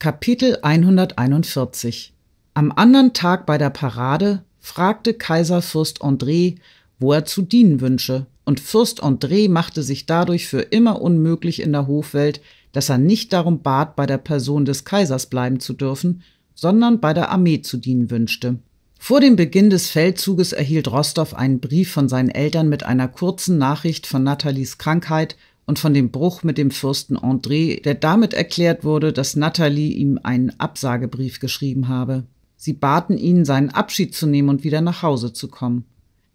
Kapitel 141 Am anderen Tag bei der Parade fragte Kaiser Fürst André, wo er zu dienen wünsche, und Fürst André machte sich dadurch für immer unmöglich in der Hofwelt, dass er nicht darum bat, bei der Person des Kaisers bleiben zu dürfen, sondern bei der Armee zu dienen wünschte. Vor dem Beginn des Feldzuges erhielt Rostov einen Brief von seinen Eltern mit einer kurzen Nachricht von Nathalies Krankheit und von dem Bruch mit dem Fürsten André, der damit erklärt wurde, dass Nathalie ihm einen Absagebrief geschrieben habe. Sie baten ihn, seinen Abschied zu nehmen und wieder nach Hause zu kommen.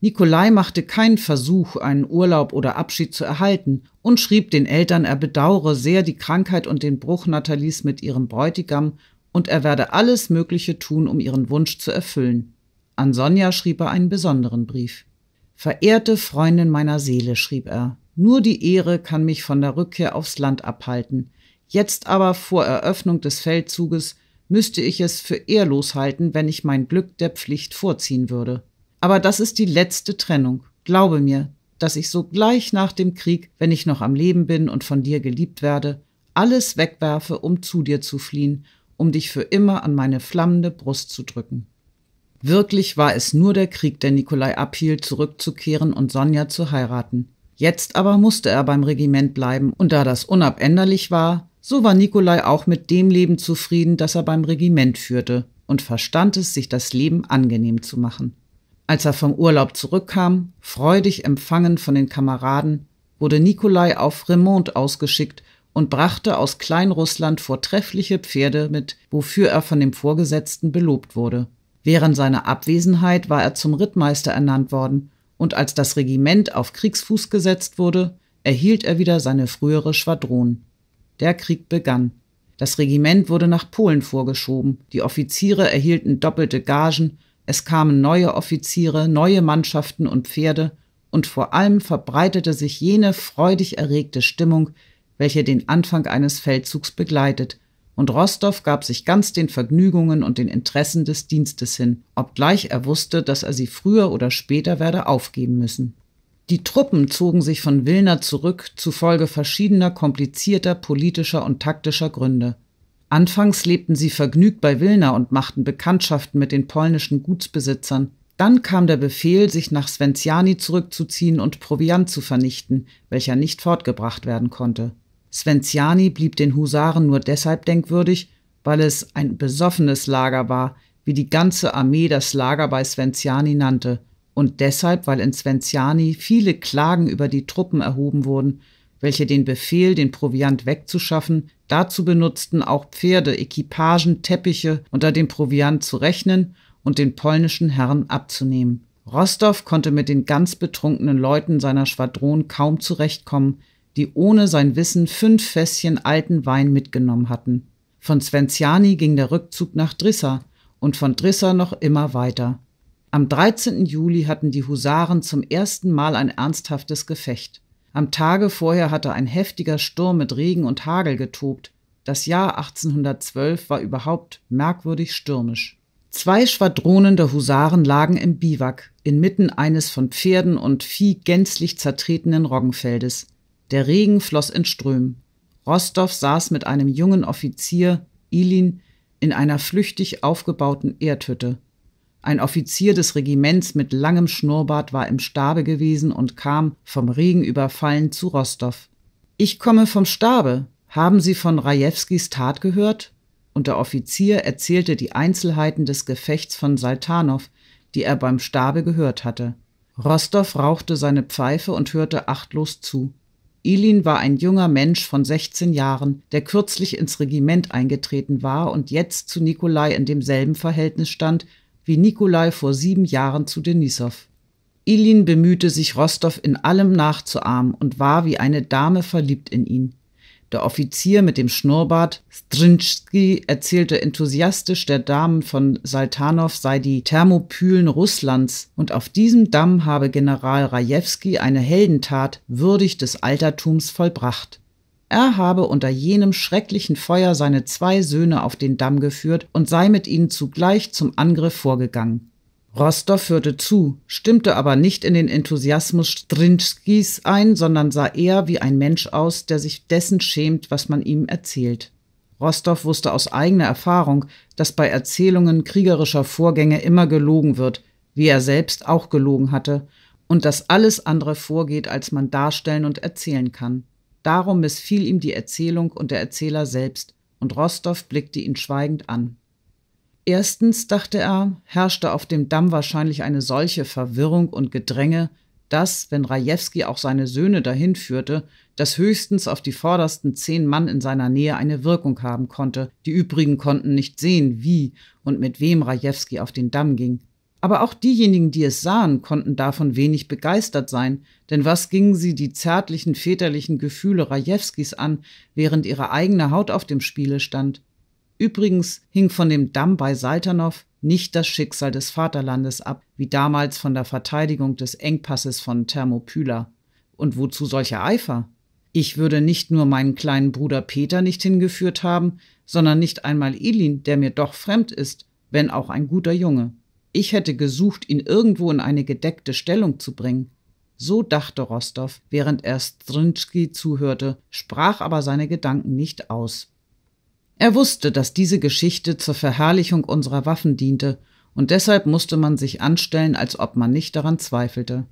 Nikolai machte keinen Versuch, einen Urlaub oder Abschied zu erhalten und schrieb den Eltern, er bedauere sehr die Krankheit und den Bruch Nathalies mit ihrem Bräutigam und er werde alles Mögliche tun, um ihren Wunsch zu erfüllen. An Sonja schrieb er einen besonderen Brief. Verehrte Freundin meiner Seele, schrieb er, nur die Ehre kann mich von der Rückkehr aufs Land abhalten. Jetzt aber vor Eröffnung des Feldzuges müsste ich es für ehrlos halten, wenn ich mein Glück der Pflicht vorziehen würde. Aber das ist die letzte Trennung. Glaube mir, dass ich sogleich nach dem Krieg, wenn ich noch am Leben bin und von dir geliebt werde, alles wegwerfe, um zu dir zu fliehen, um dich für immer an meine flammende Brust zu drücken. Wirklich war es nur der Krieg, der Nikolai abhielt, zurückzukehren und Sonja zu heiraten. Jetzt aber musste er beim Regiment bleiben, und da das unabänderlich war, so war Nikolai auch mit dem Leben zufrieden, das er beim Regiment führte, und verstand es, sich das Leben angenehm zu machen. Als er vom Urlaub zurückkam, freudig empfangen von den Kameraden, wurde Nikolai auf Remont ausgeschickt und brachte aus Kleinrussland vortreffliche Pferde mit, wofür er von dem Vorgesetzten belobt wurde. Während seiner Abwesenheit war er zum Rittmeister ernannt worden und als das Regiment auf Kriegsfuß gesetzt wurde, erhielt er wieder seine frühere Schwadron. Der Krieg begann. Das Regiment wurde nach Polen vorgeschoben, die Offiziere erhielten doppelte Gagen, es kamen neue Offiziere, neue Mannschaften und Pferde, und vor allem verbreitete sich jene freudig erregte Stimmung, welche den Anfang eines Feldzugs begleitet, und Rostow gab sich ganz den Vergnügungen und den Interessen des Dienstes hin, obgleich er wusste, dass er sie früher oder später werde aufgeben müssen. Die Truppen zogen sich von Wilna zurück zufolge verschiedener komplizierter politischer und taktischer Gründe. Anfangs lebten sie vergnügt bei Wilna und machten Bekanntschaften mit den polnischen Gutsbesitzern. Dann kam der Befehl, sich nach Svenziani zurückzuziehen und Proviant zu vernichten, welcher nicht fortgebracht werden konnte. Svenziani blieb den Husaren nur deshalb denkwürdig, weil es ein besoffenes Lager war, wie die ganze Armee das Lager bei Svenziani nannte, und deshalb, weil in Svenziani viele Klagen über die Truppen erhoben wurden, welche den Befehl, den Proviant wegzuschaffen, dazu benutzten, auch Pferde, Equipagen, Teppiche unter dem Proviant zu rechnen und den polnischen Herren abzunehmen. Rostow konnte mit den ganz betrunkenen Leuten seiner Schwadron kaum zurechtkommen, die ohne sein Wissen fünf Fässchen alten Wein mitgenommen hatten. Von Svenziani ging der Rückzug nach Drissa und von Drissa noch immer weiter. Am 13. Juli hatten die Husaren zum ersten Mal ein ernsthaftes Gefecht. Am Tage vorher hatte ein heftiger Sturm mit Regen und Hagel getobt. Das Jahr 1812 war überhaupt merkwürdig stürmisch. Zwei Schwadronen der Husaren lagen im Biwak, inmitten eines von Pferden und Vieh gänzlich zertretenen Roggenfeldes. Der Regen floss in Strömen. Rostov saß mit einem jungen Offizier, Ilin, in einer flüchtig aufgebauten Erdhütte. Ein Offizier des Regiments mit langem Schnurrbart war im Stabe gewesen und kam, vom Regen überfallen, zu Rostov. Ich komme vom Stabe. Haben Sie von Rajewskis Tat gehört? Und der Offizier erzählte die Einzelheiten des Gefechts von Saltanow, die er beim Stabe gehört hatte. Rostov rauchte seine Pfeife und hörte achtlos zu. Ilin war ein junger Mensch von 16 Jahren, der kürzlich ins Regiment eingetreten war und jetzt zu Nikolai in demselben Verhältnis stand, wie Nikolai vor sieben Jahren zu Denisow. Ilin bemühte sich, Rostow in allem nachzuahmen und war wie eine Dame verliebt in ihn. Der Offizier mit dem Schnurrbart Strinski erzählte enthusiastisch der Damen von Saltanow sei die Thermopylen Russlands und auf diesem Damm habe General Rajewski eine Heldentat würdig des Altertums vollbracht. Er habe unter jenem schrecklichen Feuer seine zwei Söhne auf den Damm geführt und sei mit ihnen zugleich zum Angriff vorgegangen. Rostow hörte zu, stimmte aber nicht in den Enthusiasmus Strinskis ein, sondern sah eher wie ein Mensch aus, der sich dessen schämt, was man ihm erzählt. Rostow wusste aus eigener Erfahrung, dass bei Erzählungen kriegerischer Vorgänge immer gelogen wird, wie er selbst auch gelogen hatte, und dass alles andere vorgeht, als man darstellen und erzählen kann. Darum missfiel ihm die Erzählung und der Erzähler selbst, und Rostow blickte ihn schweigend an. Erstens, dachte er, herrschte auf dem Damm wahrscheinlich eine solche Verwirrung und Gedränge, dass, wenn Rajewski auch seine Söhne dahin führte, das höchstens auf die vordersten zehn Mann in seiner Nähe eine Wirkung haben konnte. Die übrigen konnten nicht sehen, wie und mit wem Rajewski auf den Damm ging. Aber auch diejenigen, die es sahen, konnten davon wenig begeistert sein, denn was gingen sie die zärtlichen väterlichen Gefühle Rajewskis an, während ihre eigene Haut auf dem Spiele stand? Übrigens hing von dem Damm bei Saltanow nicht das Schicksal des Vaterlandes ab, wie damals von der Verteidigung des Engpasses von Thermopyla. Und wozu solcher Eifer? Ich würde nicht nur meinen kleinen Bruder Peter nicht hingeführt haben, sondern nicht einmal Ilin, der mir doch fremd ist, wenn auch ein guter Junge. Ich hätte gesucht, ihn irgendwo in eine gedeckte Stellung zu bringen. So dachte Rostov, während er Strinski zuhörte, sprach aber seine Gedanken nicht aus. Er wusste, dass diese Geschichte zur Verherrlichung unserer Waffen diente, und deshalb musste man sich anstellen, als ob man nicht daran zweifelte.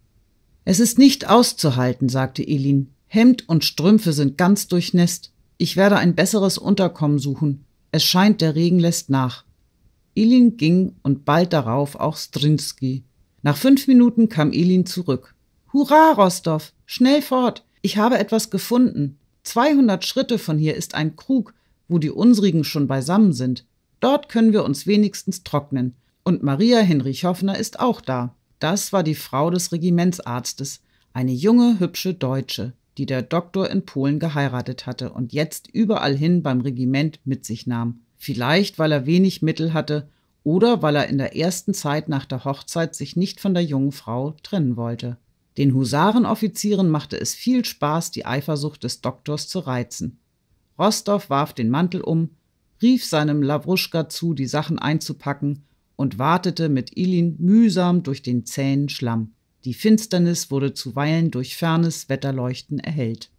Es ist nicht auszuhalten, sagte Elin. Hemd und Strümpfe sind ganz durchnässt. Ich werde ein besseres Unterkommen suchen. Es scheint, der Regen lässt nach. Elin ging und bald darauf auch Strinski. Nach fünf Minuten kam Elin zurück. Hurra, Rostov! Schnell fort! Ich habe etwas gefunden. 200 Schritte von hier ist ein Krug, wo die unsrigen schon beisammen sind. Dort können wir uns wenigstens trocknen. Und Maria Hinrich Hoffner ist auch da. Das war die Frau des Regimentsarztes, eine junge, hübsche Deutsche, die der Doktor in Polen geheiratet hatte und jetzt überall hin beim Regiment mit sich nahm. Vielleicht, weil er wenig Mittel hatte oder weil er in der ersten Zeit nach der Hochzeit sich nicht von der jungen Frau trennen wollte. Den Husarenoffizieren machte es viel Spaß, die Eifersucht des Doktors zu reizen. Rostow warf den Mantel um, rief seinem Lavruschka zu, die Sachen einzupacken und wartete mit Ilin mühsam durch den zähen Schlamm. Die Finsternis wurde zuweilen durch fernes Wetterleuchten erhellt.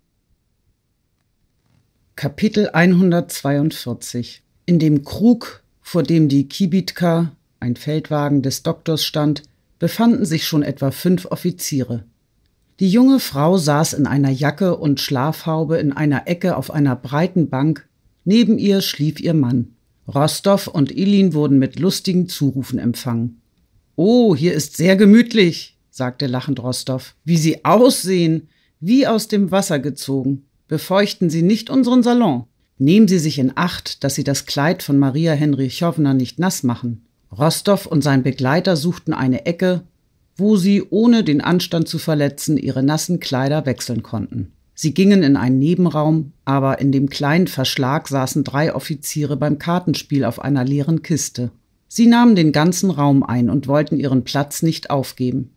Kapitel 142 In dem Krug, vor dem die Kibitka, ein Feldwagen des Doktors, stand, befanden sich schon etwa fünf Offiziere. Die junge Frau saß in einer Jacke und Schlafhaube in einer Ecke auf einer breiten Bank. Neben ihr schlief ihr Mann. Rostov und Ilin wurden mit lustigen Zurufen empfangen. Oh, hier ist sehr gemütlich, sagte lachend Rostov. Wie Sie aussehen, wie aus dem Wasser gezogen. Befeuchten Sie nicht unseren Salon. Nehmen Sie sich in Acht, dass Sie das Kleid von Maria Henrichowna nicht nass machen. Rostov und sein Begleiter suchten eine Ecke, wo sie, ohne den Anstand zu verletzen, ihre nassen Kleider wechseln konnten. Sie gingen in einen Nebenraum, aber in dem kleinen Verschlag saßen drei Offiziere beim Kartenspiel auf einer leeren Kiste. Sie nahmen den ganzen Raum ein und wollten ihren Platz nicht aufgeben.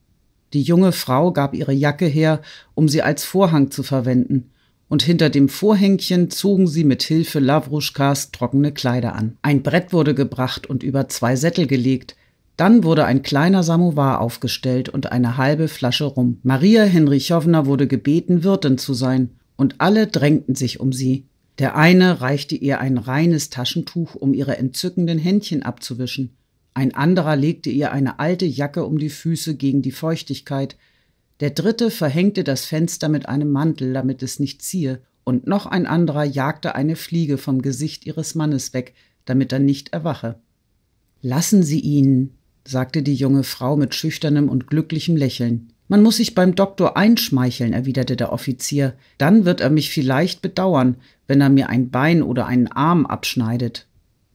Die junge Frau gab ihre Jacke her, um sie als Vorhang zu verwenden, und hinter dem Vorhängchen zogen sie mit Hilfe Lavruschkas trockene Kleider an. Ein Brett wurde gebracht und über zwei Sättel gelegt, dann wurde ein kleiner Samovar aufgestellt und eine halbe Flasche Rum. Maria Henrichowna wurde gebeten, Wirtin zu sein, und alle drängten sich um sie. Der eine reichte ihr ein reines Taschentuch, um ihre entzückenden Händchen abzuwischen. Ein anderer legte ihr eine alte Jacke um die Füße gegen die Feuchtigkeit. Der dritte verhängte das Fenster mit einem Mantel, damit es nicht ziehe. Und noch ein anderer jagte eine Fliege vom Gesicht ihres Mannes weg, damit er nicht erwache. Lassen Sie ihn, sagte die junge Frau mit schüchternem und glücklichem Lächeln. Man muss sich beim Doktor einschmeicheln, erwiderte der Offizier. Dann wird er mich vielleicht bedauern, wenn er mir ein Bein oder einen Arm abschneidet.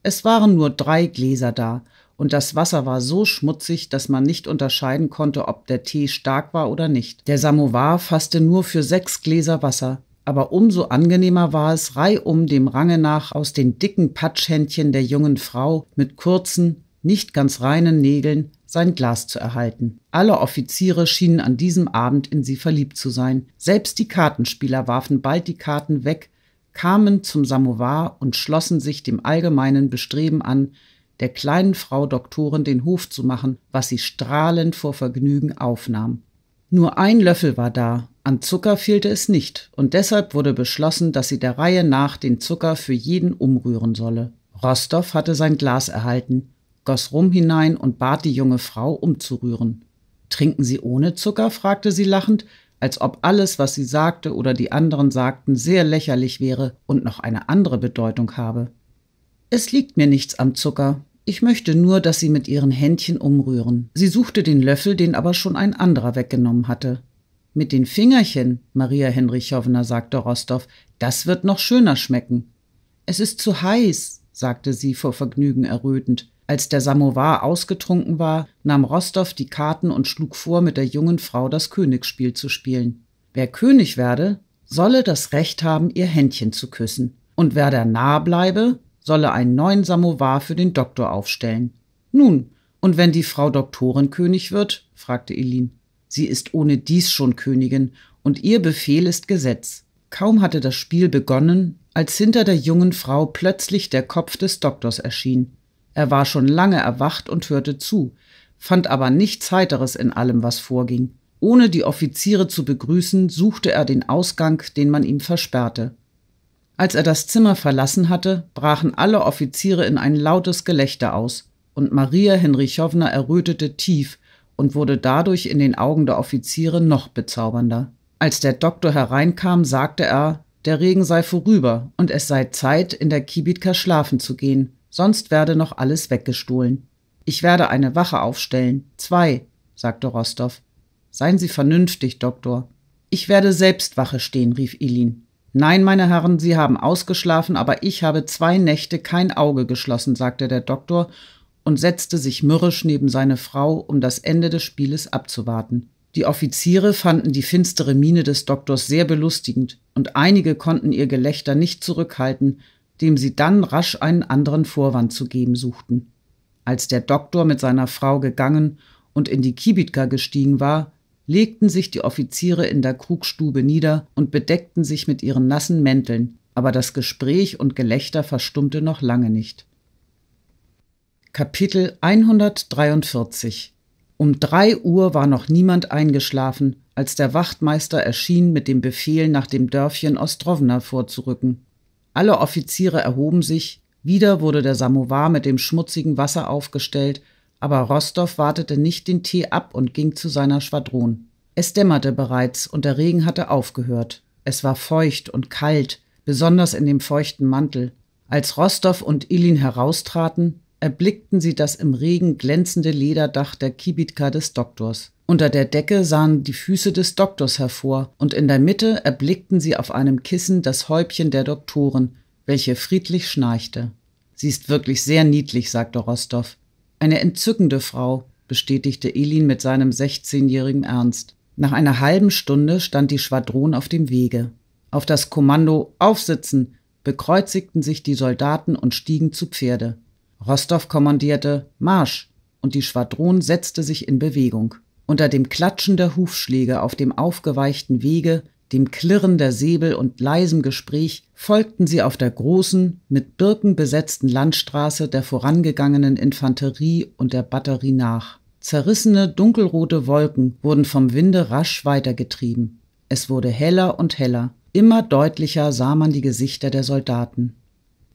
Es waren nur drei Gläser da, und das Wasser war so schmutzig, dass man nicht unterscheiden konnte, ob der Tee stark war oder nicht. Der Samovar fasste nur für sechs Gläser Wasser, aber umso angenehmer war es, reihum dem Range nach aus den dicken Patschhändchen der jungen Frau mit kurzen, nicht ganz reinen Nägeln sein Glas zu erhalten. Alle Offiziere schienen an diesem Abend in sie verliebt zu sein. Selbst die Kartenspieler warfen bald die Karten weg, kamen zum Samovar und schlossen sich dem allgemeinen Bestreben an, der kleinen Frau Doktorin den Hof zu machen, was sie strahlend vor Vergnügen aufnahm. Nur ein Löffel war da, an Zucker fehlte es nicht, und deshalb wurde beschlossen, dass sie der Reihe nach den Zucker für jeden umrühren solle. Rostow hatte sein Glas erhalten, goss Rum hinein und bat die junge Frau, umzurühren. Trinken Sie ohne Zucker? fragte sie lachend, als ob alles, was sie sagte oder die anderen sagten, sehr lächerlich wäre und noch eine andere Bedeutung habe. Es liegt mir nichts am Zucker. Ich möchte nur, dass Sie mit Ihren Händchen umrühren. Sie suchte den Löffel, den aber schon ein anderer weggenommen hatte. Mit den Fingerchen, Maria Henrichowna, sagte Rostow, das wird noch schöner schmecken. Es ist zu heiß, sagte sie vor Vergnügen errötend. Als der Samowar ausgetrunken war, nahm Rostow die Karten und schlug vor, mit der jungen Frau das Königsspiel zu spielen. Wer König werde, solle das Recht haben, ihr Händchen zu küssen. Und wer der nah bleibe, solle einen neuen Samowar für den Doktor aufstellen. Nun, und wenn die Frau Doktorin König wird? fragte Elin. Sie ist ohne dies schon Königin, und ihr Befehl ist Gesetz. Kaum hatte das Spiel begonnen, als hinter der jungen Frau plötzlich der Kopf des Doktors erschien. Er war schon lange erwacht und hörte zu, fand aber nichts Heiteres in allem, was vorging. Ohne die Offiziere zu begrüßen, suchte er den Ausgang, den man ihm versperrte. Als er das Zimmer verlassen hatte, brachen alle Offiziere in ein lautes Gelächter aus, und Maria Henrichowna errötete tief und wurde dadurch in den Augen der Offiziere noch bezaubernder. Als der Doktor hereinkam, sagte er, der Regen sei vorüber und es sei Zeit, in der Kibitka schlafen zu gehen sonst werde noch alles weggestohlen. Ich werde eine Wache aufstellen, zwei, sagte Rostow. Seien Sie vernünftig, Doktor. Ich werde selbst Wache stehen, rief Ilin. Nein, meine Herren, Sie haben ausgeschlafen, aber ich habe zwei Nächte kein Auge geschlossen, sagte der Doktor und setzte sich mürrisch neben seine Frau, um das Ende des Spieles abzuwarten. Die Offiziere fanden die finstere Miene des Doktors sehr belustigend, und einige konnten ihr Gelächter nicht zurückhalten, dem sie dann rasch einen anderen Vorwand zu geben suchten. Als der Doktor mit seiner Frau gegangen und in die Kibitka gestiegen war, legten sich die Offiziere in der Krugstube nieder und bedeckten sich mit ihren nassen Mänteln, aber das Gespräch und Gelächter verstummte noch lange nicht. Kapitel 143 Um drei Uhr war noch niemand eingeschlafen, als der Wachtmeister erschien mit dem Befehl, nach dem Dörfchen Ostrowna vorzurücken. Alle Offiziere erhoben sich, wieder wurde der Samovar mit dem schmutzigen Wasser aufgestellt, aber Rostow wartete nicht den Tee ab und ging zu seiner Schwadron. Es dämmerte bereits und der Regen hatte aufgehört. Es war feucht und kalt, besonders in dem feuchten Mantel. Als Rostow und Ilin heraustraten, erblickten sie das im Regen glänzende Lederdach der Kibitka des Doktors. Unter der Decke sahen die Füße des Doktors hervor, und in der Mitte erblickten sie auf einem Kissen das Häubchen der Doktoren, welche friedlich schnarchte. Sie ist wirklich sehr niedlich, sagte Rostow. Eine entzückende Frau, bestätigte Elin mit seinem sechzehnjährigen Ernst. Nach einer halben Stunde stand die Schwadron auf dem Wege. Auf das Kommando Aufsitzen bekreuzigten sich die Soldaten und stiegen zu Pferde. Rostow kommandierte Marsch und die Schwadron setzte sich in Bewegung. Unter dem Klatschen der Hufschläge auf dem aufgeweichten Wege, dem Klirren der Säbel und leisem Gespräch folgten sie auf der großen, mit Birken besetzten Landstraße der vorangegangenen Infanterie und der Batterie nach. Zerrissene, dunkelrote Wolken wurden vom Winde rasch weitergetrieben. Es wurde heller und heller. Immer deutlicher sah man die Gesichter der Soldaten.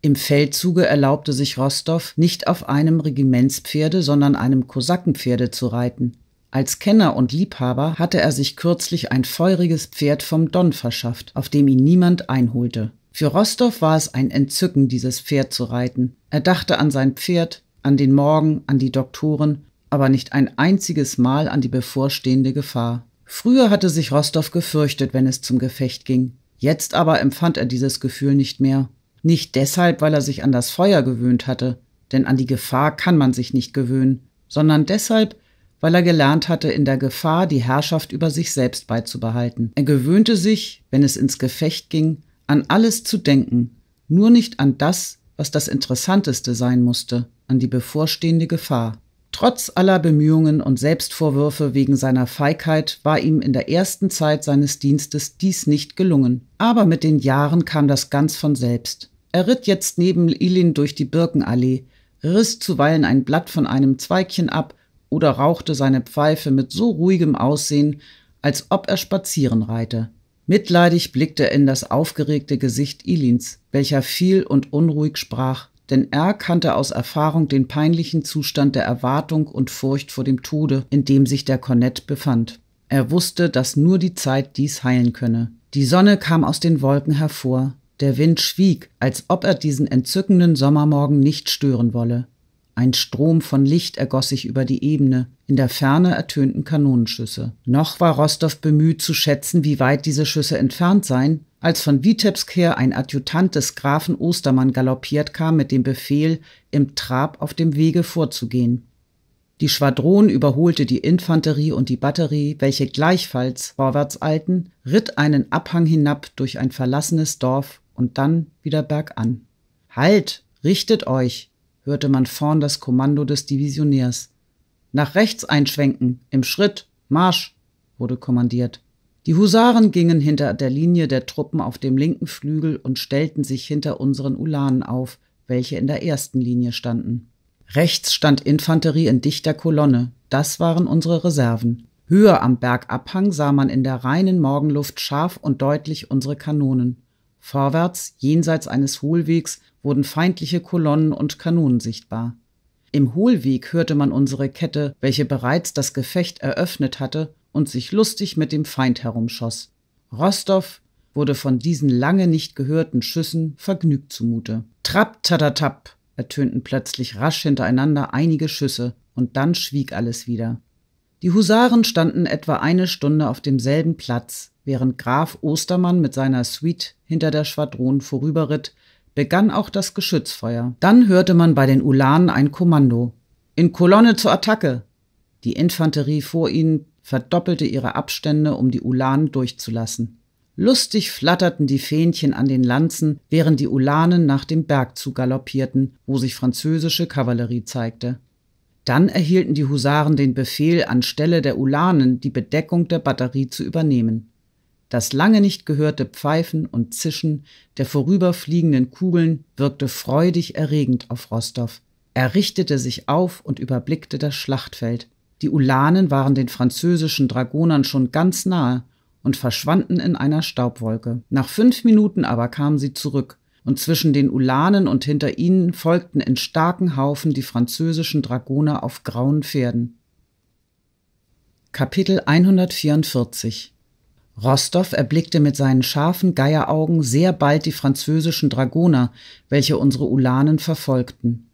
Im Feldzuge erlaubte sich Rostow, nicht auf einem Regimentspferde, sondern einem Kosakenpferde zu reiten. Als Kenner und Liebhaber hatte er sich kürzlich ein feuriges Pferd vom Don verschafft, auf dem ihn niemand einholte. Für Rostow war es ein Entzücken, dieses Pferd zu reiten. Er dachte an sein Pferd, an den Morgen, an die Doktoren, aber nicht ein einziges Mal an die bevorstehende Gefahr. Früher hatte sich Rostow gefürchtet, wenn es zum Gefecht ging. Jetzt aber empfand er dieses Gefühl nicht mehr. Nicht deshalb, weil er sich an das Feuer gewöhnt hatte, denn an die Gefahr kann man sich nicht gewöhnen, sondern deshalb, weil er gelernt hatte, in der Gefahr die Herrschaft über sich selbst beizubehalten. Er gewöhnte sich, wenn es ins Gefecht ging, an alles zu denken, nur nicht an das, was das Interessanteste sein musste, an die bevorstehende Gefahr. Trotz aller Bemühungen und Selbstvorwürfe wegen seiner Feigheit war ihm in der ersten Zeit seines Dienstes dies nicht gelungen. Aber mit den Jahren kam das ganz von selbst. Er ritt jetzt neben Ilin durch die Birkenallee, riss zuweilen ein Blatt von einem Zweigchen ab oder rauchte seine Pfeife mit so ruhigem Aussehen, als ob er spazieren reite. Mitleidig blickte er in das aufgeregte Gesicht Ilins, welcher viel und unruhig sprach, denn er kannte aus Erfahrung den peinlichen Zustand der Erwartung und Furcht vor dem Tode, in dem sich der Kornett befand. Er wusste, dass nur die Zeit dies heilen könne. Die Sonne kam aus den Wolken hervor, der Wind schwieg, als ob er diesen entzückenden Sommermorgen nicht stören wolle. Ein Strom von Licht ergoss sich über die Ebene. In der Ferne ertönten Kanonenschüsse. Noch war Rostow bemüht zu schätzen, wie weit diese Schüsse entfernt seien, als von Vitebsk her ein Adjutant des Grafen Ostermann galoppiert kam mit dem Befehl, im Trab auf dem Wege vorzugehen. Die Schwadron überholte die Infanterie und die Batterie, welche gleichfalls vorwärts eilten, ritt einen Abhang hinab durch ein verlassenes Dorf und dann wieder bergan. Halt, richtet euch, hörte man vorn das Kommando des Divisionärs. Nach rechts einschwenken, im Schritt, Marsch, wurde kommandiert. Die Husaren gingen hinter der Linie der Truppen auf dem linken Flügel und stellten sich hinter unseren Ulanen auf, welche in der ersten Linie standen. Rechts stand Infanterie in dichter Kolonne, das waren unsere Reserven. Höher am Bergabhang sah man in der reinen Morgenluft scharf und deutlich unsere Kanonen. Vorwärts, jenseits eines Hohlwegs, wurden feindliche Kolonnen und Kanonen sichtbar. Im Hohlweg hörte man unsere Kette, welche bereits das Gefecht eröffnet hatte und sich lustig mit dem Feind herumschoss. Rostov wurde von diesen lange nicht gehörten Schüssen vergnügt zumute. Trapp, tatatap, ertönten plötzlich rasch hintereinander einige Schüsse, und dann schwieg alles wieder. Die Husaren standen etwa eine Stunde auf demselben Platz, Während Graf Ostermann mit seiner Suite hinter der Schwadron vorüberritt, begann auch das Geschützfeuer. Dann hörte man bei den Ulanen ein Kommando. In Kolonne zur Attacke! Die Infanterie vor ihnen verdoppelte ihre Abstände, um die Ulanen durchzulassen. Lustig flatterten die Fähnchen an den Lanzen, während die Ulanen nach dem Berg zu galoppierten, wo sich französische Kavallerie zeigte. Dann erhielten die Husaren den Befehl, anstelle der Ulanen die Bedeckung der Batterie zu übernehmen. Das lange nicht gehörte Pfeifen und Zischen der vorüberfliegenden Kugeln wirkte freudig erregend auf Rostow. Er richtete sich auf und überblickte das Schlachtfeld. Die Ulanen waren den französischen Dragonern schon ganz nahe und verschwanden in einer Staubwolke. Nach fünf Minuten aber kamen sie zurück, und zwischen den Ulanen und hinter ihnen folgten in starken Haufen die französischen Dragoner auf grauen Pferden. Kapitel 144 Rostow erblickte mit seinen scharfen Geieraugen sehr bald die französischen Dragoner, welche unsere Ulanen verfolgten.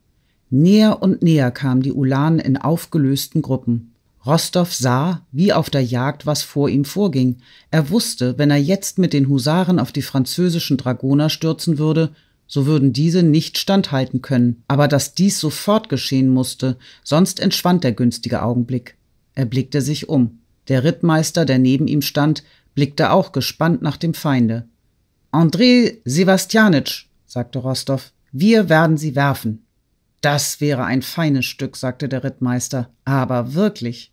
Näher und näher kamen die Ulanen in aufgelösten Gruppen. Rostow sah, wie auf der Jagd, was vor ihm vorging. Er wusste, wenn er jetzt mit den Husaren auf die französischen Dragoner stürzen würde, so würden diese nicht standhalten können. Aber dass dies sofort geschehen musste, sonst entschwand der günstige Augenblick. Er blickte sich um. Der Rittmeister, der neben ihm stand, blickte auch gespannt nach dem Feinde. Andrei Sebastianitsch, sagte Rostow, wir werden sie werfen. Das wäre ein feines Stück, sagte der Rittmeister, aber wirklich.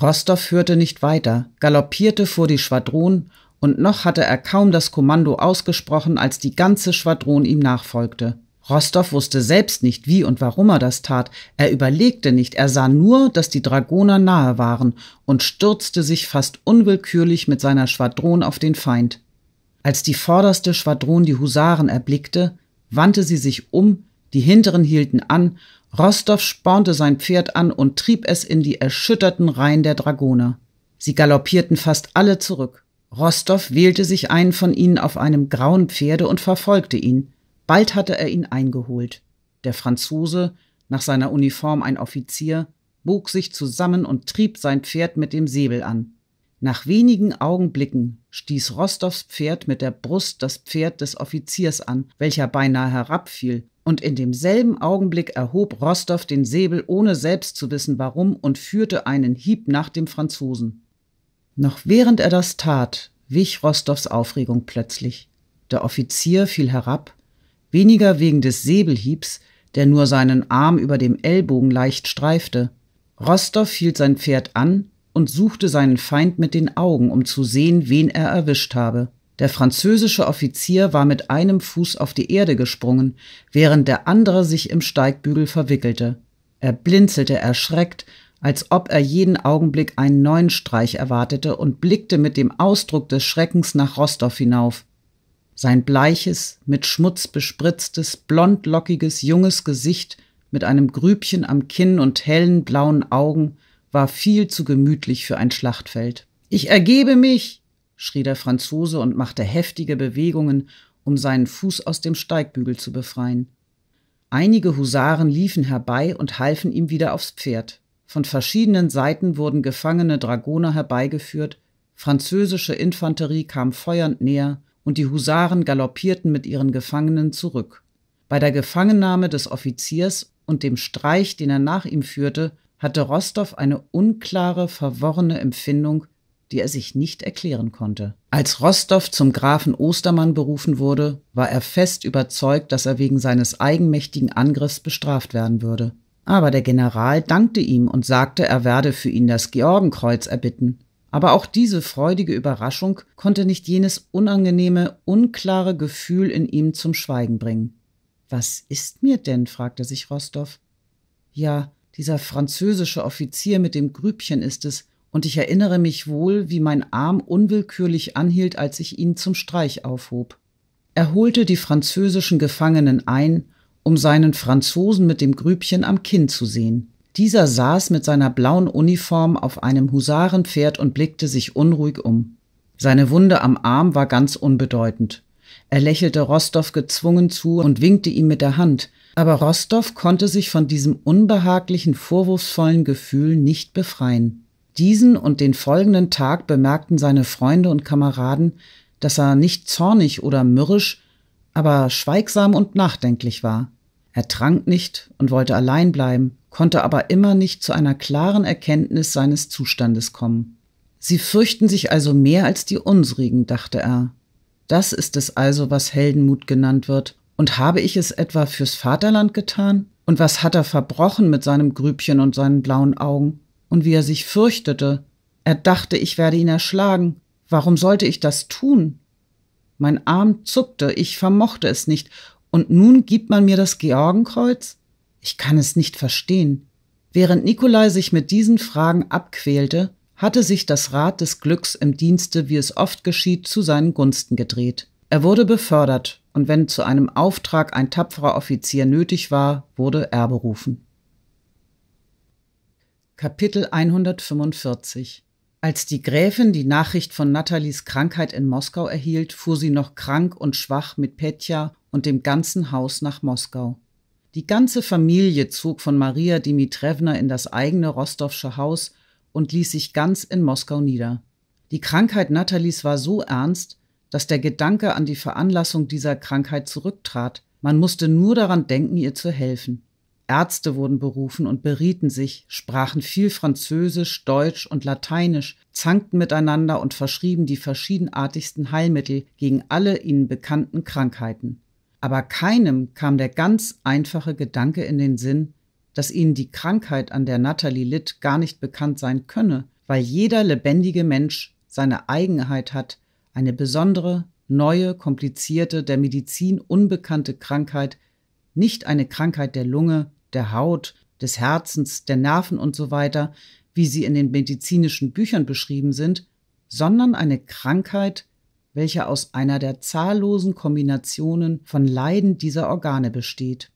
Rostow hörte nicht weiter, galoppierte vor die Schwadron, und noch hatte er kaum das Kommando ausgesprochen, als die ganze Schwadron ihm nachfolgte. Rostov wusste selbst nicht, wie und warum er das tat. Er überlegte nicht, er sah nur, dass die Dragoner nahe waren und stürzte sich fast unwillkürlich mit seiner Schwadron auf den Feind. Als die vorderste Schwadron die Husaren erblickte, wandte sie sich um, die hinteren hielten an, Rostov spornte sein Pferd an und trieb es in die erschütterten Reihen der Dragoner. Sie galoppierten fast alle zurück. Rostov wählte sich einen von ihnen auf einem grauen Pferde und verfolgte ihn. Bald hatte er ihn eingeholt. Der Franzose, nach seiner Uniform ein Offizier, bog sich zusammen und trieb sein Pferd mit dem Säbel an. Nach wenigen Augenblicken stieß Rostows Pferd mit der Brust das Pferd des Offiziers an, welcher beinahe herabfiel, und in demselben Augenblick erhob Rostow den Säbel, ohne selbst zu wissen warum, und führte einen Hieb nach dem Franzosen. Noch während er das tat, wich Rostows Aufregung plötzlich. Der Offizier fiel herab, weniger wegen des Säbelhiebs, der nur seinen Arm über dem Ellbogen leicht streifte. Rostow hielt sein Pferd an und suchte seinen Feind mit den Augen, um zu sehen, wen er erwischt habe. Der französische Offizier war mit einem Fuß auf die Erde gesprungen, während der andere sich im Steigbügel verwickelte. Er blinzelte erschreckt, als ob er jeden Augenblick einen neuen Streich erwartete und blickte mit dem Ausdruck des Schreckens nach Rostow hinauf. Sein bleiches, mit Schmutz bespritztes, blondlockiges, junges Gesicht mit einem Grübchen am Kinn und hellen blauen Augen war viel zu gemütlich für ein Schlachtfeld. Ich ergebe mich, schrie der Franzose und machte heftige Bewegungen, um seinen Fuß aus dem Steigbügel zu befreien. Einige Husaren liefen herbei und halfen ihm wieder aufs Pferd. Von verschiedenen Seiten wurden gefangene Dragoner herbeigeführt, französische Infanterie kam feuernd näher, und die Husaren galoppierten mit ihren Gefangenen zurück. Bei der Gefangennahme des Offiziers und dem Streich, den er nach ihm führte, hatte Rostow eine unklare, verworrene Empfindung, die er sich nicht erklären konnte. Als Rostow zum Grafen Ostermann berufen wurde, war er fest überzeugt, dass er wegen seines eigenmächtigen Angriffs bestraft werden würde. Aber der General dankte ihm und sagte, er werde für ihn das Georgenkreuz erbitten. Aber auch diese freudige Überraschung konnte nicht jenes unangenehme, unklare Gefühl in ihm zum Schweigen bringen. Was ist mir denn? fragte sich Rostow. Ja, dieser französische Offizier mit dem Grübchen ist es, und ich erinnere mich wohl, wie mein Arm unwillkürlich anhielt, als ich ihn zum Streich aufhob. Er holte die französischen Gefangenen ein, um seinen Franzosen mit dem Grübchen am Kinn zu sehen. Dieser saß mit seiner blauen Uniform auf einem Husarenpferd und blickte sich unruhig um. Seine Wunde am Arm war ganz unbedeutend. Er lächelte Rostow gezwungen zu und winkte ihm mit der Hand, aber Rostow konnte sich von diesem unbehaglichen, vorwurfsvollen Gefühl nicht befreien. Diesen und den folgenden Tag bemerkten seine Freunde und Kameraden, dass er nicht zornig oder mürrisch, aber schweigsam und nachdenklich war. Er trank nicht und wollte allein bleiben, konnte aber immer nicht zu einer klaren Erkenntnis seines Zustandes kommen. Sie fürchten sich also mehr als die unsrigen, dachte er. Das ist es also, was Heldenmut genannt wird. Und habe ich es etwa fürs Vaterland getan? Und was hat er verbrochen mit seinem Grübchen und seinen blauen Augen? Und wie er sich fürchtete. Er dachte, ich werde ihn erschlagen. Warum sollte ich das tun? Mein Arm zuckte, ich vermochte es nicht, und nun gibt man mir das Georgenkreuz? Ich kann es nicht verstehen. Während Nikolai sich mit diesen Fragen abquälte, hatte sich das Rad des Glücks im Dienste, wie es oft geschieht, zu seinen Gunsten gedreht. Er wurde befördert, und wenn zu einem Auftrag ein tapferer Offizier nötig war, wurde er berufen. Kapitel 145 als die Gräfin die Nachricht von Nathalies Krankheit in Moskau erhielt, fuhr sie noch krank und schwach mit Petja und dem ganzen Haus nach Moskau. Die ganze Familie zog von Maria Dimitrevna in das eigene Rostowsche Haus und ließ sich ganz in Moskau nieder. Die Krankheit Nathalies war so ernst, dass der Gedanke an die Veranlassung dieser Krankheit zurücktrat. Man musste nur daran denken, ihr zu helfen. Ärzte wurden berufen und berieten sich, sprachen viel Französisch, Deutsch und Lateinisch, zankten miteinander und verschrieben die verschiedenartigsten Heilmittel gegen alle ihnen bekannten Krankheiten. Aber keinem kam der ganz einfache Gedanke in den Sinn, dass ihnen die Krankheit, an der Natalie litt, gar nicht bekannt sein könne, weil jeder lebendige Mensch seine Eigenheit hat, eine besondere, neue, komplizierte, der Medizin unbekannte Krankheit, nicht eine Krankheit der Lunge, der Haut, des Herzens, der Nerven und so weiter, wie sie in den medizinischen Büchern beschrieben sind, sondern eine Krankheit, welche aus einer der zahllosen Kombinationen von Leiden dieser Organe besteht.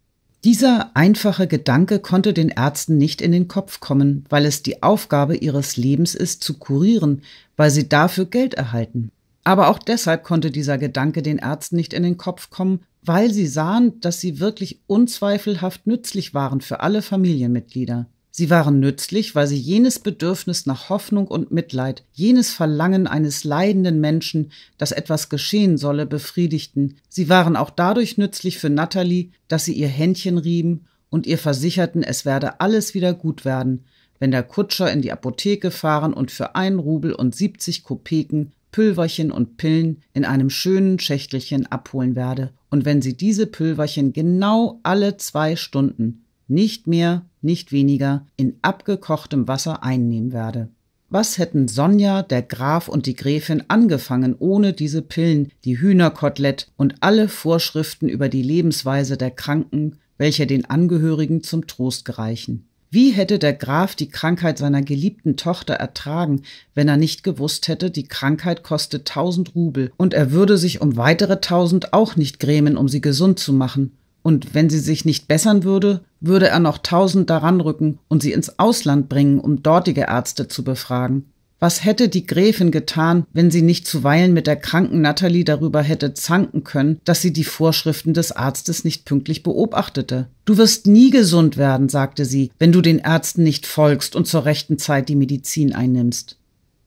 Dieser einfache Gedanke konnte den Ärzten nicht in den Kopf kommen, weil es die Aufgabe ihres Lebens ist, zu kurieren, weil sie dafür Geld erhalten. Aber auch deshalb konnte dieser Gedanke den Ärzten nicht in den Kopf kommen, weil sie sahen, dass sie wirklich unzweifelhaft nützlich waren für alle Familienmitglieder. Sie waren nützlich, weil sie jenes Bedürfnis nach Hoffnung und Mitleid, jenes Verlangen eines leidenden Menschen, dass etwas geschehen solle, befriedigten. Sie waren auch dadurch nützlich für Natalie, dass sie ihr Händchen rieben und ihr versicherten, es werde alles wieder gut werden, wenn der Kutscher in die Apotheke fahren und für einen Rubel und siebzig Kopeken Pülverchen und Pillen in einem schönen Schächtelchen abholen werde und wenn sie diese Pülverchen genau alle zwei Stunden, nicht mehr, nicht weniger, in abgekochtem Wasser einnehmen werde. Was hätten Sonja, der Graf und die Gräfin angefangen ohne diese Pillen, die Hühnerkotelett und alle Vorschriften über die Lebensweise der Kranken, welche den Angehörigen zum Trost gereichen? Wie hätte der Graf die Krankheit seiner geliebten Tochter ertragen, wenn er nicht gewusst hätte, die Krankheit koste tausend Rubel und er würde sich um weitere tausend auch nicht grämen, um sie gesund zu machen. Und wenn sie sich nicht bessern würde, würde er noch tausend daranrücken und sie ins Ausland bringen, um dortige Ärzte zu befragen. Was hätte die Gräfin getan, wenn sie nicht zuweilen mit der kranken Natalie darüber hätte zanken können, dass sie die Vorschriften des Arztes nicht pünktlich beobachtete? Du wirst nie gesund werden, sagte sie, wenn du den Ärzten nicht folgst und zur rechten Zeit die Medizin einnimmst.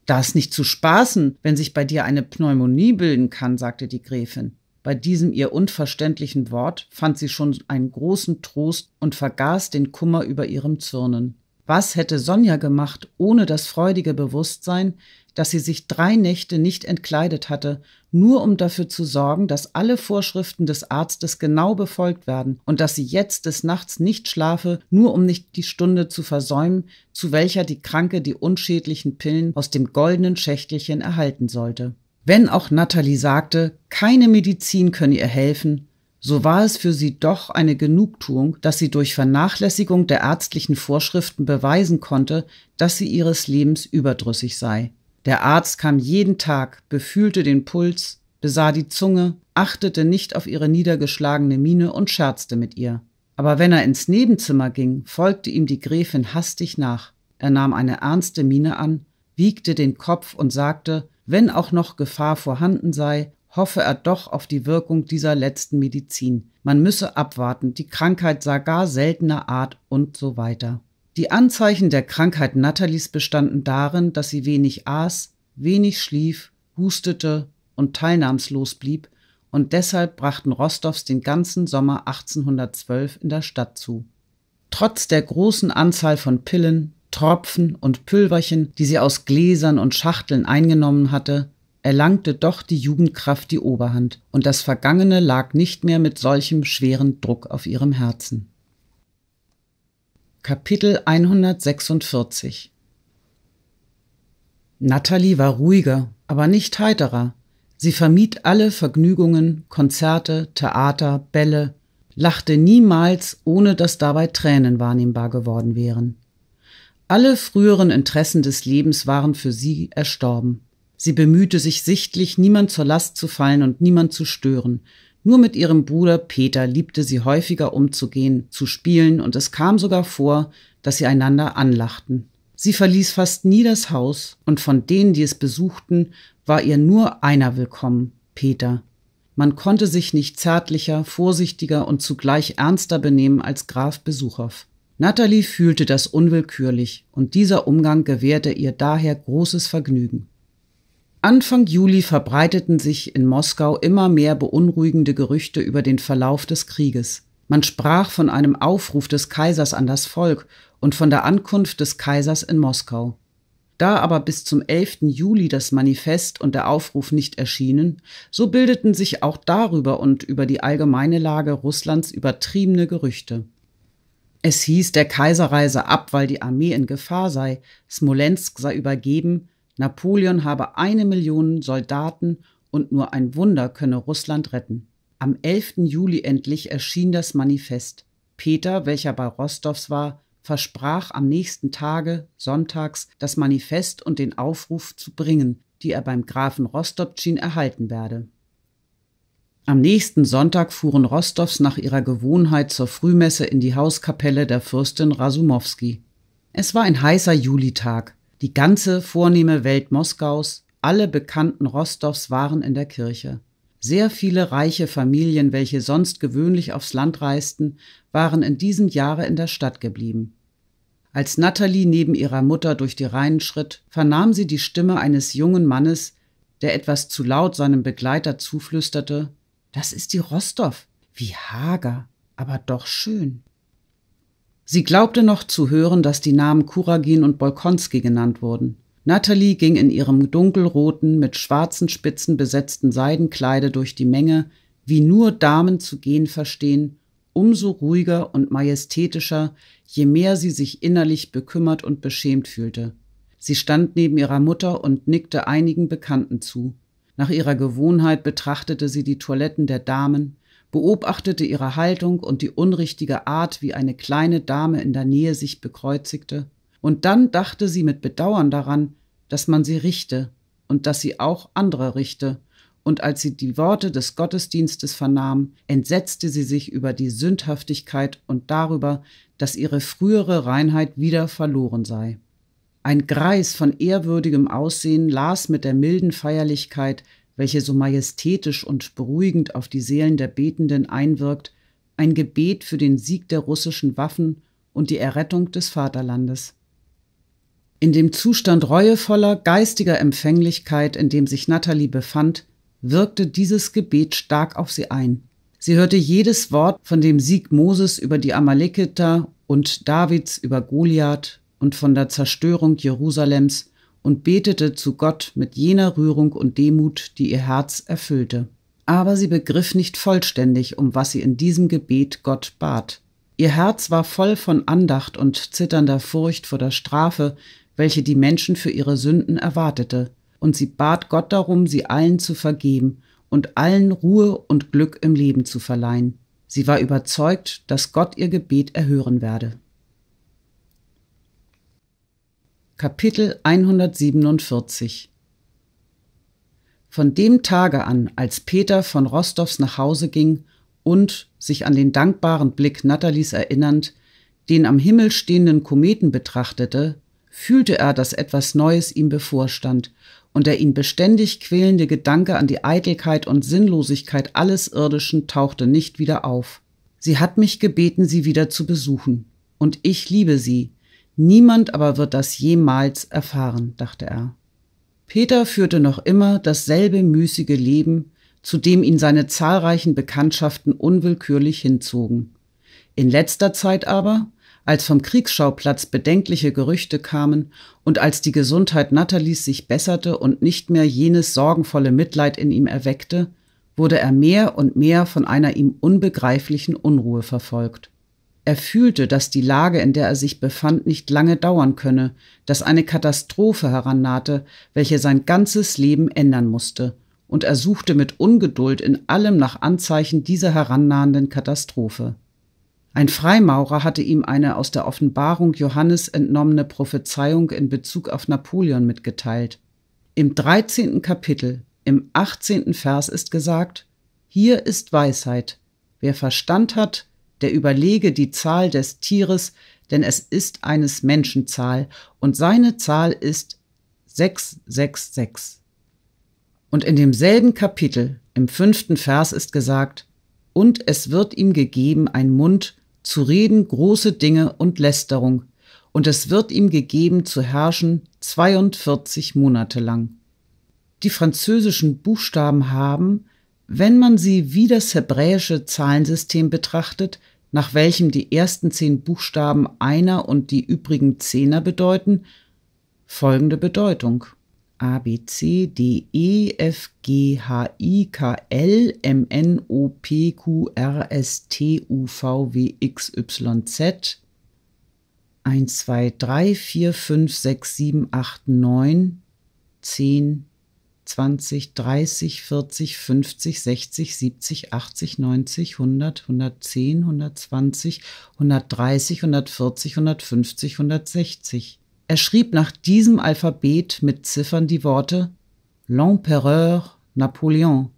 Da ist nicht zu spaßen, wenn sich bei dir eine Pneumonie bilden kann, sagte die Gräfin. Bei diesem ihr unverständlichen Wort fand sie schon einen großen Trost und vergaß den Kummer über ihrem Zürnen. Was hätte Sonja gemacht ohne das freudige Bewusstsein, dass sie sich drei Nächte nicht entkleidet hatte, nur um dafür zu sorgen, dass alle Vorschriften des Arztes genau befolgt werden und dass sie jetzt des Nachts nicht schlafe, nur um nicht die Stunde zu versäumen, zu welcher die Kranke die unschädlichen Pillen aus dem goldenen Schächtelchen erhalten sollte. Wenn auch Natalie sagte, keine Medizin könne ihr helfen, so war es für sie doch eine Genugtuung, dass sie durch Vernachlässigung der ärztlichen Vorschriften beweisen konnte, dass sie ihres Lebens überdrüssig sei. Der Arzt kam jeden Tag, befühlte den Puls, besah die Zunge, achtete nicht auf ihre niedergeschlagene Miene und scherzte mit ihr. Aber wenn er ins Nebenzimmer ging, folgte ihm die Gräfin hastig nach. Er nahm eine ernste Miene an, wiegte den Kopf und sagte, wenn auch noch Gefahr vorhanden sei, hoffe er doch auf die Wirkung dieser letzten Medizin. Man müsse abwarten, die Krankheit sei gar seltener Art und so weiter. Die Anzeichen der Krankheit Nathalies bestanden darin, dass sie wenig aß, wenig schlief, hustete und teilnahmslos blieb, und deshalb brachten Rostovs den ganzen Sommer 1812 in der Stadt zu. Trotz der großen Anzahl von Pillen, Tropfen und Pülverchen, die sie aus Gläsern und Schachteln eingenommen hatte, erlangte doch die Jugendkraft die Oberhand, und das Vergangene lag nicht mehr mit solchem schweren Druck auf ihrem Herzen. Kapitel 146 Natalie war ruhiger, aber nicht heiterer. Sie vermied alle Vergnügungen, Konzerte, Theater, Bälle, lachte niemals, ohne dass dabei Tränen wahrnehmbar geworden wären. Alle früheren Interessen des Lebens waren für sie erstorben. Sie bemühte sich sichtlich, niemand zur Last zu fallen und niemand zu stören. Nur mit ihrem Bruder Peter liebte sie häufiger umzugehen, zu spielen, und es kam sogar vor, dass sie einander anlachten. Sie verließ fast nie das Haus, und von denen, die es besuchten, war ihr nur einer willkommen, Peter. Man konnte sich nicht zärtlicher, vorsichtiger und zugleich ernster benehmen als Graf Besuchow. Natalie fühlte das unwillkürlich, und dieser Umgang gewährte ihr daher großes Vergnügen. Anfang Juli verbreiteten sich in Moskau immer mehr beunruhigende Gerüchte über den Verlauf des Krieges. Man sprach von einem Aufruf des Kaisers an das Volk und von der Ankunft des Kaisers in Moskau. Da aber bis zum 11. Juli das Manifest und der Aufruf nicht erschienen, so bildeten sich auch darüber und über die allgemeine Lage Russlands übertriebene Gerüchte. Es hieß, der Kaiser reise ab, weil die Armee in Gefahr sei, Smolensk sei übergeben, Napoleon habe eine Million Soldaten und nur ein Wunder könne Russland retten. Am 11. Juli endlich erschien das Manifest. Peter, welcher bei Rostovs war, versprach am nächsten Tage, sonntags, das Manifest und den Aufruf zu bringen, die er beim Grafen Rostopchin erhalten werde. Am nächsten Sonntag fuhren Rostovs nach ihrer Gewohnheit zur Frühmesse in die Hauskapelle der Fürstin Rasumowski. Es war ein heißer Julitag. Die ganze vornehme Welt Moskaus, alle bekannten Rostovs waren in der Kirche. Sehr viele reiche Familien, welche sonst gewöhnlich aufs Land reisten, waren in diesem Jahre in der Stadt geblieben. Als Natalie neben ihrer Mutter durch die Reihen schritt, vernahm sie die Stimme eines jungen Mannes, der etwas zu laut seinem Begleiter zuflüsterte: Das ist die Rostov, Wie hager, aber doch schön. Sie glaubte noch zu hören, dass die Namen Kuragin und Bolkonski genannt wurden. Natalie ging in ihrem dunkelroten, mit schwarzen Spitzen besetzten Seidenkleide durch die Menge, wie nur Damen zu gehen verstehen, umso ruhiger und majestätischer, je mehr sie sich innerlich bekümmert und beschämt fühlte. Sie stand neben ihrer Mutter und nickte einigen Bekannten zu. Nach ihrer Gewohnheit betrachtete sie die Toiletten der Damen, beobachtete ihre Haltung und die unrichtige Art, wie eine kleine Dame in der Nähe sich bekreuzigte, und dann dachte sie mit Bedauern daran, dass man sie richte und dass sie auch andere richte, und als sie die Worte des Gottesdienstes vernahm, entsetzte sie sich über die Sündhaftigkeit und darüber, dass ihre frühere Reinheit wieder verloren sei. Ein Greis von ehrwürdigem Aussehen las mit der milden Feierlichkeit, welche so majestätisch und beruhigend auf die Seelen der Betenden einwirkt, ein Gebet für den Sieg der russischen Waffen und die Errettung des Vaterlandes. In dem Zustand reuevoller, geistiger Empfänglichkeit, in dem sich Natalie befand, wirkte dieses Gebet stark auf sie ein. Sie hörte jedes Wort von dem Sieg Moses über die Amalekiter und Davids über Goliath und von der Zerstörung Jerusalems und betete zu Gott mit jener Rührung und Demut, die ihr Herz erfüllte. Aber sie begriff nicht vollständig, um was sie in diesem Gebet Gott bat. Ihr Herz war voll von Andacht und zitternder Furcht vor der Strafe, welche die Menschen für ihre Sünden erwartete, und sie bat Gott darum, sie allen zu vergeben und allen Ruhe und Glück im Leben zu verleihen. Sie war überzeugt, dass Gott ihr Gebet erhören werde. Kapitel 147 Von dem Tage an, als Peter von Rostovs nach Hause ging und, sich an den dankbaren Blick Nathalies erinnernd, den am Himmel stehenden Kometen betrachtete, fühlte er, dass etwas Neues ihm bevorstand und der ihn beständig quälende Gedanke an die Eitelkeit und Sinnlosigkeit alles Irdischen tauchte nicht wieder auf. Sie hat mich gebeten, sie wieder zu besuchen. Und ich liebe sie, Niemand aber wird das jemals erfahren, dachte er. Peter führte noch immer dasselbe müßige Leben, zu dem ihn seine zahlreichen Bekanntschaften unwillkürlich hinzogen. In letzter Zeit aber, als vom Kriegsschauplatz bedenkliche Gerüchte kamen und als die Gesundheit Nathalies sich besserte und nicht mehr jenes sorgenvolle Mitleid in ihm erweckte, wurde er mehr und mehr von einer ihm unbegreiflichen Unruhe verfolgt. Er fühlte, dass die Lage, in der er sich befand, nicht lange dauern könne, dass eine Katastrophe herannahte, welche sein ganzes Leben ändern musste, und er suchte mit Ungeduld in allem nach Anzeichen dieser herannahenden Katastrophe. Ein Freimaurer hatte ihm eine aus der Offenbarung Johannes entnommene Prophezeiung in Bezug auf Napoleon mitgeteilt. Im 13. Kapitel, im 18. Vers ist gesagt, hier ist Weisheit. Wer Verstand hat, der überlege die Zahl des Tieres, denn es ist eines Menschen Zahl, und seine Zahl ist 666. Und in demselben Kapitel, im fünften Vers ist gesagt, und es wird ihm gegeben ein Mund, zu reden große Dinge und Lästerung, und es wird ihm gegeben zu herrschen 42 Monate lang. Die französischen Buchstaben haben, wenn man sie wie das hebräische Zahlensystem betrachtet, nach welchem die ersten zehn Buchstaben einer und die übrigen Zehner bedeuten, folgende Bedeutung. A, B, C, D, E, F, G, H, I, K, L, M, N, O, P, Q, R, S, T, U, V, W, X, Y, Z. 1, 2, 3, 4, 5, 6, 7, 8, 9, 10, 20, 30, 40, 50, 60, 70, 80, 90, 100, 110, 120, 130, 140, 150, 160. Er schrieb nach diesem Alphabet mit Ziffern die Worte L'Empereur Napoleon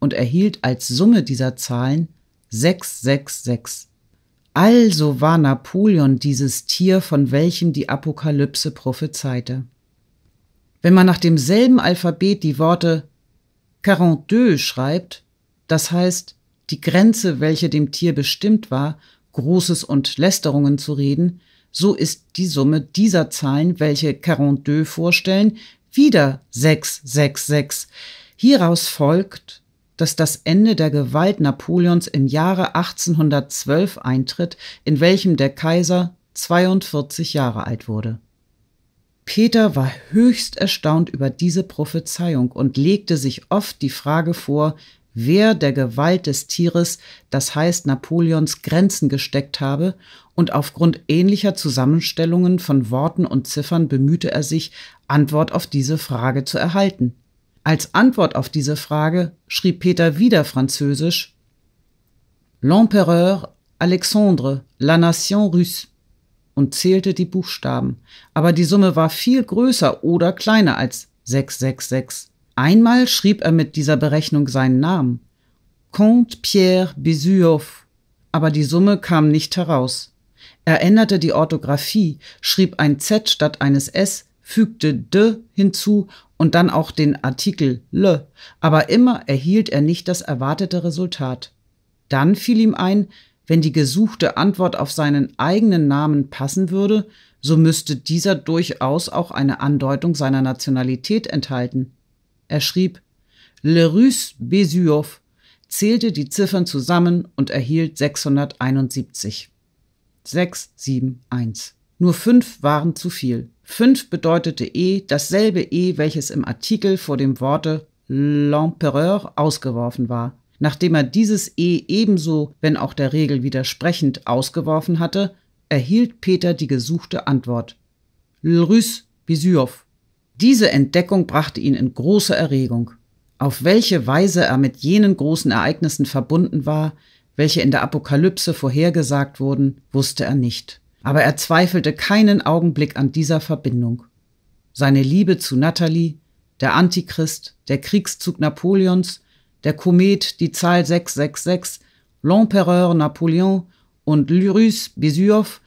und erhielt als Summe dieser Zahlen 666. Also war Napoleon dieses Tier, von welchem die Apokalypse prophezeite. Wenn man nach demselben Alphabet die Worte 42 schreibt, das heißt die Grenze, welche dem Tier bestimmt war, Großes und Lästerungen zu reden, so ist die Summe dieser Zahlen, welche 42 vorstellen, wieder 666. Hieraus folgt, dass das Ende der Gewalt Napoleons im Jahre 1812 eintritt, in welchem der Kaiser 42 Jahre alt wurde. Peter war höchst erstaunt über diese Prophezeiung und legte sich oft die Frage vor, wer der Gewalt des Tieres, das heißt Napoleons Grenzen gesteckt habe, und aufgrund ähnlicher Zusammenstellungen von Worten und Ziffern bemühte er sich, Antwort auf diese Frage zu erhalten. Als Antwort auf diese Frage schrieb Peter wieder französisch L'Empereur Alexandre, la Nation russe und zählte die Buchstaben. Aber die Summe war viel größer oder kleiner als 666. Einmal schrieb er mit dieser Berechnung seinen Namen. Comte Pierre Besuoff. Aber die Summe kam nicht heraus. Er änderte die Orthographie, schrieb ein Z statt eines S, fügte de hinzu und dann auch den Artikel le, aber immer erhielt er nicht das erwartete Resultat. Dann fiel ihm ein, wenn die gesuchte Antwort auf seinen eigenen Namen passen würde, so müsste dieser durchaus auch eine Andeutung seiner Nationalität enthalten. Er schrieb, Le Russe Besuow zählte die Ziffern zusammen und erhielt 671. 6, 7, 1. Nur fünf waren zu viel. Fünf bedeutete E, dasselbe E, welches im Artikel vor dem Worte L'Empereur ausgeworfen war. Nachdem er dieses E ebenso, wenn auch der Regel widersprechend, ausgeworfen hatte, erhielt Peter die gesuchte Antwort. Lrys Bisyov. Diese Entdeckung brachte ihn in große Erregung. Auf welche Weise er mit jenen großen Ereignissen verbunden war, welche in der Apokalypse vorhergesagt wurden, wusste er nicht. Aber er zweifelte keinen Augenblick an dieser Verbindung. Seine Liebe zu Natalie, der Antichrist, der Kriegszug Napoleons der Komet, die Zahl 666, L'Empereur Napoleon und Lyrus Besuov,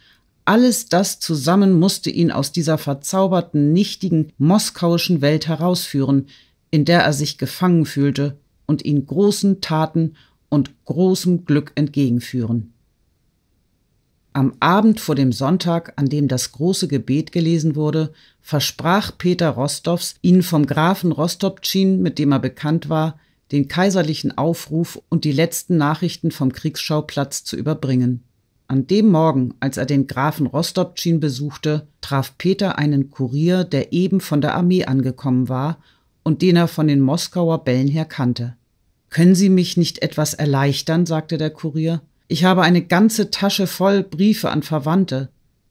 alles das zusammen musste ihn aus dieser verzauberten, nichtigen moskauischen Welt herausführen, in der er sich gefangen fühlte und ihn großen Taten und großem Glück entgegenführen. Am Abend vor dem Sonntag, an dem das große Gebet gelesen wurde, versprach Peter Rostovs, ihn vom Grafen Rostopchin, mit dem er bekannt war, den kaiserlichen Aufruf und die letzten Nachrichten vom Kriegsschauplatz zu überbringen. An dem Morgen, als er den Grafen Rostopchin besuchte, traf Peter einen Kurier, der eben von der Armee angekommen war und den er von den Moskauer Bällen her kannte. Können Sie mich nicht etwas erleichtern? sagte der Kurier. Ich habe eine ganze Tasche voll Briefe an Verwandte.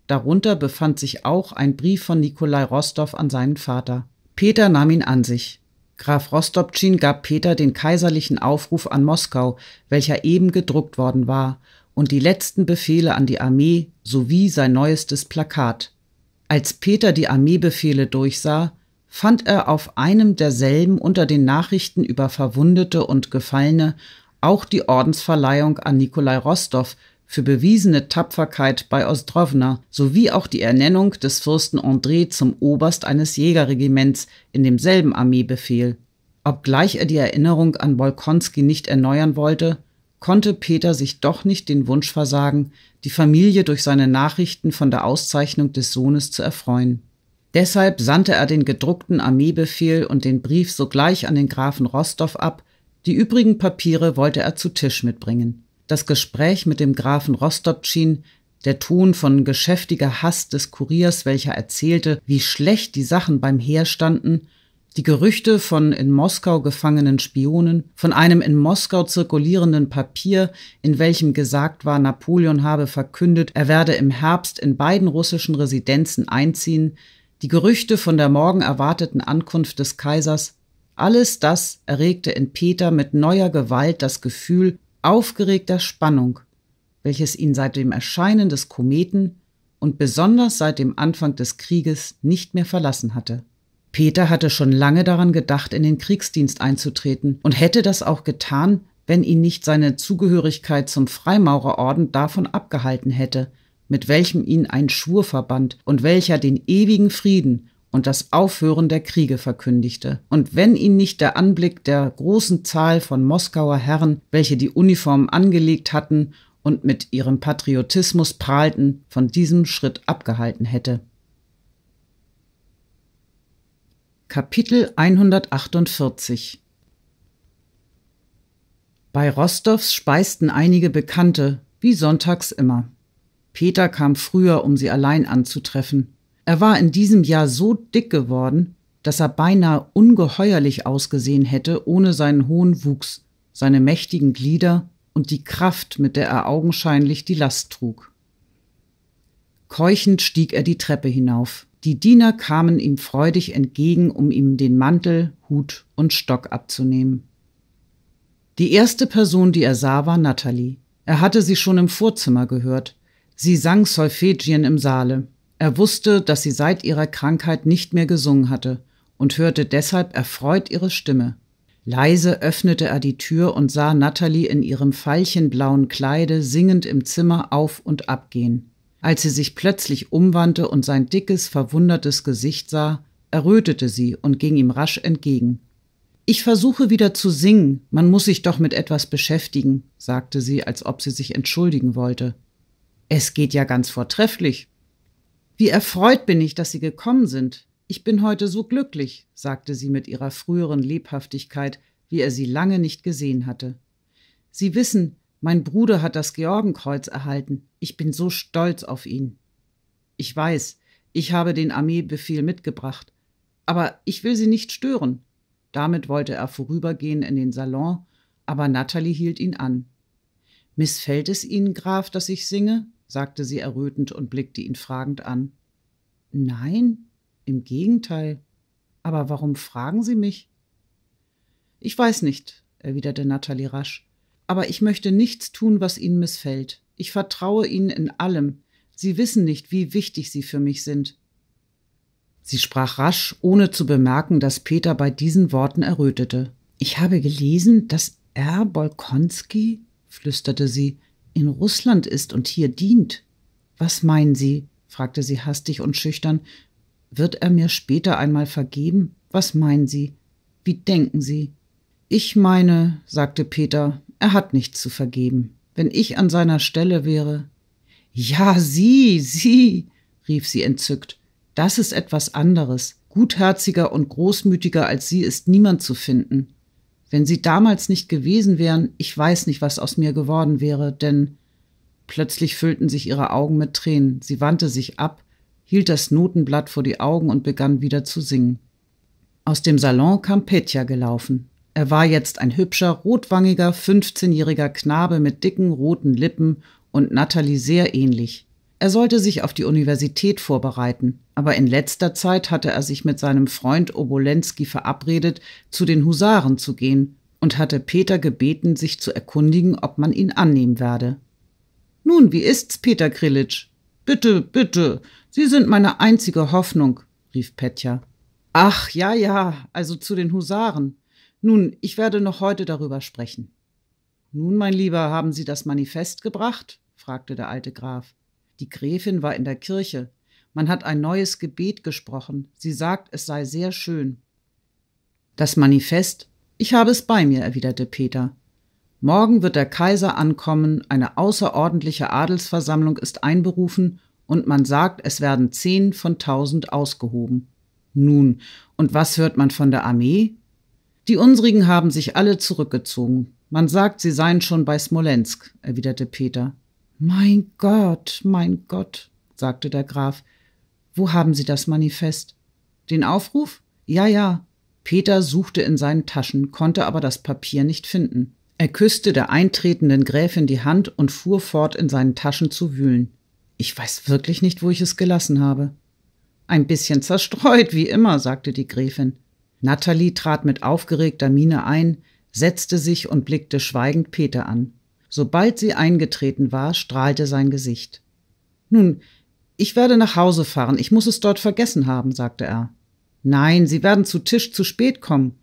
Darunter befand sich auch ein Brief von Nikolai Rostow an seinen Vater. Peter nahm ihn an sich. Graf Rostopchin gab Peter den kaiserlichen Aufruf an Moskau, welcher eben gedruckt worden war, und die letzten Befehle an die Armee sowie sein neuestes Plakat. Als Peter die Armeebefehle durchsah, fand er auf einem derselben unter den Nachrichten über Verwundete und Gefallene auch die Ordensverleihung an Nikolai Rostov für bewiesene Tapferkeit bei Ostrovna sowie auch die Ernennung des Fürsten André zum Oberst eines Jägerregiments in demselben Armeebefehl. Obgleich er die Erinnerung an Bolkonski nicht erneuern wollte, konnte Peter sich doch nicht den Wunsch versagen, die Familie durch seine Nachrichten von der Auszeichnung des Sohnes zu erfreuen. Deshalb sandte er den gedruckten Armeebefehl und den Brief sogleich an den Grafen Rostow ab, die übrigen Papiere wollte er zu Tisch mitbringen. Das Gespräch mit dem Grafen Rostopchin, der Ton von geschäftiger Hass des Kuriers, welcher erzählte, wie schlecht die Sachen beim Heer standen, die Gerüchte von in Moskau gefangenen Spionen, von einem in Moskau zirkulierenden Papier, in welchem gesagt war, Napoleon habe verkündet, er werde im Herbst in beiden russischen Residenzen einziehen, die Gerüchte von der morgen erwarteten Ankunft des Kaisers, alles das erregte in Peter mit neuer Gewalt das Gefühl, aufgeregter Spannung, welches ihn seit dem Erscheinen des Kometen und besonders seit dem Anfang des Krieges nicht mehr verlassen hatte. Peter hatte schon lange daran gedacht, in den Kriegsdienst einzutreten und hätte das auch getan, wenn ihn nicht seine Zugehörigkeit zum Freimaurerorden davon abgehalten hätte, mit welchem ihn ein Schwur verband und welcher den ewigen Frieden und das Aufhören der Kriege verkündigte. Und wenn ihn nicht der Anblick der großen Zahl von Moskauer Herren, welche die Uniformen angelegt hatten und mit ihrem Patriotismus prahlten, von diesem Schritt abgehalten hätte. Kapitel 148 Bei Rostovs speisten einige Bekannte, wie sonntags immer. Peter kam früher, um sie allein anzutreffen. Er war in diesem Jahr so dick geworden, dass er beinahe ungeheuerlich ausgesehen hätte ohne seinen hohen Wuchs, seine mächtigen Glieder und die Kraft, mit der er augenscheinlich die Last trug. Keuchend stieg er die Treppe hinauf. Die Diener kamen ihm freudig entgegen, um ihm den Mantel, Hut und Stock abzunehmen. Die erste Person, die er sah, war Natalie. Er hatte sie schon im Vorzimmer gehört. Sie sang Solfegien im Saale. Er wusste, dass sie seit ihrer Krankheit nicht mehr gesungen hatte und hörte deshalb erfreut ihre Stimme. Leise öffnete er die Tür und sah Natalie in ihrem veilchenblauen Kleide singend im Zimmer auf und ab gehen. Als sie sich plötzlich umwandte und sein dickes, verwundertes Gesicht sah, errötete sie und ging ihm rasch entgegen. Ich versuche wieder zu singen, man muss sich doch mit etwas beschäftigen, sagte sie, als ob sie sich entschuldigen wollte. Es geht ja ganz vortrefflich, wie erfreut bin ich, dass Sie gekommen sind. Ich bin heute so glücklich, sagte sie mit ihrer früheren Lebhaftigkeit, wie er sie lange nicht gesehen hatte. Sie wissen, mein Bruder hat das Georgenkreuz erhalten. Ich bin so stolz auf ihn. Ich weiß, ich habe den Armeebefehl mitgebracht. Aber ich will Sie nicht stören. Damit wollte er vorübergehen in den Salon, aber Natalie hielt ihn an. Missfällt es Ihnen, Graf, dass ich singe? sagte sie errötend und blickte ihn fragend an. Nein, im Gegenteil. Aber warum fragen Sie mich? Ich weiß nicht, erwiderte Natalie rasch. Aber ich möchte nichts tun, was Ihnen missfällt. Ich vertraue Ihnen in allem. Sie wissen nicht, wie wichtig Sie für mich sind. Sie sprach rasch, ohne zu bemerken, dass Peter bei diesen Worten errötete. Ich habe gelesen, dass R. Bolkonski, flüsterte sie, in Russland ist und hier dient. Was meinen Sie? fragte sie hastig und schüchtern. Wird er mir später einmal vergeben? Was meinen Sie? Wie denken Sie? Ich meine, sagte Peter, er hat nichts zu vergeben. Wenn ich an seiner Stelle wäre. Ja, Sie, Sie, rief sie entzückt. Das ist etwas anderes. Gutherziger und großmütiger als Sie ist niemand zu finden. Wenn sie damals nicht gewesen wären, ich weiß nicht, was aus mir geworden wäre, denn plötzlich füllten sich ihre Augen mit Tränen, sie wandte sich ab, hielt das Notenblatt vor die Augen und begann wieder zu singen. Aus dem Salon kam Petja gelaufen. Er war jetzt ein hübscher, rotwangiger, 15-jähriger Knabe mit dicken roten Lippen und Natalie sehr ähnlich. Er sollte sich auf die Universität vorbereiten, aber in letzter Zeit hatte er sich mit seinem Freund Obolensky verabredet, zu den Husaren zu gehen und hatte Peter gebeten, sich zu erkundigen, ob man ihn annehmen werde. Nun, wie ist's, Peter Krillitsch? Bitte, bitte, Sie sind meine einzige Hoffnung, rief Petja. Ach, ja, ja, also zu den Husaren. Nun, ich werde noch heute darüber sprechen. Nun, mein Lieber, haben Sie das Manifest gebracht? fragte der alte Graf. Die Gräfin war in der Kirche. Man hat ein neues Gebet gesprochen. Sie sagt, es sei sehr schön. Das Manifest? Ich habe es bei mir, erwiderte Peter. Morgen wird der Kaiser ankommen, eine außerordentliche Adelsversammlung ist einberufen und man sagt, es werden zehn von tausend ausgehoben. Nun, und was hört man von der Armee? Die unsrigen haben sich alle zurückgezogen. Man sagt, sie seien schon bei Smolensk, erwiderte Peter. Mein Gott, mein Gott, sagte der Graf. Wo haben Sie das Manifest? Den Aufruf? Ja, ja. Peter suchte in seinen Taschen, konnte aber das Papier nicht finden. Er küsste der eintretenden Gräfin die Hand und fuhr fort, in seinen Taschen zu wühlen. Ich weiß wirklich nicht, wo ich es gelassen habe. Ein bisschen zerstreut, wie immer, sagte die Gräfin. Natalie trat mit aufgeregter Miene ein, setzte sich und blickte schweigend Peter an. Sobald sie eingetreten war, strahlte sein Gesicht. Nun, ich werde nach Hause fahren, ich muss es dort vergessen haben, sagte er. Nein, Sie werden zu Tisch zu spät kommen.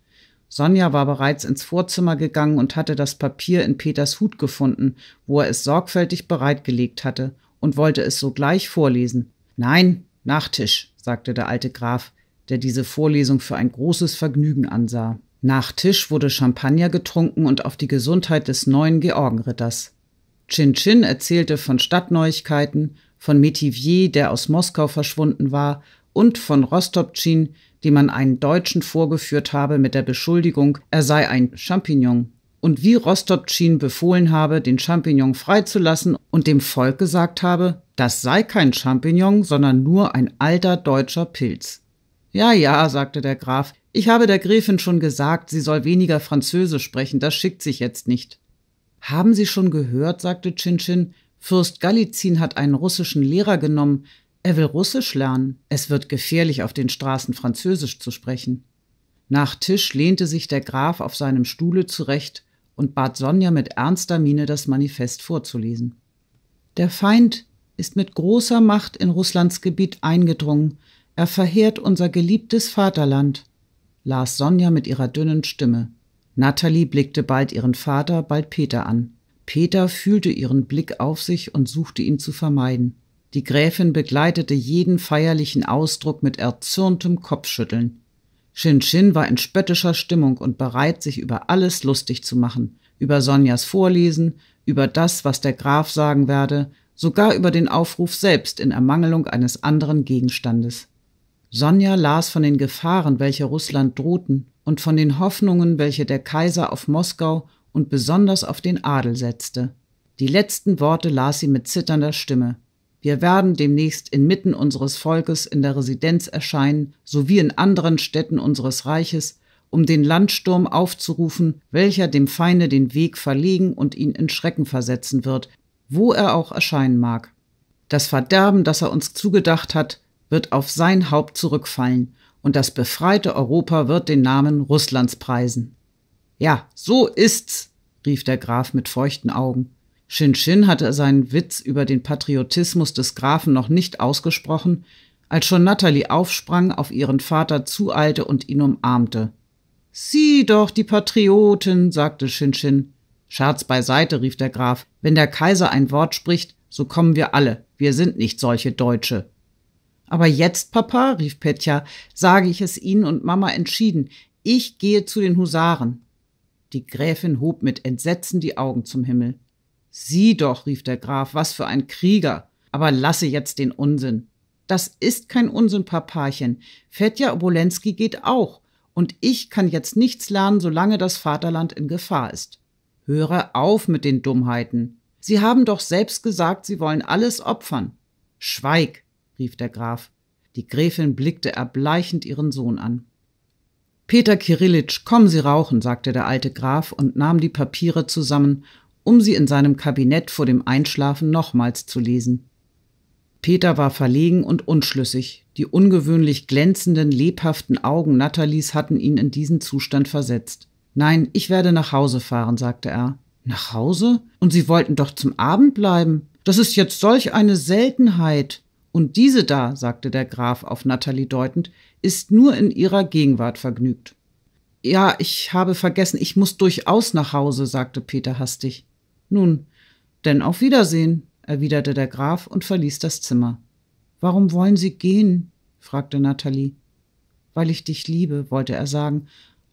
Sonja war bereits ins Vorzimmer gegangen und hatte das Papier in Peters Hut gefunden, wo er es sorgfältig bereitgelegt hatte, und wollte es sogleich vorlesen. Nein, nach Tisch, sagte der alte Graf, der diese Vorlesung für ein großes Vergnügen ansah. Nach Tisch wurde Champagner getrunken und auf die Gesundheit des neuen Georgenritters. Chin Chin erzählte von Stadtneuigkeiten, von Metivier, der aus Moskau verschwunden war, und von Rostopchin, dem man einen Deutschen vorgeführt habe mit der Beschuldigung, er sei ein Champignon. Und wie Rostopchin befohlen habe, den Champignon freizulassen und dem Volk gesagt habe, das sei kein Champignon, sondern nur ein alter deutscher Pilz. Ja, ja, sagte der Graf, ich habe der Gräfin schon gesagt, sie soll weniger Französisch sprechen, das schickt sich jetzt nicht. Haben Sie schon gehört, sagte Chin Chin, Fürst Galizin hat einen russischen Lehrer genommen, er will Russisch lernen, es wird gefährlich, auf den Straßen Französisch zu sprechen. Nach Tisch lehnte sich der Graf auf seinem Stuhle zurecht und bat Sonja mit ernster Miene das Manifest vorzulesen. Der Feind ist mit großer Macht in Russlands Gebiet eingedrungen, er verheert unser geliebtes Vaterland, las Sonja mit ihrer dünnen Stimme. Natalie blickte bald ihren Vater, bald Peter an. Peter fühlte ihren Blick auf sich und suchte ihn zu vermeiden. Die Gräfin begleitete jeden feierlichen Ausdruck mit erzürntem Kopfschütteln. Shin Shin war in spöttischer Stimmung und bereit, sich über alles lustig zu machen, über Sonjas Vorlesen, über das, was der Graf sagen werde, sogar über den Aufruf selbst in Ermangelung eines anderen Gegenstandes. Sonja las von den Gefahren, welche Russland drohten, und von den Hoffnungen, welche der Kaiser auf Moskau und besonders auf den Adel setzte. Die letzten Worte las sie mit zitternder Stimme. Wir werden demnächst inmitten unseres Volkes in der Residenz erscheinen, sowie in anderen Städten unseres Reiches, um den Landsturm aufzurufen, welcher dem Feinde den Weg verlegen und ihn in Schrecken versetzen wird, wo er auch erscheinen mag. Das Verderben, das er uns zugedacht hat, wird auf sein Haupt zurückfallen und das befreite Europa wird den Namen Russlands preisen. Ja, so ist's, rief der Graf mit feuchten Augen. shin Schinschin hatte seinen Witz über den Patriotismus des Grafen noch nicht ausgesprochen, als schon Natalie aufsprang, auf ihren Vater zueilte und ihn umarmte. Sieh doch, die Patrioten, sagte shin Schinschin. Scherz beiseite, rief der Graf. Wenn der Kaiser ein Wort spricht, so kommen wir alle. Wir sind nicht solche Deutsche. Aber jetzt, Papa, rief Petja, sage ich es Ihnen und Mama entschieden. Ich gehe zu den Husaren. Die Gräfin hob mit Entsetzen die Augen zum Himmel. Sieh doch, rief der Graf, was für ein Krieger. Aber lasse jetzt den Unsinn. Das ist kein Unsinn, Papachen. Fetja Obolensky geht auch. Und ich kann jetzt nichts lernen, solange das Vaterland in Gefahr ist. Höre auf mit den Dummheiten. Sie haben doch selbst gesagt, Sie wollen alles opfern. Schweig, rief der Graf. Die Gräfin blickte erbleichend ihren Sohn an. Peter Kirillitsch, kommen Sie rauchen, sagte der alte Graf und nahm die Papiere zusammen, um sie in seinem Kabinett vor dem Einschlafen nochmals zu lesen. Peter war verlegen und unschlüssig. Die ungewöhnlich glänzenden, lebhaften Augen Nathalies hatten ihn in diesen Zustand versetzt. Nein, ich werde nach Hause fahren, sagte er. Nach Hause? Und Sie wollten doch zum Abend bleiben. Das ist jetzt solch eine Seltenheit. Und diese da, sagte der Graf auf Natalie deutend, ist nur in ihrer Gegenwart vergnügt. Ja, ich habe vergessen, ich muss durchaus nach Hause, sagte Peter hastig. Nun, denn auf Wiedersehen, erwiderte der Graf und verließ das Zimmer. Warum wollen Sie gehen? fragte Natalie. Weil ich dich liebe, wollte er sagen,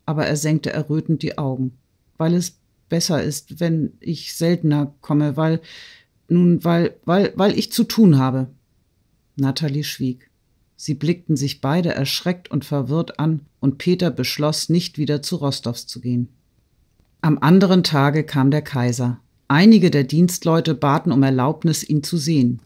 aber er senkte errötend die Augen. Weil es besser ist, wenn ich seltener komme, weil, nun, weil, weil, weil ich zu tun habe. Natalie schwieg. Sie blickten sich beide erschreckt und verwirrt an, und Peter beschloss, nicht wieder zu Rostows zu gehen. Am anderen Tage kam der Kaiser. Einige der Dienstleute baten um Erlaubnis, ihn zu sehen.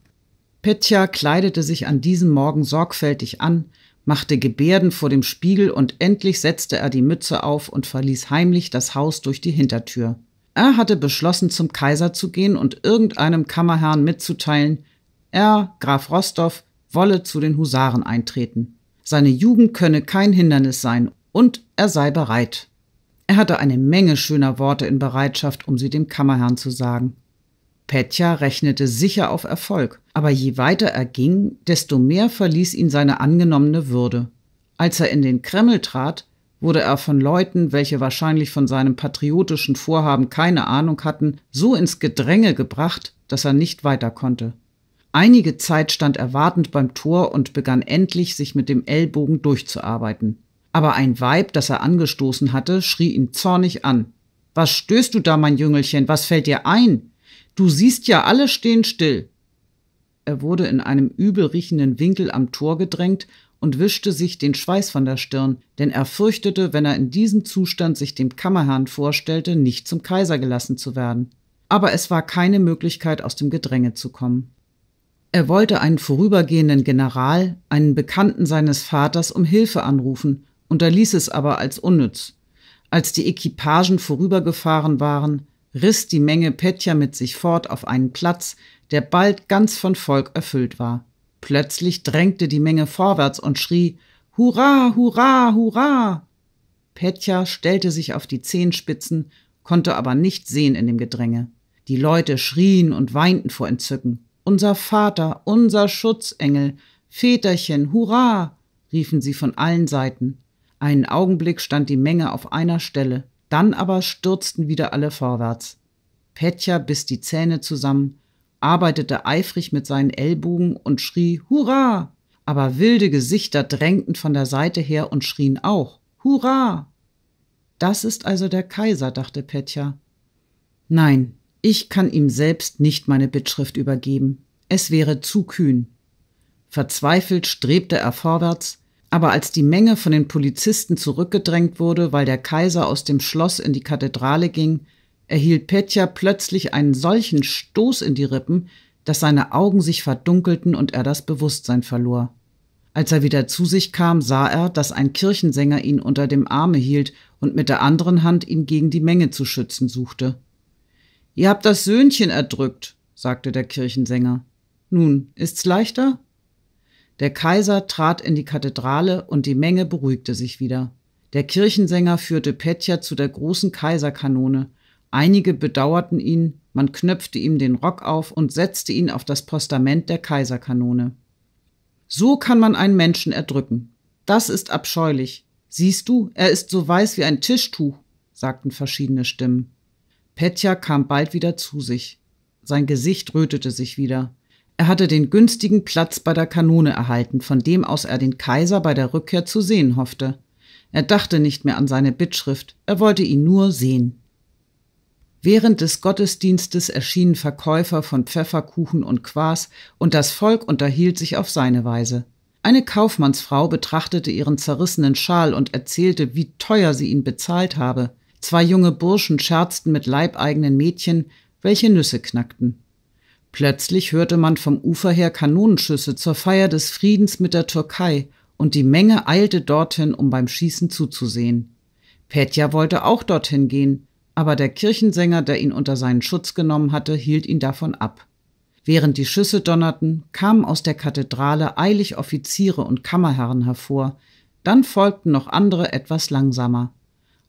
Petja kleidete sich an diesem Morgen sorgfältig an, machte Gebärden vor dem Spiegel und endlich setzte er die Mütze auf und verließ heimlich das Haus durch die Hintertür. Er hatte beschlossen, zum Kaiser zu gehen und irgendeinem Kammerherrn mitzuteilen, er, Graf Rostow, wolle zu den Husaren eintreten. Seine Jugend könne kein Hindernis sein und er sei bereit. Er hatte eine Menge schöner Worte in Bereitschaft, um sie dem Kammerherrn zu sagen. Petja rechnete sicher auf Erfolg, aber je weiter er ging, desto mehr verließ ihn seine angenommene Würde. Als er in den Kreml trat, wurde er von Leuten, welche wahrscheinlich von seinem patriotischen Vorhaben keine Ahnung hatten, so ins Gedränge gebracht, dass er nicht weiter konnte. Einige Zeit stand er wartend beim Tor und begann endlich, sich mit dem Ellbogen durchzuarbeiten. Aber ein Weib, das er angestoßen hatte, schrie ihn zornig an. Was stößt du da, mein Jüngelchen? Was fällt dir ein? Du siehst ja, alle stehen still. Er wurde in einem übel riechenden Winkel am Tor gedrängt und wischte sich den Schweiß von der Stirn, denn er fürchtete, wenn er in diesem Zustand sich dem Kammerherrn vorstellte, nicht zum Kaiser gelassen zu werden. Aber es war keine Möglichkeit, aus dem Gedränge zu kommen. Er wollte einen vorübergehenden General, einen Bekannten seines Vaters, um Hilfe anrufen, unterließ es aber als unnütz. Als die Equipagen vorübergefahren waren, riss die Menge Petja mit sich fort auf einen Platz, der bald ganz von Volk erfüllt war. Plötzlich drängte die Menge vorwärts und schrie Hurra, hurra, hurra. Petja stellte sich auf die Zehenspitzen, konnte aber nicht sehen in dem Gedränge. Die Leute schrien und weinten vor Entzücken. Unser Vater, unser Schutzengel, Väterchen, hurra! riefen sie von allen Seiten. Einen Augenblick stand die Menge auf einer Stelle, dann aber stürzten wieder alle vorwärts. Petja biss die Zähne zusammen, arbeitete eifrig mit seinen Ellbogen und schrie Hurra! Aber wilde Gesichter drängten von der Seite her und schrien auch Hurra! Das ist also der Kaiser, dachte Petja. Nein, ich kann ihm selbst nicht meine Bittschrift übergeben. Es wäre zu kühn. Verzweifelt strebte er vorwärts, aber als die Menge von den Polizisten zurückgedrängt wurde, weil der Kaiser aus dem Schloss in die Kathedrale ging, erhielt Petja plötzlich einen solchen Stoß in die Rippen, dass seine Augen sich verdunkelten und er das Bewusstsein verlor. Als er wieder zu sich kam, sah er, dass ein Kirchensänger ihn unter dem Arme hielt und mit der anderen Hand ihn gegen die Menge zu schützen suchte. Ihr habt das Söhnchen erdrückt, sagte der Kirchensänger. Nun, ist's leichter? Der Kaiser trat in die Kathedrale und die Menge beruhigte sich wieder. Der Kirchensänger führte Petja zu der großen Kaiserkanone. Einige bedauerten ihn, man knöpfte ihm den Rock auf und setzte ihn auf das Postament der Kaiserkanone. So kann man einen Menschen erdrücken. Das ist abscheulich. Siehst du, er ist so weiß wie ein Tischtuch, sagten verschiedene Stimmen. Petja kam bald wieder zu sich. Sein Gesicht rötete sich wieder. Er hatte den günstigen Platz bei der Kanone erhalten, von dem aus er den Kaiser bei der Rückkehr zu sehen hoffte. Er dachte nicht mehr an seine Bittschrift, er wollte ihn nur sehen. Während des Gottesdienstes erschienen Verkäufer von Pfefferkuchen und Quas, und das Volk unterhielt sich auf seine Weise. Eine Kaufmannsfrau betrachtete ihren zerrissenen Schal und erzählte, wie teuer sie ihn bezahlt habe. Zwei junge Burschen scherzten mit leibeigenen Mädchen, welche Nüsse knackten. Plötzlich hörte man vom Ufer her Kanonenschüsse zur Feier des Friedens mit der Türkei und die Menge eilte dorthin, um beim Schießen zuzusehen. Petja wollte auch dorthin gehen, aber der Kirchensänger, der ihn unter seinen Schutz genommen hatte, hielt ihn davon ab. Während die Schüsse donnerten, kamen aus der Kathedrale eilig Offiziere und Kammerherren hervor, dann folgten noch andere etwas langsamer.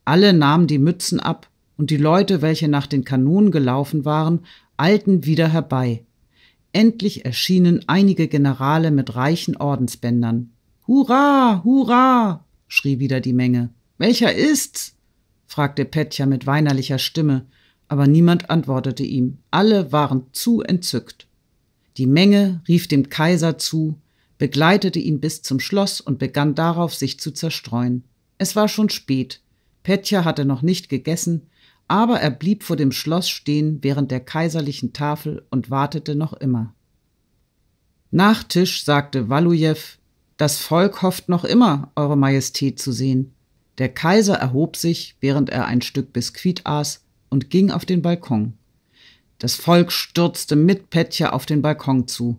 Alle nahmen die Mützen ab, und die Leute, welche nach den Kanonen gelaufen waren, eilten wieder herbei. Endlich erschienen einige Generale mit reichen Ordensbändern. Hurra, hurra! schrie wieder die Menge. Welcher ist's? fragte Petja mit weinerlicher Stimme, aber niemand antwortete ihm. Alle waren zu entzückt. Die Menge rief dem Kaiser zu, begleitete ihn bis zum Schloss und begann darauf, sich zu zerstreuen. Es war schon spät. Petja hatte noch nicht gegessen, aber er blieb vor dem Schloss stehen während der kaiserlichen Tafel und wartete noch immer. Nach Tisch sagte Walujew, das Volk hofft noch immer, Eure Majestät zu sehen. Der Kaiser erhob sich, während er ein Stück Biskuit aß, und ging auf den Balkon. Das Volk stürzte mit Petja auf den Balkon zu.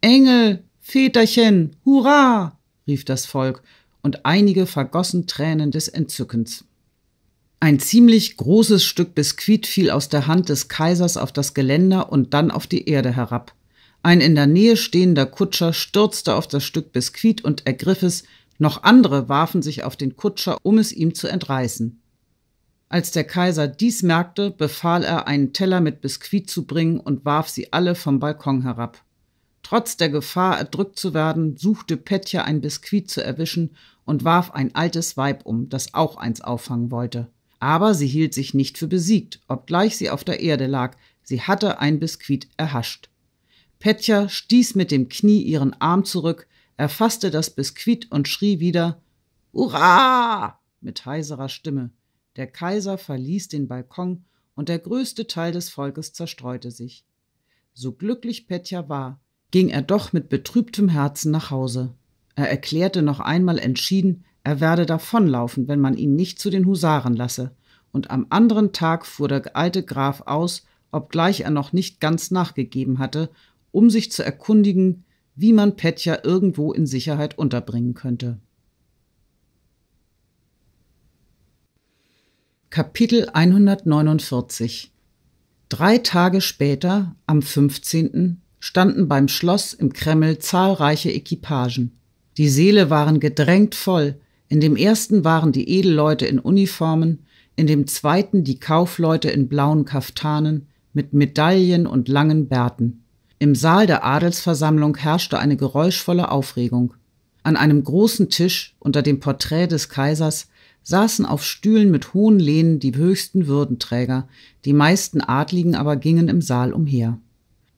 Engel, Väterchen, hurra! rief das Volk, und einige vergossen Tränen des Entzückens. Ein ziemlich großes Stück Biskuit fiel aus der Hand des Kaisers auf das Geländer und dann auf die Erde herab. Ein in der Nähe stehender Kutscher stürzte auf das Stück Biskuit und ergriff es, noch andere warfen sich auf den Kutscher, um es ihm zu entreißen. Als der Kaiser dies merkte, befahl er, einen Teller mit Biskuit zu bringen und warf sie alle vom Balkon herab. Trotz der Gefahr, erdrückt zu werden, suchte Petja ein Biskuit zu erwischen und warf ein altes Weib um, das auch eins auffangen wollte. Aber sie hielt sich nicht für besiegt, obgleich sie auf der Erde lag, sie hatte ein Biskuit erhascht. Petja stieß mit dem Knie ihren Arm zurück, erfasste das Biskuit und schrie wieder Hurra! mit heiserer Stimme. Der Kaiser verließ den Balkon und der größte Teil des Volkes zerstreute sich. So glücklich Petja war, ging er doch mit betrübtem Herzen nach Hause. Er erklärte noch einmal entschieden, er werde davonlaufen, wenn man ihn nicht zu den Husaren lasse. Und am anderen Tag fuhr der alte Graf aus, obgleich er noch nicht ganz nachgegeben hatte, um sich zu erkundigen, wie man Petja irgendwo in Sicherheit unterbringen könnte. Kapitel 149 Drei Tage später, am 15., standen beim Schloss im Kreml zahlreiche Equipagen. Die Seele waren gedrängt voll, in dem ersten waren die Edelleute in Uniformen, in dem zweiten die Kaufleute in blauen Kaftanen mit Medaillen und langen Bärten. Im Saal der Adelsversammlung herrschte eine geräuschvolle Aufregung. An einem großen Tisch unter dem Porträt des Kaisers saßen auf Stühlen mit hohen Lehnen die höchsten Würdenträger, die meisten Adligen aber gingen im Saal umher.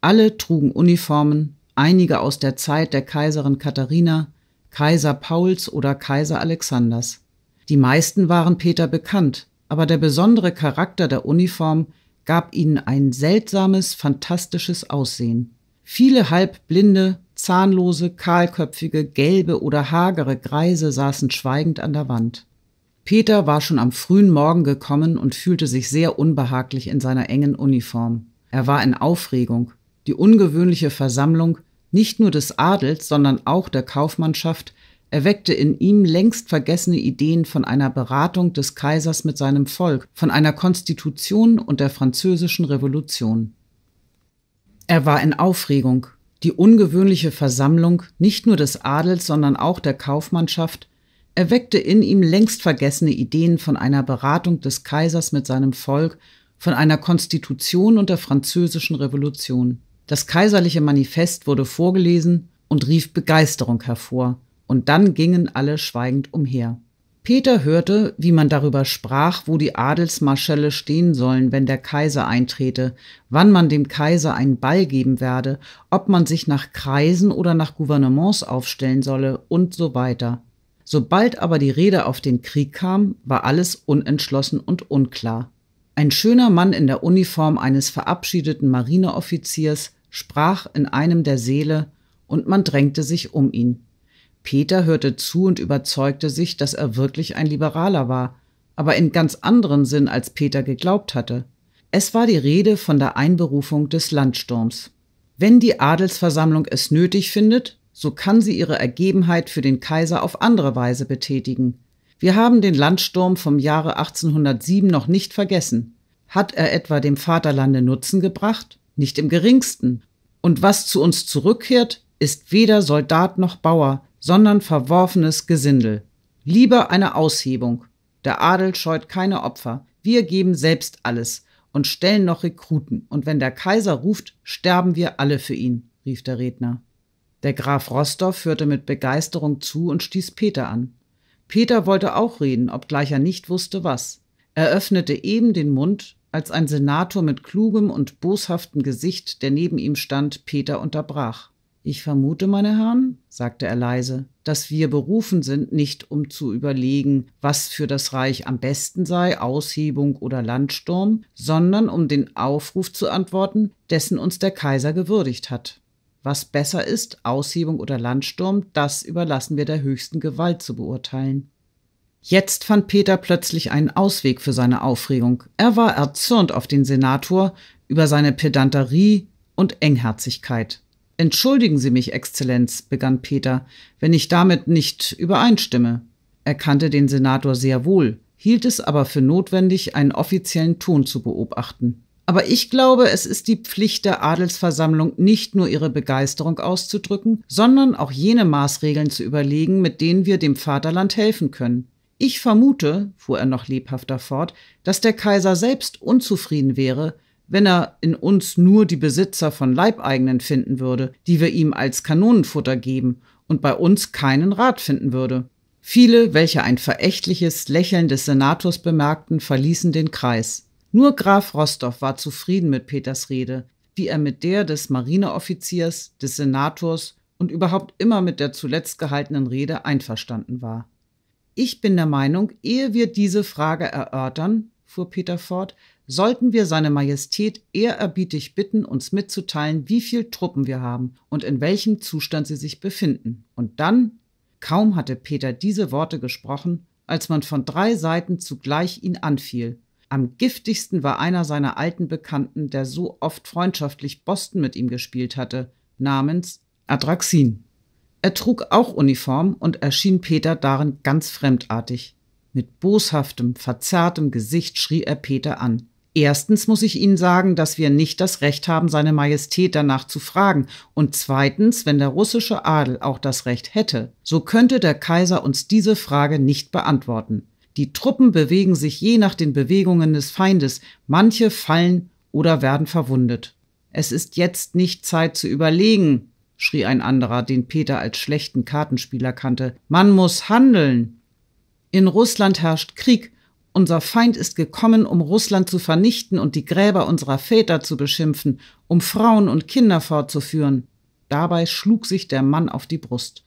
Alle trugen Uniformen, einige aus der Zeit der Kaiserin Katharina, Kaiser Pauls oder Kaiser Alexanders. Die meisten waren Peter bekannt, aber der besondere Charakter der Uniform gab ihnen ein seltsames, fantastisches Aussehen. Viele halbblinde, zahnlose, kahlköpfige, gelbe oder hagere Greise saßen schweigend an der Wand. Peter war schon am frühen Morgen gekommen und fühlte sich sehr unbehaglich in seiner engen Uniform. Er war in Aufregung. Die ungewöhnliche Versammlung nicht nur des Adels, sondern auch der Kaufmannschaft, erweckte in ihm längst vergessene Ideen von einer Beratung des Kaisers mit seinem Volk, von einer Konstitution und der französischen Revolution. Er war in Aufregung. Die ungewöhnliche Versammlung nicht nur des Adels, sondern auch der Kaufmannschaft erweckte in ihm längst vergessene Ideen von einer Beratung des Kaisers mit seinem Volk, von einer Konstitution und der französischen Revolution. Das kaiserliche Manifest wurde vorgelesen und rief Begeisterung hervor, und dann gingen alle schweigend umher. Peter hörte, wie man darüber sprach, wo die Adelsmarschälle stehen sollen, wenn der Kaiser eintrete, wann man dem Kaiser einen Ball geben werde, ob man sich nach Kreisen oder nach Gouvernements aufstellen solle und so weiter. Sobald aber die Rede auf den Krieg kam, war alles unentschlossen und unklar. Ein schöner Mann in der Uniform eines verabschiedeten Marineoffiziers sprach in einem der Seele, und man drängte sich um ihn. Peter hörte zu und überzeugte sich, dass er wirklich ein Liberaler war, aber in ganz anderen Sinn, als Peter geglaubt hatte. Es war die Rede von der Einberufung des Landsturms. Wenn die Adelsversammlung es nötig findet, so kann sie ihre Ergebenheit für den Kaiser auf andere Weise betätigen. Wir haben den Landsturm vom Jahre 1807 noch nicht vergessen. Hat er etwa dem Vaterlande Nutzen gebracht? Nicht im geringsten. Und was zu uns zurückkehrt, ist weder Soldat noch Bauer, sondern verworfenes Gesindel. Lieber eine Aushebung. Der Adel scheut keine Opfer. Wir geben selbst alles und stellen noch Rekruten. Und wenn der Kaiser ruft, sterben wir alle für ihn, rief der Redner. Der Graf Rostow hörte mit Begeisterung zu und stieß Peter an. Peter wollte auch reden, obgleich er nicht wusste was. Er öffnete eben den Mund, als ein Senator mit klugem und boshaftem Gesicht, der neben ihm stand, Peter unterbrach. Ich vermute, meine Herren, sagte er leise, dass wir berufen sind, nicht um zu überlegen, was für das Reich am besten sei, Aushebung oder Landsturm, sondern um den Aufruf zu antworten, dessen uns der Kaiser gewürdigt hat. Was besser ist, Aushebung oder Landsturm, das überlassen wir der höchsten Gewalt zu beurteilen. Jetzt fand Peter plötzlich einen Ausweg für seine Aufregung. Er war erzürnt auf den Senator über seine Pedanterie und Engherzigkeit. Entschuldigen Sie mich, Exzellenz, begann Peter, wenn ich damit nicht übereinstimme. Er kannte den Senator sehr wohl, hielt es aber für notwendig, einen offiziellen Ton zu beobachten. Aber ich glaube, es ist die Pflicht der Adelsversammlung, nicht nur ihre Begeisterung auszudrücken, sondern auch jene Maßregeln zu überlegen, mit denen wir dem Vaterland helfen können. Ich vermute, fuhr er noch lebhafter fort, dass der Kaiser selbst unzufrieden wäre, wenn er in uns nur die Besitzer von Leibeigenen finden würde, die wir ihm als Kanonenfutter geben und bei uns keinen Rat finden würde. Viele, welche ein verächtliches Lächeln des Senators bemerkten, verließen den Kreis. Nur Graf Rostow war zufrieden mit Peters Rede, wie er mit der des Marineoffiziers, des Senators und überhaupt immer mit der zuletzt gehaltenen Rede einverstanden war. Ich bin der Meinung, ehe wir diese Frage erörtern, fuhr Peter fort, sollten wir Seine Majestät ehrerbietig bitten, uns mitzuteilen, wie viel Truppen wir haben und in welchem Zustand sie sich befinden. Und dann, kaum hatte Peter diese Worte gesprochen, als man von drei Seiten zugleich ihn anfiel. Am giftigsten war einer seiner alten Bekannten, der so oft freundschaftlich Boston mit ihm gespielt hatte, namens Adraxin. Er trug auch Uniform und erschien Peter darin ganz fremdartig. Mit boshaftem, verzerrtem Gesicht schrie er Peter an. Erstens muss ich Ihnen sagen, dass wir nicht das Recht haben, seine Majestät danach zu fragen. Und zweitens, wenn der russische Adel auch das Recht hätte, so könnte der Kaiser uns diese Frage nicht beantworten. Die Truppen bewegen sich je nach den Bewegungen des Feindes. Manche fallen oder werden verwundet. Es ist jetzt nicht Zeit zu überlegen, schrie ein anderer, den Peter als schlechten Kartenspieler kannte. Man muss handeln. In Russland herrscht Krieg. Unser Feind ist gekommen, um Russland zu vernichten und die Gräber unserer Väter zu beschimpfen, um Frauen und Kinder fortzuführen. Dabei schlug sich der Mann auf die Brust.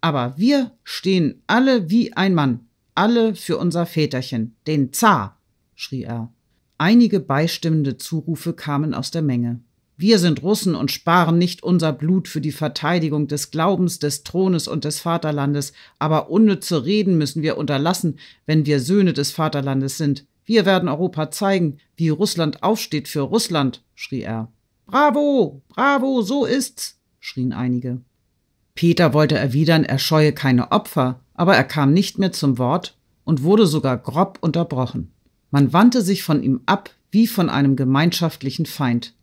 Aber wir stehen alle wie ein Mann, alle für unser Väterchen, den Zar, schrie er. Einige beistimmende Zurufe kamen aus der Menge. Wir sind Russen und sparen nicht unser Blut für die Verteidigung des Glaubens, des Thrones und des Vaterlandes, aber unnütze Reden müssen wir unterlassen, wenn wir Söhne des Vaterlandes sind. Wir werden Europa zeigen, wie Russland aufsteht für Russland, schrie er. Bravo, bravo, so ist's, schrien einige. Peter wollte erwidern, er scheue keine Opfer, aber er kam nicht mehr zum Wort und wurde sogar grob unterbrochen. Man wandte sich von ihm ab wie von einem gemeinschaftlichen Feind.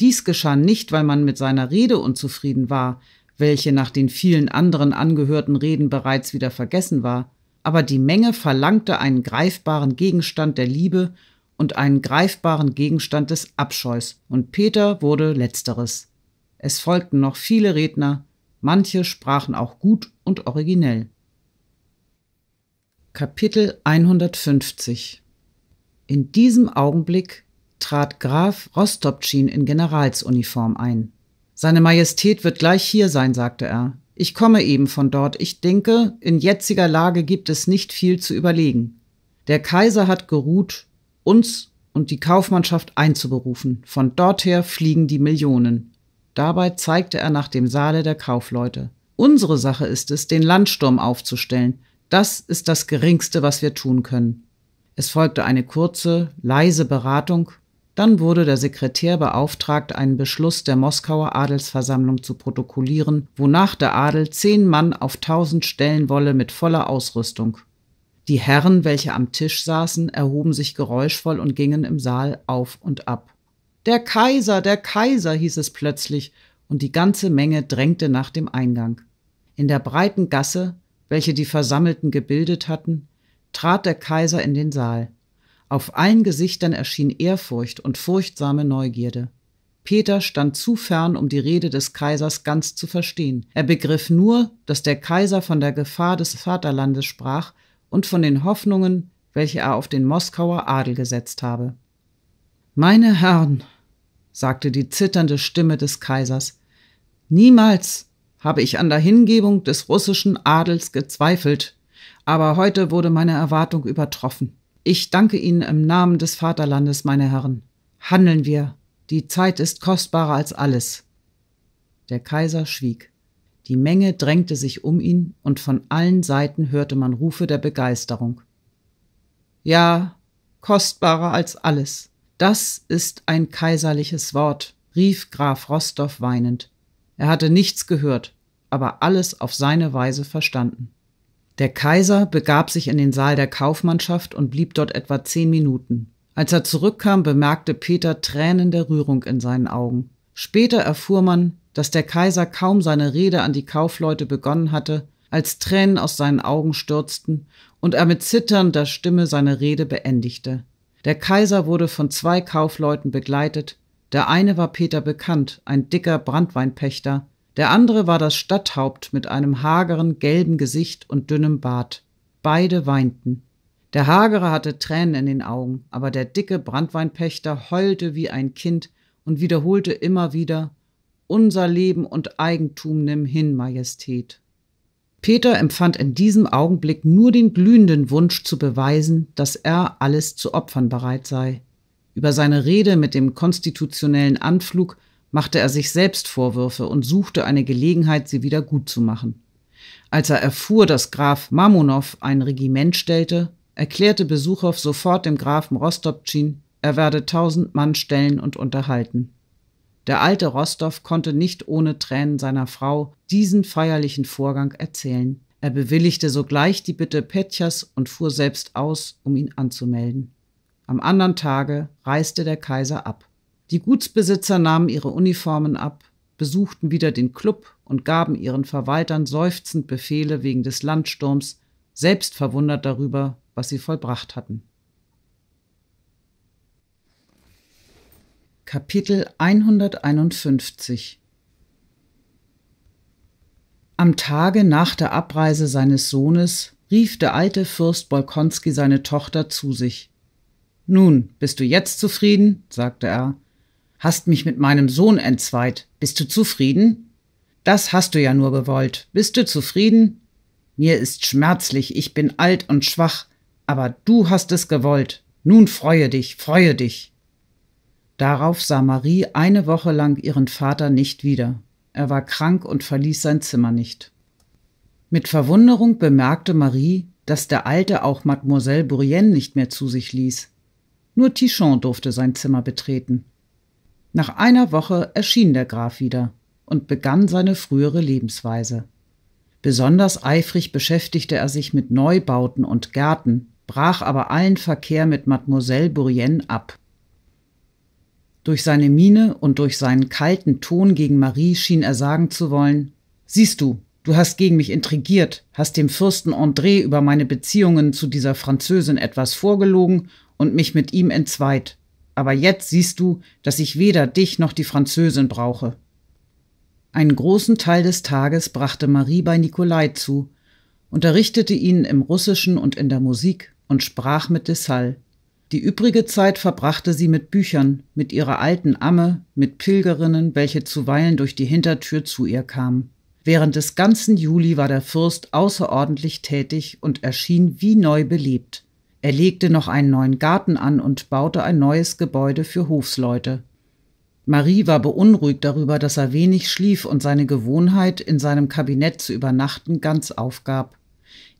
Dies geschah nicht, weil man mit seiner Rede unzufrieden war, welche nach den vielen anderen angehörten Reden bereits wieder vergessen war, aber die Menge verlangte einen greifbaren Gegenstand der Liebe und einen greifbaren Gegenstand des Abscheus, und Peter wurde letzteres. Es folgten noch viele Redner, manche sprachen auch gut und originell. Kapitel 150 In diesem Augenblick trat Graf Rostopchin in Generalsuniform ein. Seine Majestät wird gleich hier sein, sagte er. Ich komme eben von dort. Ich denke, in jetziger Lage gibt es nicht viel zu überlegen. Der Kaiser hat geruht, uns und die Kaufmannschaft einzuberufen. Von dorther fliegen die Millionen. Dabei zeigte er nach dem Saale der Kaufleute. Unsere Sache ist es, den Landsturm aufzustellen. Das ist das Geringste, was wir tun können. Es folgte eine kurze, leise Beratung dann wurde der Sekretär beauftragt, einen Beschluss der Moskauer Adelsversammlung zu protokollieren, wonach der Adel zehn Mann auf tausend stellen wolle mit voller Ausrüstung. Die Herren, welche am Tisch saßen, erhoben sich geräuschvoll und gingen im Saal auf und ab. Der Kaiser, der Kaiser, hieß es plötzlich, und die ganze Menge drängte nach dem Eingang. In der breiten Gasse, welche die Versammelten gebildet hatten, trat der Kaiser in den Saal. Auf allen Gesichtern erschien Ehrfurcht und furchtsame Neugierde. Peter stand zu fern, um die Rede des Kaisers ganz zu verstehen. Er begriff nur, dass der Kaiser von der Gefahr des Vaterlandes sprach und von den Hoffnungen, welche er auf den Moskauer Adel gesetzt habe. Meine Herren, sagte die zitternde Stimme des Kaisers, niemals habe ich an der Hingebung des russischen Adels gezweifelt, aber heute wurde meine Erwartung übertroffen. Ich danke Ihnen im Namen des Vaterlandes, meine Herren. Handeln wir. Die Zeit ist kostbarer als alles. Der Kaiser schwieg. Die Menge drängte sich um ihn, und von allen Seiten hörte man Rufe der Begeisterung. Ja, kostbarer als alles. Das ist ein kaiserliches Wort, rief Graf Rostow weinend. Er hatte nichts gehört, aber alles auf seine Weise verstanden. Der Kaiser begab sich in den Saal der Kaufmannschaft und blieb dort etwa zehn Minuten. Als er zurückkam, bemerkte Peter Tränen der Rührung in seinen Augen. Später erfuhr man, dass der Kaiser kaum seine Rede an die Kaufleute begonnen hatte, als Tränen aus seinen Augen stürzten und er mit zitternder Stimme seine Rede beendigte. Der Kaiser wurde von zwei Kaufleuten begleitet. Der eine war Peter bekannt, ein dicker Brandweinpächter, der andere war das Stadthaupt mit einem hageren, gelben Gesicht und dünnem Bart. Beide weinten. Der Hagere hatte Tränen in den Augen, aber der dicke Brandweinpächter heulte wie ein Kind und wiederholte immer wieder Unser Leben und Eigentum nimm hin, Majestät. Peter empfand in diesem Augenblick nur den glühenden Wunsch zu beweisen, dass er alles zu opfern bereit sei. Über seine Rede mit dem konstitutionellen Anflug machte er sich selbst Vorwürfe und suchte eine Gelegenheit, sie wieder gut zu machen. Als er erfuhr, dass Graf Mamonow ein Regiment stellte, erklärte Besuchow sofort dem Grafen Rostopchin, er werde tausend Mann stellen und unterhalten. Der alte Rostow konnte nicht ohne Tränen seiner Frau diesen feierlichen Vorgang erzählen. Er bewilligte sogleich die Bitte Petjas und fuhr selbst aus, um ihn anzumelden. Am anderen Tage reiste der Kaiser ab. Die Gutsbesitzer nahmen ihre Uniformen ab, besuchten wieder den Club und gaben ihren Verwaltern seufzend Befehle wegen des Landsturms, selbst verwundert darüber, was sie vollbracht hatten. Kapitel 151 Am Tage nach der Abreise seines Sohnes rief der alte Fürst Bolkonski seine Tochter zu sich. Nun, bist du jetzt zufrieden? sagte er hast mich mit meinem Sohn entzweit. Bist du zufrieden? Das hast du ja nur gewollt. Bist du zufrieden? Mir ist schmerzlich, ich bin alt und schwach, aber du hast es gewollt. Nun freue dich, freue dich. Darauf sah Marie eine Woche lang ihren Vater nicht wieder. Er war krank und verließ sein Zimmer nicht. Mit Verwunderung bemerkte Marie, dass der Alte auch Mademoiselle Bourienne nicht mehr zu sich ließ. Nur Tichon durfte sein Zimmer betreten. Nach einer Woche erschien der Graf wieder und begann seine frühere Lebensweise. Besonders eifrig beschäftigte er sich mit Neubauten und Gärten, brach aber allen Verkehr mit Mademoiselle Bourienne ab. Durch seine Miene und durch seinen kalten Ton gegen Marie schien er sagen zu wollen Siehst du, du hast gegen mich intrigiert, hast dem Fürsten André über meine Beziehungen zu dieser Französin etwas vorgelogen und mich mit ihm entzweit aber jetzt siehst du, dass ich weder dich noch die Französin brauche. Einen großen Teil des Tages brachte Marie bei Nikolai zu, unterrichtete ihn im Russischen und in der Musik und sprach mit Dessal. Die übrige Zeit verbrachte sie mit Büchern, mit ihrer alten Amme, mit Pilgerinnen, welche zuweilen durch die Hintertür zu ihr kamen. Während des ganzen Juli war der Fürst außerordentlich tätig und erschien wie neu belebt. Er legte noch einen neuen Garten an und baute ein neues Gebäude für Hofsleute. Marie war beunruhigt darüber, dass er wenig schlief und seine Gewohnheit, in seinem Kabinett zu übernachten, ganz aufgab.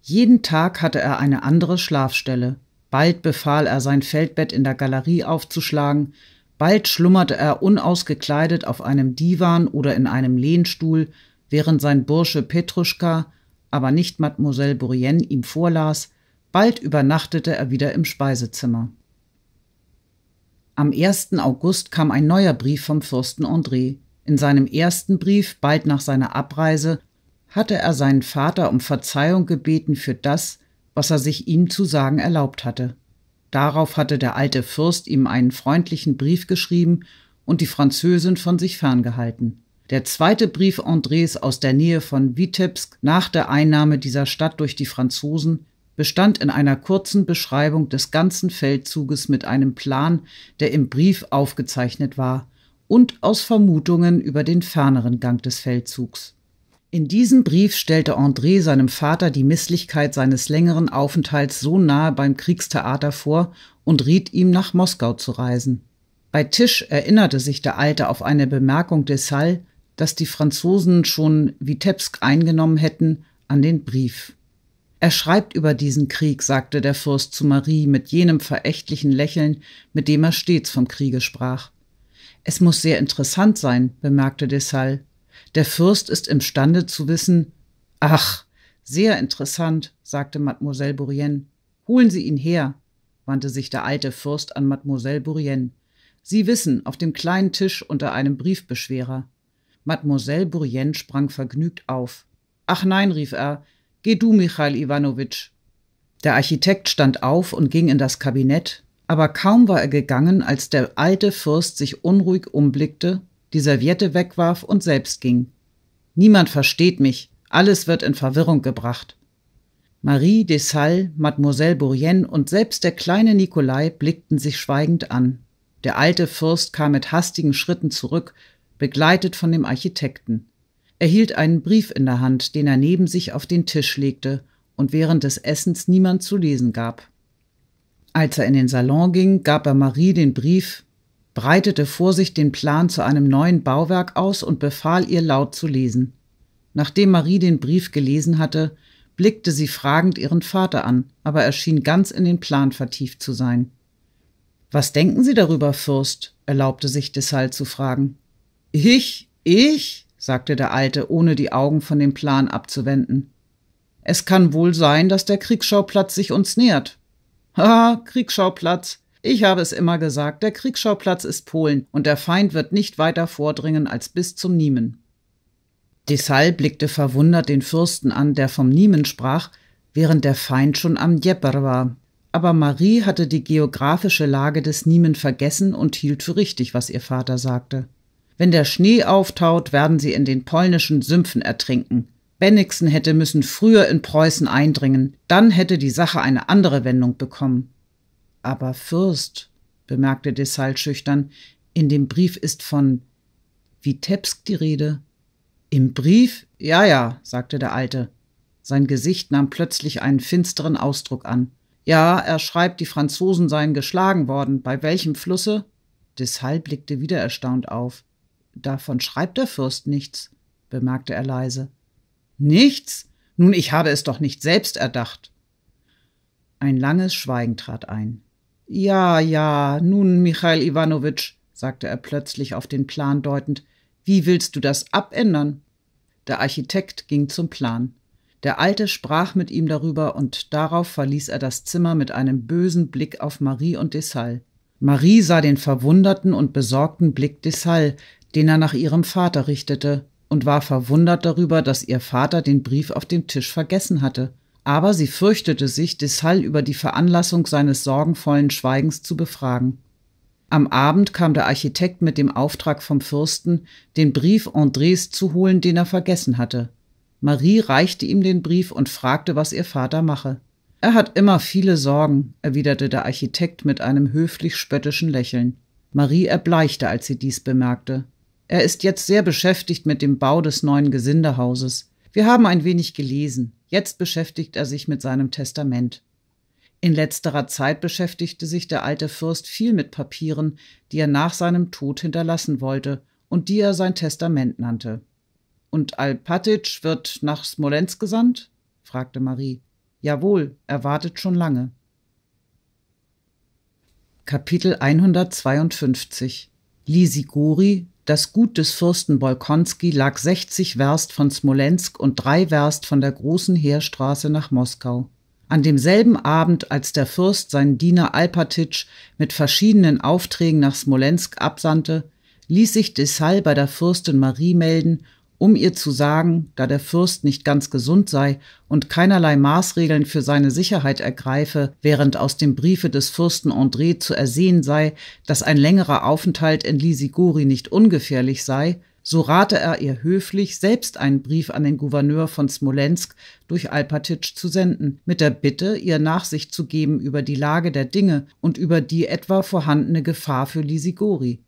Jeden Tag hatte er eine andere Schlafstelle. Bald befahl er, sein Feldbett in der Galerie aufzuschlagen, bald schlummerte er unausgekleidet auf einem Divan oder in einem Lehnstuhl, während sein Bursche Petruschka, aber nicht Mademoiselle Bourienne, ihm vorlas, Bald übernachtete er wieder im Speisezimmer. Am 1. August kam ein neuer Brief vom Fürsten André. In seinem ersten Brief, bald nach seiner Abreise, hatte er seinen Vater um Verzeihung gebeten für das, was er sich ihm zu sagen erlaubt hatte. Darauf hatte der alte Fürst ihm einen freundlichen Brief geschrieben und die Französin von sich ferngehalten. Der zweite Brief Andres aus der Nähe von Vitebsk nach der Einnahme dieser Stadt durch die Franzosen bestand in einer kurzen Beschreibung des ganzen Feldzuges mit einem Plan, der im Brief aufgezeichnet war, und aus Vermutungen über den ferneren Gang des Feldzugs. In diesem Brief stellte André seinem Vater die Misslichkeit seines längeren Aufenthalts so nahe beim Kriegstheater vor und riet ihm, nach Moskau zu reisen. Bei Tisch erinnerte sich der Alte auf eine Bemerkung des Salles, dass die Franzosen schon Vitebsk eingenommen hätten, an den Brief. Er schreibt über diesen Krieg, sagte der Fürst zu Marie mit jenem verächtlichen Lächeln, mit dem er stets vom Kriege sprach. Es muss sehr interessant sein, bemerkte Desal. Der Fürst ist imstande zu wissen. Ach, sehr interessant, sagte Mademoiselle Bourienne. Holen Sie ihn her, wandte sich der alte Fürst an Mademoiselle Bourienne. Sie wissen, auf dem kleinen Tisch unter einem Briefbeschwerer. Mademoiselle Bourienne sprang vergnügt auf. Ach nein, rief er, Geh du, Michail Iwanowitsch. Der Architekt stand auf und ging in das Kabinett, aber kaum war er gegangen, als der alte Fürst sich unruhig umblickte, die Serviette wegwarf und selbst ging. Niemand versteht mich, alles wird in Verwirrung gebracht. Marie Dessalles, Mademoiselle Bourienne und selbst der kleine Nikolai blickten sich schweigend an. Der alte Fürst kam mit hastigen Schritten zurück, begleitet von dem Architekten. Er hielt einen Brief in der Hand, den er neben sich auf den Tisch legte und während des Essens niemand zu lesen gab. Als er in den Salon ging, gab er Marie den Brief, breitete vor sich den Plan zu einem neuen Bauwerk aus und befahl ihr laut zu lesen. Nachdem Marie den Brief gelesen hatte, blickte sie fragend ihren Vater an, aber er schien ganz in den Plan vertieft zu sein. Was denken Sie darüber, Fürst? erlaubte sich Dessal zu fragen. Ich? Ich? sagte der Alte, ohne die Augen von dem Plan abzuwenden. Es kann wohl sein, dass der Kriegsschauplatz sich uns nähert. Ha, Kriegsschauplatz. Ich habe es immer gesagt, der Kriegsschauplatz ist Polen und der Feind wird nicht weiter vordringen als bis zum Niemen. Dessal blickte verwundert den Fürsten an, der vom Niemen sprach, während der Feind schon am Djeper war. Aber Marie hatte die geografische Lage des Niemen vergessen und hielt für richtig, was ihr Vater sagte. Wenn der Schnee auftaut, werden sie in den polnischen Sümpfen ertrinken. Bennigsen hätte müssen früher in Preußen eindringen, dann hätte die Sache eine andere Wendung bekommen. Aber Fürst, bemerkte Dessal schüchtern, in dem Brief ist von Vitebsk die Rede. Im Brief? Ja, ja, sagte der Alte. Sein Gesicht nahm plötzlich einen finsteren Ausdruck an. Ja, er schreibt, die Franzosen seien geschlagen worden. Bei welchem Flusse? Dessal blickte wieder erstaunt auf. Davon schreibt der Fürst nichts, bemerkte er leise. Nichts? Nun, ich habe es doch nicht selbst erdacht. Ein langes Schweigen trat ein. Ja, ja, nun, Michail Iwanowitsch, sagte er plötzlich auf den Plan deutend, wie willst du das abändern? Der Architekt ging zum Plan. Der Alte sprach mit ihm darüber und darauf verließ er das Zimmer mit einem bösen Blick auf Marie und Dessal. Marie sah den verwunderten und besorgten Blick Dessal, den er nach ihrem Vater richtete, und war verwundert darüber, dass ihr Vater den Brief auf dem Tisch vergessen hatte. Aber sie fürchtete sich, Deshall über die Veranlassung seines sorgenvollen Schweigens zu befragen. Am Abend kam der Architekt mit dem Auftrag vom Fürsten, den Brief Andres zu holen, den er vergessen hatte. Marie reichte ihm den Brief und fragte, was ihr Vater mache. Er hat immer viele Sorgen, erwiderte der Architekt mit einem höflich spöttischen Lächeln. Marie erbleichte, als sie dies bemerkte. Er ist jetzt sehr beschäftigt mit dem Bau des neuen Gesindehauses. Wir haben ein wenig gelesen. Jetzt beschäftigt er sich mit seinem Testament. In letzterer Zeit beschäftigte sich der alte Fürst viel mit Papieren, die er nach seinem Tod hinterlassen wollte und die er sein Testament nannte. Und Alpatitsch wird nach Smolensk gesandt? fragte Marie. Jawohl, er wartet schon lange. Kapitel 152 Lisiguri das Gut des Fürsten Bolkonski lag 60 Werst von Smolensk und drei Werst von der großen Heerstraße nach Moskau. An demselben Abend, als der Fürst seinen Diener Alpatitsch mit verschiedenen Aufträgen nach Smolensk absandte, ließ sich Dessal bei der Fürstin Marie melden um ihr zu sagen, da der Fürst nicht ganz gesund sei und keinerlei Maßregeln für seine Sicherheit ergreife, während aus dem Briefe des Fürsten André zu ersehen sei, dass ein längerer Aufenthalt in Lisigori nicht ungefährlich sei, so rate er ihr höflich, selbst einen Brief an den Gouverneur von Smolensk durch Alpatitsch zu senden, mit der Bitte, ihr Nachsicht zu geben über die Lage der Dinge und über die etwa vorhandene Gefahr für Lisigori.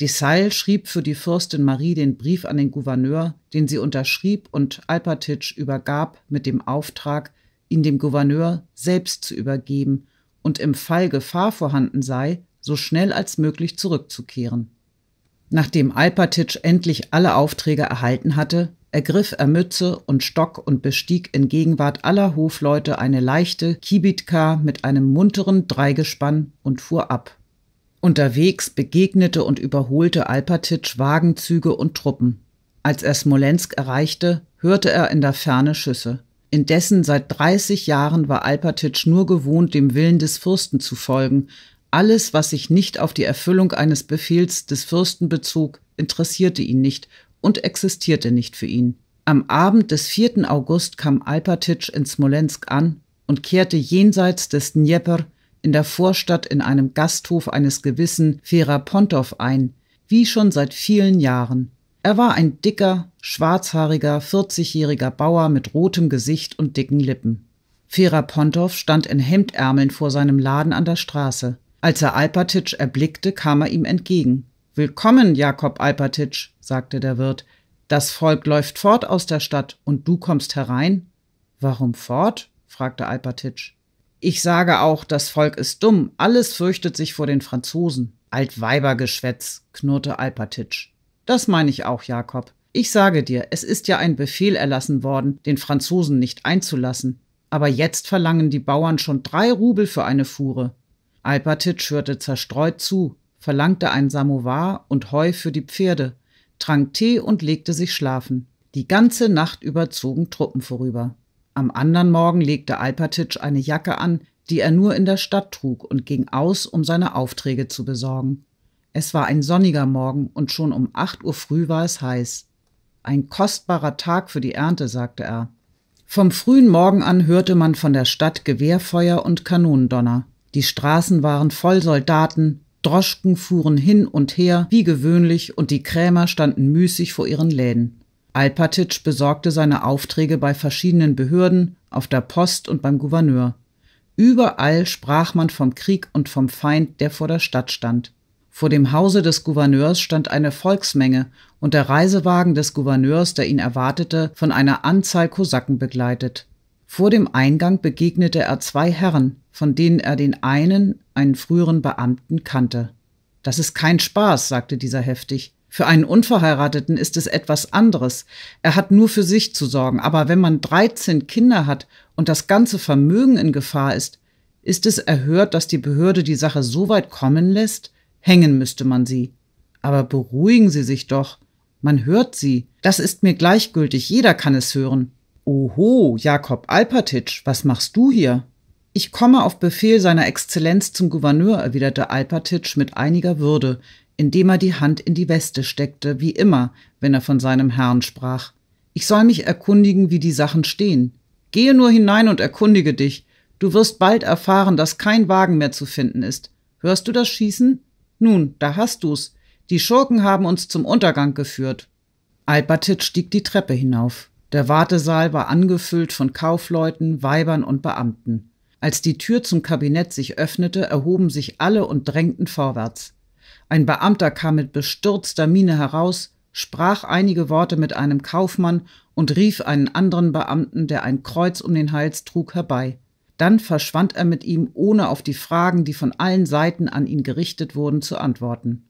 De Seil schrieb für die Fürstin Marie den Brief an den Gouverneur, den sie unterschrieb und Alpatitsch übergab mit dem Auftrag, ihn dem Gouverneur selbst zu übergeben und im Fall Gefahr vorhanden sei, so schnell als möglich zurückzukehren. Nachdem Alpatitsch endlich alle Aufträge erhalten hatte, ergriff er Mütze und Stock und bestieg in Gegenwart aller Hofleute eine leichte Kibitka mit einem munteren Dreigespann und fuhr ab. Unterwegs begegnete und überholte Alpatitsch Wagenzüge und Truppen. Als er Smolensk erreichte, hörte er in der Ferne Schüsse. Indessen seit 30 Jahren war Alpatitsch nur gewohnt, dem Willen des Fürsten zu folgen. Alles, was sich nicht auf die Erfüllung eines Befehls des Fürsten bezog, interessierte ihn nicht und existierte nicht für ihn. Am Abend des 4. August kam Alpatitsch in Smolensk an und kehrte jenseits des Dnieper in der Vorstadt in einem Gasthof eines gewissen Ferapontow ein, wie schon seit vielen Jahren. Er war ein dicker, schwarzhaariger, 40-jähriger Bauer mit rotem Gesicht und dicken Lippen. Ferapontow stand in Hemdärmeln vor seinem Laden an der Straße. Als er Alpatitsch erblickte, kam er ihm entgegen. Willkommen, Jakob Alpatitsch, sagte der Wirt. Das Volk läuft fort aus der Stadt und du kommst herein? Warum fort? fragte Alpatitsch. Ich sage auch, das Volk ist dumm, alles fürchtet sich vor den Franzosen. Altweibergeschwätz, knurrte Alpatitsch. Das meine ich auch, Jakob. Ich sage dir, es ist ja ein Befehl erlassen worden, den Franzosen nicht einzulassen. Aber jetzt verlangen die Bauern schon drei Rubel für eine Fuhre. Alpatitsch hörte zerstreut zu, verlangte ein Samovar und Heu für die Pferde, trank Tee und legte sich schlafen. Die ganze Nacht über zogen Truppen vorüber. Am anderen Morgen legte Alpatitsch eine Jacke an, die er nur in der Stadt trug und ging aus, um seine Aufträge zu besorgen. Es war ein sonniger Morgen und schon um acht Uhr früh war es heiß. Ein kostbarer Tag für die Ernte, sagte er. Vom frühen Morgen an hörte man von der Stadt Gewehrfeuer und Kanonendonner. Die Straßen waren voll Soldaten, Droschken fuhren hin und her wie gewöhnlich und die Krämer standen müßig vor ihren Läden. Alpatitsch besorgte seine Aufträge bei verschiedenen Behörden, auf der Post und beim Gouverneur. Überall sprach man vom Krieg und vom Feind, der vor der Stadt stand. Vor dem Hause des Gouverneurs stand eine Volksmenge und der Reisewagen des Gouverneurs, der ihn erwartete, von einer Anzahl Kosaken begleitet. Vor dem Eingang begegnete er zwei Herren, von denen er den einen, einen früheren Beamten, kannte. Das ist kein Spaß, sagte dieser heftig. Für einen Unverheirateten ist es etwas anderes. Er hat nur für sich zu sorgen. Aber wenn man 13 Kinder hat und das ganze Vermögen in Gefahr ist, ist es erhört, dass die Behörde die Sache so weit kommen lässt? Hängen müsste man sie. Aber beruhigen Sie sich doch. Man hört sie. Das ist mir gleichgültig. Jeder kann es hören. Oho, Jakob Alpatitsch, was machst du hier? Ich komme auf Befehl seiner Exzellenz zum Gouverneur, erwiderte Alpatitsch mit einiger Würde indem er die Hand in die Weste steckte, wie immer, wenn er von seinem Herrn sprach. Ich soll mich erkundigen, wie die Sachen stehen. Gehe nur hinein und erkundige dich. Du wirst bald erfahren, dass kein Wagen mehr zu finden ist. Hörst du das Schießen? Nun, da hast du's. Die Schurken haben uns zum Untergang geführt. Albertit stieg die Treppe hinauf. Der Wartesaal war angefüllt von Kaufleuten, Weibern und Beamten. Als die Tür zum Kabinett sich öffnete, erhoben sich alle und drängten vorwärts. Ein Beamter kam mit bestürzter Miene heraus, sprach einige Worte mit einem Kaufmann und rief einen anderen Beamten, der ein Kreuz um den Hals trug, herbei. Dann verschwand er mit ihm, ohne auf die Fragen, die von allen Seiten an ihn gerichtet wurden, zu antworten.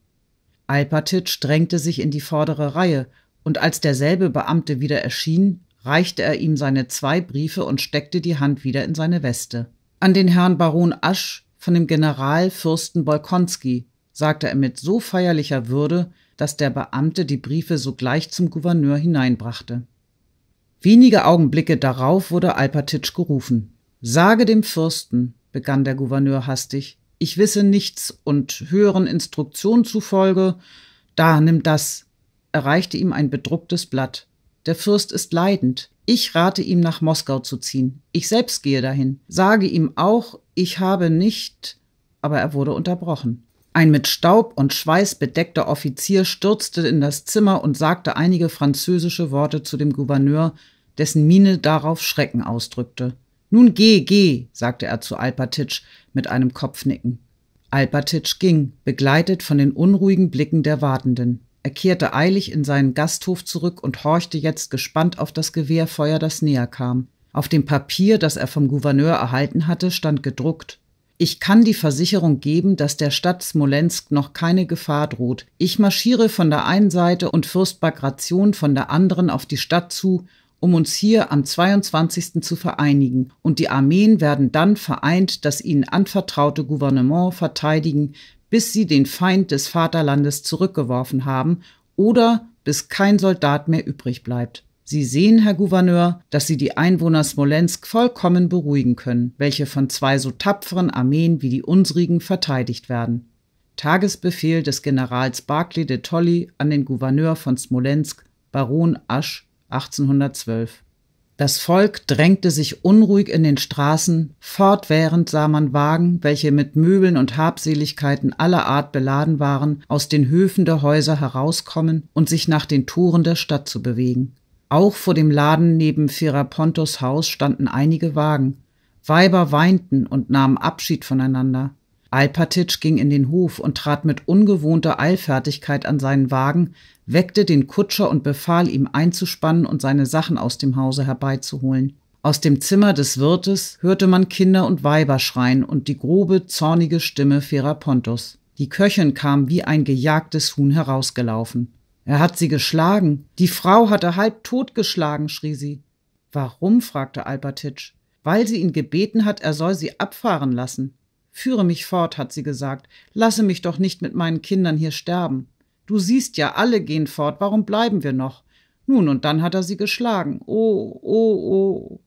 Alpatitsch drängte sich in die vordere Reihe, und als derselbe Beamte wieder erschien, reichte er ihm seine zwei Briefe und steckte die Hand wieder in seine Weste. An den Herrn Baron Asch von dem General Fürsten Bolkonski, sagte er mit so feierlicher Würde, dass der Beamte die Briefe sogleich zum Gouverneur hineinbrachte. Wenige Augenblicke darauf wurde Alpatitsch gerufen. Sage dem Fürsten, begann der Gouverneur hastig, ich wisse nichts und höheren Instruktionen zufolge, da nimm das, erreichte ihm ein bedrucktes Blatt. Der Fürst ist leidend. Ich rate ihm, nach Moskau zu ziehen. Ich selbst gehe dahin. Sage ihm auch, ich habe nicht. Aber er wurde unterbrochen. Ein mit Staub und Schweiß bedeckter Offizier stürzte in das Zimmer und sagte einige französische Worte zu dem Gouverneur, dessen Miene darauf Schrecken ausdrückte. Nun geh, geh, sagte er zu Alpatitsch mit einem Kopfnicken. Alpatitsch ging, begleitet von den unruhigen Blicken der Wartenden. Er kehrte eilig in seinen Gasthof zurück und horchte jetzt gespannt auf das Gewehrfeuer, das näher kam. Auf dem Papier, das er vom Gouverneur erhalten hatte, stand gedruckt ich kann die Versicherung geben, dass der Stadt Smolensk noch keine Gefahr droht. Ich marschiere von der einen Seite und Fürst Bagration von der anderen auf die Stadt zu, um uns hier am 22. zu vereinigen. Und die Armeen werden dann vereint das ihnen anvertraute Gouvernement verteidigen, bis sie den Feind des Vaterlandes zurückgeworfen haben oder bis kein Soldat mehr übrig bleibt. Sie sehen, Herr Gouverneur, dass Sie die Einwohner Smolensk vollkommen beruhigen können, welche von zwei so tapferen Armeen wie die unsrigen verteidigt werden. Tagesbefehl des Generals Barclay de Tolly an den Gouverneur von Smolensk, Baron Asch, 1812. Das Volk drängte sich unruhig in den Straßen, fortwährend sah man Wagen, welche mit Möbeln und Habseligkeiten aller Art beladen waren, aus den Höfen der Häuser herauskommen und sich nach den Toren der Stadt zu bewegen. Auch vor dem Laden neben Ferapontos Haus standen einige Wagen. Weiber weinten und nahmen Abschied voneinander. Alpatitsch ging in den Hof und trat mit ungewohnter Eilfertigkeit an seinen Wagen, weckte den Kutscher und befahl ihm einzuspannen und seine Sachen aus dem Hause herbeizuholen. Aus dem Zimmer des Wirtes hörte man Kinder und Weiber schreien und die grobe, zornige Stimme Ferapontos. Die Köchin kam wie ein gejagtes Huhn herausgelaufen. Er hat sie geschlagen. Die Frau hatte er halb tot geschlagen, schrie sie. Warum? fragte Albertitsch. Weil sie ihn gebeten hat, er soll sie abfahren lassen. Führe mich fort, hat sie gesagt. Lasse mich doch nicht mit meinen Kindern hier sterben. Du siehst ja, alle gehen fort. Warum bleiben wir noch? Nun, und dann hat er sie geschlagen. Oh, oh, oh.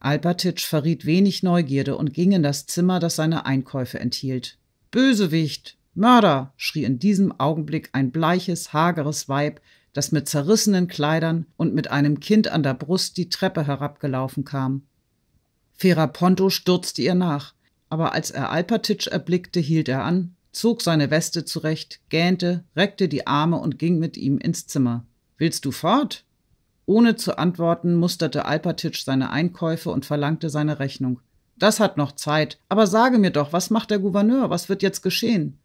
Albertitsch verriet wenig Neugierde und ging in das Zimmer, das seine Einkäufe enthielt. Bösewicht, Mörder! schrie in diesem Augenblick ein bleiches, hageres Weib, das mit zerrissenen Kleidern und mit einem Kind an der Brust die Treppe herabgelaufen kam. Feraponto stürzte ihr nach, aber als er Alpatitsch erblickte, hielt er an, zog seine Weste zurecht, gähnte, reckte die Arme und ging mit ihm ins Zimmer. Willst du fort? Ohne zu antworten, musterte Alpatitsch seine Einkäufe und verlangte seine Rechnung. Das hat noch Zeit, aber sage mir doch, was macht der Gouverneur, was wird jetzt geschehen?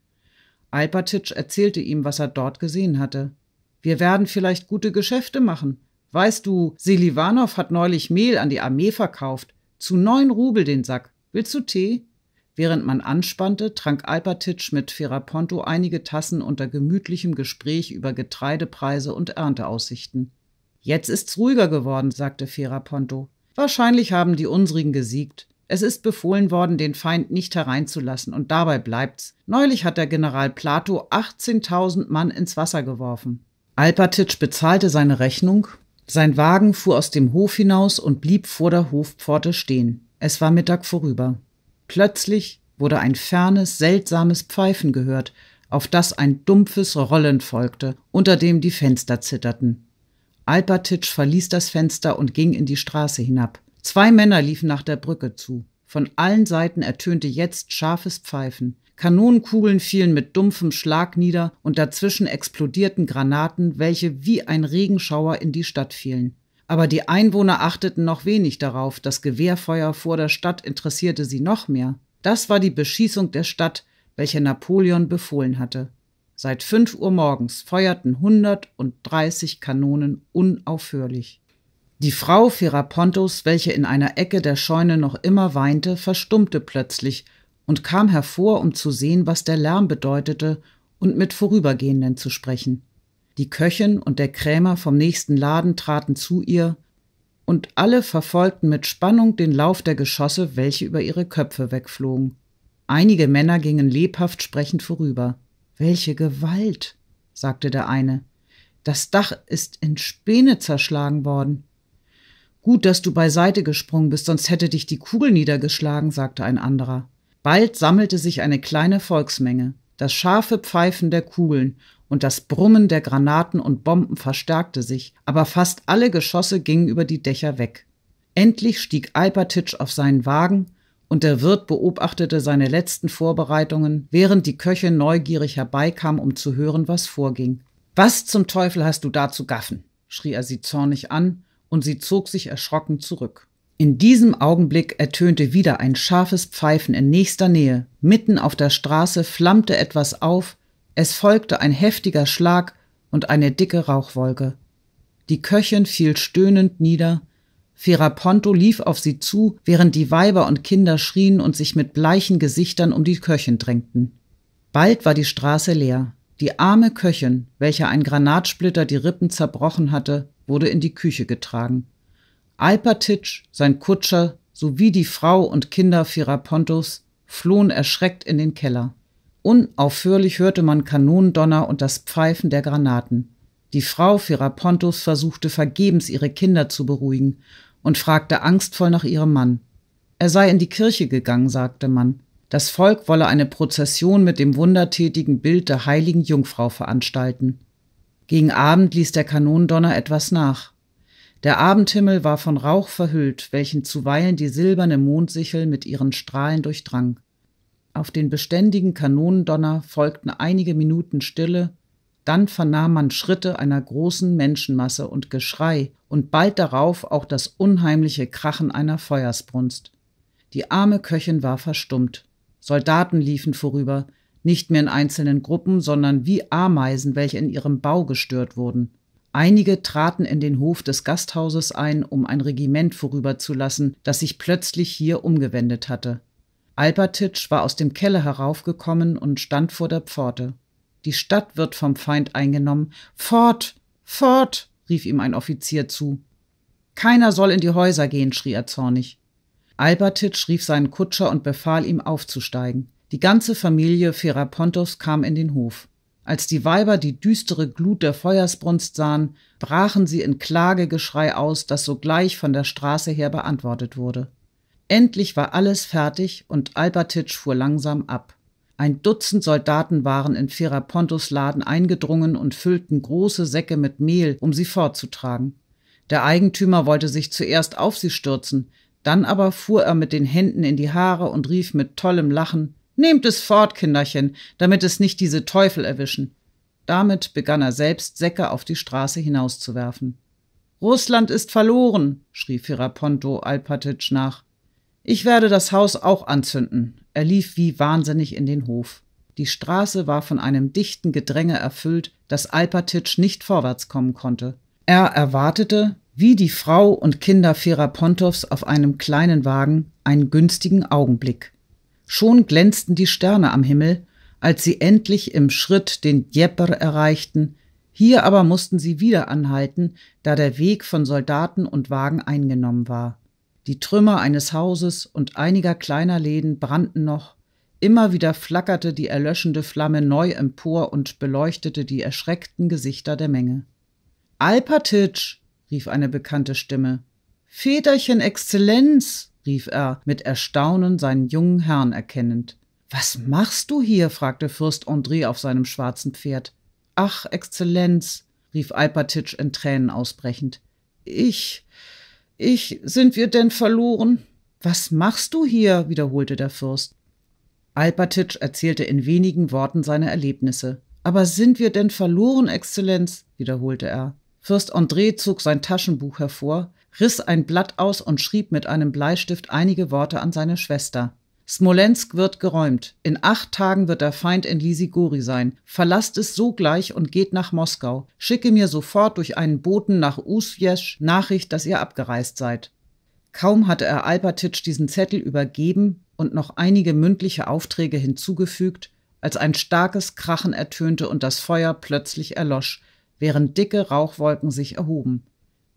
Alpatitsch erzählte ihm, was er dort gesehen hatte. Wir werden vielleicht gute Geschäfte machen. Weißt du, Selivanow hat neulich Mehl an die Armee verkauft. Zu neun Rubel den Sack. Willst du Tee? Während man anspannte, trank Alpatitsch mit Ferraponto einige Tassen unter gemütlichem Gespräch über Getreidepreise und Ernteaussichten. Jetzt ist's ruhiger geworden, sagte Ferraponto. Wahrscheinlich haben die unsrigen gesiegt. Es ist befohlen worden, den Feind nicht hereinzulassen, und dabei bleibt's. Neulich hat der General Plato 18.000 Mann ins Wasser geworfen. Alpatitsch bezahlte seine Rechnung, sein Wagen fuhr aus dem Hof hinaus und blieb vor der Hofpforte stehen. Es war Mittag vorüber. Plötzlich wurde ein fernes, seltsames Pfeifen gehört, auf das ein dumpfes Rollen folgte, unter dem die Fenster zitterten. Alpatitsch verließ das Fenster und ging in die Straße hinab. Zwei Männer liefen nach der Brücke zu. Von allen Seiten ertönte jetzt scharfes Pfeifen. Kanonenkugeln fielen mit dumpfem Schlag nieder und dazwischen explodierten Granaten, welche wie ein Regenschauer in die Stadt fielen. Aber die Einwohner achteten noch wenig darauf, das Gewehrfeuer vor der Stadt interessierte sie noch mehr. Das war die Beschießung der Stadt, welche Napoleon befohlen hatte. Seit fünf Uhr morgens feuerten 130 Kanonen unaufhörlich. Die Frau Ferapontos, welche in einer Ecke der Scheune noch immer weinte, verstummte plötzlich und kam hervor, um zu sehen, was der Lärm bedeutete und mit Vorübergehenden zu sprechen. Die Köchin und der Krämer vom nächsten Laden traten zu ihr, und alle verfolgten mit Spannung den Lauf der Geschosse, welche über ihre Köpfe wegflogen. Einige Männer gingen lebhaft sprechend vorüber. Welche Gewalt, sagte der eine. Das Dach ist in Späne zerschlagen worden. Gut, dass du beiseite gesprungen bist, sonst hätte dich die Kugel niedergeschlagen, sagte ein anderer. Bald sammelte sich eine kleine Volksmenge. Das scharfe Pfeifen der Kugeln und das Brummen der Granaten und Bomben verstärkte sich, aber fast alle Geschosse gingen über die Dächer weg. Endlich stieg Alpertitsch auf seinen Wagen und der Wirt beobachtete seine letzten Vorbereitungen, während die Köche neugierig herbeikam, um zu hören, was vorging. Was zum Teufel hast du da zu gaffen? schrie er sie zornig an und sie zog sich erschrocken zurück. In diesem Augenblick ertönte wieder ein scharfes Pfeifen in nächster Nähe. Mitten auf der Straße flammte etwas auf, es folgte ein heftiger Schlag und eine dicke Rauchwolke. Die Köchin fiel stöhnend nieder, Feraponto lief auf sie zu, während die Weiber und Kinder schrien und sich mit bleichen Gesichtern um die Köchin drängten. Bald war die Straße leer. Die arme Köchin, welcher ein Granatsplitter die Rippen zerbrochen hatte, wurde in die Küche getragen. Alpertitsch, sein Kutscher sowie die Frau und Kinder Firapontos flohen erschreckt in den Keller. Unaufhörlich hörte man Kanonendonner und das Pfeifen der Granaten. Die Frau Firapontos versuchte vergebens, ihre Kinder zu beruhigen und fragte angstvoll nach ihrem Mann. Er sei in die Kirche gegangen, sagte man. Das Volk wolle eine Prozession mit dem wundertätigen Bild der heiligen Jungfrau veranstalten. Gegen Abend ließ der Kanonendonner etwas nach. Der Abendhimmel war von Rauch verhüllt, welchen zuweilen die silberne Mondsichel mit ihren Strahlen durchdrang. Auf den beständigen Kanonendonner folgten einige Minuten Stille, dann vernahm man Schritte einer großen Menschenmasse und Geschrei und bald darauf auch das unheimliche Krachen einer Feuersbrunst. Die arme Köchin war verstummt. Soldaten liefen vorüber, nicht mehr in einzelnen Gruppen, sondern wie Ameisen, welche in ihrem Bau gestört wurden. Einige traten in den Hof des Gasthauses ein, um ein Regiment vorüberzulassen, das sich plötzlich hier umgewendet hatte. Albertitsch war aus dem Keller heraufgekommen und stand vor der Pforte. Die Stadt wird vom Feind eingenommen. Fort! Fort! rief ihm ein Offizier zu. Keiner soll in die Häuser gehen, schrie er zornig. Albertitsch rief seinen Kutscher und befahl ihm aufzusteigen. Die ganze Familie Ferapontos kam in den Hof. Als die Weiber die düstere Glut der Feuersbrunst sahen, brachen sie in Klagegeschrei aus, das sogleich von der Straße her beantwortet wurde. Endlich war alles fertig und Albertitsch fuhr langsam ab. Ein Dutzend Soldaten waren in Ferapontos Laden eingedrungen und füllten große Säcke mit Mehl, um sie fortzutragen. Der Eigentümer wollte sich zuerst auf sie stürzen, dann aber fuhr er mit den Händen in die Haare und rief mit tollem Lachen Nehmt es fort, Kinderchen, damit es nicht diese Teufel erwischen. Damit begann er selbst Säcke auf die Straße hinauszuwerfen. Russland ist verloren, schrie Firaponto Alpatitsch nach. Ich werde das Haus auch anzünden. Er lief wie wahnsinnig in den Hof. Die Straße war von einem dichten Gedränge erfüllt, dass Alpatitsch nicht vorwärts kommen konnte. Er erwartete, wie die Frau und Kinder Firapontos auf einem kleinen Wagen, einen günstigen Augenblick. Schon glänzten die Sterne am Himmel, als sie endlich im Schritt den Djeper erreichten, hier aber mussten sie wieder anhalten, da der Weg von Soldaten und Wagen eingenommen war. Die Trümmer eines Hauses und einiger kleiner Läden brannten noch, immer wieder flackerte die erlöschende Flamme neu empor und beleuchtete die erschreckten Gesichter der Menge. Alpatitsch, rief eine bekannte Stimme. Väterchen Exzellenz rief er, mit Erstaunen seinen jungen Herrn erkennend. Was machst du hier? fragte Fürst André auf seinem schwarzen Pferd. Ach, Exzellenz, rief Alpatitsch in Tränen ausbrechend. Ich, ich, sind wir denn verloren? Was machst du hier? wiederholte der Fürst. Alpatitsch erzählte in wenigen Worten seine Erlebnisse. Aber sind wir denn verloren, Exzellenz? wiederholte er. Fürst André zog sein Taschenbuch hervor, riss ein Blatt aus und schrieb mit einem Bleistift einige Worte an seine Schwester. Smolensk wird geräumt. In acht Tagen wird der Feind in Lisigori sein. Verlasst es sogleich und geht nach Moskau. Schicke mir sofort durch einen Boten nach Usjesch Nachricht, dass ihr abgereist seid. Kaum hatte er Albertitsch diesen Zettel übergeben und noch einige mündliche Aufträge hinzugefügt, als ein starkes Krachen ertönte und das Feuer plötzlich erlosch, während dicke Rauchwolken sich erhoben.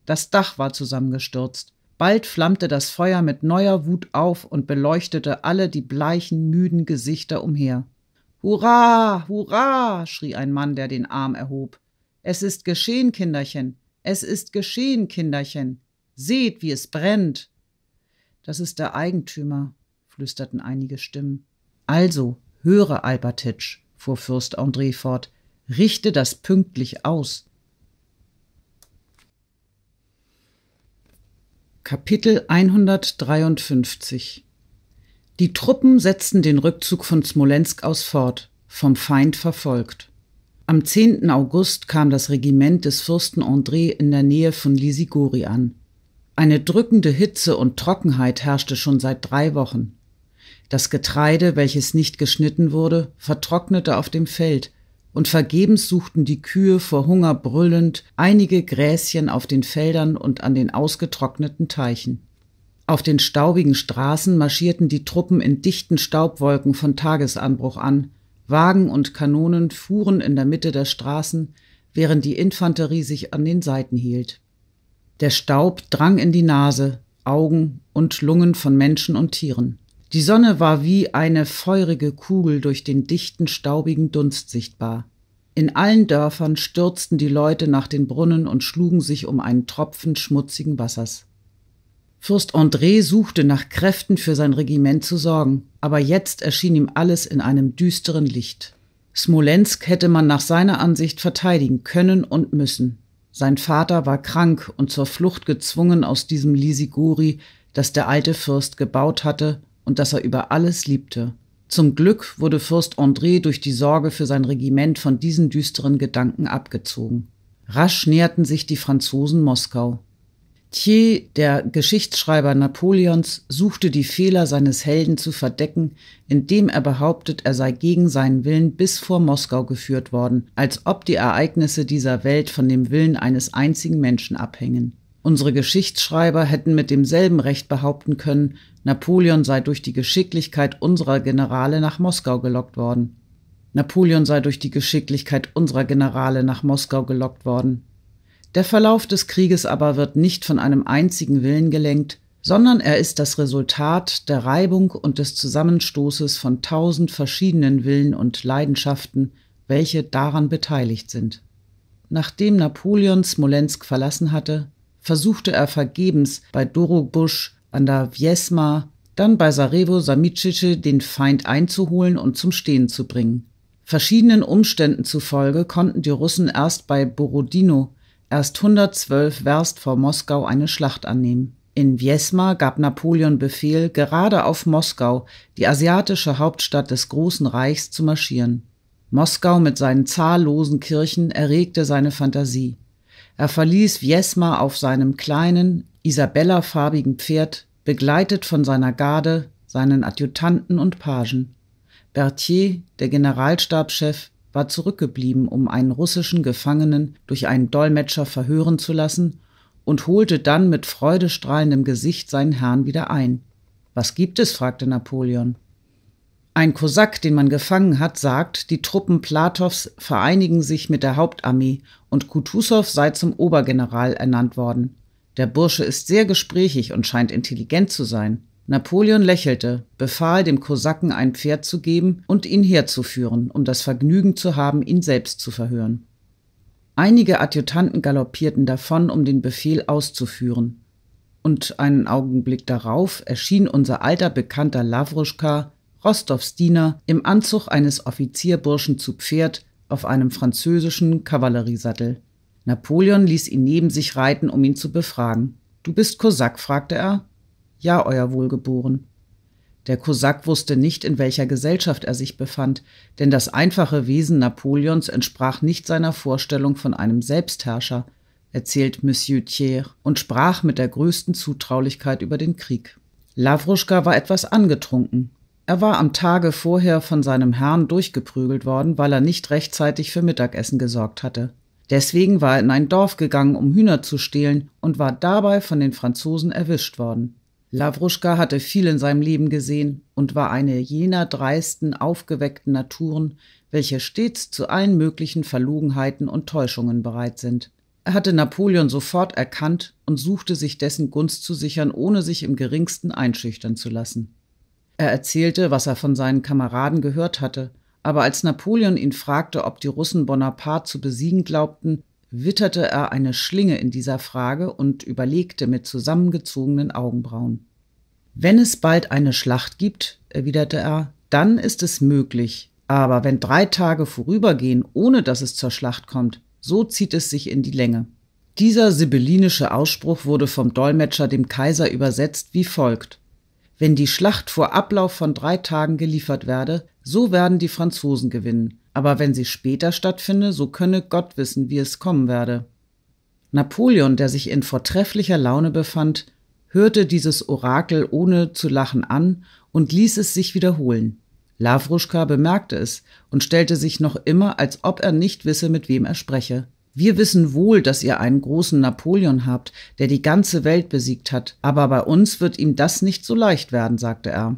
Das Dach war zusammengestürzt. Bald flammte das Feuer mit neuer Wut auf und beleuchtete alle die bleichen, müden Gesichter umher. Hurra, hurra, schrie ein Mann, der den Arm erhob. Es ist geschehen, Kinderchen. Es ist geschehen, Kinderchen. Seht, wie es brennt. Das ist der Eigentümer, flüsterten einige Stimmen. Also, höre, Albertitsch, fuhr Fürst André fort, richte das pünktlich aus. Kapitel 153 Die Truppen setzten den Rückzug von Smolensk aus fort, vom Feind verfolgt. Am 10. August kam das Regiment des Fürsten André in der Nähe von Lisigori an. Eine drückende Hitze und Trockenheit herrschte schon seit drei Wochen. Das Getreide, welches nicht geschnitten wurde, vertrocknete auf dem Feld, und vergebens suchten die Kühe vor Hunger brüllend einige Gräschen auf den Feldern und an den ausgetrockneten Teichen. Auf den staubigen Straßen marschierten die Truppen in dichten Staubwolken von Tagesanbruch an, Wagen und Kanonen fuhren in der Mitte der Straßen, während die Infanterie sich an den Seiten hielt. Der Staub drang in die Nase, Augen und Lungen von Menschen und Tieren. Die Sonne war wie eine feurige Kugel durch den dichten, staubigen Dunst sichtbar. In allen Dörfern stürzten die Leute nach den Brunnen und schlugen sich um einen Tropfen schmutzigen Wassers. Fürst André suchte nach Kräften für sein Regiment zu sorgen, aber jetzt erschien ihm alles in einem düsteren Licht. Smolensk hätte man nach seiner Ansicht verteidigen können und müssen. Sein Vater war krank und zur Flucht gezwungen aus diesem Lisiguri, das der alte Fürst gebaut hatte und das er über alles liebte. Zum Glück wurde Fürst André durch die Sorge für sein Regiment von diesen düsteren Gedanken abgezogen. Rasch näherten sich die Franzosen Moskau. Thiers, der Geschichtsschreiber Napoleons, suchte die Fehler seines Helden zu verdecken, indem er behauptet, er sei gegen seinen Willen bis vor Moskau geführt worden, als ob die Ereignisse dieser Welt von dem Willen eines einzigen Menschen abhängen. Unsere Geschichtsschreiber hätten mit demselben Recht behaupten können, Napoleon sei durch die Geschicklichkeit unserer Generale nach Moskau gelockt worden. Napoleon sei durch die Geschicklichkeit unserer Generale nach Moskau gelockt worden. Der Verlauf des Krieges aber wird nicht von einem einzigen Willen gelenkt, sondern er ist das Resultat der Reibung und des Zusammenstoßes von tausend verschiedenen Willen und Leidenschaften, welche daran beteiligt sind. Nachdem Napoleon Smolensk verlassen hatte, versuchte er vergebens bei Dorobusch an der Wjesma, dann bei Sarevo Samicice den Feind einzuholen und zum Stehen zu bringen. Verschiedenen Umständen zufolge konnten die Russen erst bei Borodino, erst 112 Werst vor Moskau, eine Schlacht annehmen. In Wjesma gab Napoleon Befehl, gerade auf Moskau, die asiatische Hauptstadt des Großen Reichs, zu marschieren. Moskau mit seinen zahllosen Kirchen erregte seine Fantasie. Er verließ Viesma auf seinem kleinen, Isabella-farbigen Pferd, begleitet von seiner Garde, seinen Adjutanten und Pagen. Berthier, der Generalstabschef, war zurückgeblieben, um einen russischen Gefangenen durch einen Dolmetscher verhören zu lassen und holte dann mit freudestrahlendem Gesicht seinen Herrn wieder ein. Was gibt es? fragte Napoleon. Ein Kosak, den man gefangen hat, sagt, die Truppen Platows vereinigen sich mit der Hauptarmee und Kutusow sei zum Obergeneral ernannt worden. Der Bursche ist sehr gesprächig und scheint intelligent zu sein. Napoleon lächelte, befahl dem Kosaken ein Pferd zu geben und ihn herzuführen, um das Vergnügen zu haben, ihn selbst zu verhören. Einige Adjutanten galoppierten davon, um den Befehl auszuführen. Und einen Augenblick darauf erschien unser alter Bekannter Lawruschka, Rostows Diener, im Anzug eines Offizierburschen zu Pferd auf einem französischen Kavalleriesattel. Napoleon ließ ihn neben sich reiten, um ihn zu befragen. Du bist Kosak? fragte er. Ja, Euer Wohlgeboren. Der Kosak wusste nicht, in welcher Gesellschaft er sich befand, denn das einfache Wesen Napoleons entsprach nicht seiner Vorstellung von einem Selbstherrscher, erzählt Monsieur Thiers, und sprach mit der größten Zutraulichkeit über den Krieg. Lawruschka war etwas angetrunken. Er war am Tage vorher von seinem Herrn durchgeprügelt worden, weil er nicht rechtzeitig für Mittagessen gesorgt hatte. Deswegen war er in ein Dorf gegangen, um Hühner zu stehlen, und war dabei von den Franzosen erwischt worden. Lavruschka hatte viel in seinem Leben gesehen und war eine jener dreisten, aufgeweckten Naturen, welche stets zu allen möglichen Verlogenheiten und Täuschungen bereit sind. Er hatte Napoleon sofort erkannt und suchte sich dessen Gunst zu sichern, ohne sich im geringsten einschüchtern zu lassen. Er erzählte, was er von seinen Kameraden gehört hatte, aber als Napoleon ihn fragte, ob die Russen Bonaparte zu besiegen glaubten, witterte er eine Schlinge in dieser Frage und überlegte mit zusammengezogenen Augenbrauen. Wenn es bald eine Schlacht gibt, erwiderte er, dann ist es möglich. Aber wenn drei Tage vorübergehen, ohne dass es zur Schlacht kommt, so zieht es sich in die Länge. Dieser sibyllinische Ausspruch wurde vom Dolmetscher dem Kaiser übersetzt wie folgt wenn die Schlacht vor Ablauf von drei Tagen geliefert werde, so werden die Franzosen gewinnen. Aber wenn sie später stattfinde, so könne Gott wissen, wie es kommen werde. Napoleon, der sich in vortrefflicher Laune befand, hörte dieses Orakel ohne zu lachen an und ließ es sich wiederholen. Lawruschka bemerkte es und stellte sich noch immer, als ob er nicht wisse, mit wem er spreche. Wir wissen wohl, dass ihr einen großen Napoleon habt, der die ganze Welt besiegt hat, aber bei uns wird ihm das nicht so leicht werden, sagte er.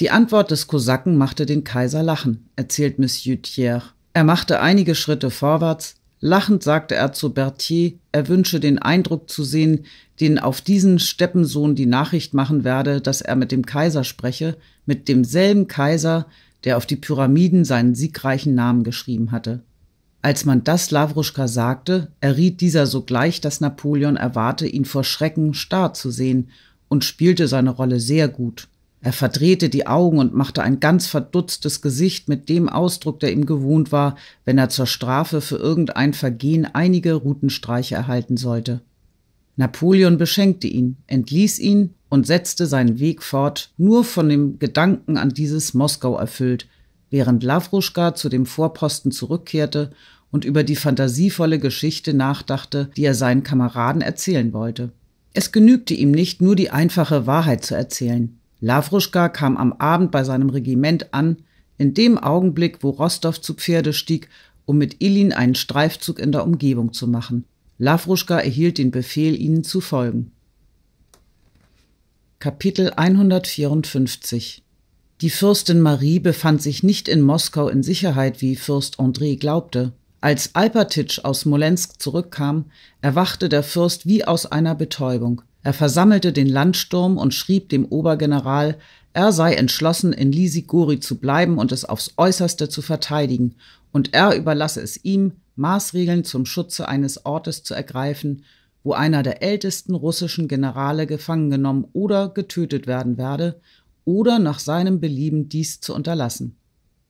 Die Antwort des Kosaken machte den Kaiser lachen, erzählt Monsieur Thiers. Er machte einige Schritte vorwärts, Lachend sagte er zu Berthier, er wünsche den Eindruck zu sehen, den auf diesen Steppensohn die Nachricht machen werde, dass er mit dem Kaiser spreche, mit demselben Kaiser, der auf die Pyramiden seinen siegreichen Namen geschrieben hatte. Als man das Lawruschka sagte, erriet dieser sogleich, dass Napoleon erwarte, ihn vor Schrecken starr zu sehen und spielte seine Rolle sehr gut. Er verdrehte die Augen und machte ein ganz verdutztes Gesicht mit dem Ausdruck, der ihm gewohnt war, wenn er zur Strafe für irgendein Vergehen einige Rutenstreiche erhalten sollte. Napoleon beschenkte ihn, entließ ihn und setzte seinen Weg fort, nur von dem Gedanken an dieses Moskau erfüllt, während Lawruschka zu dem Vorposten zurückkehrte und über die fantasievolle Geschichte nachdachte, die er seinen Kameraden erzählen wollte. Es genügte ihm nicht, nur die einfache Wahrheit zu erzählen. Lawruschka kam am Abend bei seinem Regiment an, in dem Augenblick, wo Rostow zu Pferde stieg, um mit Ilin einen Streifzug in der Umgebung zu machen. Lawruschka erhielt den Befehl, ihnen zu folgen. Kapitel 154 die Fürstin Marie befand sich nicht in Moskau in Sicherheit, wie Fürst André glaubte. Als Alpatitsch aus Molensk zurückkam, erwachte der Fürst wie aus einer Betäubung. Er versammelte den Landsturm und schrieb dem Obergeneral, er sei entschlossen, in Lisigori zu bleiben und es aufs Äußerste zu verteidigen, und er überlasse es ihm, Maßregeln zum Schutze eines Ortes zu ergreifen, wo einer der ältesten russischen Generale gefangen genommen oder getötet werden werde oder nach seinem Belieben dies zu unterlassen.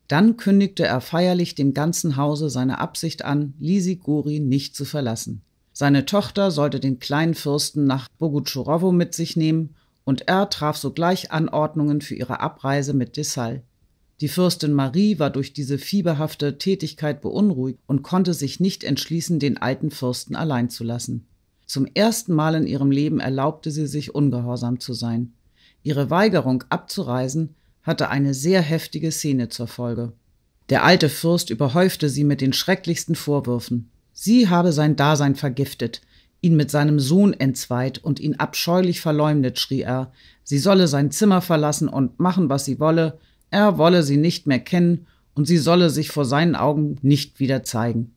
Dann kündigte er feierlich dem ganzen Hause seine Absicht an, Lisigori nicht zu verlassen. Seine Tochter sollte den kleinen Fürsten nach Bogutschurowo mit sich nehmen und er traf sogleich Anordnungen für ihre Abreise mit Dessal. Die Fürstin Marie war durch diese fieberhafte Tätigkeit beunruhigt und konnte sich nicht entschließen, den alten Fürsten allein zu lassen. Zum ersten Mal in ihrem Leben erlaubte sie sich, ungehorsam zu sein. Ihre Weigerung abzureisen hatte eine sehr heftige Szene zur Folge. Der alte Fürst überhäufte sie mit den schrecklichsten Vorwürfen. Sie habe sein Dasein vergiftet, ihn mit seinem Sohn entzweit und ihn abscheulich verleumdet, schrie er. Sie solle sein Zimmer verlassen und machen, was sie wolle, er wolle sie nicht mehr kennen und sie solle sich vor seinen Augen nicht wieder zeigen.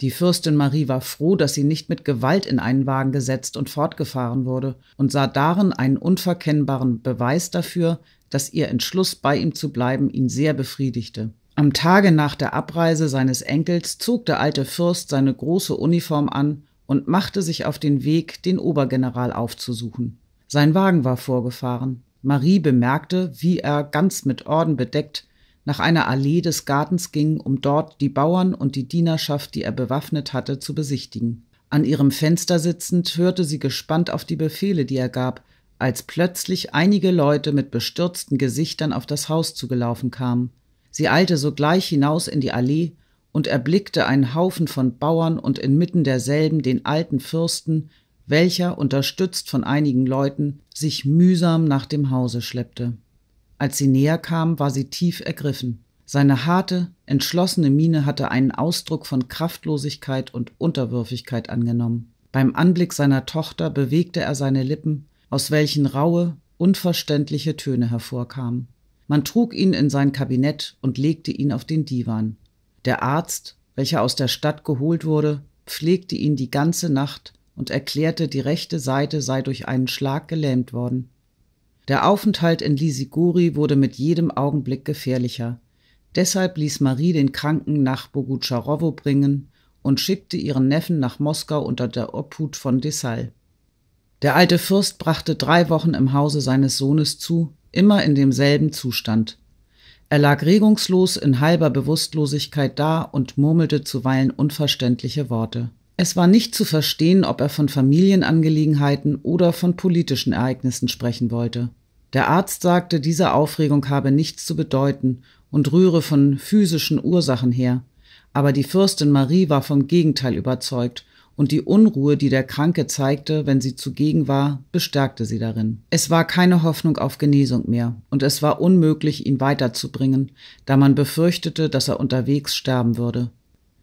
Die Fürstin Marie war froh, dass sie nicht mit Gewalt in einen Wagen gesetzt und fortgefahren wurde und sah darin einen unverkennbaren Beweis dafür, dass ihr Entschluss, bei ihm zu bleiben, ihn sehr befriedigte. Am Tage nach der Abreise seines Enkels zog der alte Fürst seine große Uniform an und machte sich auf den Weg, den Obergeneral aufzusuchen. Sein Wagen war vorgefahren. Marie bemerkte, wie er ganz mit Orden bedeckt nach einer Allee des Gartens ging, um dort die Bauern und die Dienerschaft, die er bewaffnet hatte, zu besichtigen. An ihrem Fenster sitzend hörte sie gespannt auf die Befehle, die er gab, als plötzlich einige Leute mit bestürzten Gesichtern auf das Haus zugelaufen kamen. Sie eilte sogleich hinaus in die Allee und erblickte einen Haufen von Bauern und inmitten derselben den alten Fürsten, welcher, unterstützt von einigen Leuten, sich mühsam nach dem Hause schleppte. Als sie näher kam, war sie tief ergriffen. Seine harte, entschlossene Miene hatte einen Ausdruck von Kraftlosigkeit und Unterwürfigkeit angenommen. Beim Anblick seiner Tochter bewegte er seine Lippen, aus welchen raue, unverständliche Töne hervorkamen. Man trug ihn in sein Kabinett und legte ihn auf den Divan. Der Arzt, welcher aus der Stadt geholt wurde, pflegte ihn die ganze Nacht und erklärte, die rechte Seite sei durch einen Schlag gelähmt worden. Der Aufenthalt in Lisiguri wurde mit jedem Augenblick gefährlicher. Deshalb ließ Marie den Kranken nach Bogucharowo bringen und schickte ihren Neffen nach Moskau unter der Obhut von Dessal. Der alte Fürst brachte drei Wochen im Hause seines Sohnes zu, immer in demselben Zustand. Er lag regungslos in halber Bewusstlosigkeit da und murmelte zuweilen unverständliche Worte. Es war nicht zu verstehen, ob er von Familienangelegenheiten oder von politischen Ereignissen sprechen wollte. Der Arzt sagte, diese Aufregung habe nichts zu bedeuten und rühre von physischen Ursachen her. Aber die Fürstin Marie war vom Gegenteil überzeugt und die Unruhe, die der Kranke zeigte, wenn sie zugegen war, bestärkte sie darin. Es war keine Hoffnung auf Genesung mehr, und es war unmöglich, ihn weiterzubringen, da man befürchtete, dass er unterwegs sterben würde.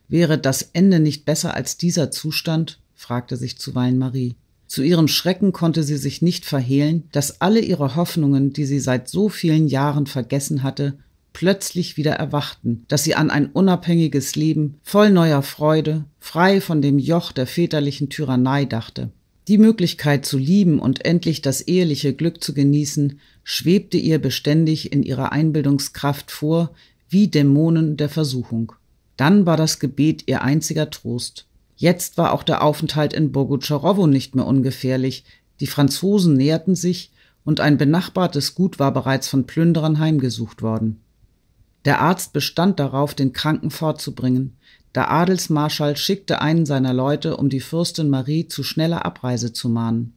Wäre das Ende nicht besser als dieser Zustand? fragte sich zuweilen Marie. Zu ihrem Schrecken konnte sie sich nicht verhehlen, dass alle ihre Hoffnungen, die sie seit so vielen Jahren vergessen hatte, plötzlich wieder erwachten, dass sie an ein unabhängiges Leben voll neuer Freude, frei von dem Joch der väterlichen Tyrannei dachte. Die Möglichkeit zu lieben und endlich das eheliche Glück zu genießen, schwebte ihr beständig in ihrer Einbildungskraft vor, wie Dämonen der Versuchung. Dann war das Gebet ihr einziger Trost. Jetzt war auch der Aufenthalt in Bogucharowo nicht mehr ungefährlich. Die Franzosen näherten sich und ein benachbartes Gut war bereits von Plünderern heimgesucht worden. Der Arzt bestand darauf, den Kranken fortzubringen. Der Adelsmarschall schickte einen seiner Leute, um die Fürstin Marie zu schneller Abreise zu mahnen.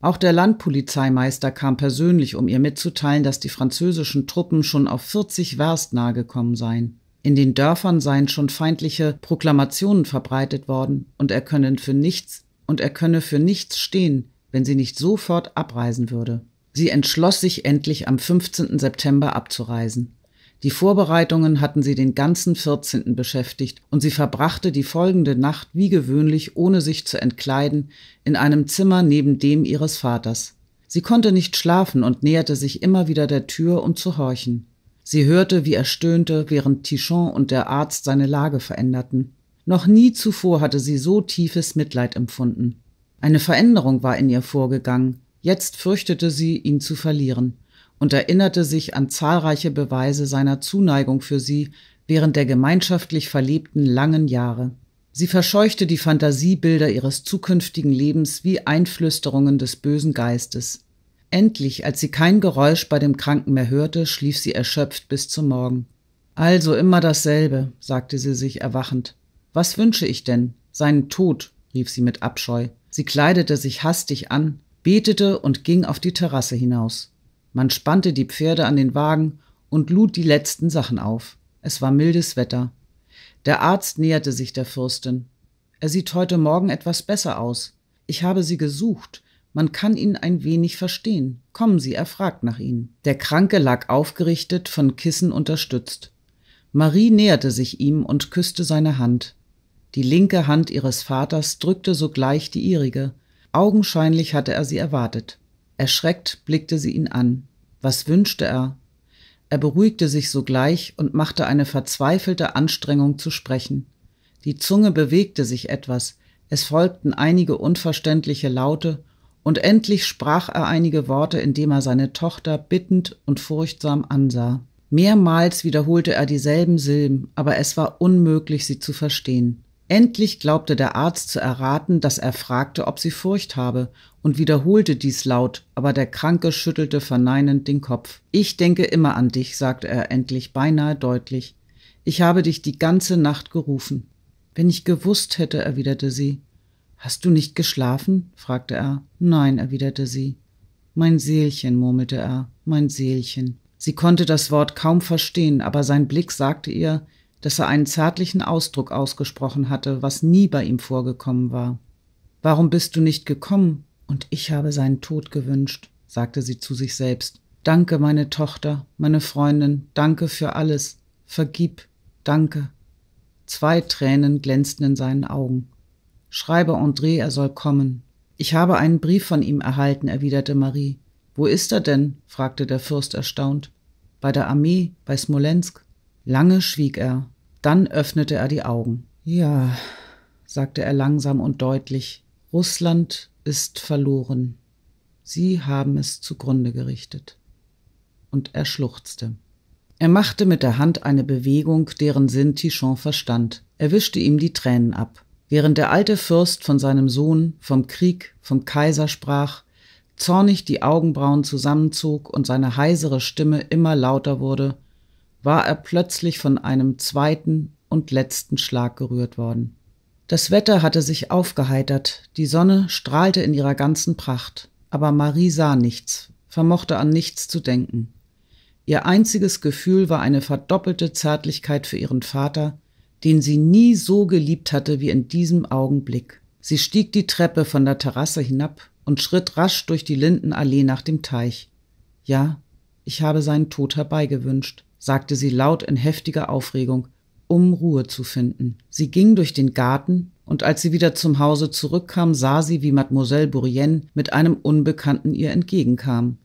Auch der Landpolizeimeister kam persönlich, um ihr mitzuteilen, dass die französischen Truppen schon auf 40 Werst nahe gekommen seien. In den Dörfern seien schon feindliche Proklamationen verbreitet worden und er können für nichts und er könne für nichts stehen, wenn sie nicht sofort abreisen würde. Sie entschloss sich endlich am 15. September abzureisen. Die Vorbereitungen hatten sie den ganzen 14. beschäftigt und sie verbrachte die folgende Nacht wie gewöhnlich, ohne sich zu entkleiden, in einem Zimmer neben dem ihres Vaters. Sie konnte nicht schlafen und näherte sich immer wieder der Tür, um zu horchen. Sie hörte, wie er stöhnte, während Tichon und der Arzt seine Lage veränderten. Noch nie zuvor hatte sie so tiefes Mitleid empfunden. Eine Veränderung war in ihr vorgegangen. Jetzt fürchtete sie, ihn zu verlieren und erinnerte sich an zahlreiche Beweise seiner Zuneigung für sie während der gemeinschaftlich verlebten langen Jahre. Sie verscheuchte die Fantasiebilder ihres zukünftigen Lebens wie Einflüsterungen des bösen Geistes. Endlich, als sie kein Geräusch bei dem Kranken mehr hörte, schlief sie erschöpft bis zum Morgen. Also immer dasselbe, sagte sie sich erwachend. Was wünsche ich denn? Seinen Tod, rief sie mit Abscheu. Sie kleidete sich hastig an, betete und ging auf die Terrasse hinaus. Man spannte die Pferde an den Wagen und lud die letzten Sachen auf. Es war mildes Wetter. Der Arzt näherte sich der Fürstin. Er sieht heute Morgen etwas besser aus. Ich habe sie gesucht. Man kann ihn ein wenig verstehen. Kommen Sie, er fragt nach Ihnen. Der Kranke lag aufgerichtet, von Kissen unterstützt. Marie näherte sich ihm und küsste seine Hand. Die linke Hand ihres Vaters drückte sogleich die ihrige. Augenscheinlich hatte er sie erwartet. Erschreckt blickte sie ihn an. Was wünschte er? Er beruhigte sich sogleich und machte eine verzweifelte Anstrengung zu sprechen. Die Zunge bewegte sich etwas, es folgten einige unverständliche Laute, und endlich sprach er einige Worte, indem er seine Tochter bittend und furchtsam ansah. Mehrmals wiederholte er dieselben Silben, aber es war unmöglich, sie zu verstehen. Endlich glaubte der Arzt zu erraten, dass er fragte, ob sie Furcht habe, und wiederholte dies laut, aber der Kranke schüttelte verneinend den Kopf. Ich denke immer an dich, sagte er endlich beinahe deutlich. Ich habe dich die ganze Nacht gerufen. Wenn ich gewusst hätte, erwiderte sie. Hast du nicht geschlafen? fragte er. Nein, erwiderte sie. Mein Seelchen, murmelte er, mein Seelchen. Sie konnte das Wort kaum verstehen, aber sein Blick sagte ihr, dass er einen zärtlichen Ausdruck ausgesprochen hatte, was nie bei ihm vorgekommen war. Warum bist du nicht gekommen? Und ich habe seinen Tod gewünscht, sagte sie zu sich selbst. Danke, meine Tochter, meine Freundin, danke für alles. Vergib, danke. Zwei Tränen glänzten in seinen Augen. Schreibe André, er soll kommen. Ich habe einen Brief von ihm erhalten, erwiderte Marie. Wo ist er denn? fragte der Fürst erstaunt. Bei der Armee, bei Smolensk. Lange schwieg er. Dann öffnete er die Augen. Ja, sagte er langsam und deutlich, Russland ist verloren. Sie haben es zugrunde gerichtet. Und er schluchzte. Er machte mit der Hand eine Bewegung, deren Sinn Tichon verstand. Er wischte ihm die Tränen ab. Während der alte Fürst von seinem Sohn, vom Krieg, vom Kaiser sprach, zornig die Augenbrauen zusammenzog und seine heisere Stimme immer lauter wurde, war er plötzlich von einem zweiten und letzten Schlag gerührt worden. Das Wetter hatte sich aufgeheitert, die Sonne strahlte in ihrer ganzen Pracht, aber Marie sah nichts, vermochte an nichts zu denken. Ihr einziges Gefühl war eine verdoppelte Zärtlichkeit für ihren Vater, den sie nie so geliebt hatte wie in diesem Augenblick. Sie stieg die Treppe von der Terrasse hinab und schritt rasch durch die Lindenallee nach dem Teich. Ja, ich habe seinen Tod herbeigewünscht, sagte sie laut in heftiger Aufregung, um Ruhe zu finden. Sie ging durch den Garten, und als sie wieder zum Hause zurückkam, sah sie, wie Mademoiselle Bourienne mit einem Unbekannten ihr entgegenkam.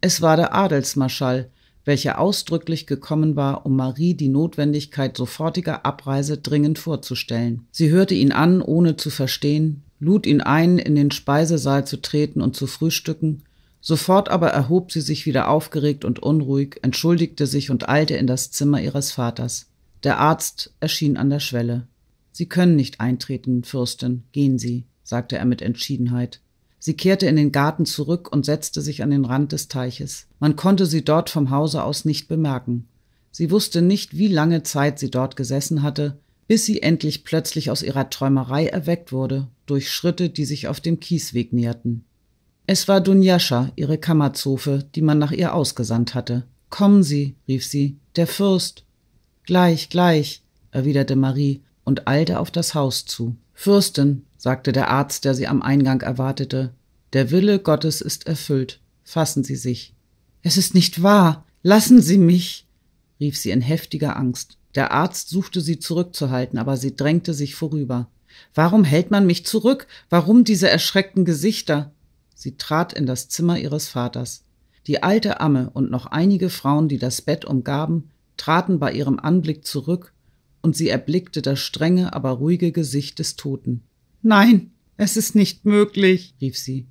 Es war der Adelsmarschall, welcher ausdrücklich gekommen war, um Marie die Notwendigkeit sofortiger Abreise dringend vorzustellen. Sie hörte ihn an, ohne zu verstehen, lud ihn ein, in den Speisesaal zu treten und zu frühstücken, sofort aber erhob sie sich wieder aufgeregt und unruhig, entschuldigte sich und eilte in das Zimmer ihres Vaters. Der Arzt erschien an der Schwelle. Sie können nicht eintreten, Fürstin, gehen Sie, sagte er mit Entschiedenheit. Sie kehrte in den Garten zurück und setzte sich an den Rand des Teiches. Man konnte sie dort vom Hause aus nicht bemerken. Sie wusste nicht, wie lange Zeit sie dort gesessen hatte, bis sie endlich plötzlich aus ihrer Träumerei erweckt wurde durch Schritte, die sich auf dem Kiesweg näherten. Es war Dunjascha, ihre Kammerzofe, die man nach ihr ausgesandt hatte. Kommen Sie, rief sie, der Fürst. Gleich, gleich, erwiderte Marie und eilte auf das Haus zu. Fürstin, sagte der Arzt, der sie am Eingang erwartete, der Wille Gottes ist erfüllt. Fassen Sie sich. Es ist nicht wahr. Lassen Sie mich, rief sie in heftiger Angst. Der Arzt suchte sie zurückzuhalten, aber sie drängte sich vorüber. Warum hält man mich zurück? Warum diese erschreckten Gesichter? Sie trat in das Zimmer ihres Vaters. Die alte Amme und noch einige Frauen, die das Bett umgaben, traten bei ihrem Anblick zurück und sie erblickte das strenge, aber ruhige Gesicht des Toten. Nein, es ist nicht möglich, rief sie.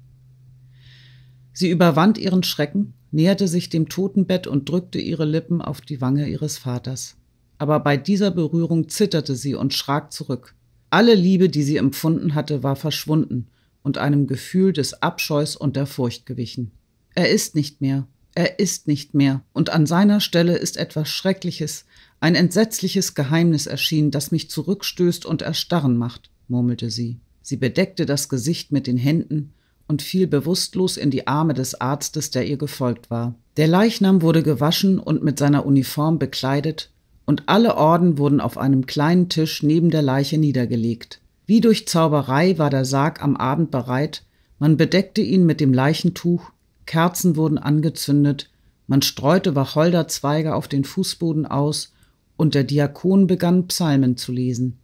Sie überwand ihren Schrecken, näherte sich dem Totenbett und drückte ihre Lippen auf die Wange ihres Vaters. Aber bei dieser Berührung zitterte sie und schrak zurück. Alle Liebe, die sie empfunden hatte, war verschwunden und einem Gefühl des Abscheus und der Furcht gewichen. Er ist nicht mehr, er ist nicht mehr, und an seiner Stelle ist etwas Schreckliches, ein entsetzliches Geheimnis erschien, das mich zurückstößt und erstarren macht, murmelte sie. Sie bedeckte das Gesicht mit den Händen und fiel bewusstlos in die Arme des Arztes, der ihr gefolgt war. Der Leichnam wurde gewaschen und mit seiner Uniform bekleidet, und alle Orden wurden auf einem kleinen Tisch neben der Leiche niedergelegt. Wie durch Zauberei war der Sarg am Abend bereit, man bedeckte ihn mit dem Leichentuch, Kerzen wurden angezündet, man streute Wacholderzweige auf den Fußboden aus und der Diakon begann Psalmen zu lesen.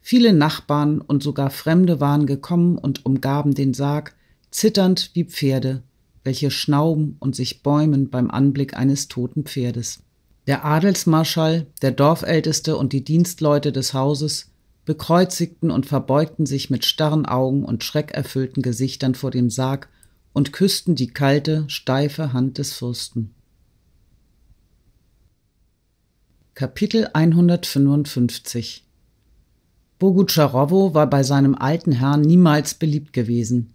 Viele Nachbarn und sogar Fremde waren gekommen und umgaben den Sarg, zitternd wie Pferde, welche schnauben und sich bäumen beim Anblick eines toten Pferdes. Der Adelsmarschall, der Dorfälteste und die Dienstleute des Hauses bekreuzigten und verbeugten sich mit starren Augen und schreckerfüllten Gesichtern vor dem Sarg und küssten die kalte, steife Hand des Fürsten. Kapitel 155 Bogucharovo war bei seinem alten Herrn niemals beliebt gewesen.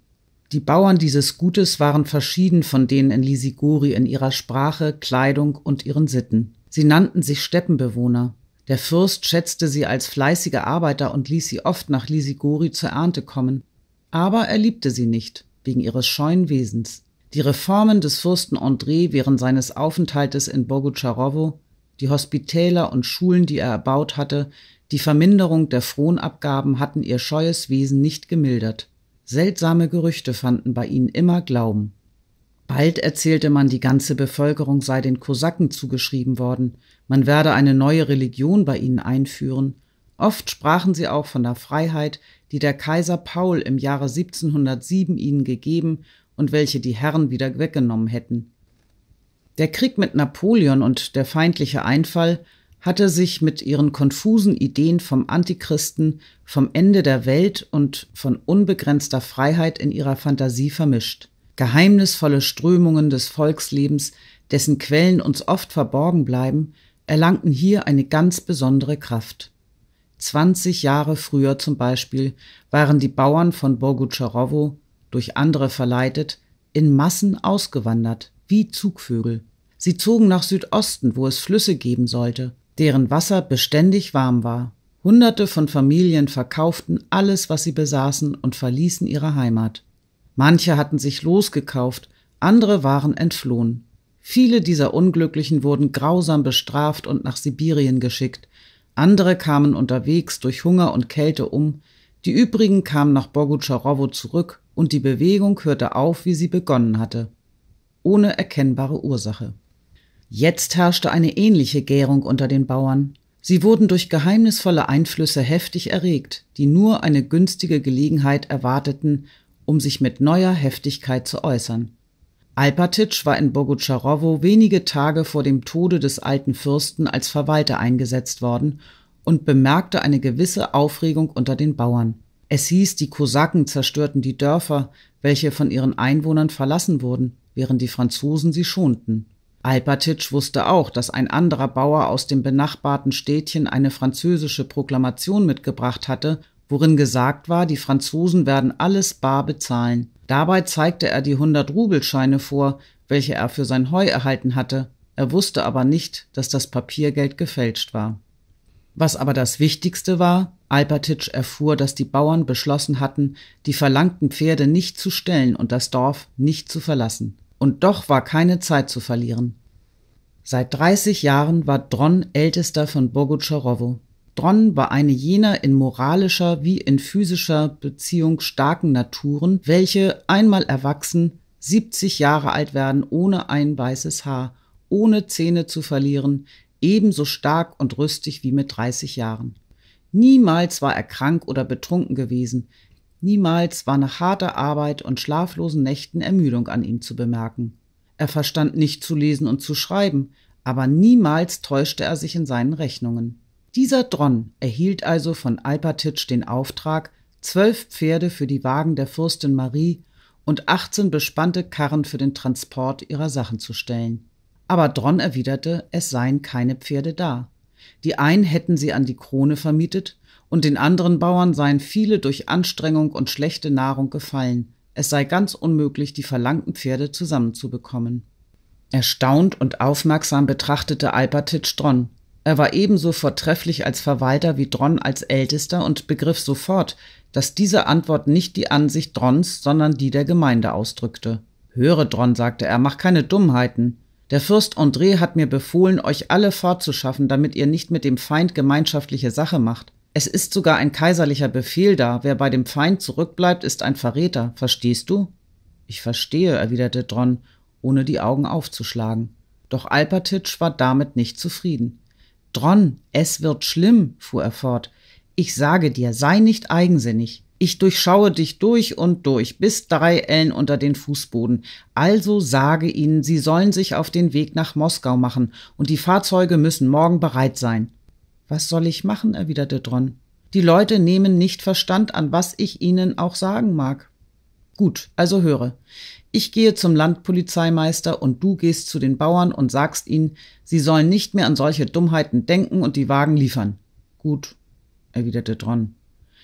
Die Bauern dieses Gutes waren verschieden von denen in Lisigori in ihrer Sprache, Kleidung und ihren Sitten. Sie nannten sich Steppenbewohner. Der Fürst schätzte sie als fleißige Arbeiter und ließ sie oft nach Lisigori zur Ernte kommen. Aber er liebte sie nicht, wegen ihres scheuen Wesens. Die Reformen des Fürsten André während seines Aufenthaltes in Bogucharovo die Hospitäler und Schulen, die er erbaut hatte, die Verminderung der Fronabgaben hatten ihr scheues Wesen nicht gemildert. Seltsame Gerüchte fanden bei ihnen immer Glauben. Bald erzählte man, die ganze Bevölkerung sei den Kosaken zugeschrieben worden, man werde eine neue Religion bei ihnen einführen. Oft sprachen sie auch von der Freiheit, die der Kaiser Paul im Jahre 1707 ihnen gegeben und welche die Herren wieder weggenommen hätten. Der Krieg mit Napoleon und der feindliche Einfall hatte sich mit ihren konfusen Ideen vom Antichristen, vom Ende der Welt und von unbegrenzter Freiheit in ihrer Fantasie vermischt. Geheimnisvolle Strömungen des Volkslebens, dessen Quellen uns oft verborgen bleiben, erlangten hier eine ganz besondere Kraft. 20 Jahre früher zum Beispiel waren die Bauern von Bogucharowo durch andere verleitet, in Massen ausgewandert wie Zugvögel. Sie zogen nach Südosten, wo es Flüsse geben sollte, deren Wasser beständig warm war. Hunderte von Familien verkauften alles, was sie besaßen, und verließen ihre Heimat. Manche hatten sich losgekauft, andere waren entflohen. Viele dieser Unglücklichen wurden grausam bestraft und nach Sibirien geschickt, andere kamen unterwegs durch Hunger und Kälte um, die übrigen kamen nach Bogucharovo zurück und die Bewegung hörte auf, wie sie begonnen hatte ohne erkennbare Ursache. Jetzt herrschte eine ähnliche Gärung unter den Bauern. Sie wurden durch geheimnisvolle Einflüsse heftig erregt, die nur eine günstige Gelegenheit erwarteten, um sich mit neuer Heftigkeit zu äußern. Alpatitsch war in Bogucharowo wenige Tage vor dem Tode des alten Fürsten als Verwalter eingesetzt worden und bemerkte eine gewisse Aufregung unter den Bauern. Es hieß, die Kosaken zerstörten die Dörfer, welche von ihren Einwohnern verlassen wurden während die Franzosen sie schonten. Alpatitsch wusste auch, dass ein anderer Bauer aus dem benachbarten Städtchen eine französische Proklamation mitgebracht hatte, worin gesagt war, die Franzosen werden alles bar bezahlen. Dabei zeigte er die 100-Rubelscheine vor, welche er für sein Heu erhalten hatte. Er wusste aber nicht, dass das Papiergeld gefälscht war. Was aber das Wichtigste war, Alpatitsch erfuhr, dass die Bauern beschlossen hatten, die verlangten Pferde nicht zu stellen und das Dorf nicht zu verlassen. Und doch war keine Zeit zu verlieren. Seit 30 Jahren war Dronn Ältester von Bogucharovo. Dronn war eine jener in moralischer wie in physischer Beziehung starken Naturen, welche, einmal erwachsen, 70 Jahre alt werden ohne ein weißes Haar, ohne Zähne zu verlieren, ebenso stark und rüstig wie mit 30 Jahren. Niemals war er krank oder betrunken gewesen, Niemals war nach harter Arbeit und schlaflosen Nächten Ermüdung an ihm zu bemerken. Er verstand nicht zu lesen und zu schreiben, aber niemals täuschte er sich in seinen Rechnungen. Dieser Dronn erhielt also von Alpatitsch den Auftrag, zwölf Pferde für die Wagen der Fürstin Marie und achtzehn bespannte Karren für den Transport ihrer Sachen zu stellen. Aber Dronn erwiderte, es seien keine Pferde da. Die einen hätten sie an die Krone vermietet und den anderen Bauern seien viele durch Anstrengung und schlechte Nahrung gefallen. Es sei ganz unmöglich, die verlangten Pferde zusammenzubekommen. Erstaunt und aufmerksam betrachtete Albertit Dronn. Er war ebenso vortrefflich als Verwalter wie Dronn als Ältester und begriff sofort, dass diese Antwort nicht die Ansicht Dronns, sondern die der Gemeinde ausdrückte. Höre, Dronn, sagte er, mach keine Dummheiten. Der Fürst André hat mir befohlen, euch alle fortzuschaffen, damit ihr nicht mit dem Feind gemeinschaftliche Sache macht. Es ist sogar ein kaiserlicher Befehl da. Wer bei dem Feind zurückbleibt, ist ein Verräter. Verstehst du? Ich verstehe, erwiderte Dron, ohne die Augen aufzuschlagen. Doch Alpatitsch war damit nicht zufrieden. Dron, es wird schlimm, fuhr er fort. Ich sage dir, sei nicht eigensinnig. Ich durchschaue dich durch und durch, bis drei Ellen unter den Fußboden. Also sage ihnen, sie sollen sich auf den Weg nach Moskau machen, und die Fahrzeuge müssen morgen bereit sein. Was soll ich machen? erwiderte Dron. Die Leute nehmen nicht Verstand an, was ich ihnen auch sagen mag. Gut, also höre. Ich gehe zum Landpolizeimeister und du gehst zu den Bauern und sagst ihnen, sie sollen nicht mehr an solche Dummheiten denken und die Wagen liefern. Gut, erwiderte Dron.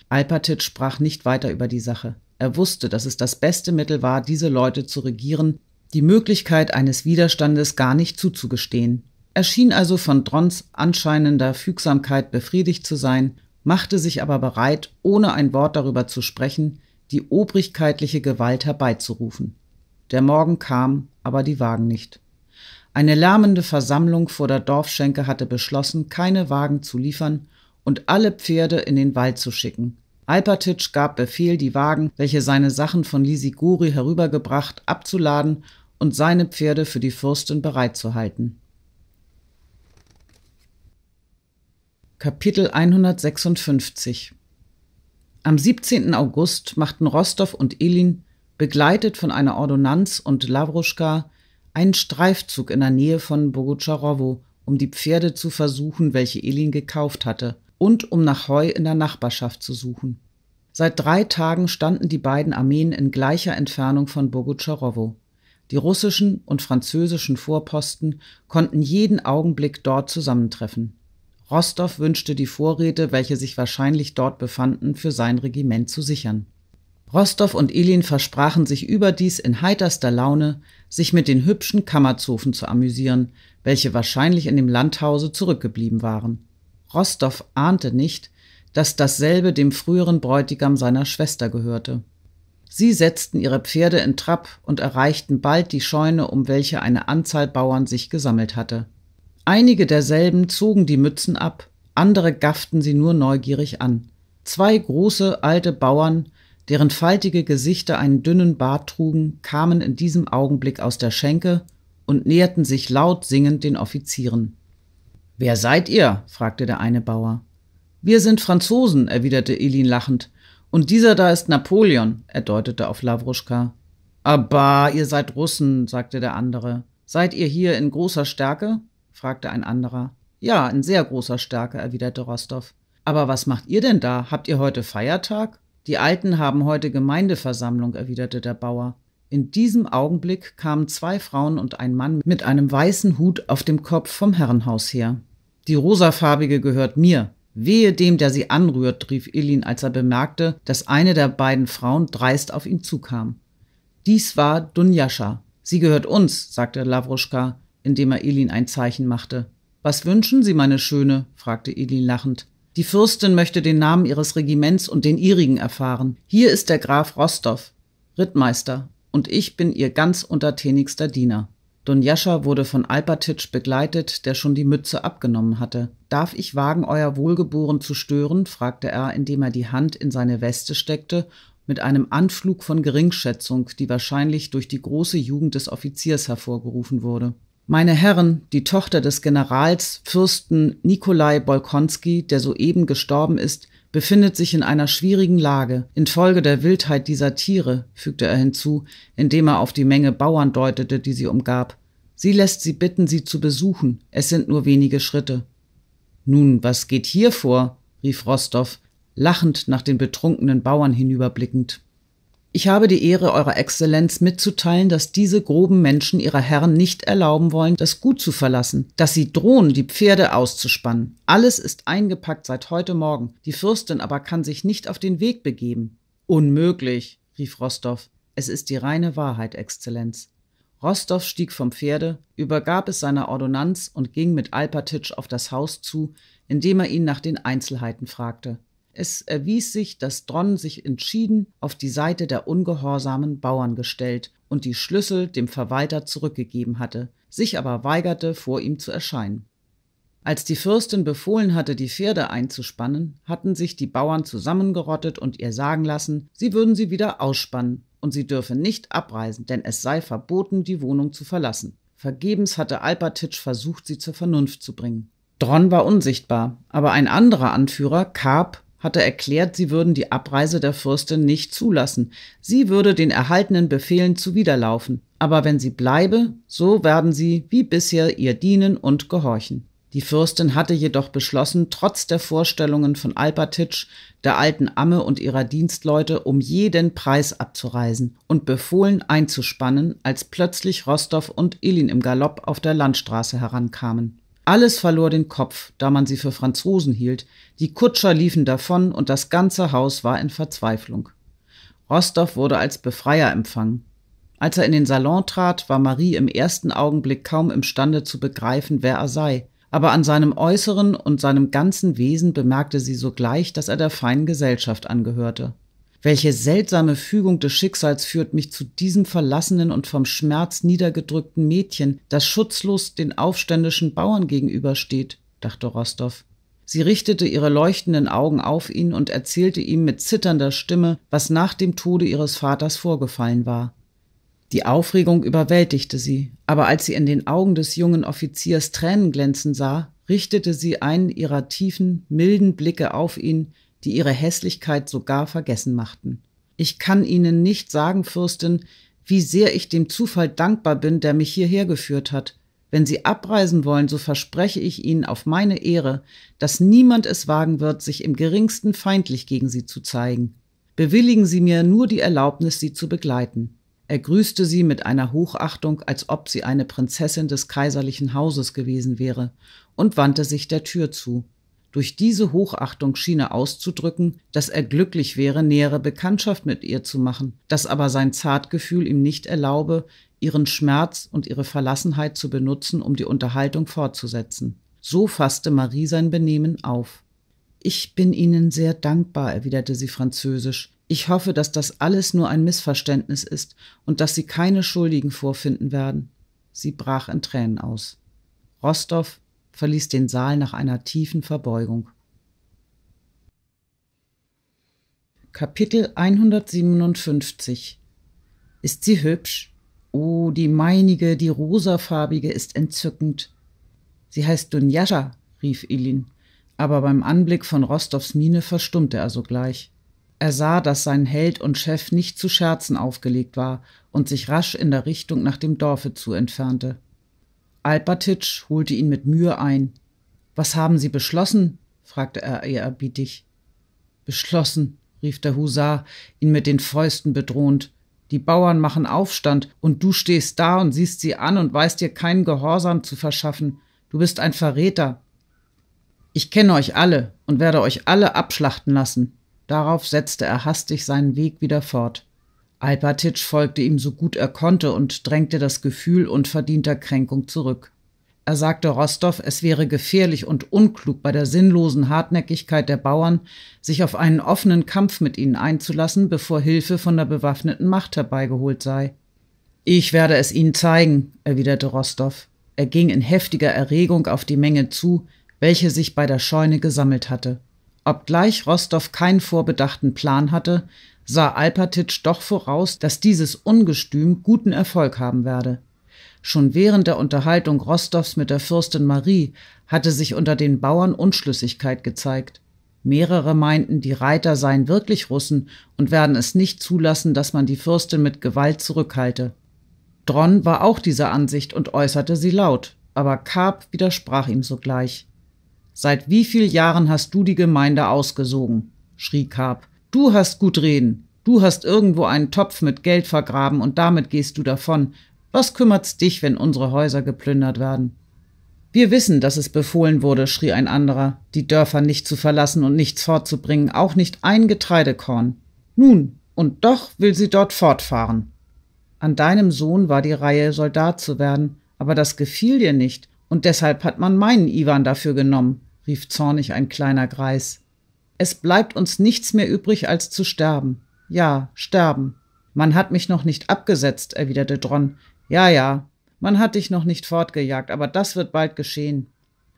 Alpatitsch sprach nicht weiter über die Sache. Er wusste, dass es das beste Mittel war, diese Leute zu regieren, die Möglichkeit eines Widerstandes gar nicht zuzugestehen. Er schien also von Drons anscheinender Fügsamkeit befriedigt zu sein, machte sich aber bereit, ohne ein Wort darüber zu sprechen, die obrigkeitliche Gewalt herbeizurufen. Der Morgen kam, aber die Wagen nicht. Eine lärmende Versammlung vor der Dorfschenke hatte beschlossen, keine Wagen zu liefern und alle Pferde in den Wald zu schicken. Alpatitsch gab Befehl, die Wagen, welche seine Sachen von Lisiguri herübergebracht, abzuladen und seine Pferde für die Fürstin bereitzuhalten. Kapitel 156 Am 17. August machten Rostow und Elin, begleitet von einer Ordonnanz und Lavruschka, einen Streifzug in der Nähe von Bogucharowo, um die Pferde zu versuchen, welche Elin gekauft hatte, und um nach Heu in der Nachbarschaft zu suchen. Seit drei Tagen standen die beiden Armeen in gleicher Entfernung von Bogucharowo. Die russischen und französischen Vorposten konnten jeden Augenblick dort zusammentreffen. Rostow wünschte die Vorräte, welche sich wahrscheinlich dort befanden, für sein Regiment zu sichern. Rostow und Elin versprachen sich überdies in heiterster Laune, sich mit den hübschen Kammerzofen zu amüsieren, welche wahrscheinlich in dem Landhause zurückgeblieben waren. Rostow ahnte nicht, dass dasselbe dem früheren Bräutigam seiner Schwester gehörte. Sie setzten ihre Pferde in Trab und erreichten bald die Scheune, um welche eine Anzahl Bauern sich gesammelt hatte. Einige derselben zogen die Mützen ab, andere gafften sie nur neugierig an. Zwei große alte Bauern, deren faltige Gesichter einen dünnen Bart trugen, kamen in diesem Augenblick aus der Schenke und näherten sich laut singend den Offizieren. Wer seid ihr? fragte der eine Bauer. Wir sind Franzosen, erwiderte Elin lachend. Und dieser da ist Napoleon, er deutete auf Lawruschka. Aber ihr seid Russen, sagte der andere. Seid ihr hier in großer Stärke? fragte ein anderer. Ja, in sehr großer Stärke, erwiderte Rostov. Aber was macht ihr denn da? Habt ihr heute Feiertag? Die Alten haben heute Gemeindeversammlung, erwiderte der Bauer. In diesem Augenblick kamen zwei Frauen und ein Mann mit einem weißen Hut auf dem Kopf vom Herrenhaus her. Die rosafarbige gehört mir. Wehe dem, der sie anrührt, rief Illin, als er bemerkte, dass eine der beiden Frauen dreist auf ihn zukam. Dies war Dunjascha. Sie gehört uns, sagte Lavruschka indem er Elin ein Zeichen machte. Was wünschen Sie, meine Schöne? fragte Elin lachend. Die Fürstin möchte den Namen ihres Regiments und den ihrigen erfahren. Hier ist der Graf Rostow, Rittmeister, und ich bin ihr ganz untertänigster Diener. Dunjascha wurde von Alpatitsch begleitet, der schon die Mütze abgenommen hatte. Darf ich wagen, euer Wohlgeboren zu stören? fragte er, indem er die Hand in seine Weste steckte, mit einem Anflug von Geringschätzung, die wahrscheinlich durch die große Jugend des Offiziers hervorgerufen wurde. Meine Herren, die Tochter des Generals Fürsten Nikolai Bolkonski, der soeben gestorben ist, befindet sich in einer schwierigen Lage infolge der Wildheit dieser Tiere, fügte er hinzu, indem er auf die Menge Bauern deutete, die sie umgab. Sie lässt sie bitten, sie zu besuchen. Es sind nur wenige Schritte. Nun, was geht hier vor? rief Rostow, lachend nach den betrunkenen Bauern hinüberblickend. Ich habe die Ehre, Eurer Exzellenz mitzuteilen, dass diese groben Menschen ihrer Herren nicht erlauben wollen, das Gut zu verlassen, dass sie drohen, die Pferde auszuspannen. Alles ist eingepackt seit heute Morgen. Die Fürstin aber kann sich nicht auf den Weg begeben. Unmöglich, rief Rostov. Es ist die reine Wahrheit, Exzellenz. Rostov stieg vom Pferde, übergab es seiner Ordonnanz und ging mit Alpatitsch auf das Haus zu, indem er ihn nach den Einzelheiten fragte. Es erwies sich, dass Dronn sich entschieden auf die Seite der ungehorsamen Bauern gestellt und die Schlüssel dem Verwalter zurückgegeben hatte, sich aber weigerte, vor ihm zu erscheinen. Als die Fürstin befohlen hatte, die Pferde einzuspannen, hatten sich die Bauern zusammengerottet und ihr sagen lassen, sie würden sie wieder ausspannen und sie dürfe nicht abreisen, denn es sei verboten, die Wohnung zu verlassen. Vergebens hatte Alpatitsch versucht, sie zur Vernunft zu bringen. Dronn war unsichtbar, aber ein anderer Anführer, Karp, hatte erklärt, sie würden die Abreise der Fürstin nicht zulassen. Sie würde den erhaltenen Befehlen zuwiderlaufen. Aber wenn sie bleibe, so werden sie wie bisher ihr dienen und gehorchen. Die Fürstin hatte jedoch beschlossen, trotz der Vorstellungen von Alpatitsch, der alten Amme und ihrer Dienstleute, um jeden Preis abzureisen und befohlen einzuspannen, als plötzlich Rostov und Elin im Galopp auf der Landstraße herankamen. Alles verlor den Kopf, da man sie für Franzosen hielt, die Kutscher liefen davon und das ganze Haus war in Verzweiflung. Rostov wurde als Befreier empfangen. Als er in den Salon trat, war Marie im ersten Augenblick kaum imstande zu begreifen, wer er sei, aber an seinem Äußeren und seinem ganzen Wesen bemerkte sie sogleich, dass er der feinen Gesellschaft angehörte. Welche seltsame Fügung des Schicksals führt mich zu diesem verlassenen und vom Schmerz niedergedrückten Mädchen, das schutzlos den aufständischen Bauern gegenübersteht, dachte Rostov. Sie richtete ihre leuchtenden Augen auf ihn und erzählte ihm mit zitternder Stimme, was nach dem Tode ihres Vaters vorgefallen war. Die Aufregung überwältigte sie, aber als sie in den Augen des jungen Offiziers Tränen glänzen sah, richtete sie einen ihrer tiefen, milden Blicke auf ihn, die ihre Hässlichkeit sogar vergessen machten. Ich kann Ihnen nicht sagen, Fürstin, wie sehr ich dem Zufall dankbar bin, der mich hierher geführt hat. Wenn Sie abreisen wollen, so verspreche ich Ihnen auf meine Ehre, dass niemand es wagen wird, sich im geringsten feindlich gegen Sie zu zeigen. Bewilligen Sie mir nur die Erlaubnis, Sie zu begleiten. Er grüßte sie mit einer Hochachtung, als ob sie eine Prinzessin des kaiserlichen Hauses gewesen wäre, und wandte sich der Tür zu durch diese Hochachtung schien er auszudrücken, dass er glücklich wäre, nähere Bekanntschaft mit ihr zu machen, dass aber sein Zartgefühl ihm nicht erlaube, ihren Schmerz und ihre Verlassenheit zu benutzen, um die Unterhaltung fortzusetzen. So fasste Marie sein Benehmen auf. Ich bin Ihnen sehr dankbar, erwiderte sie französisch. Ich hoffe, dass das alles nur ein Missverständnis ist und dass Sie keine Schuldigen vorfinden werden. Sie brach in Tränen aus. Rostov verließ den Saal nach einer tiefen Verbeugung. Kapitel 157 Ist sie hübsch? Oh, die meinige, die rosafarbige ist entzückend. Sie heißt Dunjascha, rief Ilin, aber beim Anblick von Rostows Miene verstummte er sogleich. Er sah, dass sein Held und Chef nicht zu Scherzen aufgelegt war und sich rasch in der Richtung nach dem Dorfe zu entfernte. Alpatitsch holte ihn mit Mühe ein. Was haben Sie beschlossen? fragte er ehrerbietig. Beschlossen, rief der Husar, ihn mit den Fäusten bedrohend. Die Bauern machen Aufstand, und du stehst da und siehst sie an und weißt dir keinen Gehorsam zu verschaffen. Du bist ein Verräter. Ich kenne euch alle und werde euch alle abschlachten lassen. Darauf setzte er hastig seinen Weg wieder fort. Alpatitsch folgte ihm so gut er konnte und drängte das Gefühl unverdienter Kränkung zurück. Er sagte Rostow, es wäre gefährlich und unklug bei der sinnlosen Hartnäckigkeit der Bauern, sich auf einen offenen Kampf mit ihnen einzulassen, bevor Hilfe von der bewaffneten Macht herbeigeholt sei. Ich werde es Ihnen zeigen, erwiderte Rostow. Er ging in heftiger Erregung auf die Menge zu, welche sich bei der Scheune gesammelt hatte. Obgleich Rostow keinen vorbedachten Plan hatte, sah Alpatitsch doch voraus, dass dieses Ungestüm guten Erfolg haben werde. Schon während der Unterhaltung Rostovs mit der Fürstin Marie hatte sich unter den Bauern Unschlüssigkeit gezeigt. Mehrere meinten, die Reiter seien wirklich Russen und werden es nicht zulassen, dass man die Fürstin mit Gewalt zurückhalte. Dronn war auch dieser Ansicht und äußerte sie laut, aber Karp widersprach ihm sogleich. Seit wie viel Jahren hast du die Gemeinde ausgesogen? schrie Karp. Du hast gut reden. Du hast irgendwo einen Topf mit Geld vergraben und damit gehst du davon. Was kümmert's dich, wenn unsere Häuser geplündert werden? Wir wissen, dass es befohlen wurde, schrie ein anderer, die Dörfer nicht zu verlassen und nichts fortzubringen, auch nicht ein Getreidekorn. Nun, und doch will sie dort fortfahren. An deinem Sohn war die Reihe, Soldat zu werden, aber das gefiel dir nicht, und deshalb hat man meinen Iwan dafür genommen, rief zornig ein kleiner Greis. Es bleibt uns nichts mehr übrig, als zu sterben. Ja, sterben. Man hat mich noch nicht abgesetzt, erwiderte Dron. Ja, ja, man hat dich noch nicht fortgejagt, aber das wird bald geschehen.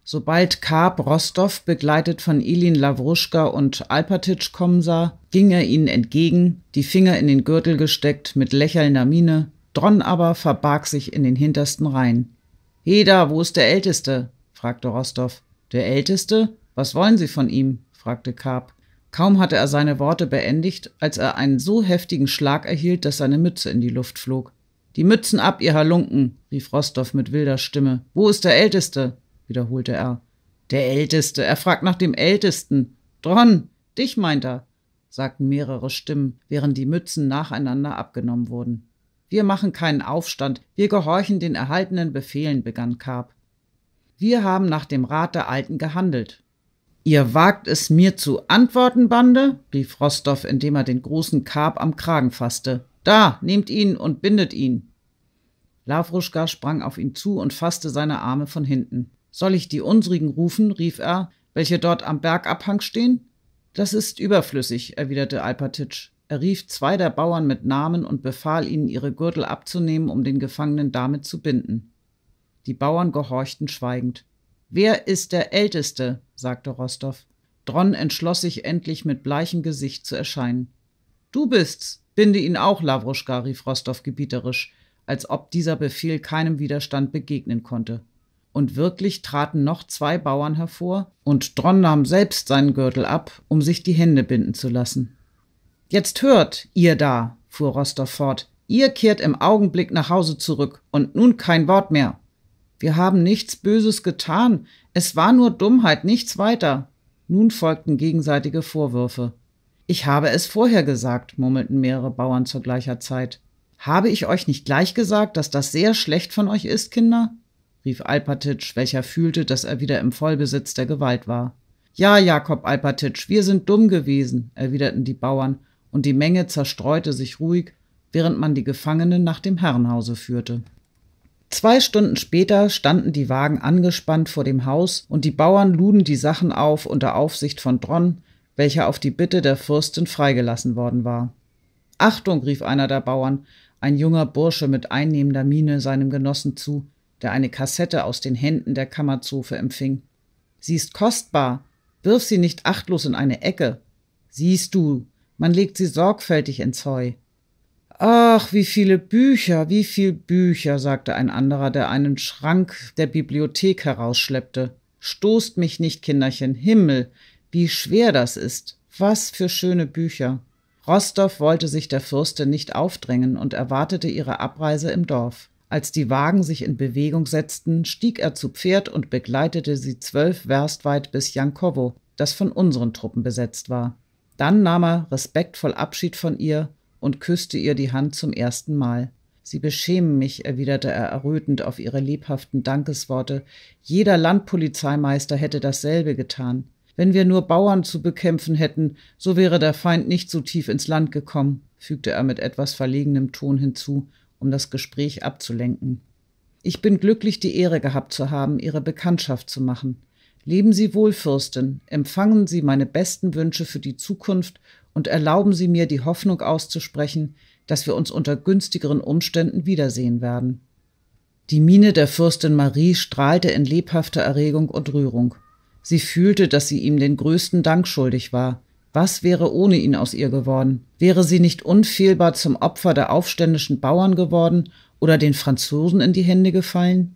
Sobald Karp Rostov, begleitet von Ilin Lavruschka und Alpatitsch kommen sah, ging er ihnen entgegen, die Finger in den Gürtel gesteckt, mit lächelnder Miene. Dron aber verbarg sich in den hintersten Reihen. Heda, wo ist der Älteste? fragte Rostov. Der Älteste? Was wollen Sie von ihm? fragte Karp. Kaum hatte er seine Worte beendigt, als er einen so heftigen Schlag erhielt, dass seine Mütze in die Luft flog. Die Mützen ab, ihr Halunken, rief Rostov mit wilder Stimme. Wo ist der Älteste? wiederholte er. Der Älteste, er fragt nach dem Ältesten. Dron, dich meint er, sagten mehrere Stimmen, während die Mützen nacheinander abgenommen wurden. Wir machen keinen Aufstand, wir gehorchen den erhaltenen Befehlen, begann Karp. Wir haben nach dem Rat der Alten gehandelt, Ihr wagt es mir zu antworten, Bande? rief Rostov, indem er den großen Karp am Kragen fasste. Da, nehmt ihn und bindet ihn. Lawruschka sprang auf ihn zu und fasste seine Arme von hinten. Soll ich die unsrigen rufen? rief er, welche dort am Bergabhang stehen? Das ist überflüssig, erwiderte Alpatitsch. Er rief zwei der Bauern mit Namen und befahl ihnen, ihre Gürtel abzunehmen, um den Gefangenen damit zu binden. Die Bauern gehorchten schweigend. Wer ist der Älteste? sagte Rostov. Dronn entschloss sich endlich mit bleichem Gesicht zu erscheinen. Du bist's, binde ihn auch, Lawruschka, rief Rostov gebieterisch, als ob dieser Befehl keinem Widerstand begegnen konnte. Und wirklich traten noch zwei Bauern hervor, und Dronn nahm selbst seinen Gürtel ab, um sich die Hände binden zu lassen. Jetzt hört, ihr da, fuhr Rostov fort, ihr kehrt im Augenblick nach Hause zurück, und nun kein Wort mehr. Wir haben nichts Böses getan. Es war nur Dummheit, nichts weiter. Nun folgten gegenseitige Vorwürfe. Ich habe es vorher gesagt, murmelten mehrere Bauern zu gleicher Zeit. Habe ich euch nicht gleich gesagt, dass das sehr schlecht von euch ist, Kinder? rief Alpatitsch, welcher fühlte, dass er wieder im Vollbesitz der Gewalt war. Ja, Jakob Alpatitsch, wir sind dumm gewesen, erwiderten die Bauern, und die Menge zerstreute sich ruhig, während man die Gefangenen nach dem Herrenhause führte. Zwei Stunden später standen die Wagen angespannt vor dem Haus und die Bauern luden die Sachen auf unter Aufsicht von Dronn, welcher auf die Bitte der Fürstin freigelassen worden war. Achtung, rief einer der Bauern, ein junger Bursche mit einnehmender Miene seinem Genossen zu, der eine Kassette aus den Händen der Kammerzofe empfing. Sie ist kostbar, wirf sie nicht achtlos in eine Ecke. Siehst du, man legt sie sorgfältig ins Heu. Ach, wie viele Bücher, wie viele Bücher, sagte ein anderer, der einen Schrank der Bibliothek herausschleppte. Stoßt mich nicht, Kinderchen, Himmel, wie schwer das ist. Was für schöne Bücher. Rostow wollte sich der Fürstin nicht aufdrängen und erwartete ihre Abreise im Dorf. Als die Wagen sich in Bewegung setzten, stieg er zu Pferd und begleitete sie zwölf Werst weit bis Jankowo, das von unseren Truppen besetzt war. Dann nahm er respektvoll Abschied von ihr und küsste ihr die Hand zum ersten Mal. Sie beschämen mich, erwiderte er errötend auf ihre lebhaften Dankesworte. Jeder Landpolizeimeister hätte dasselbe getan. Wenn wir nur Bauern zu bekämpfen hätten, so wäre der Feind nicht so tief ins Land gekommen, fügte er mit etwas verlegenem Ton hinzu, um das Gespräch abzulenken. Ich bin glücklich, die Ehre gehabt zu haben, Ihre Bekanntschaft zu machen. Leben Sie wohl, Fürstin, empfangen Sie meine besten Wünsche für die Zukunft und erlauben Sie mir, die Hoffnung auszusprechen, dass wir uns unter günstigeren Umständen wiedersehen werden. Die Miene der Fürstin Marie strahlte in lebhafter Erregung und Rührung. Sie fühlte, dass sie ihm den größten Dank schuldig war. Was wäre ohne ihn aus ihr geworden? Wäre sie nicht unfehlbar zum Opfer der aufständischen Bauern geworden oder den Franzosen in die Hände gefallen?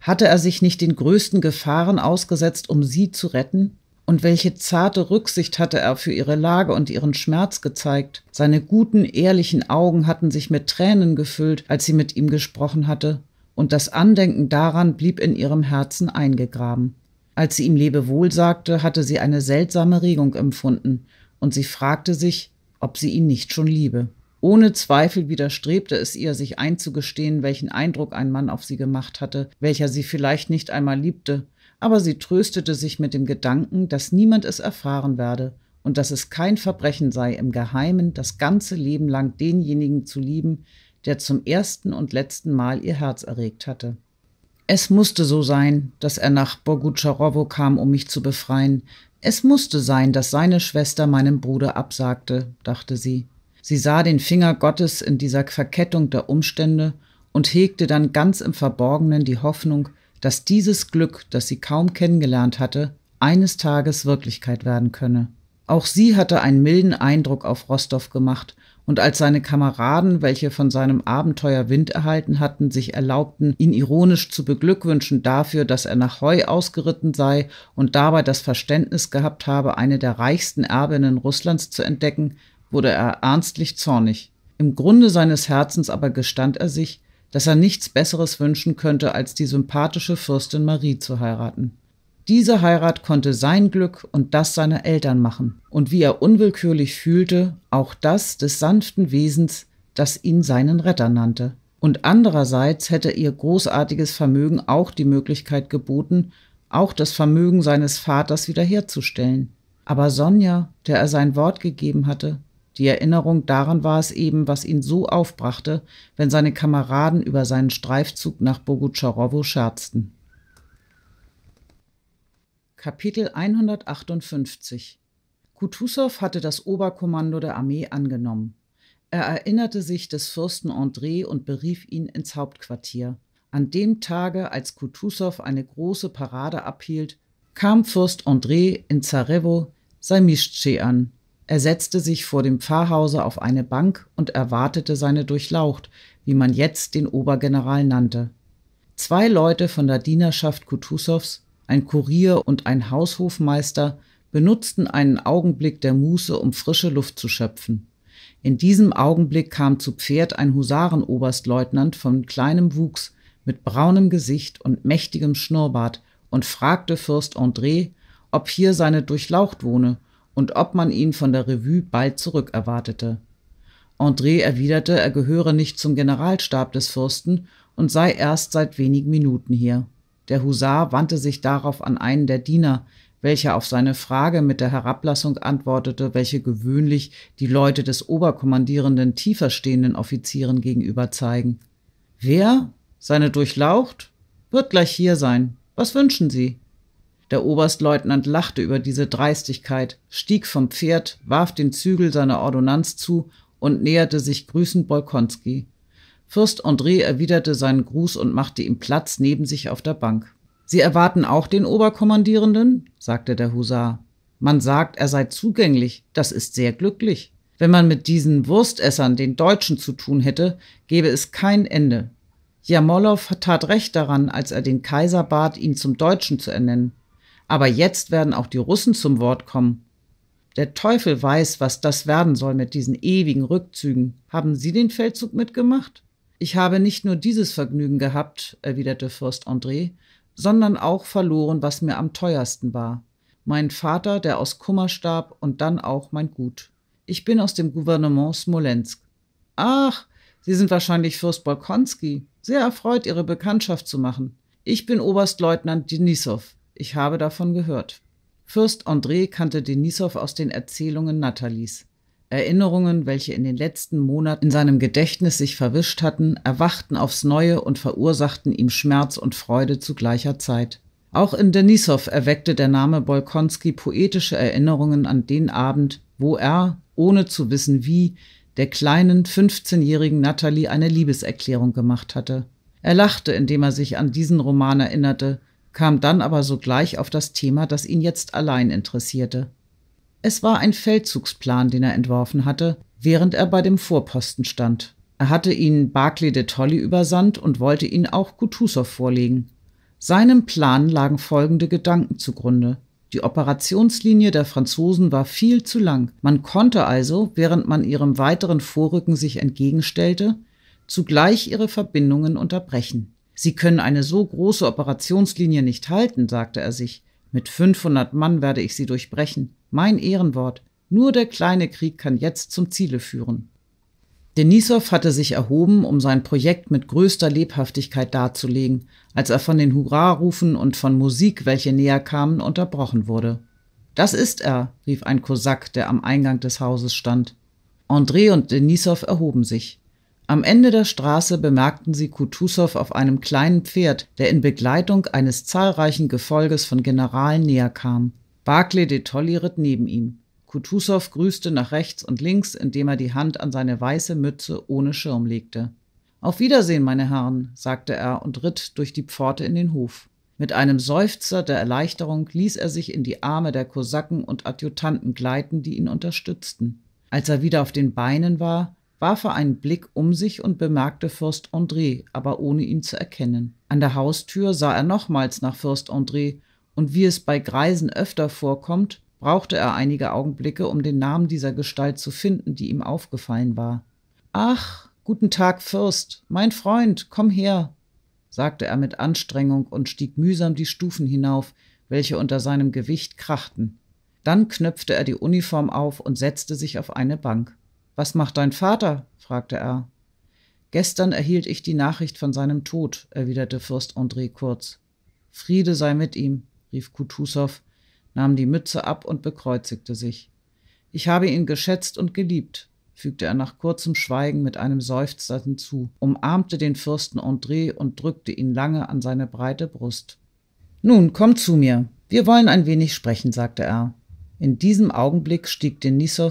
Hatte er sich nicht den größten Gefahren ausgesetzt, um sie zu retten? Und welche zarte Rücksicht hatte er für ihre Lage und ihren Schmerz gezeigt. Seine guten, ehrlichen Augen hatten sich mit Tränen gefüllt, als sie mit ihm gesprochen hatte, und das Andenken daran blieb in ihrem Herzen eingegraben. Als sie ihm Lebewohl sagte, hatte sie eine seltsame Regung empfunden, und sie fragte sich, ob sie ihn nicht schon liebe. Ohne Zweifel widerstrebte es ihr, sich einzugestehen, welchen Eindruck ein Mann auf sie gemacht hatte, welcher sie vielleicht nicht einmal liebte, aber sie tröstete sich mit dem Gedanken, dass niemand es erfahren werde und dass es kein Verbrechen sei, im Geheimen das ganze Leben lang denjenigen zu lieben, der zum ersten und letzten Mal ihr Herz erregt hatte. Es musste so sein, dass er nach Bogucharowo kam, um mich zu befreien. Es musste sein, dass seine Schwester meinem Bruder absagte, dachte sie. Sie sah den Finger Gottes in dieser Verkettung der Umstände und hegte dann ganz im Verborgenen die Hoffnung, dass dieses Glück, das sie kaum kennengelernt hatte, eines Tages Wirklichkeit werden könne. Auch sie hatte einen milden Eindruck auf Rostov gemacht, und als seine Kameraden, welche von seinem Abenteuer Wind erhalten hatten, sich erlaubten, ihn ironisch zu beglückwünschen dafür, dass er nach Heu ausgeritten sei und dabei das Verständnis gehabt habe, eine der reichsten Erbinnen Russlands zu entdecken, wurde er ernstlich zornig. Im Grunde seines Herzens aber gestand er sich, dass er nichts Besseres wünschen könnte, als die sympathische Fürstin Marie zu heiraten. Diese Heirat konnte sein Glück und das seiner Eltern machen, und wie er unwillkürlich fühlte, auch das des sanften Wesens, das ihn seinen Retter nannte. Und andererseits hätte ihr großartiges Vermögen auch die Möglichkeit geboten, auch das Vermögen seines Vaters wiederherzustellen. Aber Sonja, der er sein Wort gegeben hatte, die Erinnerung daran war es eben, was ihn so aufbrachte, wenn seine Kameraden über seinen Streifzug nach Bogucharovo scherzten. Kapitel 158 Kutusow hatte das Oberkommando der Armee angenommen. Er erinnerte sich des Fürsten André und berief ihn ins Hauptquartier. An dem Tage, als Kutusow eine große Parade abhielt, kam Fürst André in Zarewo Salmischtsche an er setzte sich vor dem Pfarrhause auf eine Bank und erwartete seine Durchlaucht, wie man jetzt den Obergeneral nannte. Zwei Leute von der Dienerschaft Kutusows, ein Kurier und ein Haushofmeister, benutzten einen Augenblick der Muße, um frische Luft zu schöpfen. In diesem Augenblick kam zu Pferd ein Husarenoberstleutnant von kleinem Wuchs, mit braunem Gesicht und mächtigem Schnurrbart und fragte Fürst André, ob hier seine Durchlaucht wohne und ob man ihn von der Revue bald zurückerwartete. André erwiderte, er gehöre nicht zum Generalstab des Fürsten und sei erst seit wenigen Minuten hier. Der Husar wandte sich darauf an einen der Diener, welcher auf seine Frage mit der Herablassung antwortete, welche gewöhnlich die Leute des oberkommandierenden tieferstehenden Offizieren gegenüber zeigen. Wer? Seine Durchlaucht? Wird gleich hier sein. Was wünschen Sie? Der Oberstleutnant lachte über diese Dreistigkeit, stieg vom Pferd, warf den Zügel seiner Ordonnanz zu und näherte sich grüßend Bolkonski. Fürst André erwiderte seinen Gruß und machte ihm Platz neben sich auf der Bank. Sie erwarten auch den Oberkommandierenden? sagte der Husar. Man sagt, er sei zugänglich, das ist sehr glücklich. Wenn man mit diesen Wurstessern, den Deutschen, zu tun hätte, gäbe es kein Ende. Jamolow tat recht daran, als er den Kaiser bat, ihn zum Deutschen zu ernennen. Aber jetzt werden auch die Russen zum Wort kommen. Der Teufel weiß, was das werden soll mit diesen ewigen Rückzügen. Haben Sie den Feldzug mitgemacht? Ich habe nicht nur dieses Vergnügen gehabt, erwiderte Fürst André, sondern auch verloren, was mir am teuersten war. Mein Vater, der aus Kummer starb, und dann auch mein Gut. Ich bin aus dem Gouvernement Smolensk. Ach, Sie sind wahrscheinlich Fürst Bolkonski. Sehr erfreut, Ihre Bekanntschaft zu machen. Ich bin Oberstleutnant Denisow. Ich habe davon gehört. Fürst André kannte Denisow aus den Erzählungen Nathalies. Erinnerungen, welche in den letzten Monaten in seinem Gedächtnis sich verwischt hatten, erwachten aufs Neue und verursachten ihm Schmerz und Freude zu gleicher Zeit. Auch in Denisow erweckte der Name Bolkonski poetische Erinnerungen an den Abend, wo er, ohne zu wissen wie, der kleinen 15-jährigen Natalie eine Liebeserklärung gemacht hatte. Er lachte, indem er sich an diesen Roman erinnerte kam dann aber sogleich auf das Thema, das ihn jetzt allein interessierte. Es war ein Feldzugsplan, den er entworfen hatte, während er bei dem Vorposten stand. Er hatte ihn Barclay de Tolly übersandt und wollte ihn auch Kutusow vorlegen. Seinem Plan lagen folgende Gedanken zugrunde. Die Operationslinie der Franzosen war viel zu lang. Man konnte also, während man ihrem weiteren Vorrücken sich entgegenstellte, zugleich ihre Verbindungen unterbrechen. Sie können eine so große Operationslinie nicht halten, sagte er sich. Mit 500 Mann werde ich sie durchbrechen. Mein Ehrenwort. Nur der kleine Krieg kann jetzt zum Ziele führen. Denisow hatte sich erhoben, um sein Projekt mit größter Lebhaftigkeit darzulegen, als er von den Hurrarufen und von Musik, welche näher kamen, unterbrochen wurde. Das ist er, rief ein Kosak, der am Eingang des Hauses stand. André und Denisow erhoben sich. Am Ende der Straße bemerkten sie Kutusow auf einem kleinen Pferd, der in Begleitung eines zahlreichen Gefolges von Generalen näher kam. Barclay de Tolly ritt neben ihm. Kutusow grüßte nach rechts und links, indem er die Hand an seine weiße Mütze ohne Schirm legte. Auf Wiedersehen, meine Herren, sagte er und ritt durch die Pforte in den Hof. Mit einem Seufzer der Erleichterung ließ er sich in die Arme der Kosaken und Adjutanten gleiten, die ihn unterstützten. Als er wieder auf den Beinen war, warf er einen Blick um sich und bemerkte Fürst André, aber ohne ihn zu erkennen. An der Haustür sah er nochmals nach Fürst André, und wie es bei Greisen öfter vorkommt, brauchte er einige Augenblicke, um den Namen dieser Gestalt zu finden, die ihm aufgefallen war. Ach, guten Tag, Fürst, mein Freund, komm her, sagte er mit Anstrengung und stieg mühsam die Stufen hinauf, welche unter seinem Gewicht krachten. Dann knöpfte er die Uniform auf und setzte sich auf eine Bank. Was macht dein Vater? fragte er. Gestern erhielt ich die Nachricht von seinem Tod, erwiderte Fürst André kurz. Friede sei mit ihm, rief Kutusow, nahm die Mütze ab und bekreuzigte sich. Ich habe ihn geschätzt und geliebt, fügte er nach kurzem Schweigen mit einem Seufzer hinzu, umarmte den Fürsten André und drückte ihn lange an seine breite Brust. Nun, komm zu mir. Wir wollen ein wenig sprechen, sagte er. In diesem Augenblick stieg Denisow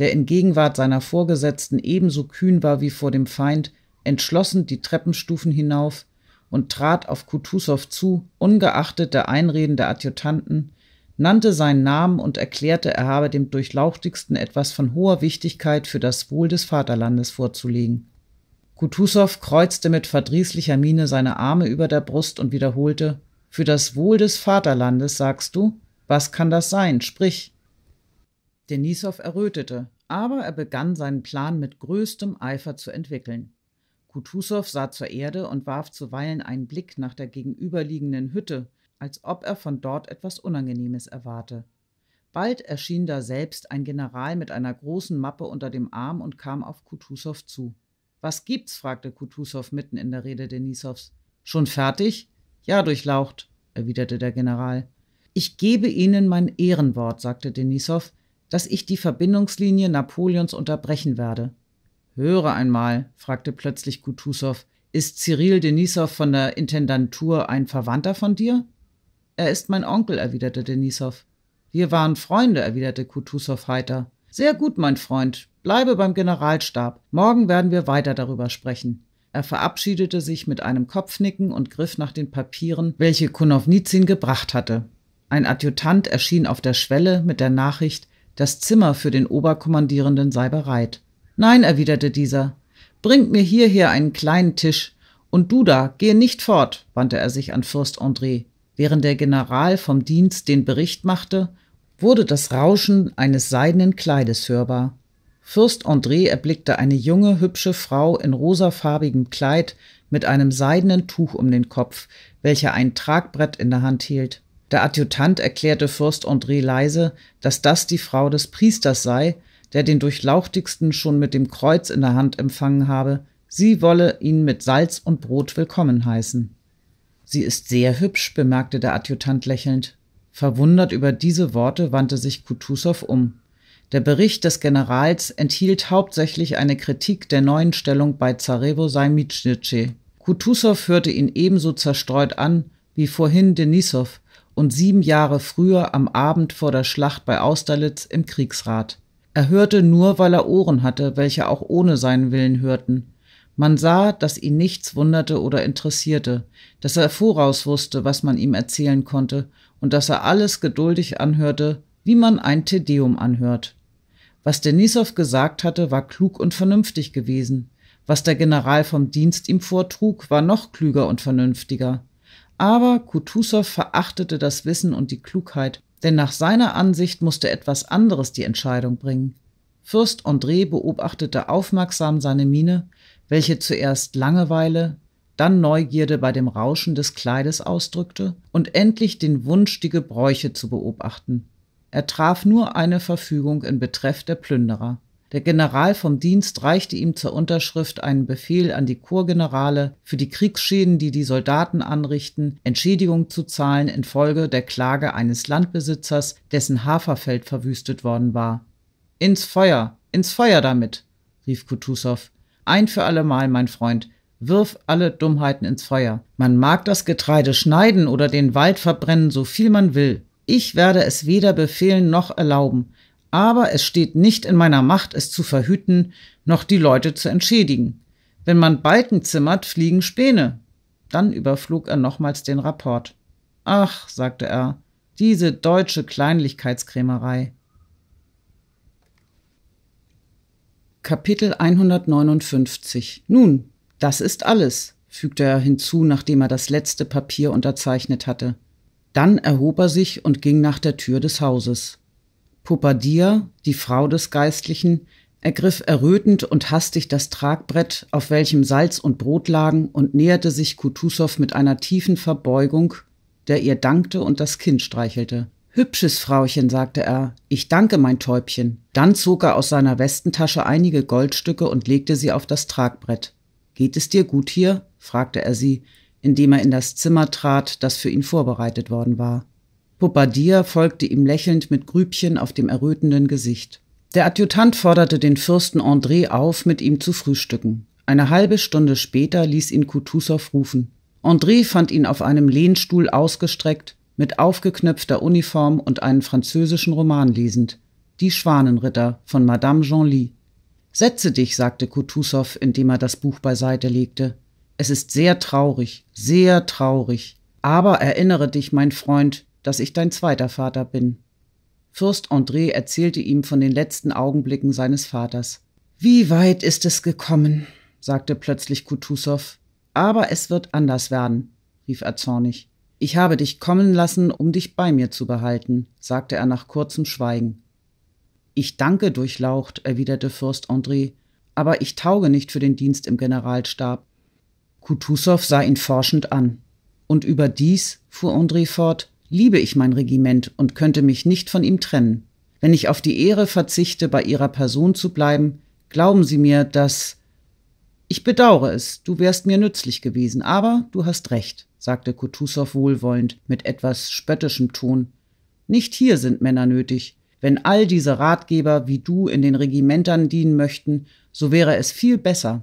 der in Gegenwart seiner Vorgesetzten ebenso kühn war wie vor dem Feind, entschlossen die Treppenstufen hinauf und trat auf Kutusow zu, ungeachtet der Einreden der Adjutanten, nannte seinen Namen und erklärte, er habe dem Durchlauchtigsten etwas von hoher Wichtigkeit für das Wohl des Vaterlandes vorzulegen. Kutusow kreuzte mit verdrießlicher Miene seine Arme über der Brust und wiederholte Für das Wohl des Vaterlandes, sagst du? Was kann das sein? Sprich. Denisow errötete, aber er begann seinen Plan mit größtem Eifer zu entwickeln. Kutusow sah zur Erde und warf zuweilen einen Blick nach der gegenüberliegenden Hütte, als ob er von dort etwas Unangenehmes erwarte. Bald erschien da selbst ein General mit einer großen Mappe unter dem Arm und kam auf Kutusow zu. Was gibt's? fragte Kutusow mitten in der Rede Denisows. Schon fertig? Ja, durchlaucht, erwiderte der General. Ich gebe Ihnen mein Ehrenwort, sagte Denisow, dass ich die Verbindungslinie Napoleons unterbrechen werde. Höre einmal, fragte plötzlich Kutusow, ist Cyril Denisow von der Intendantur ein Verwandter von dir? Er ist mein Onkel, erwiderte Denisow. Wir waren Freunde, erwiderte Kutusow heiter. Sehr gut, mein Freund. Bleibe beim Generalstab. Morgen werden wir weiter darüber sprechen. Er verabschiedete sich mit einem Kopfnicken und griff nach den Papieren, welche Konownitzin gebracht hatte. Ein Adjutant erschien auf der Schwelle mit der Nachricht, das Zimmer für den Oberkommandierenden sei bereit. Nein, erwiderte dieser, bringt mir hierher einen kleinen Tisch. Und du da, geh nicht fort, wandte er sich an Fürst André. Während der General vom Dienst den Bericht machte, wurde das Rauschen eines seidenen Kleides hörbar. Fürst André erblickte eine junge, hübsche Frau in rosafarbigem Kleid mit einem seidenen Tuch um den Kopf, welcher ein Tragbrett in der Hand hielt. Der Adjutant erklärte Fürst André leise, dass das die Frau des Priesters sei, der den Durchlauchtigsten schon mit dem Kreuz in der Hand empfangen habe, sie wolle ihn mit Salz und Brot willkommen heißen. Sie ist sehr hübsch, bemerkte der Adjutant lächelnd. Verwundert über diese Worte wandte sich Kutusow um. Der Bericht des Generals enthielt hauptsächlich eine Kritik der neuen Stellung bei Zarevo Salmitschnitsche. Kutusow hörte ihn ebenso zerstreut an wie vorhin Denisow, und sieben Jahre früher am Abend vor der Schlacht bei Austerlitz im Kriegsrat. Er hörte nur, weil er Ohren hatte, welche auch ohne seinen Willen hörten. Man sah, dass ihn nichts wunderte oder interessierte, dass er voraus wusste, was man ihm erzählen konnte, und dass er alles geduldig anhörte, wie man ein Tedeum anhört. Was Denisow gesagt hatte, war klug und vernünftig gewesen. Was der General vom Dienst ihm vortrug, war noch klüger und vernünftiger. Aber Kutusow verachtete das Wissen und die Klugheit, denn nach seiner Ansicht musste etwas anderes die Entscheidung bringen. Fürst André beobachtete aufmerksam seine Miene, welche zuerst Langeweile, dann Neugierde bei dem Rauschen des Kleides ausdrückte und endlich den Wunsch, die Gebräuche zu beobachten. Er traf nur eine Verfügung in Betreff der Plünderer. Der General vom Dienst reichte ihm zur Unterschrift einen Befehl an die Kurgenerale, für die Kriegsschäden, die die Soldaten anrichten, Entschädigung zu zahlen infolge der Klage eines Landbesitzers, dessen Haferfeld verwüstet worden war. Ins Feuer, ins Feuer damit, rief Kutusow. Ein für allemal, mein Freund, wirf alle Dummheiten ins Feuer. Man mag das Getreide schneiden oder den Wald verbrennen, so viel man will. Ich werde es weder befehlen noch erlauben aber es steht nicht in meiner Macht, es zu verhüten, noch die Leute zu entschädigen. Wenn man Balken zimmert, fliegen Späne. Dann überflog er nochmals den Rapport. Ach, sagte er, diese deutsche Kleinlichkeitskrämerei. Kapitel 159 Nun, das ist alles, fügte er hinzu, nachdem er das letzte Papier unterzeichnet hatte. Dann erhob er sich und ging nach der Tür des Hauses. Popadir, die Frau des Geistlichen, ergriff errötend und hastig das Tragbrett, auf welchem Salz und Brot lagen, und näherte sich Kutusow mit einer tiefen Verbeugung, der ihr dankte und das Kind streichelte. Hübsches Frauchen, sagte er, ich danke, mein Täubchen. Dann zog er aus seiner Westentasche einige Goldstücke und legte sie auf das Tragbrett. Geht es dir gut hier? fragte er sie, indem er in das Zimmer trat, das für ihn vorbereitet worden war. Bobadilla folgte ihm lächelnd mit Grübchen auf dem errötenden Gesicht. Der Adjutant forderte den Fürsten André auf, mit ihm zu frühstücken. Eine halbe Stunde später ließ ihn Kutusow rufen. André fand ihn auf einem Lehnstuhl ausgestreckt, mit aufgeknöpfter Uniform und einen französischen Roman lesend. Die Schwanenritter von Madame Genlis. Setze dich, sagte Kutusow, indem er das Buch beiseite legte. Es ist sehr traurig, sehr traurig. Aber erinnere dich, mein Freund, dass ich dein zweiter Vater bin. Fürst André erzählte ihm von den letzten Augenblicken seines Vaters. Wie weit ist es gekommen? sagte plötzlich Kutusow. Aber es wird anders werden, rief er zornig. Ich habe dich kommen lassen, um dich bei mir zu behalten, sagte er nach kurzem Schweigen. Ich danke durchlaucht, erwiderte Fürst André, aber ich tauge nicht für den Dienst im Generalstab. Kutusow sah ihn forschend an. Und überdies, fuhr André fort, liebe ich mein Regiment und könnte mich nicht von ihm trennen. Wenn ich auf die Ehre verzichte, bei ihrer Person zu bleiben, glauben Sie mir, dass ich bedauere es, du wärst mir nützlich gewesen, aber du hast recht, sagte Kutusow wohlwollend mit etwas spöttischem Ton. Nicht hier sind Männer nötig. Wenn all diese Ratgeber wie du in den Regimentern dienen möchten, so wäre es viel besser.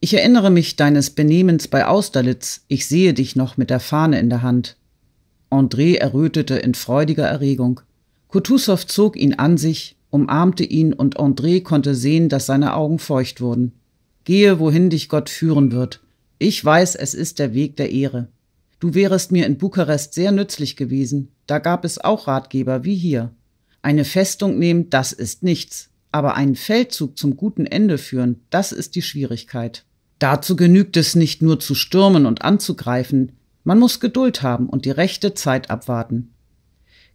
Ich erinnere mich deines Benehmens bei Austerlitz, ich sehe dich noch mit der Fahne in der Hand. André errötete in freudiger Erregung. Kutusow zog ihn an sich, umarmte ihn und André konnte sehen, dass seine Augen feucht wurden. Gehe, wohin dich Gott führen wird. Ich weiß, es ist der Weg der Ehre. Du wärest mir in Bukarest sehr nützlich gewesen. Da gab es auch Ratgeber wie hier. Eine Festung nehmen, das ist nichts. Aber einen Feldzug zum guten Ende führen, das ist die Schwierigkeit. Dazu genügt es nicht nur zu stürmen und anzugreifen, man muss Geduld haben und die rechte Zeit abwarten.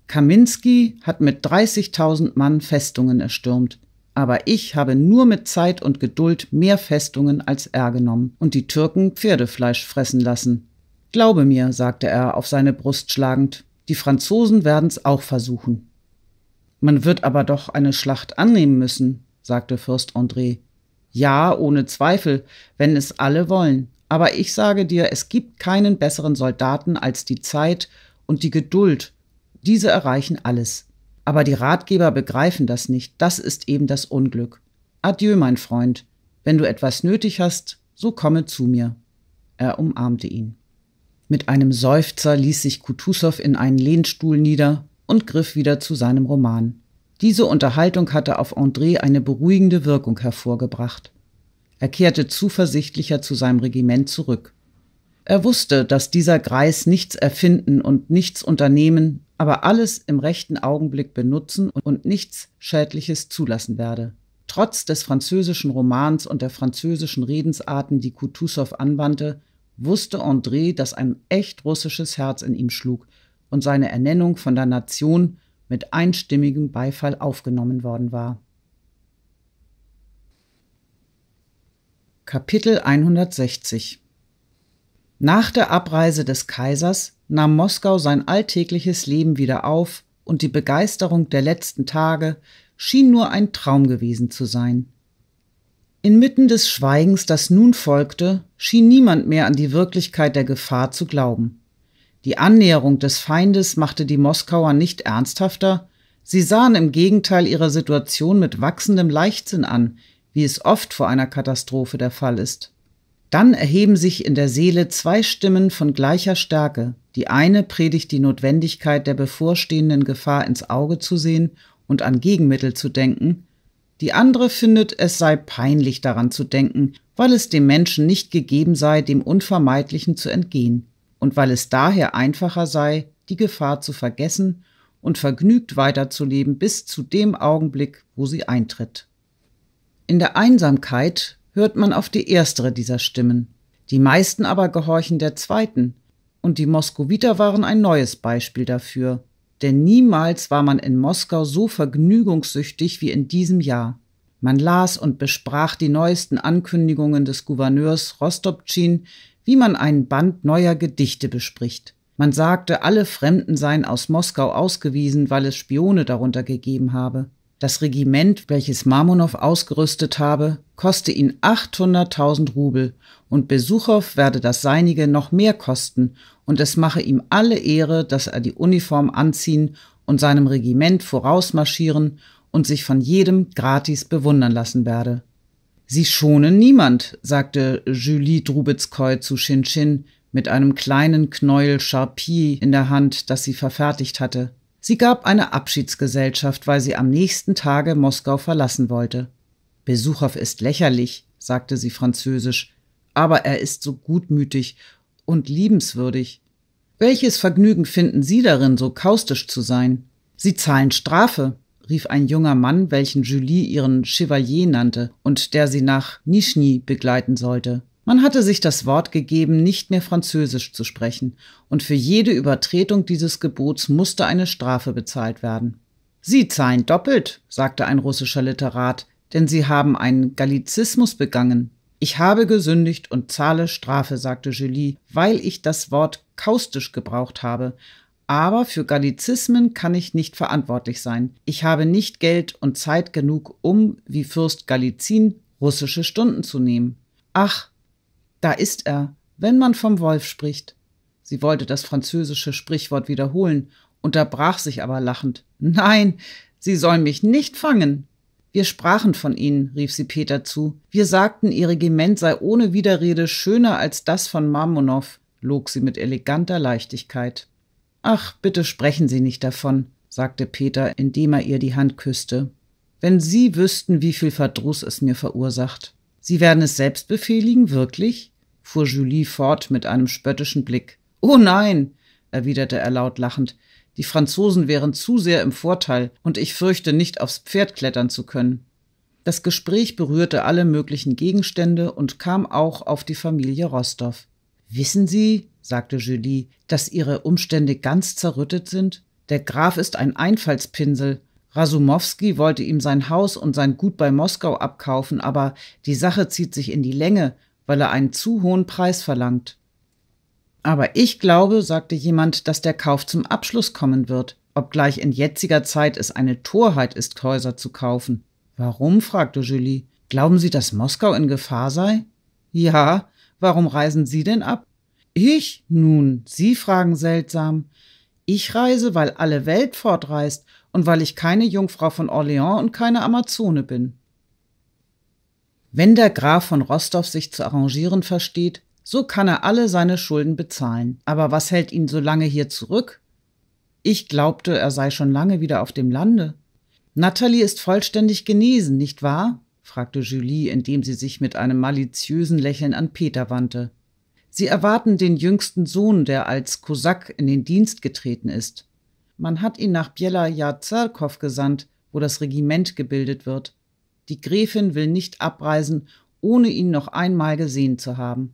Kaminski hat mit 30.000 Mann Festungen erstürmt. Aber ich habe nur mit Zeit und Geduld mehr Festungen als er genommen und die Türken Pferdefleisch fressen lassen. Glaube mir, sagte er auf seine Brust schlagend, die Franzosen werden's auch versuchen. Man wird aber doch eine Schlacht annehmen müssen, sagte Fürst André. Ja, ohne Zweifel, wenn es alle wollen, aber ich sage dir, es gibt keinen besseren Soldaten als die Zeit und die Geduld. Diese erreichen alles. Aber die Ratgeber begreifen das nicht. Das ist eben das Unglück. Adieu, mein Freund. Wenn du etwas nötig hast, so komme zu mir. Er umarmte ihn. Mit einem Seufzer ließ sich Kutusow in einen Lehnstuhl nieder und griff wieder zu seinem Roman. Diese Unterhaltung hatte auf André eine beruhigende Wirkung hervorgebracht. Er kehrte zuversichtlicher zu seinem Regiment zurück. Er wusste, dass dieser Greis nichts erfinden und nichts unternehmen, aber alles im rechten Augenblick benutzen und nichts Schädliches zulassen werde. Trotz des französischen Romans und der französischen Redensarten, die Kutusow anwandte, wusste André, dass ein echt russisches Herz in ihm schlug und seine Ernennung von der Nation mit einstimmigem Beifall aufgenommen worden war. Kapitel 160 Nach der Abreise des Kaisers nahm Moskau sein alltägliches Leben wieder auf und die Begeisterung der letzten Tage schien nur ein Traum gewesen zu sein. Inmitten des Schweigens, das nun folgte, schien niemand mehr an die Wirklichkeit der Gefahr zu glauben. Die Annäherung des Feindes machte die Moskauer nicht ernsthafter, sie sahen im Gegenteil ihre Situation mit wachsendem Leichtsinn an, wie es oft vor einer Katastrophe der Fall ist. Dann erheben sich in der Seele zwei Stimmen von gleicher Stärke. Die eine predigt die Notwendigkeit der bevorstehenden Gefahr ins Auge zu sehen und an Gegenmittel zu denken, die andere findet, es sei peinlich daran zu denken, weil es dem Menschen nicht gegeben sei, dem Unvermeidlichen zu entgehen und weil es daher einfacher sei, die Gefahr zu vergessen und vergnügt weiterzuleben bis zu dem Augenblick, wo sie eintritt. In der Einsamkeit hört man auf die erstere dieser Stimmen. Die meisten aber gehorchen der zweiten. Und die Moskowiter waren ein neues Beispiel dafür. Denn niemals war man in Moskau so vergnügungssüchtig wie in diesem Jahr. Man las und besprach die neuesten Ankündigungen des Gouverneurs Rostopchin, wie man einen Band neuer Gedichte bespricht. Man sagte, alle Fremden seien aus Moskau ausgewiesen, weil es Spione darunter gegeben habe. Das Regiment, welches Marmonow ausgerüstet habe, koste ihn 800.000 Rubel und Besuchow werde das seinige noch mehr kosten und es mache ihm alle Ehre, dass er die Uniform anziehen und seinem Regiment vorausmarschieren und sich von jedem gratis bewundern lassen werde. Sie schonen niemand, sagte Julie Drubitzkoi zu Shin Shin mit einem kleinen Knäuel Charpie in der Hand, das sie verfertigt hatte. Sie gab eine Abschiedsgesellschaft, weil sie am nächsten Tage Moskau verlassen wollte. Besuchow ist lächerlich, sagte sie französisch, aber er ist so gutmütig und liebenswürdig. Welches Vergnügen finden Sie darin, so kaustisch zu sein? Sie zahlen Strafe, rief ein junger Mann, welchen Julie ihren Chevalier nannte und der sie nach Nischni begleiten sollte. Man hatte sich das Wort gegeben, nicht mehr Französisch zu sprechen, und für jede Übertretung dieses Gebots musste eine Strafe bezahlt werden. Sie zahlen doppelt, sagte ein russischer Literat, denn Sie haben einen Galizismus begangen. Ich habe gesündigt und zahle Strafe, sagte Julie, weil ich das Wort kaustisch gebraucht habe. Aber für Galizismen kann ich nicht verantwortlich sein. Ich habe nicht Geld und Zeit genug, um, wie Fürst Galizin, russische Stunden zu nehmen. Ach, da ist er, wenn man vom Wolf spricht. Sie wollte das französische Sprichwort wiederholen, unterbrach sich aber lachend. Nein, Sie sollen mich nicht fangen. Wir sprachen von Ihnen, rief sie Peter zu. Wir sagten, Ihr Regiment sei ohne Widerrede schöner als das von Marmonow, log sie mit eleganter Leichtigkeit. Ach, bitte sprechen Sie nicht davon, sagte Peter, indem er ihr die Hand küsste. Wenn Sie wüssten, wie viel Verdruss es mir verursacht. Sie werden es selbst befehligen, wirklich? fuhr Julie fort mit einem spöttischen Blick. Oh nein, erwiderte er laut lachend. Die Franzosen wären zu sehr im Vorteil, und ich fürchte nicht aufs Pferd klettern zu können. Das Gespräch berührte alle möglichen Gegenstände und kam auch auf die Familie Rostow. Wissen Sie, sagte Julie, dass Ihre Umstände ganz zerrüttet sind? Der Graf ist ein Einfallspinsel, Rasumowski wollte ihm sein Haus und sein Gut bei Moskau abkaufen, aber die Sache zieht sich in die Länge, weil er einen zu hohen Preis verlangt. Aber ich glaube, sagte jemand, dass der Kauf zum Abschluss kommen wird, obgleich in jetziger Zeit es eine Torheit ist, Häuser zu kaufen. Warum? fragte Julie. Glauben Sie, dass Moskau in Gefahr sei? Ja, warum reisen Sie denn ab? Ich? Nun, Sie fragen seltsam. Ich reise, weil alle Welt fortreist und weil ich keine Jungfrau von Orléans und keine Amazone bin. Wenn der Graf von Rostow sich zu arrangieren versteht, so kann er alle seine Schulden bezahlen. Aber was hält ihn so lange hier zurück? Ich glaubte, er sei schon lange wieder auf dem Lande. Natalie ist vollständig genesen, nicht wahr? fragte Julie, indem sie sich mit einem maliziösen Lächeln an Peter wandte. Sie erwarten den jüngsten Sohn, der als Kosak in den Dienst getreten ist. Man hat ihn nach Bielaja Zerkow gesandt, wo das Regiment gebildet wird. Die Gräfin will nicht abreisen, ohne ihn noch einmal gesehen zu haben.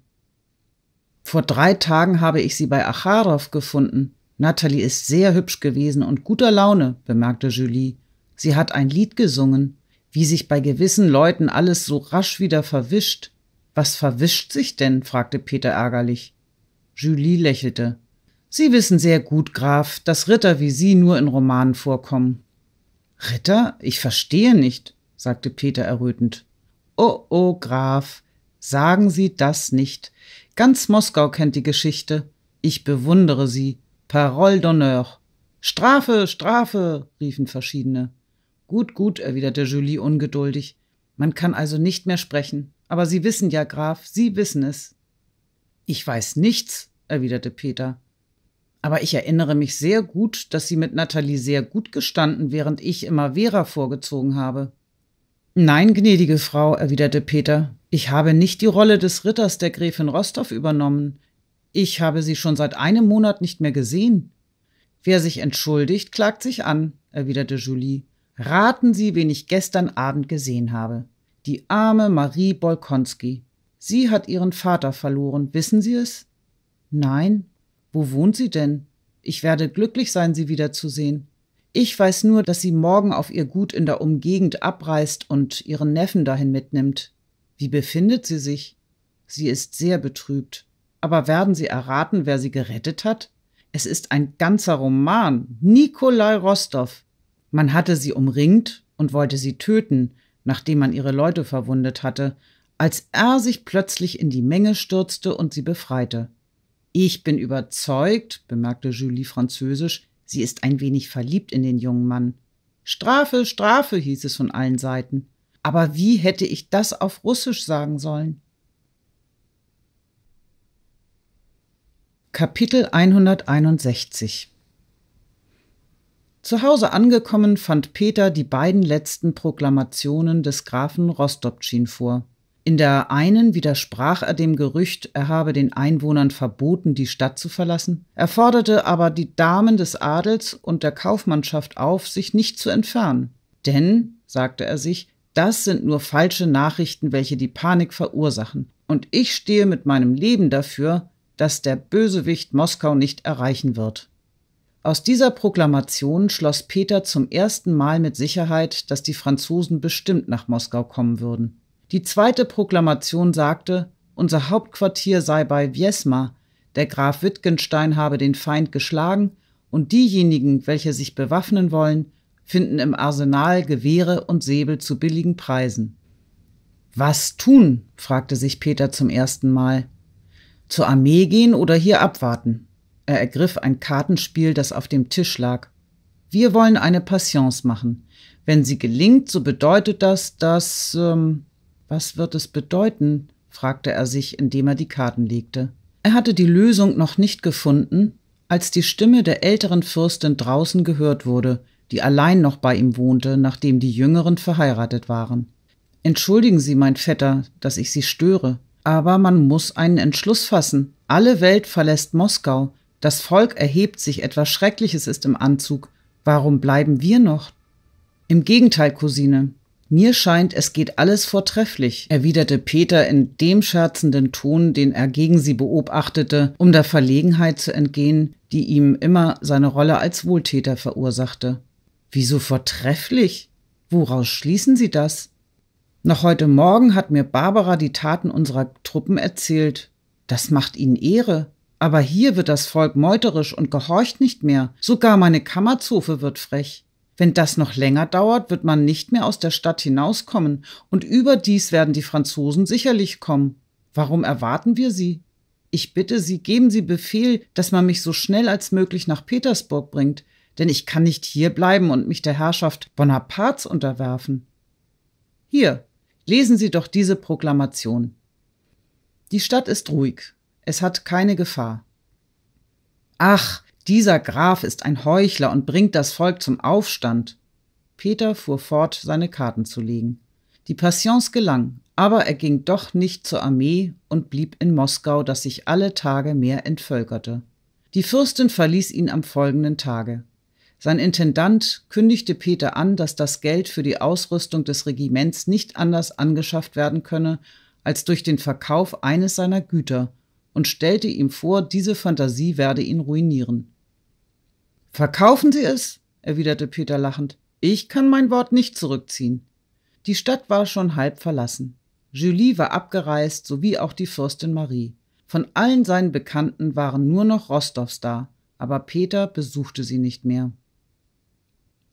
Vor drei Tagen habe ich sie bei Acharow gefunden. Natalie ist sehr hübsch gewesen und guter Laune, bemerkte Julie. Sie hat ein Lied gesungen. Wie sich bei gewissen Leuten alles so rasch wieder verwischt. Was verwischt sich denn? fragte Peter ärgerlich. Julie lächelte. Sie wissen sehr gut, Graf, dass Ritter wie Sie nur in Romanen vorkommen. Ritter? Ich verstehe nicht, sagte Peter errötend. Oh, oh, Graf, sagen Sie das nicht. Ganz Moskau kennt die Geschichte. Ich bewundere Sie. Parole d'honneur. Strafe, Strafe, riefen verschiedene. Gut, gut, erwiderte Julie ungeduldig. Man kann also nicht mehr sprechen. Aber Sie wissen ja, Graf, Sie wissen es. Ich weiß nichts, erwiderte Peter. Aber ich erinnere mich sehr gut, dass sie mit Nathalie sehr gut gestanden, während ich immer Vera vorgezogen habe. Nein, gnädige Frau, erwiderte Peter, ich habe nicht die Rolle des Ritters der Gräfin Rostow übernommen. Ich habe sie schon seit einem Monat nicht mehr gesehen. Wer sich entschuldigt, klagt sich an, erwiderte Julie. Raten Sie, wen ich gestern Abend gesehen habe. Die arme Marie Bolkonski. Sie hat ihren Vater verloren, wissen Sie es? Nein, wo wohnt sie denn? Ich werde glücklich sein, sie wiederzusehen. Ich weiß nur, dass sie morgen auf ihr Gut in der Umgegend abreist und ihren Neffen dahin mitnimmt. Wie befindet sie sich? Sie ist sehr betrübt. Aber werden Sie erraten, wer sie gerettet hat? Es ist ein ganzer Roman. Nikolai Rostov. Man hatte sie umringt und wollte sie töten, nachdem man ihre Leute verwundet hatte, als er sich plötzlich in die Menge stürzte und sie befreite. Ich bin überzeugt, bemerkte Julie französisch, sie ist ein wenig verliebt in den jungen Mann. Strafe, Strafe, hieß es von allen Seiten. Aber wie hätte ich das auf Russisch sagen sollen? Kapitel 161 Zu Hause angekommen fand Peter die beiden letzten Proklamationen des Grafen Rostopchin vor. In der einen widersprach er dem Gerücht, er habe den Einwohnern verboten, die Stadt zu verlassen, er forderte aber die Damen des Adels und der Kaufmannschaft auf, sich nicht zu entfernen. Denn, sagte er sich, das sind nur falsche Nachrichten, welche die Panik verursachen, und ich stehe mit meinem Leben dafür, dass der Bösewicht Moskau nicht erreichen wird. Aus dieser Proklamation schloss Peter zum ersten Mal mit Sicherheit, dass die Franzosen bestimmt nach Moskau kommen würden. Die zweite Proklamation sagte, unser Hauptquartier sei bei Wiesma, der Graf Wittgenstein habe den Feind geschlagen und diejenigen, welche sich bewaffnen wollen, finden im Arsenal Gewehre und Säbel zu billigen Preisen. Was tun? fragte sich Peter zum ersten Mal. Zur Armee gehen oder hier abwarten? Er ergriff ein Kartenspiel, das auf dem Tisch lag. Wir wollen eine Patience machen. Wenn sie gelingt, so bedeutet das, dass. Ähm was wird es bedeuten? fragte er sich, indem er die Karten legte. Er hatte die Lösung noch nicht gefunden, als die Stimme der älteren Fürstin draußen gehört wurde, die allein noch bei ihm wohnte, nachdem die Jüngeren verheiratet waren. Entschuldigen Sie, mein Vetter, dass ich Sie störe, aber man muss einen Entschluss fassen. Alle Welt verlässt Moskau, das Volk erhebt sich, etwas Schreckliches ist im Anzug. Warum bleiben wir noch? Im Gegenteil, Cousine, mir scheint, es geht alles vortrefflich, erwiderte Peter in dem scherzenden Ton, den er gegen sie beobachtete, um der Verlegenheit zu entgehen, die ihm immer seine Rolle als Wohltäter verursachte. Wieso vortrefflich? Woraus schließen Sie das? Noch heute Morgen hat mir Barbara die Taten unserer Truppen erzählt. Das macht ihnen Ehre. Aber hier wird das Volk meuterisch und gehorcht nicht mehr. Sogar meine Kammerzofe wird frech. Wenn das noch länger dauert, wird man nicht mehr aus der Stadt hinauskommen, und überdies werden die Franzosen sicherlich kommen. Warum erwarten wir sie? Ich bitte Sie, geben Sie Befehl, dass man mich so schnell als möglich nach Petersburg bringt, denn ich kann nicht hier bleiben und mich der Herrschaft Bonapartes unterwerfen. Hier, lesen Sie doch diese Proklamation. Die Stadt ist ruhig, es hat keine Gefahr. Ach, dieser Graf ist ein Heuchler und bringt das Volk zum Aufstand. Peter fuhr fort, seine Karten zu legen. Die Passions gelang, aber er ging doch nicht zur Armee und blieb in Moskau, das sich alle Tage mehr entvölkerte. Die Fürstin verließ ihn am folgenden Tage. Sein Intendant kündigte Peter an, dass das Geld für die Ausrüstung des Regiments nicht anders angeschafft werden könne als durch den Verkauf eines seiner Güter und stellte ihm vor, diese Fantasie werde ihn ruinieren. Verkaufen Sie es, erwiderte Peter lachend. Ich kann mein Wort nicht zurückziehen. Die Stadt war schon halb verlassen. Julie war abgereist, sowie auch die Fürstin Marie. Von allen seinen Bekannten waren nur noch Rostovs da, aber Peter besuchte sie nicht mehr.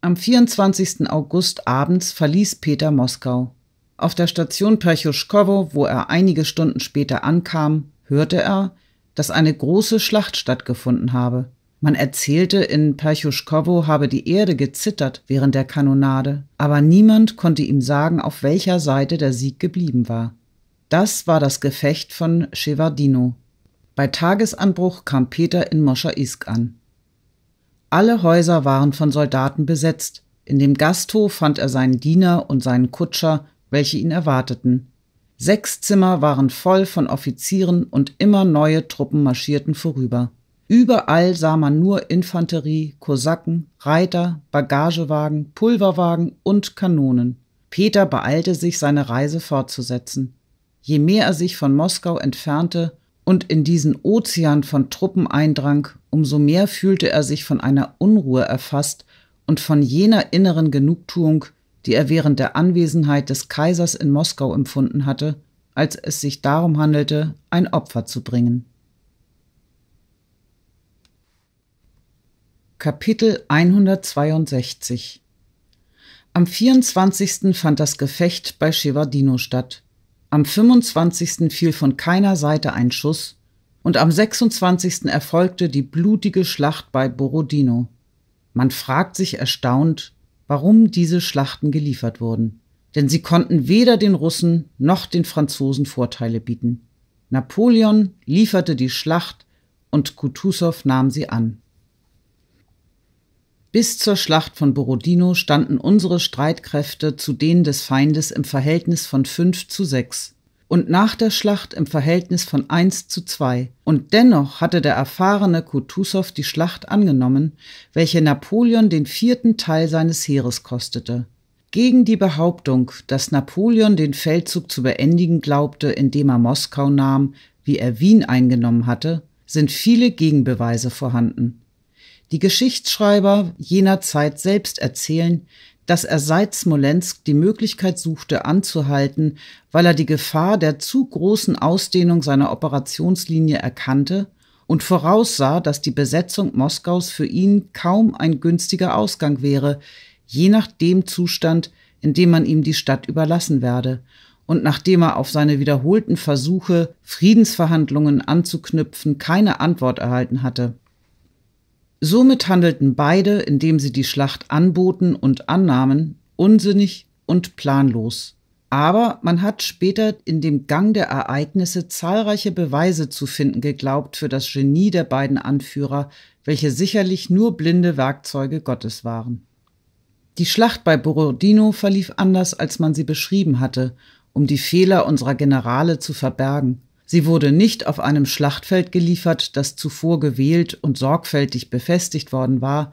Am 24. August abends verließ Peter Moskau. Auf der Station Perchuschkowo, wo er einige Stunden später ankam, hörte er, dass eine große Schlacht stattgefunden habe. Man erzählte, in Perchuschkowo habe die Erde gezittert während der Kanonade, aber niemand konnte ihm sagen, auf welcher Seite der Sieg geblieben war. Das war das Gefecht von Chevardino. Bei Tagesanbruch kam Peter in Moschaisk an. Alle Häuser waren von Soldaten besetzt. In dem Gasthof fand er seinen Diener und seinen Kutscher, welche ihn erwarteten. Sechs Zimmer waren voll von Offizieren und immer neue Truppen marschierten vorüber. Überall sah man nur Infanterie, Kosaken, Reiter, Bagagewagen, Pulverwagen und Kanonen. Peter beeilte sich, seine Reise fortzusetzen. Je mehr er sich von Moskau entfernte und in diesen Ozean von Truppen eindrang, umso mehr fühlte er sich von einer Unruhe erfasst und von jener inneren Genugtuung, die er während der Anwesenheit des Kaisers in Moskau empfunden hatte, als es sich darum handelte, ein Opfer zu bringen. Kapitel 162 Am 24. fand das Gefecht bei Shevardino statt. Am 25. fiel von keiner Seite ein Schuss und am 26. erfolgte die blutige Schlacht bei Borodino. Man fragt sich erstaunt, warum diese Schlachten geliefert wurden. Denn sie konnten weder den Russen noch den Franzosen Vorteile bieten. Napoleon lieferte die Schlacht und Kutusow nahm sie an. Bis zur Schlacht von Borodino standen unsere Streitkräfte zu denen des Feindes im Verhältnis von 5 zu 6 und nach der Schlacht im Verhältnis von 1 zu 2. Und dennoch hatte der erfahrene Kutusow die Schlacht angenommen, welche Napoleon den vierten Teil seines Heeres kostete. Gegen die Behauptung, dass Napoleon den Feldzug zu beendigen glaubte, indem er Moskau nahm, wie er Wien eingenommen hatte, sind viele Gegenbeweise vorhanden. Die Geschichtsschreiber jener Zeit selbst erzählen, dass er seit Smolensk die Möglichkeit suchte, anzuhalten, weil er die Gefahr der zu großen Ausdehnung seiner Operationslinie erkannte und voraussah, dass die Besetzung Moskaus für ihn kaum ein günstiger Ausgang wäre, je nach dem Zustand, in dem man ihm die Stadt überlassen werde, und nachdem er auf seine wiederholten Versuche, Friedensverhandlungen anzuknüpfen, keine Antwort erhalten hatte. Somit handelten beide, indem sie die Schlacht anboten und annahmen, unsinnig und planlos. Aber man hat später in dem Gang der Ereignisse zahlreiche Beweise zu finden geglaubt für das Genie der beiden Anführer, welche sicherlich nur blinde Werkzeuge Gottes waren. Die Schlacht bei Borodino verlief anders, als man sie beschrieben hatte, um die Fehler unserer Generale zu verbergen. Sie wurde nicht auf einem Schlachtfeld geliefert, das zuvor gewählt und sorgfältig befestigt worden war,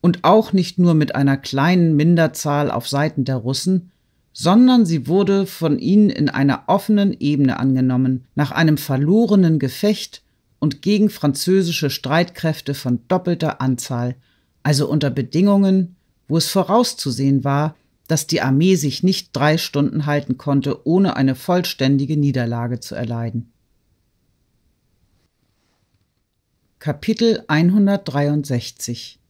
und auch nicht nur mit einer kleinen Minderzahl auf Seiten der Russen, sondern sie wurde von ihnen in einer offenen Ebene angenommen, nach einem verlorenen Gefecht und gegen französische Streitkräfte von doppelter Anzahl, also unter Bedingungen, wo es vorauszusehen war, dass die Armee sich nicht drei Stunden halten konnte, ohne eine vollständige Niederlage zu erleiden. Kapitel 163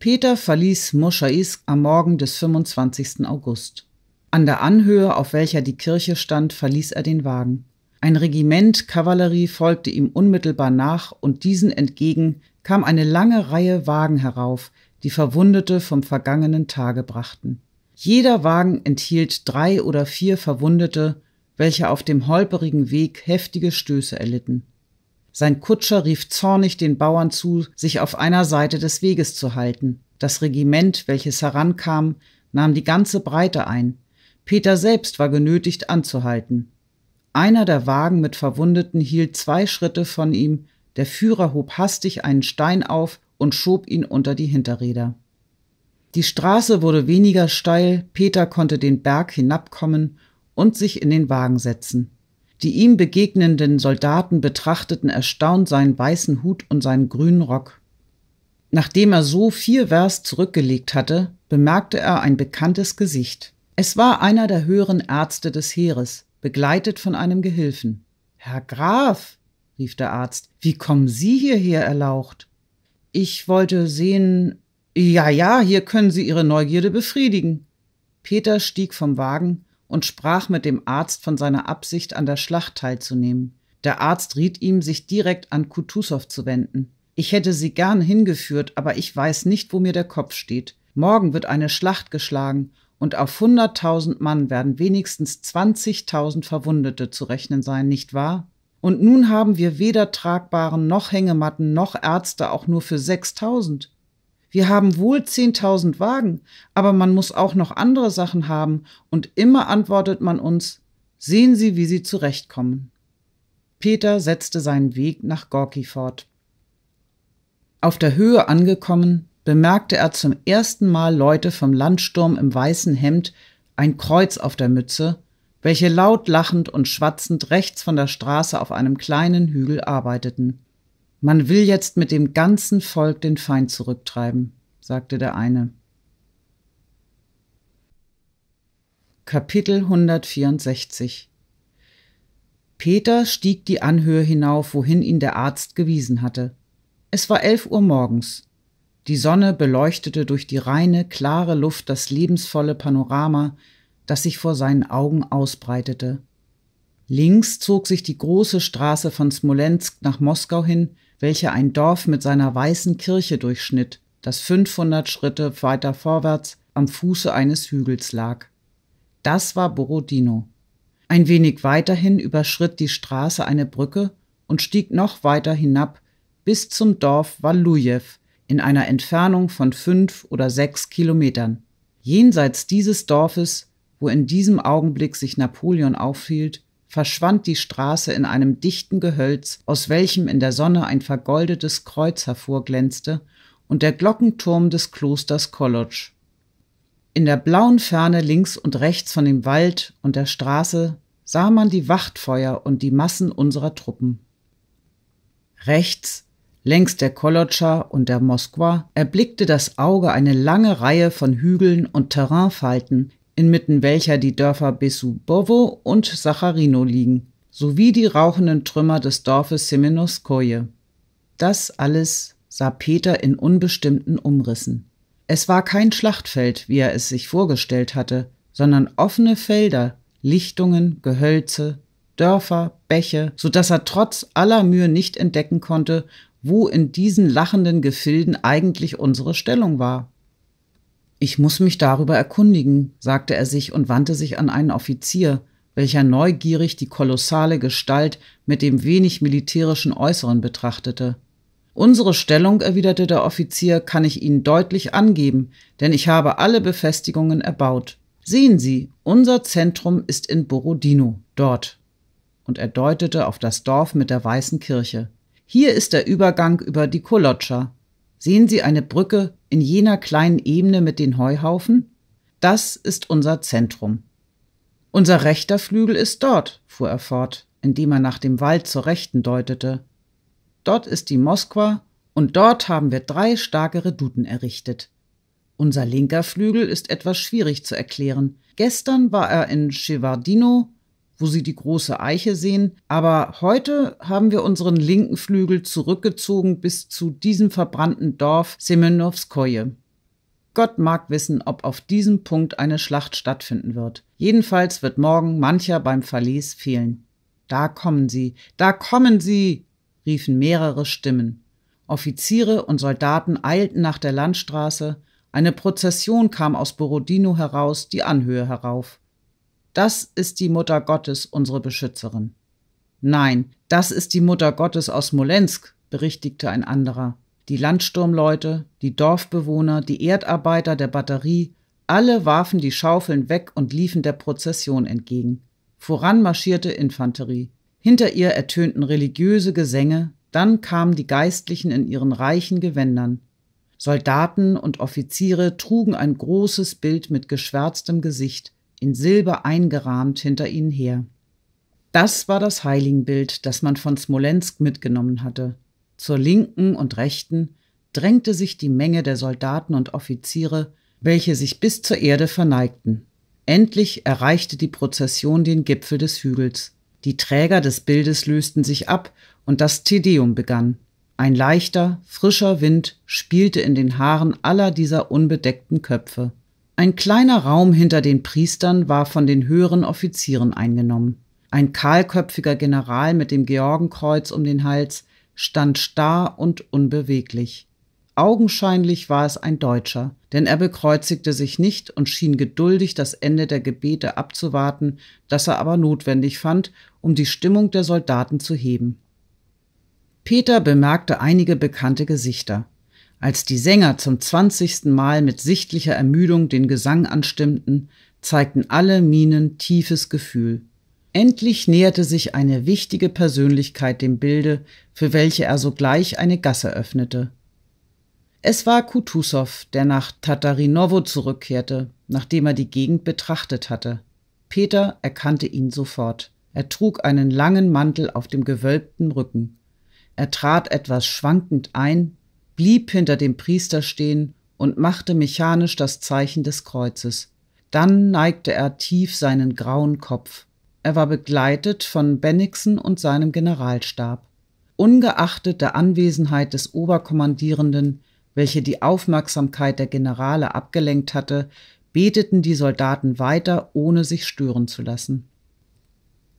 Peter verließ Moschais am Morgen des 25. August. An der Anhöhe, auf welcher die Kirche stand, verließ er den Wagen. Ein Regiment Kavallerie folgte ihm unmittelbar nach und diesen entgegen kam eine lange Reihe Wagen herauf, die Verwundete vom vergangenen Tage brachten. Jeder Wagen enthielt drei oder vier Verwundete, welche auf dem holperigen Weg heftige Stöße erlitten. Sein Kutscher rief zornig den Bauern zu, sich auf einer Seite des Weges zu halten. Das Regiment, welches herankam, nahm die ganze Breite ein. Peter selbst war genötigt anzuhalten. Einer der Wagen mit Verwundeten hielt zwei Schritte von ihm, der Führer hob hastig einen Stein auf und schob ihn unter die Hinterräder. Die Straße wurde weniger steil, Peter konnte den Berg hinabkommen und sich in den Wagen setzen. Die ihm begegnenden Soldaten betrachteten erstaunt seinen weißen Hut und seinen grünen Rock. Nachdem er so vier Vers zurückgelegt hatte, bemerkte er ein bekanntes Gesicht. Es war einer der höheren Ärzte des Heeres, begleitet von einem Gehilfen. Herr Graf, rief der Arzt, wie kommen Sie hierher erlaucht? Ich wollte sehen, ja, ja, hier können Sie Ihre Neugierde befriedigen. Peter stieg vom Wagen und sprach mit dem Arzt von seiner Absicht, an der Schlacht teilzunehmen. Der Arzt riet ihm, sich direkt an Kutusow zu wenden. Ich hätte sie gern hingeführt, aber ich weiß nicht, wo mir der Kopf steht. Morgen wird eine Schlacht geschlagen und auf hunderttausend Mann werden wenigstens zwanzigtausend Verwundete zu rechnen sein, nicht wahr? Und nun haben wir weder tragbaren noch Hängematten noch Ärzte auch nur für sechstausend. Wir haben wohl 10.000 Wagen, aber man muss auch noch andere Sachen haben und immer antwortet man uns, sehen Sie, wie Sie zurechtkommen. Peter setzte seinen Weg nach Gorki fort. Auf der Höhe angekommen, bemerkte er zum ersten Mal Leute vom Landsturm im weißen Hemd, ein Kreuz auf der Mütze, welche laut lachend und schwatzend rechts von der Straße auf einem kleinen Hügel arbeiteten. Man will jetzt mit dem ganzen Volk den Feind zurücktreiben, sagte der eine. Kapitel 164 Peter stieg die Anhöhe hinauf, wohin ihn der Arzt gewiesen hatte. Es war elf Uhr morgens. Die Sonne beleuchtete durch die reine, klare Luft das lebensvolle Panorama, das sich vor seinen Augen ausbreitete. Links zog sich die große Straße von Smolensk nach Moskau hin, welche ein Dorf mit seiner weißen Kirche durchschnitt, das 500 Schritte weiter vorwärts am Fuße eines Hügels lag. Das war Borodino. Ein wenig weiterhin überschritt die Straße eine Brücke und stieg noch weiter hinab bis zum Dorf Walujew in einer Entfernung von fünf oder sechs Kilometern. Jenseits dieses Dorfes, wo in diesem Augenblick sich Napoleon aufhielt, verschwand die Straße in einem dichten Gehölz, aus welchem in der Sonne ein vergoldetes Kreuz hervorglänzte und der Glockenturm des Klosters Kolodsch. In der blauen Ferne links und rechts von dem Wald und der Straße sah man die Wachtfeuer und die Massen unserer Truppen. Rechts, längs der Kolodscha und der Moskwa, erblickte das Auge eine lange Reihe von Hügeln und Terrainfalten, inmitten welcher die Dörfer Besubowo und Sacharino liegen, sowie die rauchenden Trümmer des Dorfes Semenoskoje. Das alles sah Peter in unbestimmten Umrissen. Es war kein Schlachtfeld, wie er es sich vorgestellt hatte, sondern offene Felder, Lichtungen, Gehölze, Dörfer, Bäche, so dass er trotz aller Mühe nicht entdecken konnte, wo in diesen lachenden Gefilden eigentlich unsere Stellung war. Ich muss mich darüber erkundigen, sagte er sich und wandte sich an einen Offizier, welcher neugierig die kolossale Gestalt mit dem wenig militärischen Äußeren betrachtete. Unsere Stellung, erwiderte der Offizier, kann ich Ihnen deutlich angeben, denn ich habe alle Befestigungen erbaut. Sehen Sie, unser Zentrum ist in Borodino, dort. Und er deutete auf das Dorf mit der weißen Kirche. Hier ist der Übergang über die Kolotscha. Sehen Sie eine Brücke in jener kleinen Ebene mit den Heuhaufen? Das ist unser Zentrum. Unser rechter Flügel ist dort, fuhr er fort, indem er nach dem Wald zur Rechten deutete. Dort ist die Moskwa und dort haben wir drei starke Reduten errichtet. Unser linker Flügel ist etwas schwierig zu erklären. Gestern war er in Chevardino, wo sie die große Eiche sehen. Aber heute haben wir unseren linken Flügel zurückgezogen bis zu diesem verbrannten Dorf Semenowskoje. Gott mag wissen, ob auf diesem Punkt eine Schlacht stattfinden wird. Jedenfalls wird morgen mancher beim Verlies fehlen. Da kommen sie, da kommen sie, riefen mehrere Stimmen. Offiziere und Soldaten eilten nach der Landstraße, eine Prozession kam aus Borodino heraus die Anhöhe herauf das ist die Mutter Gottes, unsere Beschützerin. Nein, das ist die Mutter Gottes aus Molensk, berichtigte ein anderer. Die Landsturmleute, die Dorfbewohner, die Erdarbeiter der Batterie, alle warfen die Schaufeln weg und liefen der Prozession entgegen. Voran marschierte Infanterie. Hinter ihr ertönten religiöse Gesänge, dann kamen die Geistlichen in ihren reichen Gewändern. Soldaten und Offiziere trugen ein großes Bild mit geschwärztem Gesicht, in Silber eingerahmt, hinter ihnen her. Das war das Heiligenbild, das man von Smolensk mitgenommen hatte. Zur linken und rechten drängte sich die Menge der Soldaten und Offiziere, welche sich bis zur Erde verneigten. Endlich erreichte die Prozession den Gipfel des Hügels. Die Träger des Bildes lösten sich ab und das Tedeum begann. Ein leichter, frischer Wind spielte in den Haaren aller dieser unbedeckten Köpfe. Ein kleiner Raum hinter den Priestern war von den höheren Offizieren eingenommen. Ein kahlköpfiger General mit dem Georgenkreuz um den Hals stand starr und unbeweglich. Augenscheinlich war es ein Deutscher, denn er bekreuzigte sich nicht und schien geduldig das Ende der Gebete abzuwarten, das er aber notwendig fand, um die Stimmung der Soldaten zu heben. Peter bemerkte einige bekannte Gesichter. Als die Sänger zum zwanzigsten Mal mit sichtlicher Ermüdung den Gesang anstimmten, zeigten alle Mienen tiefes Gefühl. Endlich näherte sich eine wichtige Persönlichkeit dem Bilde, für welche er sogleich eine Gasse öffnete. Es war Kutusow, der nach Tatarinowo zurückkehrte, nachdem er die Gegend betrachtet hatte. Peter erkannte ihn sofort. Er trug einen langen Mantel auf dem gewölbten Rücken. Er trat etwas schwankend ein, blieb hinter dem Priester stehen und machte mechanisch das Zeichen des Kreuzes. Dann neigte er tief seinen grauen Kopf. Er war begleitet von Bennigsen und seinem Generalstab. Ungeachtet der Anwesenheit des Oberkommandierenden, welche die Aufmerksamkeit der Generale abgelenkt hatte, beteten die Soldaten weiter, ohne sich stören zu lassen.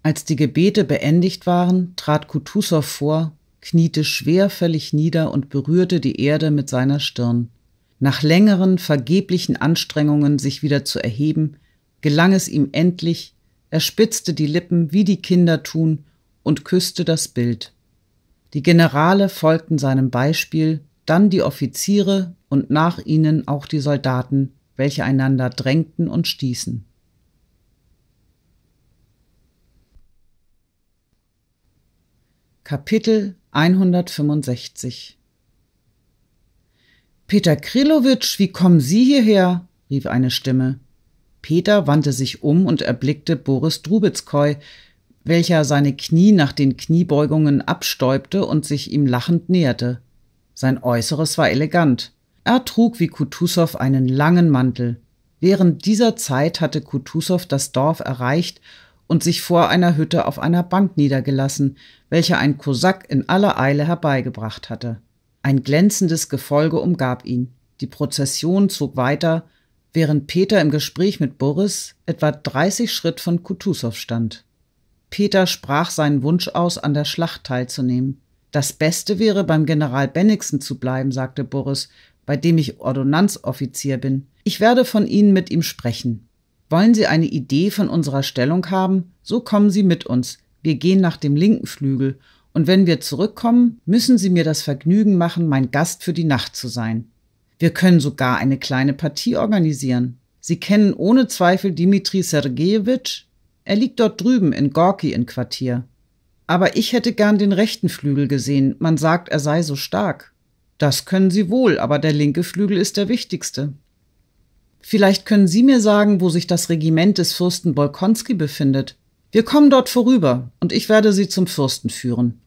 Als die Gebete beendigt waren, trat Kutusow vor kniete schwerfällig nieder und berührte die Erde mit seiner Stirn. Nach längeren, vergeblichen Anstrengungen, sich wieder zu erheben, gelang es ihm endlich, er spitzte die Lippen, wie die Kinder tun, und küsste das Bild. Die Generale folgten seinem Beispiel, dann die Offiziere und nach ihnen auch die Soldaten, welche einander drängten und stießen. Kapitel 165 Peter Krilowitsch, wie kommen Sie hierher? rief eine Stimme. Peter wandte sich um und erblickte Boris Drubitzkoi, welcher seine Knie nach den Kniebeugungen abstäubte und sich ihm lachend näherte. Sein Äußeres war elegant. Er trug wie Kutusow einen langen Mantel. Während dieser Zeit hatte Kutusow das Dorf erreicht und sich vor einer Hütte auf einer Bank niedergelassen, welche ein Kosak in aller Eile herbeigebracht hatte. Ein glänzendes Gefolge umgab ihn. Die Prozession zog weiter, während Peter im Gespräch mit Boris etwa 30 Schritt von Kutusow stand. Peter sprach seinen Wunsch aus, an der Schlacht teilzunehmen. Das Beste wäre, beim General Bennigsen zu bleiben, sagte Boris, bei dem ich Ordonnanzoffizier bin. Ich werde von Ihnen mit ihm sprechen. Wollen Sie eine Idee von unserer Stellung haben? So kommen Sie mit uns. Wir gehen nach dem linken Flügel. Und wenn wir zurückkommen, müssen Sie mir das Vergnügen machen, mein Gast für die Nacht zu sein. Wir können sogar eine kleine Partie organisieren. Sie kennen ohne Zweifel Dimitri Sergejewitsch. Er liegt dort drüben in Gorki in Quartier. Aber ich hätte gern den rechten Flügel gesehen. Man sagt, er sei so stark. Das können Sie wohl, aber der linke Flügel ist der wichtigste. Vielleicht können Sie mir sagen, wo sich das Regiment des Fürsten Bolkonski befindet. Wir kommen dort vorüber, und ich werde Sie zum Fürsten führen.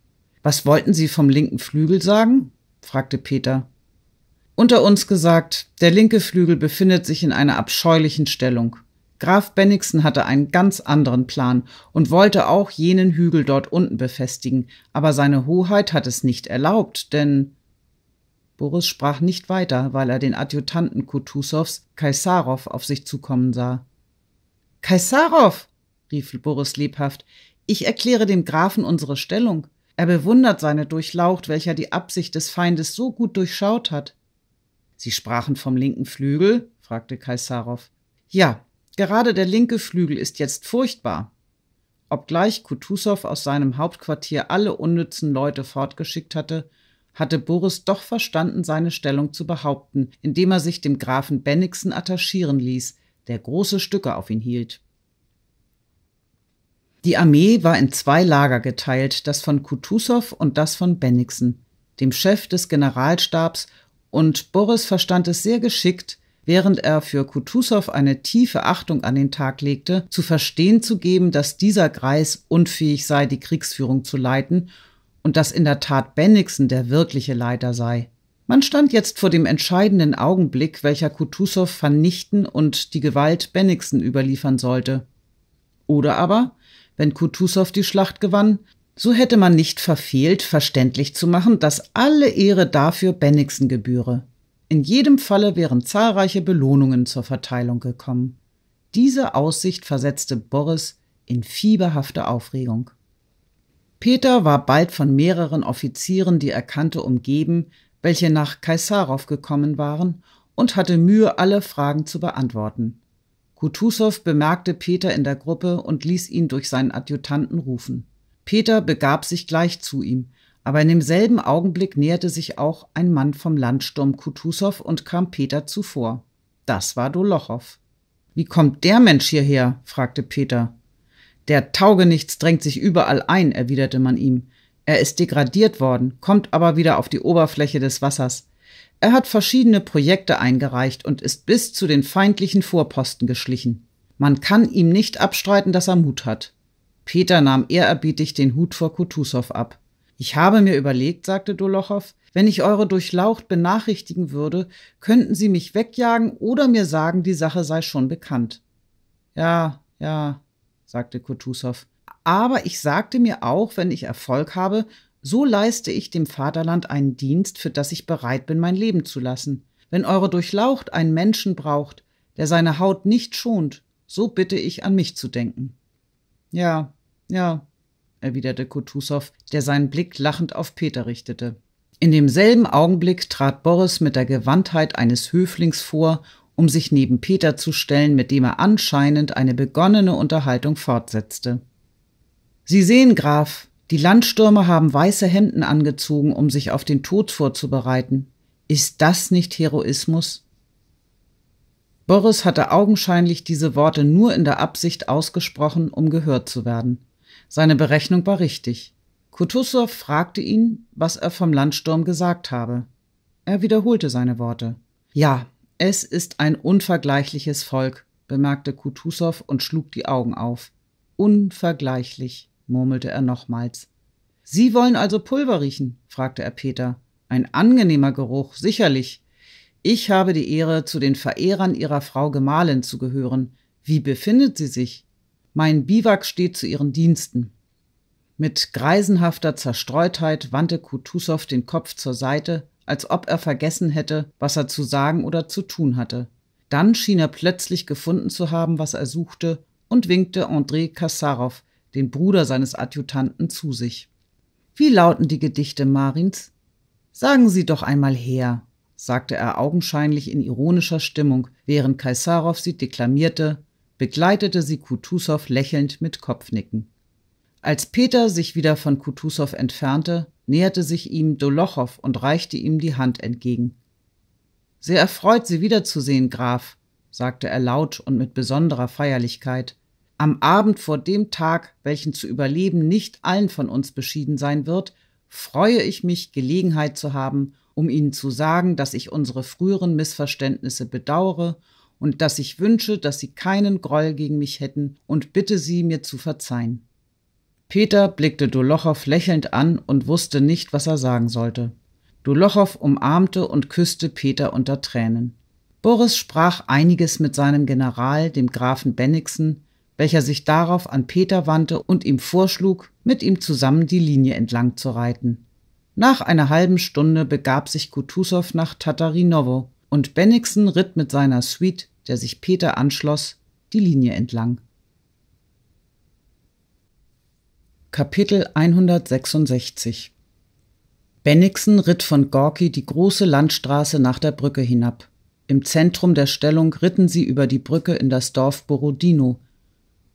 Was wollten Sie vom linken Flügel sagen? fragte Peter. Unter uns gesagt, der linke Flügel befindet sich in einer abscheulichen Stellung. Graf Bennigsen hatte einen ganz anderen Plan und wollte auch jenen Hügel dort unten befestigen, aber seine Hoheit hat es nicht erlaubt, denn Boris sprach nicht weiter, weil er den Adjutanten Kutusows, Kaisarow, auf sich zukommen sah. Kaisarow! rief Boris lebhaft. Ich erkläre dem Grafen unsere Stellung. Er bewundert seine Durchlaucht, welcher die Absicht des Feindes so gut durchschaut hat. Sie sprachen vom linken Flügel? fragte Kaisarow. Ja, gerade der linke Flügel ist jetzt furchtbar. Obgleich Kutusow aus seinem Hauptquartier alle unnützen Leute fortgeschickt hatte, hatte Boris doch verstanden, seine Stellung zu behaupten, indem er sich dem Grafen Bennigsen attachieren ließ, der große Stücke auf ihn hielt. Die Armee war in zwei Lager geteilt, das von Kutusow und das von Bennigsen, dem Chef des Generalstabs, und Boris verstand es sehr geschickt, während er für Kutusow eine tiefe Achtung an den Tag legte, zu verstehen zu geben, dass dieser Greis unfähig sei, die Kriegsführung zu leiten und dass in der Tat Bennigsen der wirkliche Leiter sei. Man stand jetzt vor dem entscheidenden Augenblick, welcher Kutusow vernichten und die Gewalt Bennigsen überliefern sollte. Oder aber, wenn Kutusow die Schlacht gewann, so hätte man nicht verfehlt, verständlich zu machen, dass alle Ehre dafür Bennigsen gebühre. In jedem Falle wären zahlreiche Belohnungen zur Verteilung gekommen. Diese Aussicht versetzte Boris in fieberhafte Aufregung. Peter war bald von mehreren Offizieren, die er kannte, umgeben, welche nach Kaisarow gekommen waren, und hatte Mühe, alle Fragen zu beantworten. Kutusow bemerkte Peter in der Gruppe und ließ ihn durch seinen Adjutanten rufen. Peter begab sich gleich zu ihm, aber in demselben Augenblick näherte sich auch ein Mann vom Landsturm Kutusow und kam Peter zuvor. Das war Dolochow. Wie kommt der Mensch hierher? fragte Peter. Der Taugenichts drängt sich überall ein, erwiderte man ihm. Er ist degradiert worden, kommt aber wieder auf die Oberfläche des Wassers. Er hat verschiedene Projekte eingereicht und ist bis zu den feindlichen Vorposten geschlichen. Man kann ihm nicht abstreiten, dass er Mut hat. Peter nahm ehrerbietig den Hut vor Kutusow ab. Ich habe mir überlegt, sagte Dolochow, wenn ich eure Durchlaucht benachrichtigen würde, könnten sie mich wegjagen oder mir sagen, die Sache sei schon bekannt. Ja, ja, sagte Kutusow. Aber ich sagte mir auch, wenn ich Erfolg habe, so leiste ich dem Vaterland einen Dienst, für das ich bereit bin, mein Leben zu lassen. Wenn eure Durchlaucht einen Menschen braucht, der seine Haut nicht schont, so bitte ich an mich zu denken. Ja, ja, erwiderte Kutusow, der seinen Blick lachend auf Peter richtete. In demselben Augenblick trat Boris mit der Gewandtheit eines Höflings vor um sich neben Peter zu stellen, mit dem er anscheinend eine begonnene Unterhaltung fortsetzte. Sie sehen, Graf, die Landstürmer haben weiße Hemden angezogen, um sich auf den Tod vorzubereiten. Ist das nicht Heroismus? Boris hatte augenscheinlich diese Worte nur in der Absicht ausgesprochen, um gehört zu werden. Seine Berechnung war richtig. Kutusow fragte ihn, was er vom Landsturm gesagt habe. Er wiederholte seine Worte. Ja, es ist ein unvergleichliches Volk, bemerkte Kutusow und schlug die Augen auf. Unvergleichlich, murmelte er nochmals. Sie wollen also Pulver riechen? fragte er Peter. Ein angenehmer Geruch, sicherlich. Ich habe die Ehre, zu den Verehrern Ihrer Frau Gemahlin zu gehören. Wie befindet sie sich? Mein Biwak steht zu Ihren Diensten. Mit greisenhafter Zerstreutheit wandte Kutusow den Kopf zur Seite als ob er vergessen hätte, was er zu sagen oder zu tun hatte. Dann schien er plötzlich gefunden zu haben, was er suchte, und winkte André Kassarow, den Bruder seines Adjutanten, zu sich. Wie lauten die Gedichte Marins? Sagen Sie doch einmal her, sagte er augenscheinlich in ironischer Stimmung, während Kaisarow sie deklamierte, begleitete sie Kutusow lächelnd mit Kopfnicken. Als Peter sich wieder von Kutusow entfernte, näherte sich ihm Dolochow und reichte ihm die Hand entgegen. Sehr erfreut, Sie wiederzusehen, Graf, sagte er laut und mit besonderer Feierlichkeit. Am Abend vor dem Tag, welchen zu überleben nicht allen von uns beschieden sein wird, freue ich mich, Gelegenheit zu haben, um Ihnen zu sagen, dass ich unsere früheren Missverständnisse bedauere und dass ich wünsche, dass Sie keinen Groll gegen mich hätten und bitte Sie, mir zu verzeihen. Peter blickte Dolochow lächelnd an und wusste nicht, was er sagen sollte. Dolochow umarmte und küsste Peter unter Tränen. Boris sprach einiges mit seinem General, dem Grafen Bennigsen, welcher sich darauf an Peter wandte und ihm vorschlug, mit ihm zusammen die Linie entlang zu reiten. Nach einer halben Stunde begab sich Kutusow nach Tatarinowo und Bennigsen ritt mit seiner Suite, der sich Peter anschloss, die Linie entlang. Kapitel 166 Bennigsen ritt von Gorki die große Landstraße nach der Brücke hinab. Im Zentrum der Stellung ritten sie über die Brücke in das Dorf Borodino,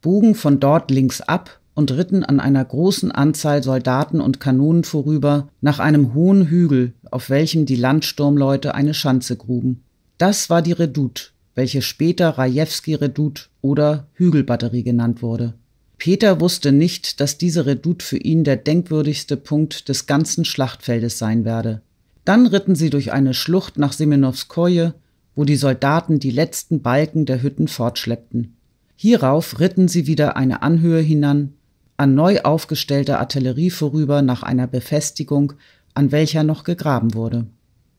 bogen von dort links ab und ritten an einer großen Anzahl Soldaten und Kanonen vorüber nach einem hohen Hügel, auf welchem die Landsturmleute eine Schanze gruben. Das war die Redoute, welche später Rajewski Redoute oder Hügelbatterie genannt wurde. Peter wusste nicht, dass diese Redoute für ihn der denkwürdigste Punkt des ganzen Schlachtfeldes sein werde. Dann ritten sie durch eine Schlucht nach Semenowskoje, wo die Soldaten die letzten Balken der Hütten fortschleppten. Hierauf ritten sie wieder eine Anhöhe hinan, an neu aufgestellter Artillerie vorüber nach einer Befestigung, an welcher noch gegraben wurde.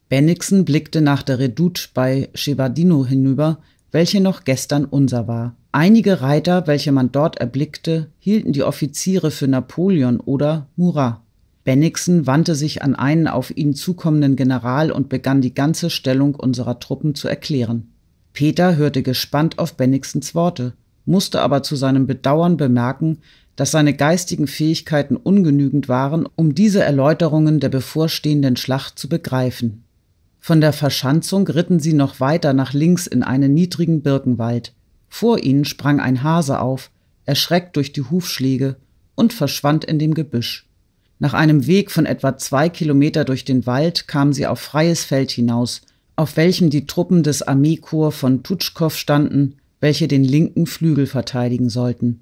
Bennigsen blickte nach der Redoute bei Shevardino hinüber, welche noch gestern unser war. Einige Reiter, welche man dort erblickte, hielten die Offiziere für Napoleon oder Murat. Bennigsen wandte sich an einen auf ihn zukommenden General und begann die ganze Stellung unserer Truppen zu erklären. Peter hörte gespannt auf Bennigsens Worte, musste aber zu seinem Bedauern bemerken, dass seine geistigen Fähigkeiten ungenügend waren, um diese Erläuterungen der bevorstehenden Schlacht zu begreifen. Von der Verschanzung ritten sie noch weiter nach links in einen niedrigen Birkenwald. Vor ihnen sprang ein Hase auf, erschreckt durch die Hufschläge, und verschwand in dem Gebüsch. Nach einem Weg von etwa zwei Kilometer durch den Wald kamen sie auf freies Feld hinaus, auf welchem die Truppen des Armeekorps von Tutschkow standen, welche den linken Flügel verteidigen sollten.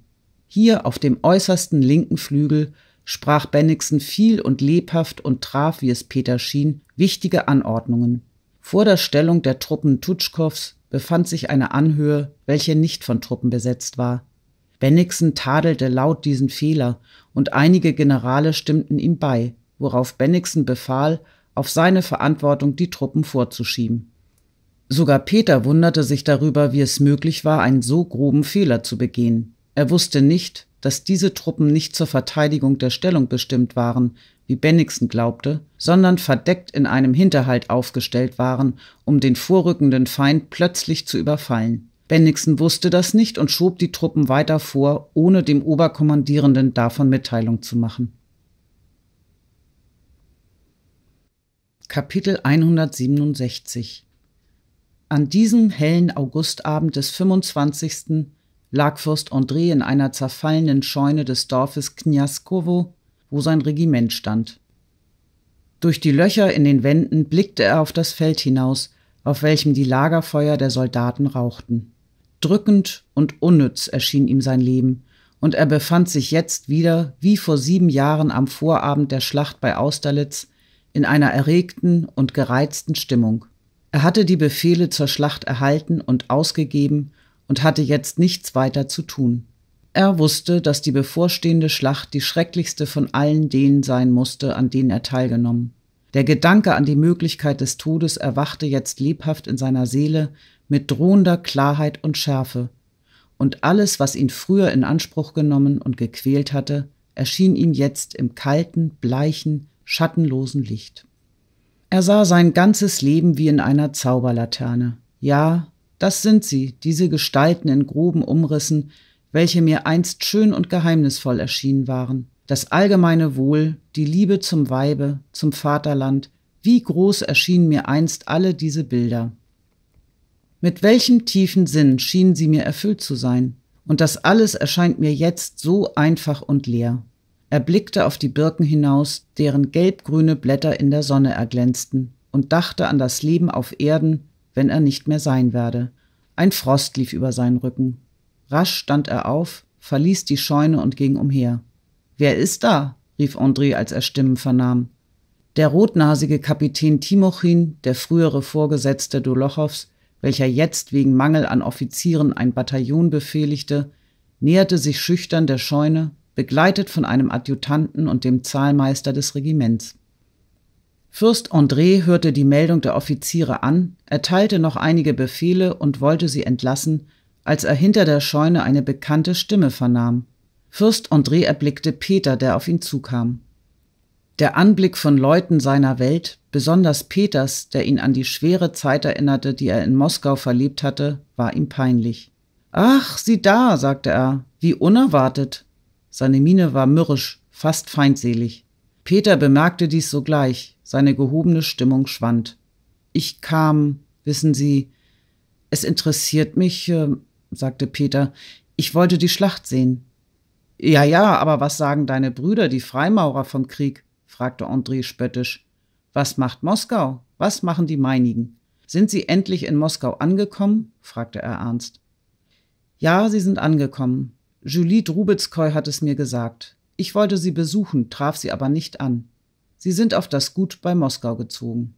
Hier auf dem äußersten linken Flügel sprach Bennigsen viel und lebhaft und traf, wie es Peter schien, wichtige Anordnungen. Vor der Stellung der Truppen Tutschkows befand sich eine Anhöhe, welche nicht von Truppen besetzt war. Bennigsen tadelte laut diesen Fehler und einige Generale stimmten ihm bei, worauf Bennigsen befahl, auf seine Verantwortung die Truppen vorzuschieben. Sogar Peter wunderte sich darüber, wie es möglich war, einen so groben Fehler zu begehen. Er wusste nicht, dass diese Truppen nicht zur Verteidigung der Stellung bestimmt waren, wie Bennigsen glaubte, sondern verdeckt in einem Hinterhalt aufgestellt waren, um den vorrückenden Feind plötzlich zu überfallen. Bennigsen wusste das nicht und schob die Truppen weiter vor, ohne dem Oberkommandierenden davon Mitteilung zu machen. Kapitel 167 An diesem hellen Augustabend des 25 lag Fürst André in einer zerfallenen Scheune des Dorfes Knjaskowo, wo sein Regiment stand. Durch die Löcher in den Wänden blickte er auf das Feld hinaus, auf welchem die Lagerfeuer der Soldaten rauchten. Drückend und unnütz erschien ihm sein Leben, und er befand sich jetzt wieder, wie vor sieben Jahren am Vorabend der Schlacht bei Austerlitz, in einer erregten und gereizten Stimmung. Er hatte die Befehle zur Schlacht erhalten und ausgegeben und hatte jetzt nichts weiter zu tun. Er wusste, dass die bevorstehende Schlacht die schrecklichste von allen denen sein musste, an denen er teilgenommen. Der Gedanke an die Möglichkeit des Todes erwachte jetzt lebhaft in seiner Seele mit drohender Klarheit und Schärfe, und alles, was ihn früher in Anspruch genommen und gequält hatte, erschien ihm jetzt im kalten, bleichen, schattenlosen Licht. Er sah sein ganzes Leben wie in einer Zauberlaterne. Ja, das sind sie, diese Gestalten in groben Umrissen, welche mir einst schön und geheimnisvoll erschienen waren. Das allgemeine Wohl, die Liebe zum Weibe, zum Vaterland, wie groß erschienen mir einst alle diese Bilder. Mit welchem tiefen Sinn schienen sie mir erfüllt zu sein, und das alles erscheint mir jetzt so einfach und leer. Er blickte auf die Birken hinaus, deren gelbgrüne Blätter in der Sonne erglänzten, und dachte an das Leben auf Erden, wenn er nicht mehr sein werde. Ein Frost lief über seinen Rücken. Rasch stand er auf, verließ die Scheune und ging umher. Wer ist da? rief André, als er Stimmen vernahm. Der rotnasige Kapitän Timochin, der frühere Vorgesetzte Dolochows, welcher jetzt wegen Mangel an Offizieren ein Bataillon befehligte, näherte sich schüchtern der Scheune, begleitet von einem Adjutanten und dem Zahlmeister des Regiments. Fürst André hörte die Meldung der Offiziere an, erteilte noch einige Befehle und wollte sie entlassen, als er hinter der Scheune eine bekannte Stimme vernahm. Fürst André erblickte Peter, der auf ihn zukam. Der Anblick von Leuten seiner Welt, besonders Peters, der ihn an die schwere Zeit erinnerte, die er in Moskau verlebt hatte, war ihm peinlich. Ach, sieh da, sagte er, wie unerwartet. Seine Miene war mürrisch, fast feindselig. Peter bemerkte dies sogleich, seine gehobene Stimmung schwand. Ich kam, wissen Sie, es interessiert mich, äh, sagte Peter, ich wollte die Schlacht sehen. Ja, ja, aber was sagen deine Brüder, die Freimaurer vom Krieg? fragte André spöttisch. Was macht Moskau? Was machen die meinigen? Sind sie endlich in Moskau angekommen? fragte er ernst. Ja, sie sind angekommen. Julie Drubetskoy hat es mir gesagt. Ich wollte sie besuchen, traf sie aber nicht an. Sie sind auf das Gut bei Moskau gezogen.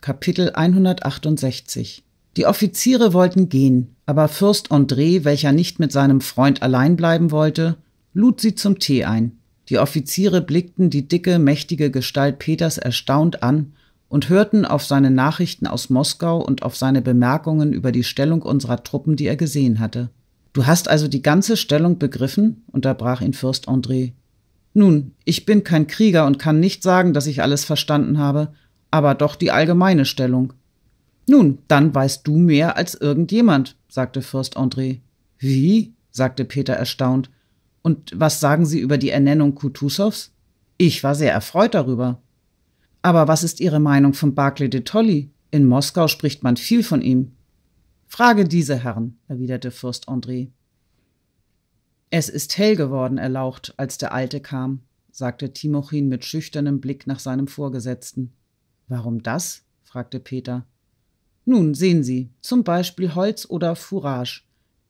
Kapitel 168 Die Offiziere wollten gehen, aber Fürst André, welcher nicht mit seinem Freund allein bleiben wollte, lud sie zum Tee ein. Die Offiziere blickten die dicke, mächtige Gestalt Peters erstaunt an und hörten auf seine Nachrichten aus Moskau und auf seine Bemerkungen über die Stellung unserer Truppen, die er gesehen hatte. Du hast also die ganze Stellung begriffen? unterbrach ihn Fürst André. Nun, ich bin kein Krieger und kann nicht sagen, dass ich alles verstanden habe, aber doch die allgemeine Stellung. Nun, dann weißt du mehr als irgendjemand, sagte Fürst André. Wie? sagte Peter erstaunt. Und was sagen Sie über die Ernennung Kutusows? Ich war sehr erfreut darüber. Aber was ist Ihre Meinung von Barclay de Tolly? In Moskau spricht man viel von ihm. Frage diese Herren, erwiderte Fürst André. Es ist hell geworden, erlaucht, als der Alte kam, sagte Timochin mit schüchternem Blick nach seinem Vorgesetzten. Warum das? fragte Peter. Nun sehen Sie, zum Beispiel Holz oder Fourage.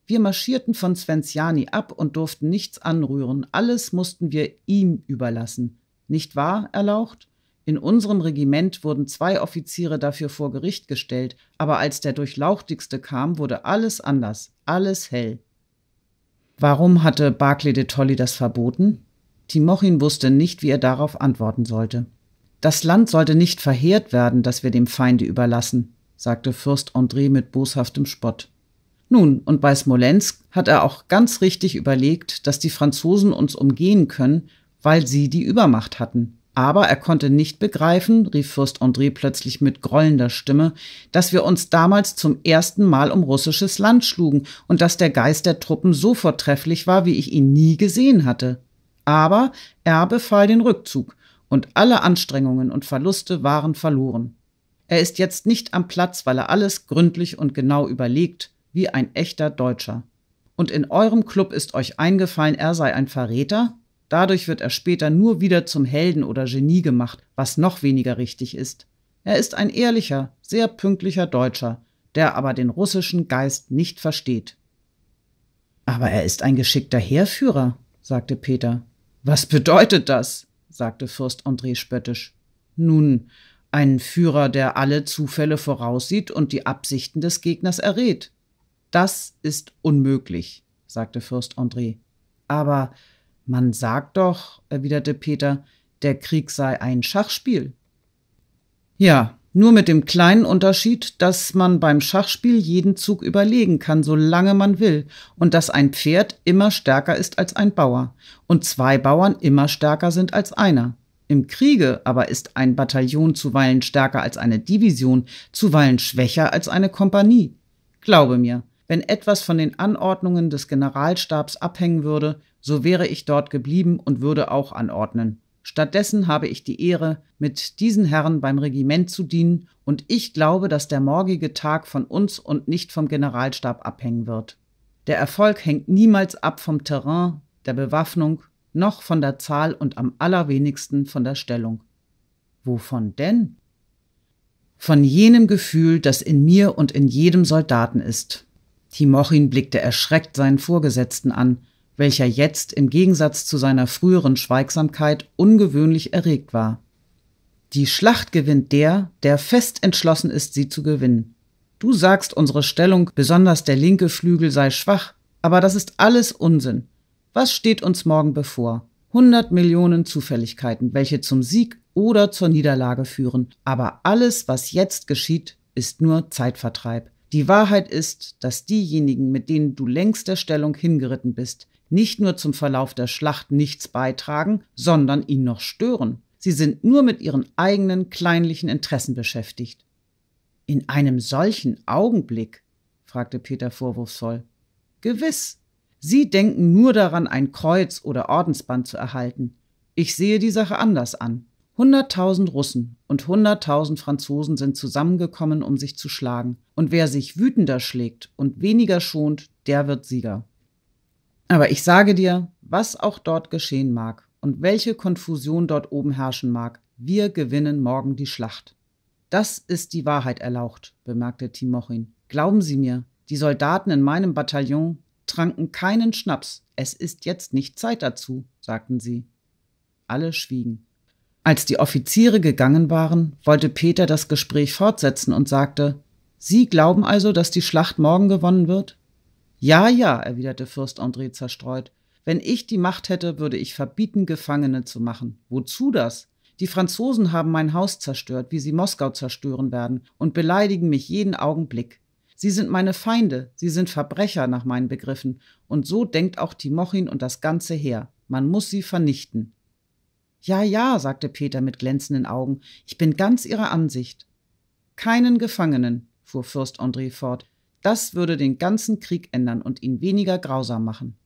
Wir marschierten von Svenziani ab und durften nichts anrühren. Alles mussten wir ihm überlassen. Nicht wahr, Erlaucht? In unserem Regiment wurden zwei Offiziere dafür vor Gericht gestellt, aber als der Durchlauchtigste kam, wurde alles anders, alles hell. Warum hatte Barclay de Tolly das verboten? Timochin wusste nicht, wie er darauf antworten sollte. Das Land sollte nicht verheert werden, das wir dem Feinde überlassen, sagte Fürst André mit boshaftem Spott. Nun, und bei Smolensk hat er auch ganz richtig überlegt, dass die Franzosen uns umgehen können, weil sie die Übermacht hatten. Aber er konnte nicht begreifen, rief Fürst André plötzlich mit grollender Stimme, dass wir uns damals zum ersten Mal um russisches Land schlugen und dass der Geist der Truppen so vortrefflich war, wie ich ihn nie gesehen hatte. Aber er befahl den Rückzug, und alle Anstrengungen und Verluste waren verloren. Er ist jetzt nicht am Platz, weil er alles gründlich und genau überlegt, wie ein echter Deutscher. Und in eurem Club ist euch eingefallen, er sei ein Verräter? Dadurch wird er später nur wieder zum Helden oder Genie gemacht, was noch weniger richtig ist. Er ist ein ehrlicher, sehr pünktlicher Deutscher, der aber den russischen Geist nicht versteht. Aber er ist ein geschickter Heerführer, sagte Peter. Was bedeutet das? sagte Fürst André spöttisch. Nun, ein Führer, der alle Zufälle voraussieht und die Absichten des Gegners errät. Das ist unmöglich, sagte Fürst André. Aber man sagt doch, erwiderte Peter, der Krieg sei ein Schachspiel. Ja, nur mit dem kleinen Unterschied, dass man beim Schachspiel jeden Zug überlegen kann, solange man will, und dass ein Pferd immer stärker ist als ein Bauer, und zwei Bauern immer stärker sind als einer. Im Kriege aber ist ein Bataillon zuweilen stärker als eine Division, zuweilen schwächer als eine Kompanie. Glaube mir, wenn etwas von den Anordnungen des Generalstabs abhängen würde, so wäre ich dort geblieben und würde auch anordnen. Stattdessen habe ich die Ehre, mit diesen Herren beim Regiment zu dienen, und ich glaube, dass der morgige Tag von uns und nicht vom Generalstab abhängen wird. Der Erfolg hängt niemals ab vom Terrain, der Bewaffnung, noch von der Zahl und am allerwenigsten von der Stellung. Wovon denn? Von jenem Gefühl, das in mir und in jedem Soldaten ist, Timochin blickte erschreckt seinen Vorgesetzten an, welcher jetzt im Gegensatz zu seiner früheren Schweigsamkeit ungewöhnlich erregt war. Die Schlacht gewinnt der, der fest entschlossen ist, sie zu gewinnen. Du sagst, unsere Stellung, besonders der linke Flügel, sei schwach, aber das ist alles Unsinn. Was steht uns morgen bevor? Hundert Millionen Zufälligkeiten, welche zum Sieg oder zur Niederlage führen, aber alles, was jetzt geschieht, ist nur Zeitvertreib. Die Wahrheit ist, dass diejenigen, mit denen du längst der Stellung hingeritten bist, nicht nur zum Verlauf der Schlacht nichts beitragen, sondern ihn noch stören. Sie sind nur mit ihren eigenen kleinlichen Interessen beschäftigt. In einem solchen Augenblick? fragte Peter vorwurfsvoll. Gewiss. Sie denken nur daran, ein Kreuz oder Ordensband zu erhalten. Ich sehe die Sache anders an. 100.000 Russen und 100.000 Franzosen sind zusammengekommen, um sich zu schlagen. Und wer sich wütender schlägt und weniger schont, der wird Sieger. Aber ich sage dir, was auch dort geschehen mag und welche Konfusion dort oben herrschen mag, wir gewinnen morgen die Schlacht. Das ist die Wahrheit erlaucht, bemerkte Timochin. Glauben Sie mir, die Soldaten in meinem Bataillon tranken keinen Schnaps. Es ist jetzt nicht Zeit dazu, sagten sie. Alle schwiegen. Als die Offiziere gegangen waren, wollte Peter das Gespräch fortsetzen und sagte Sie glauben also, dass die Schlacht morgen gewonnen wird? Ja, ja, erwiderte Fürst André zerstreut. Wenn ich die Macht hätte, würde ich verbieten, Gefangene zu machen. Wozu das? Die Franzosen haben mein Haus zerstört, wie sie Moskau zerstören werden, und beleidigen mich jeden Augenblick. Sie sind meine Feinde, sie sind Verbrecher nach meinen Begriffen, und so denkt auch Timochin und das ganze Heer. Man muss sie vernichten. Ja, ja, sagte Peter mit glänzenden Augen, ich bin ganz Ihrer Ansicht. Keinen Gefangenen, fuhr Fürst André fort, das würde den ganzen Krieg ändern und ihn weniger grausam machen.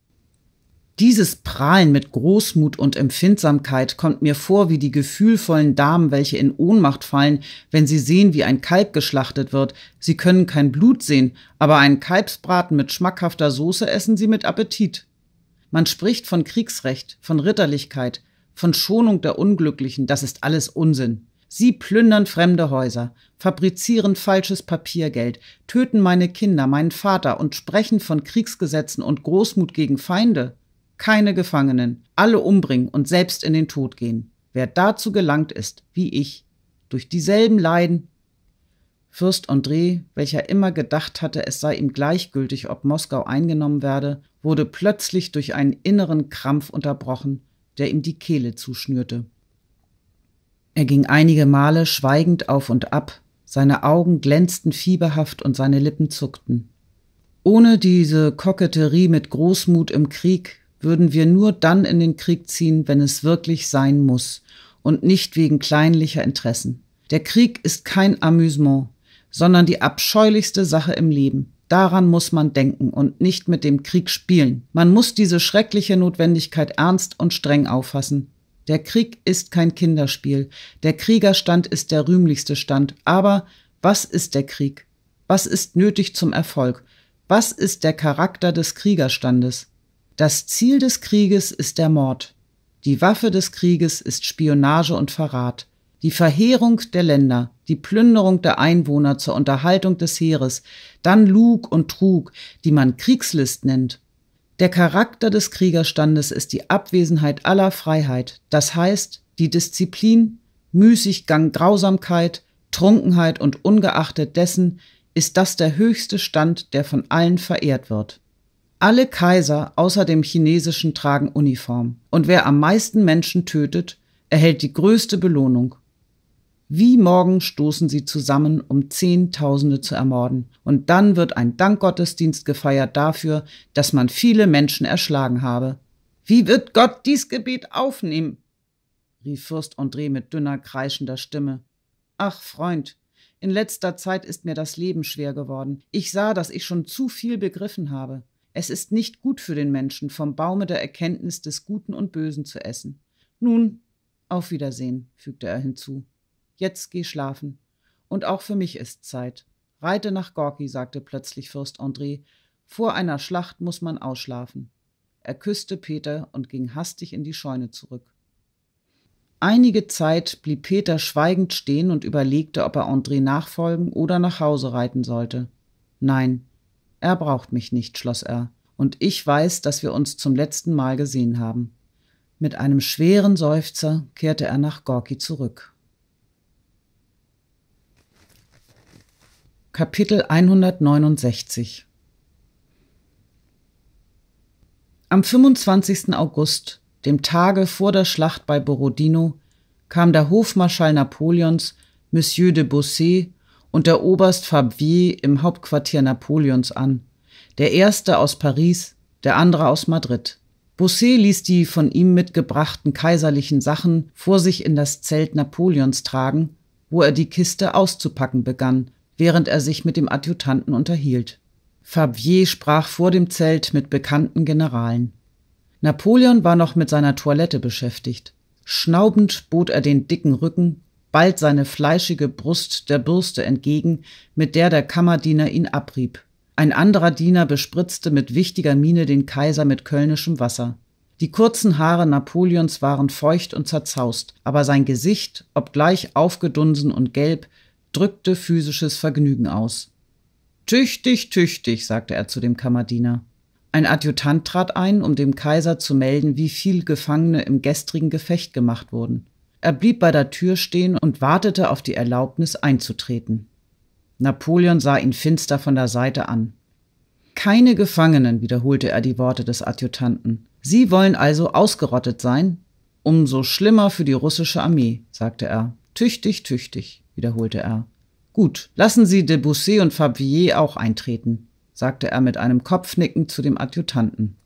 Dieses Prahlen mit Großmut und Empfindsamkeit kommt mir vor wie die gefühlvollen Damen, welche in Ohnmacht fallen, wenn sie sehen, wie ein Kalb geschlachtet wird. Sie können kein Blut sehen, aber einen Kalbsbraten mit schmackhafter Soße essen sie mit Appetit. Man spricht von Kriegsrecht, von Ritterlichkeit, von Schonung der Unglücklichen, das ist alles Unsinn. Sie plündern fremde Häuser, fabrizieren falsches Papiergeld, töten meine Kinder, meinen Vater und sprechen von Kriegsgesetzen und Großmut gegen Feinde. Keine Gefangenen, alle umbringen und selbst in den Tod gehen. Wer dazu gelangt ist, wie ich, durch dieselben Leiden. Fürst André, welcher immer gedacht hatte, es sei ihm gleichgültig, ob Moskau eingenommen werde, wurde plötzlich durch einen inneren Krampf unterbrochen der ihm die Kehle zuschnürte. Er ging einige Male schweigend auf und ab, seine Augen glänzten fieberhaft und seine Lippen zuckten. Ohne diese Koketterie mit Großmut im Krieg würden wir nur dann in den Krieg ziehen, wenn es wirklich sein muss und nicht wegen kleinlicher Interessen. Der Krieg ist kein Amüsement, sondern die abscheulichste Sache im Leben. Daran muss man denken und nicht mit dem Krieg spielen. Man muss diese schreckliche Notwendigkeit ernst und streng auffassen. Der Krieg ist kein Kinderspiel. Der Kriegerstand ist der rühmlichste Stand. Aber was ist der Krieg? Was ist nötig zum Erfolg? Was ist der Charakter des Kriegerstandes? Das Ziel des Krieges ist der Mord. Die Waffe des Krieges ist Spionage und Verrat die Verheerung der Länder, die Plünderung der Einwohner zur Unterhaltung des Heeres, dann Lug und Trug, die man Kriegslist nennt. Der Charakter des Kriegerstandes ist die Abwesenheit aller Freiheit, das heißt die Disziplin, Müßiggang, Grausamkeit, Trunkenheit und ungeachtet dessen ist das der höchste Stand, der von allen verehrt wird. Alle Kaiser außer dem chinesischen tragen Uniform, und wer am meisten Menschen tötet, erhält die größte Belohnung. Wie morgen stoßen sie zusammen, um Zehntausende zu ermorden. Und dann wird ein Dankgottesdienst gefeiert dafür, dass man viele Menschen erschlagen habe. Wie wird Gott dies Gebet aufnehmen? rief Fürst André mit dünner, kreischender Stimme. Ach, Freund, in letzter Zeit ist mir das Leben schwer geworden. Ich sah, dass ich schon zu viel begriffen habe. Es ist nicht gut für den Menschen, vom Baume der Erkenntnis des Guten und Bösen zu essen. Nun, auf Wiedersehen, fügte er hinzu Jetzt geh schlafen. Und auch für mich ist Zeit. Reite nach Gorki, sagte plötzlich Fürst André. Vor einer Schlacht muss man ausschlafen. Er küsste Peter und ging hastig in die Scheune zurück. Einige Zeit blieb Peter schweigend stehen und überlegte, ob er André nachfolgen oder nach Hause reiten sollte. Nein, er braucht mich nicht, schloss er, und ich weiß, dass wir uns zum letzten Mal gesehen haben. Mit einem schweren Seufzer kehrte er nach Gorki zurück. Kapitel 169 Am 25. August, dem Tage vor der Schlacht bei Borodino, kam der Hofmarschall Napoleons, Monsieur de Bossé, und der Oberst Fabier im Hauptquartier Napoleons an, der erste aus Paris, der andere aus Madrid. Bossé ließ die von ihm mitgebrachten kaiserlichen Sachen vor sich in das Zelt Napoleons tragen, wo er die Kiste auszupacken begann während er sich mit dem Adjutanten unterhielt. Fabier sprach vor dem Zelt mit bekannten Generalen. Napoleon war noch mit seiner Toilette beschäftigt. Schnaubend bot er den dicken Rücken, bald seine fleischige Brust der Bürste entgegen, mit der der Kammerdiener ihn abrieb. Ein anderer Diener bespritzte mit wichtiger Miene den Kaiser mit kölnischem Wasser. Die kurzen Haare Napoleons waren feucht und zerzaust, aber sein Gesicht, obgleich aufgedunsen und gelb, drückte physisches Vergnügen aus. Tüchtig, tüchtig, sagte er zu dem Kammerdiener. Ein Adjutant trat ein, um dem Kaiser zu melden, wie viel Gefangene im gestrigen Gefecht gemacht wurden. Er blieb bei der Tür stehen und wartete auf die Erlaubnis einzutreten. Napoleon sah ihn finster von der Seite an. Keine Gefangenen, wiederholte er die Worte des Adjutanten. Sie wollen also ausgerottet sein? Umso schlimmer für die russische Armee, sagte er. Tüchtig, tüchtig wiederholte er. Gut, lassen Sie Debussy und Fabier auch eintreten, sagte er mit einem Kopfnicken zu dem Adjutanten.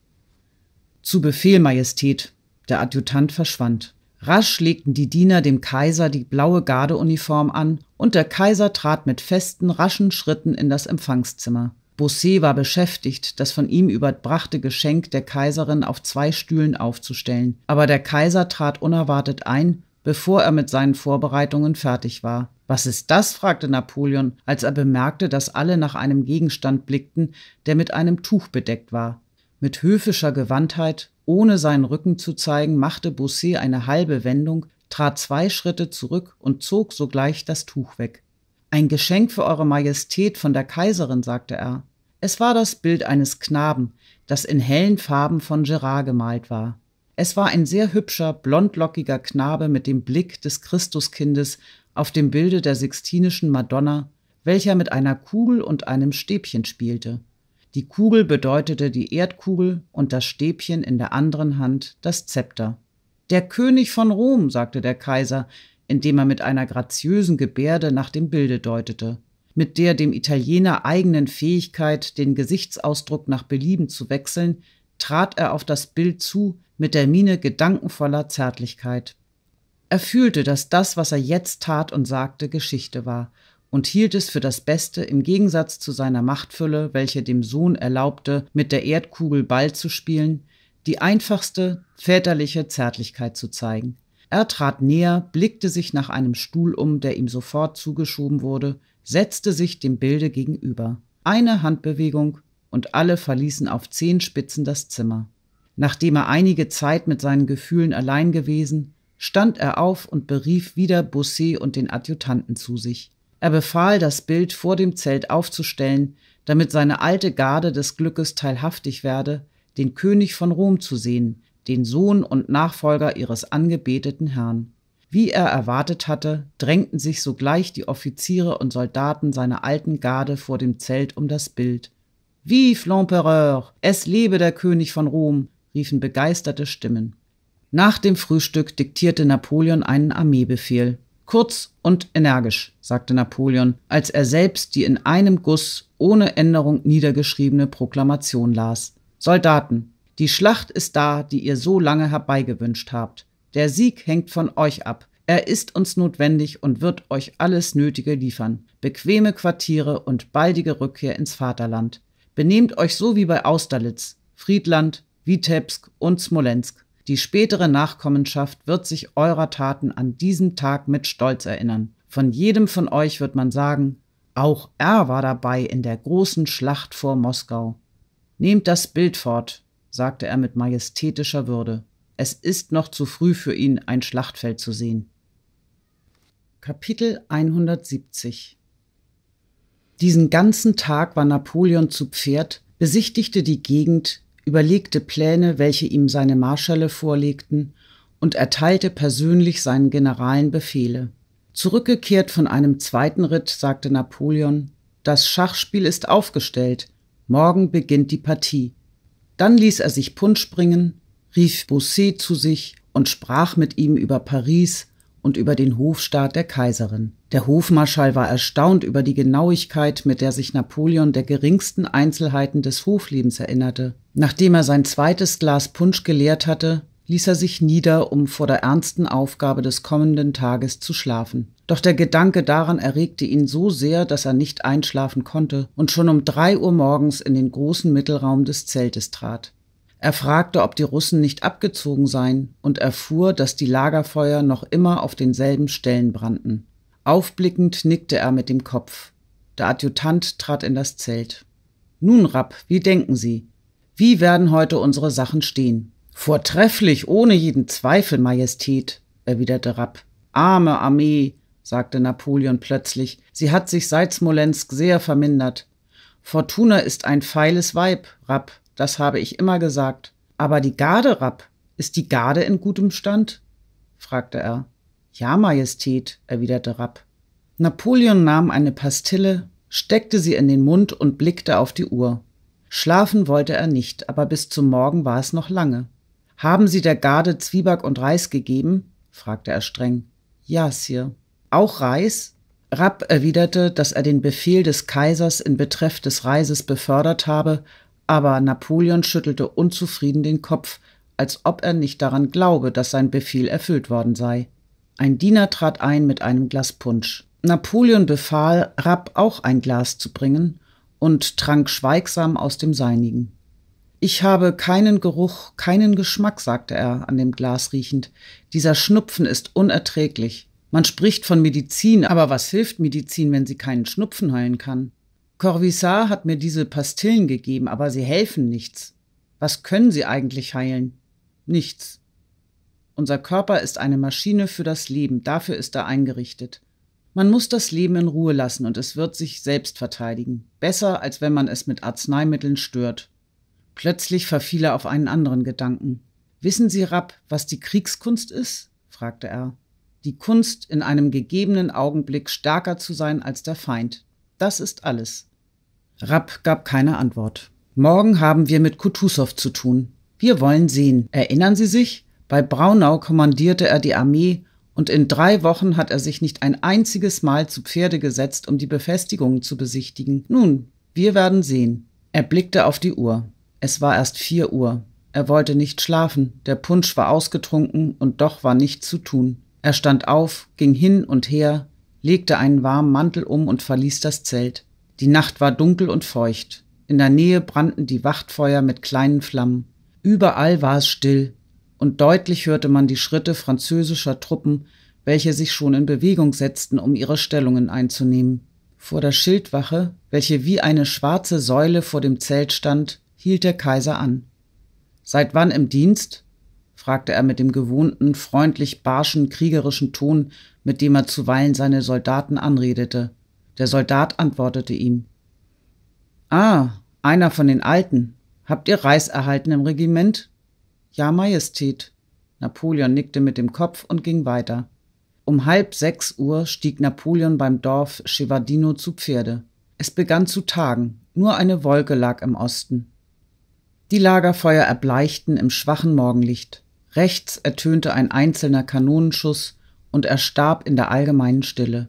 Zu Befehl, Majestät. Der Adjutant verschwand. Rasch legten die Diener dem Kaiser die blaue Gardeuniform an und der Kaiser trat mit festen, raschen Schritten in das Empfangszimmer. Bosset war beschäftigt, das von ihm überbrachte Geschenk der Kaiserin auf zwei Stühlen aufzustellen, aber der Kaiser trat unerwartet ein bevor er mit seinen Vorbereitungen fertig war. Was ist das? fragte Napoleon, als er bemerkte, dass alle nach einem Gegenstand blickten, der mit einem Tuch bedeckt war. Mit höfischer Gewandtheit, ohne seinen Rücken zu zeigen, machte Bosset eine halbe Wendung, trat zwei Schritte zurück und zog sogleich das Tuch weg. Ein Geschenk für Eure Majestät von der Kaiserin, sagte er. Es war das Bild eines Knaben, das in hellen Farben von Gerard gemalt war. Es war ein sehr hübscher, blondlockiger Knabe mit dem Blick des Christuskindes auf dem Bilde der Sixtinischen Madonna, welcher mit einer Kugel und einem Stäbchen spielte. Die Kugel bedeutete die Erdkugel und das Stäbchen in der anderen Hand das Zepter. Der König von Rom, sagte der Kaiser, indem er mit einer graziösen Gebärde nach dem Bilde deutete, mit der dem Italiener eigenen Fähigkeit, den Gesichtsausdruck nach Belieben zu wechseln, trat er auf das Bild zu, mit der Miene gedankenvoller Zärtlichkeit. Er fühlte, dass das, was er jetzt tat und sagte, Geschichte war und hielt es für das Beste im Gegensatz zu seiner Machtfülle, welche dem Sohn erlaubte, mit der Erdkugel Ball zu spielen, die einfachste väterliche Zärtlichkeit zu zeigen. Er trat näher, blickte sich nach einem Stuhl um, der ihm sofort zugeschoben wurde, setzte sich dem Bilde gegenüber. Eine Handbewegung und alle verließen auf Zehenspitzen das Zimmer. Nachdem er einige Zeit mit seinen Gefühlen allein gewesen, stand er auf und berief wieder Bosset und den Adjutanten zu sich. Er befahl, das Bild vor dem Zelt aufzustellen, damit seine alte Garde des Glückes teilhaftig werde, den König von Rom zu sehen, den Sohn und Nachfolger ihres angebeteten Herrn. Wie er erwartet hatte, drängten sich sogleich die Offiziere und Soldaten seiner alten Garde vor dem Zelt um das Bild. Vive l'Empereur! Es lebe der König von Rom! riefen begeisterte Stimmen. Nach dem Frühstück diktierte Napoleon einen Armeebefehl. Kurz und energisch, sagte Napoleon, als er selbst die in einem Guss ohne Änderung niedergeschriebene Proklamation las. Soldaten, die Schlacht ist da, die ihr so lange herbeigewünscht habt. Der Sieg hängt von euch ab. Er ist uns notwendig und wird euch alles Nötige liefern. Bequeme Quartiere und baldige Rückkehr ins Vaterland. Benehmt euch so wie bei Austerlitz, Friedland, Witebsk und Smolensk. Die spätere Nachkommenschaft wird sich eurer Taten an diesem Tag mit Stolz erinnern. Von jedem von euch wird man sagen, auch er war dabei in der großen Schlacht vor Moskau. Nehmt das Bild fort, sagte er mit majestätischer Würde. Es ist noch zu früh für ihn, ein Schlachtfeld zu sehen. Kapitel 170 Diesen ganzen Tag war Napoleon zu Pferd, besichtigte die Gegend, überlegte Pläne, welche ihm seine Marschälle vorlegten, und erteilte persönlich seinen Generalen Befehle. Zurückgekehrt von einem zweiten Ritt, sagte Napoleon, das Schachspiel ist aufgestellt, morgen beginnt die Partie. Dann ließ er sich Punsch bringen, rief Bosset zu sich und sprach mit ihm über Paris und über den Hofstaat der Kaiserin. Der Hofmarschall war erstaunt über die Genauigkeit, mit der sich Napoleon der geringsten Einzelheiten des Hoflebens erinnerte. Nachdem er sein zweites Glas Punsch geleert hatte, ließ er sich nieder, um vor der ernsten Aufgabe des kommenden Tages zu schlafen. Doch der Gedanke daran erregte ihn so sehr, dass er nicht einschlafen konnte und schon um drei Uhr morgens in den großen Mittelraum des Zeltes trat. Er fragte, ob die Russen nicht abgezogen seien und erfuhr, dass die Lagerfeuer noch immer auf denselben Stellen brannten. Aufblickend nickte er mit dem Kopf. Der Adjutant trat in das Zelt. Nun, Rapp, wie denken Sie? Wie werden heute unsere Sachen stehen? Vortrefflich, ohne jeden Zweifel, Majestät, erwiderte Rapp. Arme Armee, sagte Napoleon plötzlich, sie hat sich seit Smolensk sehr vermindert. Fortuna ist ein feiles Weib, Rapp, das habe ich immer gesagt. Aber die Garde, Rapp, ist die Garde in gutem Stand? fragte er. Ja, Majestät, erwiderte Rapp. Napoleon nahm eine Pastille, steckte sie in den Mund und blickte auf die Uhr. Schlafen wollte er nicht, aber bis zum Morgen war es noch lange. Haben Sie der Garde Zwieback und Reis gegeben? fragte er streng. Ja, Sir. Auch Reis? Rapp erwiderte, dass er den Befehl des Kaisers in Betreff des Reises befördert habe, aber Napoleon schüttelte unzufrieden den Kopf, als ob er nicht daran glaube, dass sein Befehl erfüllt worden sei. Ein Diener trat ein mit einem Glas Punsch. Napoleon befahl, Rapp auch ein Glas zu bringen, und trank schweigsam aus dem seinigen. Ich habe keinen Geruch, keinen Geschmack, sagte er, an dem Glas riechend. Dieser Schnupfen ist unerträglich. Man spricht von Medizin, aber was hilft Medizin, wenn sie keinen Schnupfen heilen kann? Corvisart hat mir diese Pastillen gegeben, aber sie helfen nichts. Was können sie eigentlich heilen? Nichts. Unser Körper ist eine Maschine für das Leben, dafür ist er eingerichtet. Man muss das Leben in Ruhe lassen und es wird sich selbst verteidigen. Besser, als wenn man es mit Arzneimitteln stört. Plötzlich verfiel er auf einen anderen Gedanken. Wissen Sie, Rapp, was die Kriegskunst ist? fragte er. Die Kunst, in einem gegebenen Augenblick stärker zu sein als der Feind. Das ist alles. Rapp gab keine Antwort. Morgen haben wir mit Kutusow zu tun. Wir wollen sehen. Erinnern Sie sich? Bei Braunau kommandierte er die Armee und in drei Wochen hat er sich nicht ein einziges Mal zu Pferde gesetzt, um die Befestigungen zu besichtigen. Nun, wir werden sehen. Er blickte auf die Uhr. Es war erst vier Uhr. Er wollte nicht schlafen, der Punsch war ausgetrunken und doch war nichts zu tun. Er stand auf, ging hin und her, legte einen warmen Mantel um und verließ das Zelt. Die Nacht war dunkel und feucht. In der Nähe brannten die Wachtfeuer mit kleinen Flammen. Überall war es still, und deutlich hörte man die Schritte französischer Truppen, welche sich schon in Bewegung setzten, um ihre Stellungen einzunehmen. Vor der Schildwache, welche wie eine schwarze Säule vor dem Zelt stand, hielt der Kaiser an. Seit wann im Dienst? fragte er mit dem gewohnten, freundlich barschen, kriegerischen Ton, mit dem er zuweilen seine Soldaten anredete. Der Soldat antwortete ihm. Ah, einer von den Alten. Habt ihr Reis erhalten im Regiment? Ja, Majestät. Napoleon nickte mit dem Kopf und ging weiter. Um halb sechs Uhr stieg Napoleon beim Dorf Chevardino zu Pferde. Es begann zu tagen, nur eine Wolke lag im Osten. Die Lagerfeuer erbleichten im schwachen Morgenlicht. Rechts ertönte ein einzelner Kanonenschuss und er starb in der allgemeinen Stille.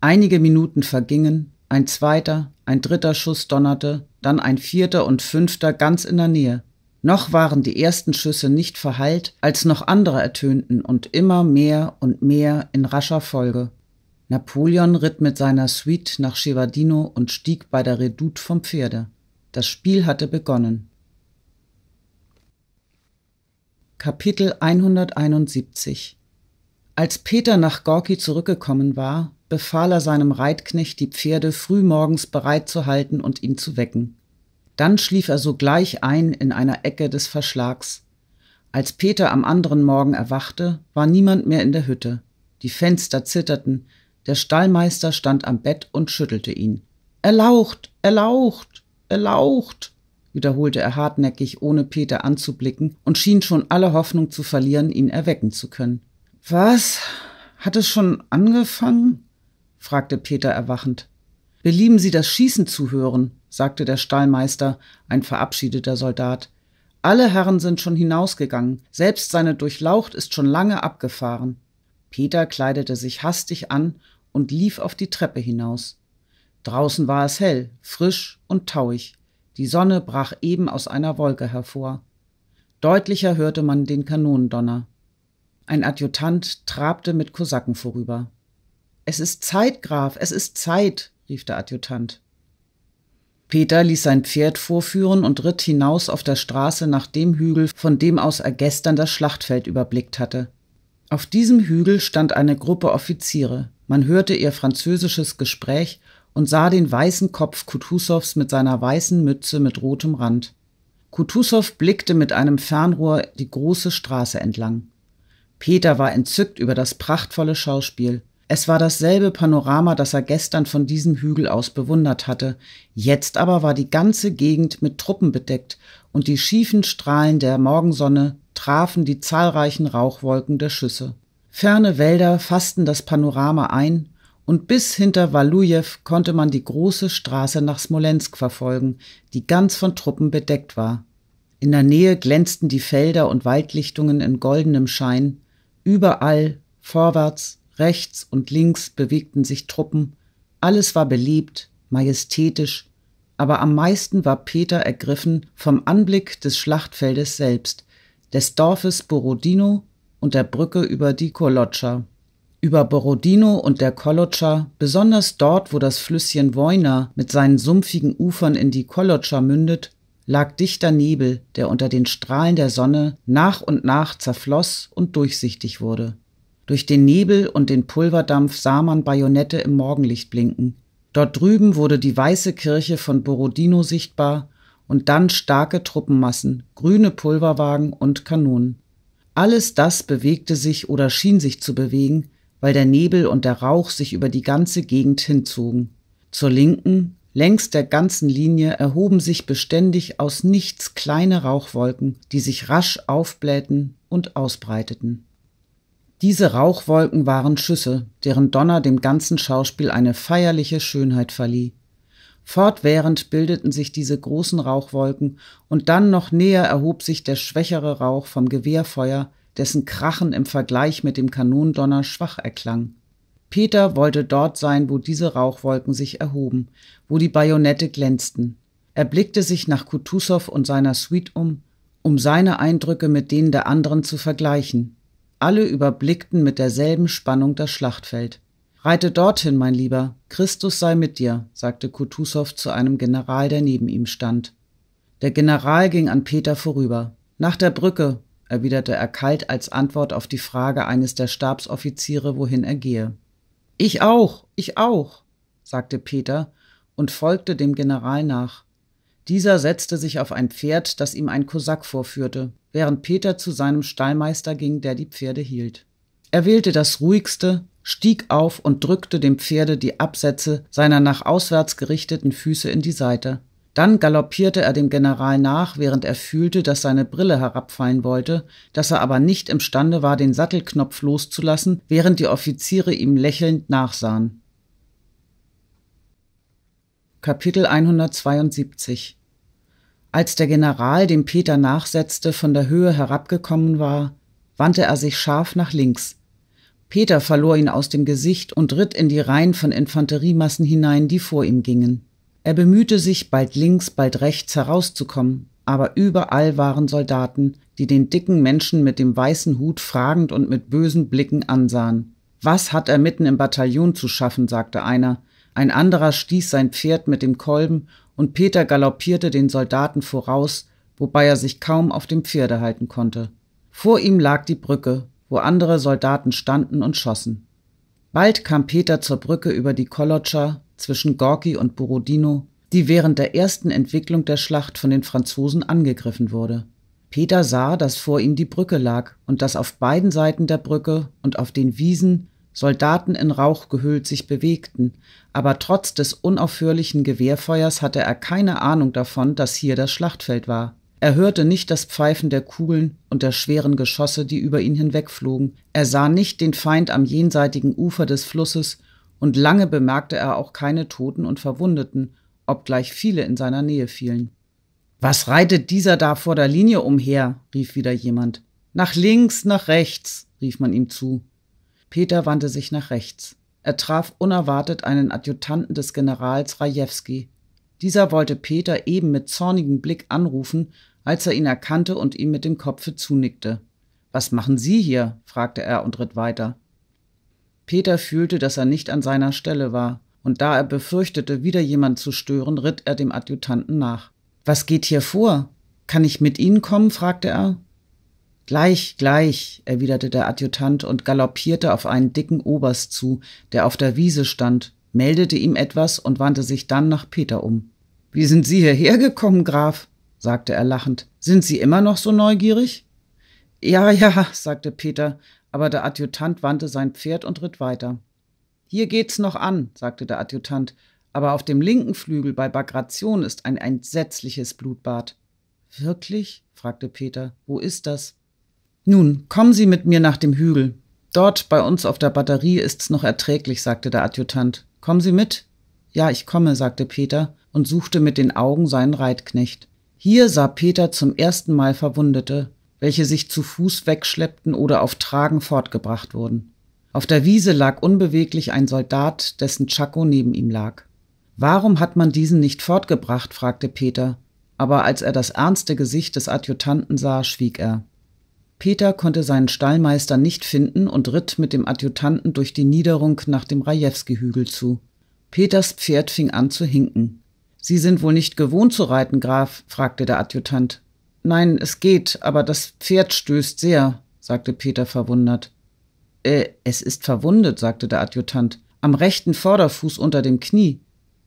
Einige Minuten vergingen, ein zweiter, ein dritter Schuss donnerte, dann ein vierter und fünfter ganz in der Nähe. Noch waren die ersten Schüsse nicht verheilt, als noch andere ertönten und immer mehr und mehr in rascher Folge. Napoleon ritt mit seiner Suite nach Chevardino und stieg bei der Redoute vom Pferde. Das Spiel hatte begonnen. Kapitel 171 Als Peter nach Gorki zurückgekommen war, befahl er seinem Reitknecht, die Pferde frühmorgens bereit zu halten und ihn zu wecken. Dann schlief er sogleich ein in einer Ecke des Verschlags. Als Peter am anderen Morgen erwachte, war niemand mehr in der Hütte. Die Fenster zitterten, der Stallmeister stand am Bett und schüttelte ihn. Erlaucht, erlaucht, erlaucht, wiederholte er hartnäckig, ohne Peter anzublicken, und schien schon alle Hoffnung zu verlieren, ihn erwecken zu können. Was? Hat es schon angefangen? fragte Peter erwachend. Belieben Sie das Schießen zu hören, sagte der Stallmeister, ein verabschiedeter Soldat. Alle Herren sind schon hinausgegangen, selbst seine Durchlaucht ist schon lange abgefahren. Peter kleidete sich hastig an und lief auf die Treppe hinaus. Draußen war es hell, frisch und tauig. Die Sonne brach eben aus einer Wolke hervor. Deutlicher hörte man den Kanonendonner. Ein Adjutant trabte mit Kosaken vorüber. Es ist Zeit, Graf, es ist Zeit, rief der Adjutant. Peter ließ sein Pferd vorführen und ritt hinaus auf der Straße nach dem Hügel, von dem aus er gestern das Schlachtfeld überblickt hatte. Auf diesem Hügel stand eine Gruppe Offiziere. Man hörte ihr französisches Gespräch und sah den weißen Kopf Kutusows mit seiner weißen Mütze mit rotem Rand. Kutusow blickte mit einem Fernrohr die große Straße entlang. Peter war entzückt über das prachtvolle Schauspiel. Es war dasselbe Panorama, das er gestern von diesem Hügel aus bewundert hatte. Jetzt aber war die ganze Gegend mit Truppen bedeckt und die schiefen Strahlen der Morgensonne trafen die zahlreichen Rauchwolken der Schüsse. Ferne Wälder fassten das Panorama ein und bis hinter Walujew konnte man die große Straße nach Smolensk verfolgen, die ganz von Truppen bedeckt war. In der Nähe glänzten die Felder und Waldlichtungen in goldenem Schein. Überall, vorwärts, Rechts und links bewegten sich Truppen, alles war belebt, majestätisch, aber am meisten war Peter ergriffen vom Anblick des Schlachtfeldes selbst, des Dorfes Borodino und der Brücke über die Kolotscha. Über Borodino und der Kolotscha, besonders dort, wo das Flüsschen Wojna mit seinen sumpfigen Ufern in die Kolotscha mündet, lag dichter Nebel, der unter den Strahlen der Sonne nach und nach zerfloss und durchsichtig wurde. Durch den Nebel und den Pulverdampf sah man Bajonette im Morgenlicht blinken. Dort drüben wurde die weiße Kirche von Borodino sichtbar und dann starke Truppenmassen, grüne Pulverwagen und Kanonen. Alles das bewegte sich oder schien sich zu bewegen, weil der Nebel und der Rauch sich über die ganze Gegend hinzogen. Zur Linken, längs der ganzen Linie, erhoben sich beständig aus nichts kleine Rauchwolken, die sich rasch aufblähten und ausbreiteten. Diese Rauchwolken waren Schüsse, deren Donner dem ganzen Schauspiel eine feierliche Schönheit verlieh. Fortwährend bildeten sich diese großen Rauchwolken, und dann noch näher erhob sich der schwächere Rauch vom Gewehrfeuer, dessen Krachen im Vergleich mit dem Kanondonner schwach erklang. Peter wollte dort sein, wo diese Rauchwolken sich erhoben, wo die Bajonette glänzten. Er blickte sich nach Kutusow und seiner Suite um, um seine Eindrücke mit denen der anderen zu vergleichen. Alle überblickten mit derselben Spannung das Schlachtfeld. Reite dorthin, mein Lieber, Christus sei mit dir, sagte Kutusow zu einem General, der neben ihm stand. Der General ging an Peter vorüber. Nach der Brücke, erwiderte er kalt als Antwort auf die Frage eines der Stabsoffiziere, wohin er gehe. Ich auch, ich auch, sagte Peter und folgte dem General nach. Dieser setzte sich auf ein Pferd, das ihm ein Kosak vorführte, während Peter zu seinem Stallmeister ging, der die Pferde hielt. Er wählte das ruhigste, stieg auf und drückte dem Pferde die Absätze seiner nach auswärts gerichteten Füße in die Seite. Dann galoppierte er dem General nach, während er fühlte, dass seine Brille herabfallen wollte, dass er aber nicht imstande war, den Sattelknopf loszulassen, während die Offiziere ihm lächelnd nachsahen. Kapitel 172 Als der General dem Peter nachsetzte, von der Höhe herabgekommen war, wandte er sich scharf nach links. Peter verlor ihn aus dem Gesicht und ritt in die Reihen von Infanteriemassen hinein, die vor ihm gingen. Er bemühte sich, bald links, bald rechts herauszukommen, aber überall waren Soldaten, die den dicken Menschen mit dem weißen Hut fragend und mit bösen Blicken ansahen. Was hat er mitten im Bataillon zu schaffen, sagte einer, ein anderer stieß sein Pferd mit dem Kolben, und Peter galoppierte den Soldaten voraus, wobei er sich kaum auf dem Pferde halten konnte. Vor ihm lag die Brücke, wo andere Soldaten standen und schossen. Bald kam Peter zur Brücke über die Kolotscha zwischen Gorki und Borodino, die während der ersten Entwicklung der Schlacht von den Franzosen angegriffen wurde. Peter sah, dass vor ihm die Brücke lag und dass auf beiden Seiten der Brücke und auf den Wiesen Soldaten in Rauch gehüllt sich bewegten, aber trotz des unaufhörlichen Gewehrfeuers hatte er keine Ahnung davon, dass hier das Schlachtfeld war. Er hörte nicht das Pfeifen der Kugeln und der schweren Geschosse, die über ihn hinwegflogen. Er sah nicht den Feind am jenseitigen Ufer des Flusses und lange bemerkte er auch keine Toten und Verwundeten, obgleich viele in seiner Nähe fielen. Was reitet dieser da vor der Linie umher? rief wieder jemand. Nach links, nach rechts, rief man ihm zu. Peter wandte sich nach rechts. Er traf unerwartet einen Adjutanten des Generals Rajewski. Dieser wollte Peter eben mit zornigem Blick anrufen, als er ihn erkannte und ihm mit dem Kopfe zunickte. Was machen Sie hier? fragte er und ritt weiter. Peter fühlte, dass er nicht an seiner Stelle war, und da er befürchtete, wieder jemand zu stören, ritt er dem Adjutanten nach. Was geht hier vor? Kann ich mit Ihnen kommen? fragte er. Gleich, gleich, erwiderte der Adjutant und galoppierte auf einen dicken Oberst zu, der auf der Wiese stand, meldete ihm etwas und wandte sich dann nach Peter um. Wie sind Sie hierher gekommen, Graf? sagte er lachend. Sind Sie immer noch so neugierig? Ja, ja, sagte Peter, aber der Adjutant wandte sein Pferd und ritt weiter. Hier geht's noch an, sagte der Adjutant, aber auf dem linken Flügel bei Bagration ist ein entsetzliches Blutbad. Wirklich? fragte Peter. Wo ist das? Nun, kommen Sie mit mir nach dem Hügel. Dort bei uns auf der Batterie ist's noch erträglich, sagte der Adjutant. Kommen Sie mit? Ja, ich komme, sagte Peter und suchte mit den Augen seinen Reitknecht. Hier sah Peter zum ersten Mal Verwundete, welche sich zu Fuß wegschleppten oder auf Tragen fortgebracht wurden. Auf der Wiese lag unbeweglich ein Soldat, dessen Chaco neben ihm lag. Warum hat man diesen nicht fortgebracht? fragte Peter, aber als er das ernste Gesicht des Adjutanten sah, schwieg er. Peter konnte seinen Stallmeister nicht finden und ritt mit dem Adjutanten durch die Niederung nach dem Rajewski-Hügel zu. Peters Pferd fing an zu hinken. Sie sind wohl nicht gewohnt zu reiten, Graf? fragte der Adjutant. Nein, es geht, aber das Pferd stößt sehr, sagte Peter verwundert. Äh, es ist verwundet, sagte der Adjutant, am rechten Vorderfuß unter dem Knie.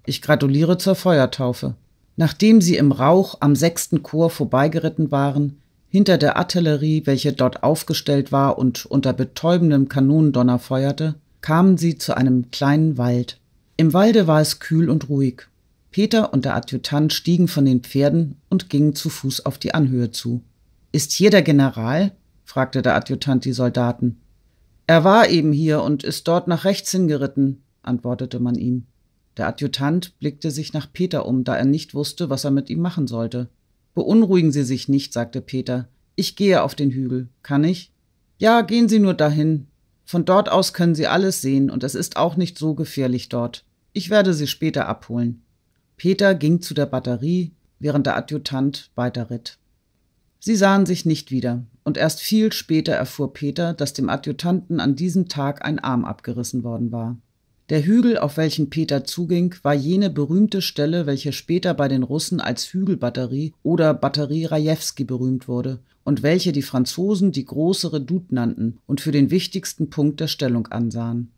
Ich gratuliere zur Feuertaufe. Nachdem sie im Rauch am sechsten Chor vorbeigeritten waren, hinter der Artillerie, welche dort aufgestellt war und unter betäubendem Kanonendonner feuerte, kamen sie zu einem kleinen Wald. Im Walde war es kühl und ruhig. Peter und der Adjutant stiegen von den Pferden und gingen zu Fuß auf die Anhöhe zu. Ist hier der General? fragte der Adjutant die Soldaten. Er war eben hier und ist dort nach rechts hingeritten, antwortete man ihm. Der Adjutant blickte sich nach Peter um, da er nicht wusste, was er mit ihm machen sollte. Beunruhigen Sie sich nicht, sagte Peter. Ich gehe auf den Hügel. Kann ich? Ja, gehen Sie nur dahin. Von dort aus können Sie alles sehen, und es ist auch nicht so gefährlich dort. Ich werde Sie später abholen. Peter ging zu der Batterie, während der Adjutant weiterritt. Sie sahen sich nicht wieder, und erst viel später erfuhr Peter, dass dem Adjutanten an diesem Tag ein Arm abgerissen worden war. Der Hügel, auf welchen Peter zuging, war jene berühmte Stelle, welche später bei den Russen als Hügelbatterie oder Batterie Rajewski berühmt wurde und welche die Franzosen die große Redoute nannten und für den wichtigsten Punkt der Stellung ansahen.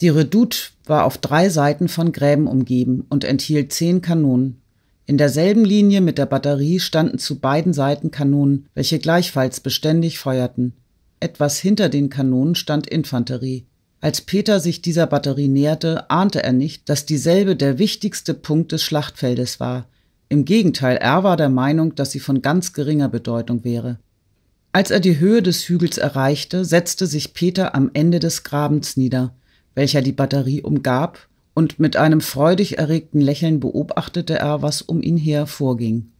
Die Redoute war auf drei Seiten von Gräben umgeben und enthielt zehn Kanonen. In derselben Linie mit der Batterie standen zu beiden Seiten Kanonen, welche gleichfalls beständig feuerten. Etwas hinter den Kanonen stand Infanterie, als Peter sich dieser Batterie näherte, ahnte er nicht, dass dieselbe der wichtigste Punkt des Schlachtfeldes war. Im Gegenteil, er war der Meinung, dass sie von ganz geringer Bedeutung wäre. Als er die Höhe des Hügels erreichte, setzte sich Peter am Ende des Grabens nieder, welcher die Batterie umgab, und mit einem freudig erregten Lächeln beobachtete er, was um ihn her vorging.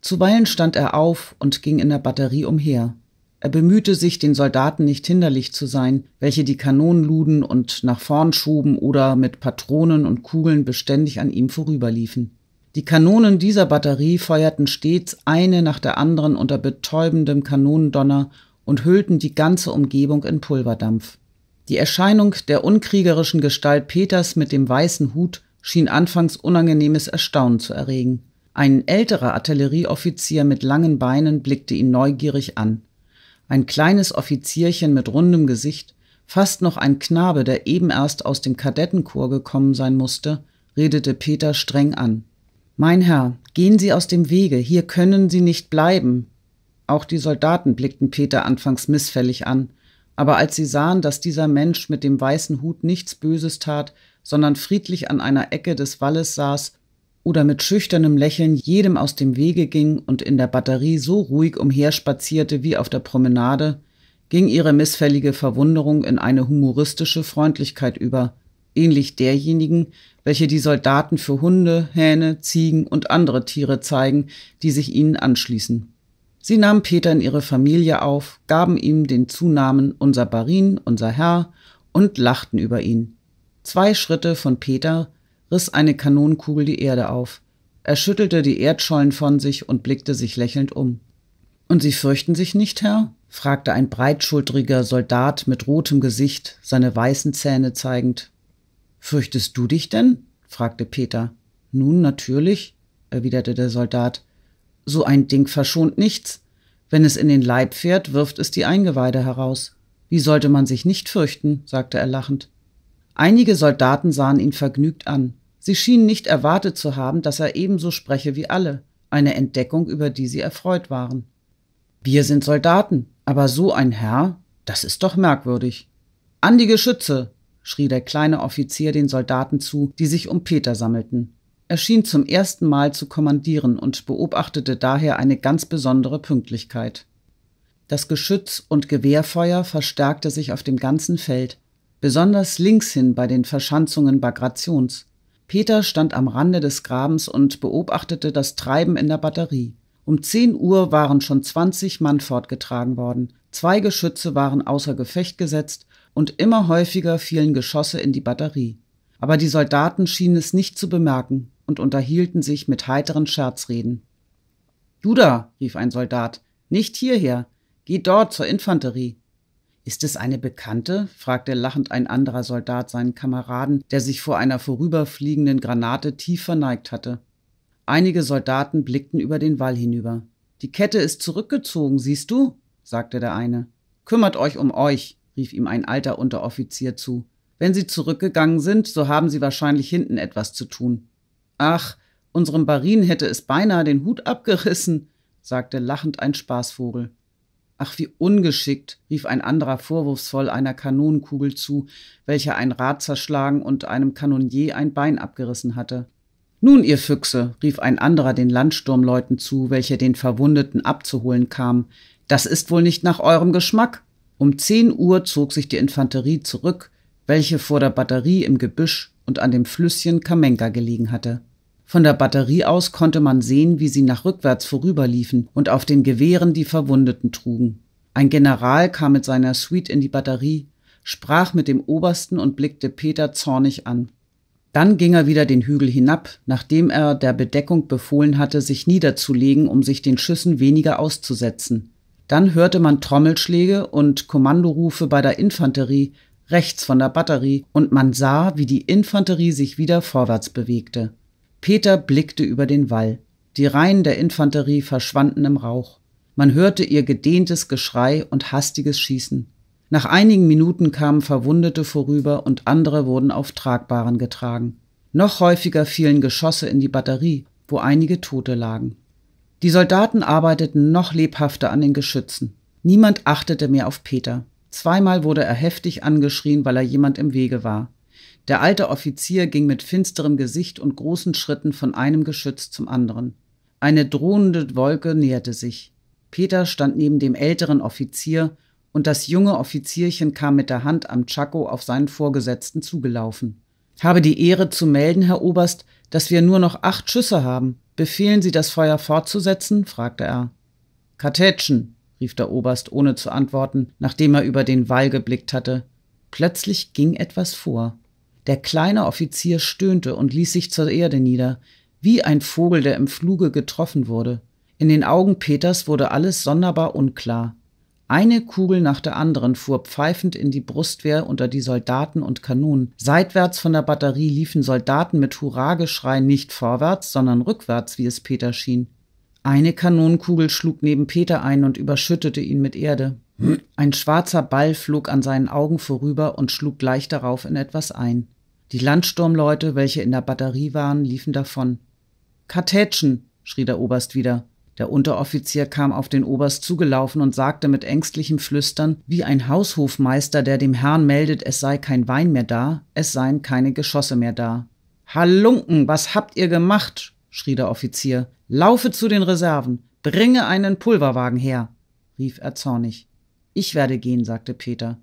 Zuweilen stand er auf und ging in der Batterie umher. Er bemühte sich, den Soldaten nicht hinderlich zu sein, welche die Kanonen luden und nach vorn schoben oder mit Patronen und Kugeln beständig an ihm vorüberliefen. Die Kanonen dieser Batterie feuerten stets eine nach der anderen unter betäubendem Kanonendonner und hüllten die ganze Umgebung in Pulverdampf. Die Erscheinung der unkriegerischen Gestalt Peters mit dem weißen Hut schien anfangs unangenehmes Erstaunen zu erregen. Ein älterer Artillerieoffizier mit langen Beinen blickte ihn neugierig an ein kleines Offizierchen mit rundem Gesicht, fast noch ein Knabe, der eben erst aus dem Kadettenchor gekommen sein musste, redete Peter streng an. Mein Herr, gehen Sie aus dem Wege, hier können Sie nicht bleiben. Auch die Soldaten blickten Peter anfangs missfällig an, aber als sie sahen, dass dieser Mensch mit dem weißen Hut nichts Böses tat, sondern friedlich an einer Ecke des Walles saß, oder mit schüchternem Lächeln jedem aus dem Wege ging und in der Batterie so ruhig umherspazierte wie auf der Promenade, ging ihre missfällige Verwunderung in eine humoristische Freundlichkeit über, ähnlich derjenigen, welche die Soldaten für Hunde, Hähne, Ziegen und andere Tiere zeigen, die sich ihnen anschließen. Sie nahmen Peter in ihre Familie auf, gaben ihm den Zunamen unser Barin, unser Herr und lachten über ihn. Zwei Schritte von Peter riss eine Kanonenkugel die Erde auf. Er schüttelte die Erdschollen von sich und blickte sich lächelnd um. Und Sie fürchten sich nicht, Herr? fragte ein breitschultriger Soldat mit rotem Gesicht, seine weißen Zähne zeigend. Fürchtest du dich denn? fragte Peter. Nun, natürlich, erwiderte der Soldat. So ein Ding verschont nichts. Wenn es in den Leib fährt, wirft es die Eingeweide heraus. Wie sollte man sich nicht fürchten? sagte er lachend. Einige Soldaten sahen ihn vergnügt an. Sie schienen nicht erwartet zu haben, dass er ebenso spreche wie alle, eine Entdeckung, über die sie erfreut waren. Wir sind Soldaten, aber so ein Herr, das ist doch merkwürdig. An die Geschütze, schrie der kleine Offizier den Soldaten zu, die sich um Peter sammelten. Er schien zum ersten Mal zu kommandieren und beobachtete daher eine ganz besondere Pünktlichkeit. Das Geschütz und Gewehrfeuer verstärkte sich auf dem ganzen Feld, besonders links hin bei den Verschanzungen Bagrations. Peter stand am Rande des Grabens und beobachtete das Treiben in der Batterie. Um 10 Uhr waren schon 20 Mann fortgetragen worden. Zwei Geschütze waren außer Gefecht gesetzt und immer häufiger fielen Geschosse in die Batterie. Aber die Soldaten schienen es nicht zu bemerken und unterhielten sich mit heiteren Scherzreden. Juda, rief ein Soldat, nicht hierher, geh dort zur Infanterie. Ist es eine Bekannte? fragte lachend ein anderer Soldat seinen Kameraden, der sich vor einer vorüberfliegenden Granate tief verneigt hatte. Einige Soldaten blickten über den Wall hinüber. Die Kette ist zurückgezogen, siehst du? sagte der eine. Kümmert euch um euch, rief ihm ein alter Unteroffizier zu. Wenn sie zurückgegangen sind, so haben sie wahrscheinlich hinten etwas zu tun. Ach, unserem Barin hätte es beinahe den Hut abgerissen, sagte lachend ein Spaßvogel. Ach, wie ungeschickt, rief ein anderer vorwurfsvoll einer Kanonenkugel zu, welche ein Rad zerschlagen und einem Kanonier ein Bein abgerissen hatte. Nun, ihr Füchse, rief ein anderer den Landsturmleuten zu, welche den Verwundeten abzuholen kamen, das ist wohl nicht nach eurem Geschmack. Um zehn Uhr zog sich die Infanterie zurück, welche vor der Batterie im Gebüsch und an dem Flüsschen Kamenka gelegen hatte. Von der Batterie aus konnte man sehen, wie sie nach rückwärts vorüberliefen und auf den Gewehren die Verwundeten trugen. Ein General kam mit seiner Suite in die Batterie, sprach mit dem Obersten und blickte Peter zornig an. Dann ging er wieder den Hügel hinab, nachdem er der Bedeckung befohlen hatte, sich niederzulegen, um sich den Schüssen weniger auszusetzen. Dann hörte man Trommelschläge und Kommandorufe bei der Infanterie rechts von der Batterie, und man sah, wie die Infanterie sich wieder vorwärts bewegte. Peter blickte über den Wall. Die Reihen der Infanterie verschwanden im Rauch. Man hörte ihr gedehntes Geschrei und hastiges Schießen. Nach einigen Minuten kamen Verwundete vorüber und andere wurden auf Tragbaren getragen. Noch häufiger fielen Geschosse in die Batterie, wo einige Tote lagen. Die Soldaten arbeiteten noch lebhafter an den Geschützen. Niemand achtete mehr auf Peter. Zweimal wurde er heftig angeschrien, weil er jemand im Wege war. Der alte Offizier ging mit finsterem Gesicht und großen Schritten von einem Geschütz zum anderen. Eine drohende Wolke näherte sich. Peter stand neben dem älteren Offizier, und das junge Offizierchen kam mit der Hand am Chaco auf seinen Vorgesetzten zugelaufen. Habe die Ehre zu melden, Herr Oberst, dass wir nur noch acht Schüsse haben. Befehlen Sie, das Feuer fortzusetzen? fragte er. Kartätschen, rief der Oberst, ohne zu antworten, nachdem er über den Wall geblickt hatte. Plötzlich ging etwas vor. Der kleine Offizier stöhnte und ließ sich zur Erde nieder, wie ein Vogel, der im Fluge getroffen wurde. In den Augen Peters wurde alles sonderbar unklar. Eine Kugel nach der anderen fuhr pfeifend in die Brustwehr unter die Soldaten und Kanonen. Seitwärts von der Batterie liefen Soldaten mit Hurrageschrei nicht vorwärts, sondern rückwärts, wie es Peter schien. Eine Kanonenkugel schlug neben Peter ein und überschüttete ihn mit Erde. Ein schwarzer Ball flog an seinen Augen vorüber und schlug gleich darauf in etwas ein. Die Landsturmleute, welche in der Batterie waren, liefen davon. Kartätschen, schrie der Oberst wieder. Der Unteroffizier kam auf den Oberst zugelaufen und sagte mit ängstlichem Flüstern, wie ein Haushofmeister, der dem Herrn meldet, es sei kein Wein mehr da, es seien keine Geschosse mehr da. Halunken, was habt ihr gemacht? schrie der Offizier. Laufe zu den Reserven, bringe einen Pulverwagen her, rief er zornig. Ich werde gehen, sagte Peter.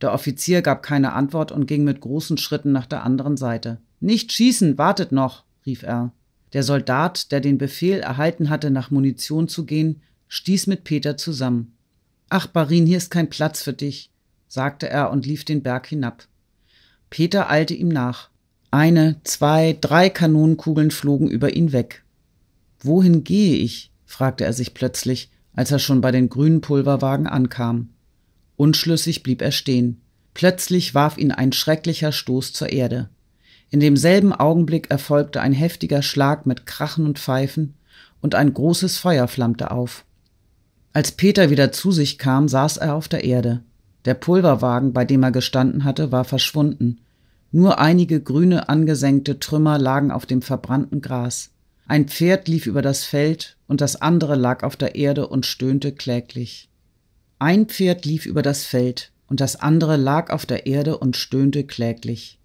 Der Offizier gab keine Antwort und ging mit großen Schritten nach der anderen Seite. Nicht schießen, wartet noch, rief er. Der Soldat, der den Befehl erhalten hatte, nach Munition zu gehen, stieß mit Peter zusammen. Ach, Barin, hier ist kein Platz für dich, sagte er und lief den Berg hinab. Peter eilte ihm nach. Eine, zwei, drei Kanonenkugeln flogen über ihn weg. Wohin gehe ich? fragte er sich plötzlich, als er schon bei den grünen Pulverwagen ankam. Unschlüssig blieb er stehen. Plötzlich warf ihn ein schrecklicher Stoß zur Erde. In demselben Augenblick erfolgte ein heftiger Schlag mit Krachen und Pfeifen, und ein großes Feuer flammte auf. Als Peter wieder zu sich kam, saß er auf der Erde. Der Pulverwagen, bei dem er gestanden hatte, war verschwunden. Nur einige grüne angesenkte Trümmer lagen auf dem verbrannten Gras. Ein Pferd lief über das Feld, und das andere lag auf der Erde und stöhnte kläglich. Ein Pferd lief über das Feld, und das andere lag auf der Erde und stöhnte kläglich.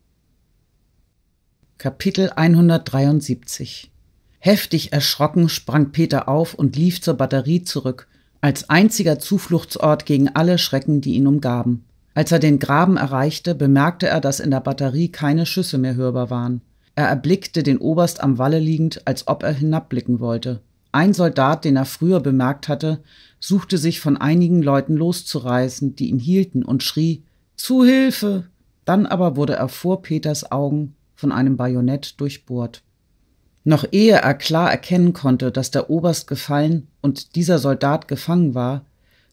Kapitel 173 Heftig erschrocken sprang Peter auf und lief zur Batterie zurück, als einziger Zufluchtsort gegen alle Schrecken, die ihn umgaben. Als er den Graben erreichte, bemerkte er, dass in der Batterie keine Schüsse mehr hörbar waren. Er erblickte den Oberst am Walle liegend, als ob er hinabblicken wollte. Ein Soldat, den er früher bemerkt hatte, suchte sich von einigen Leuten loszureißen, die ihn hielten, und schrie Zu Hilfe. Dann aber wurde er vor Peters Augen von einem Bajonett durchbohrt. Noch ehe er klar erkennen konnte, dass der Oberst gefallen und dieser Soldat gefangen war,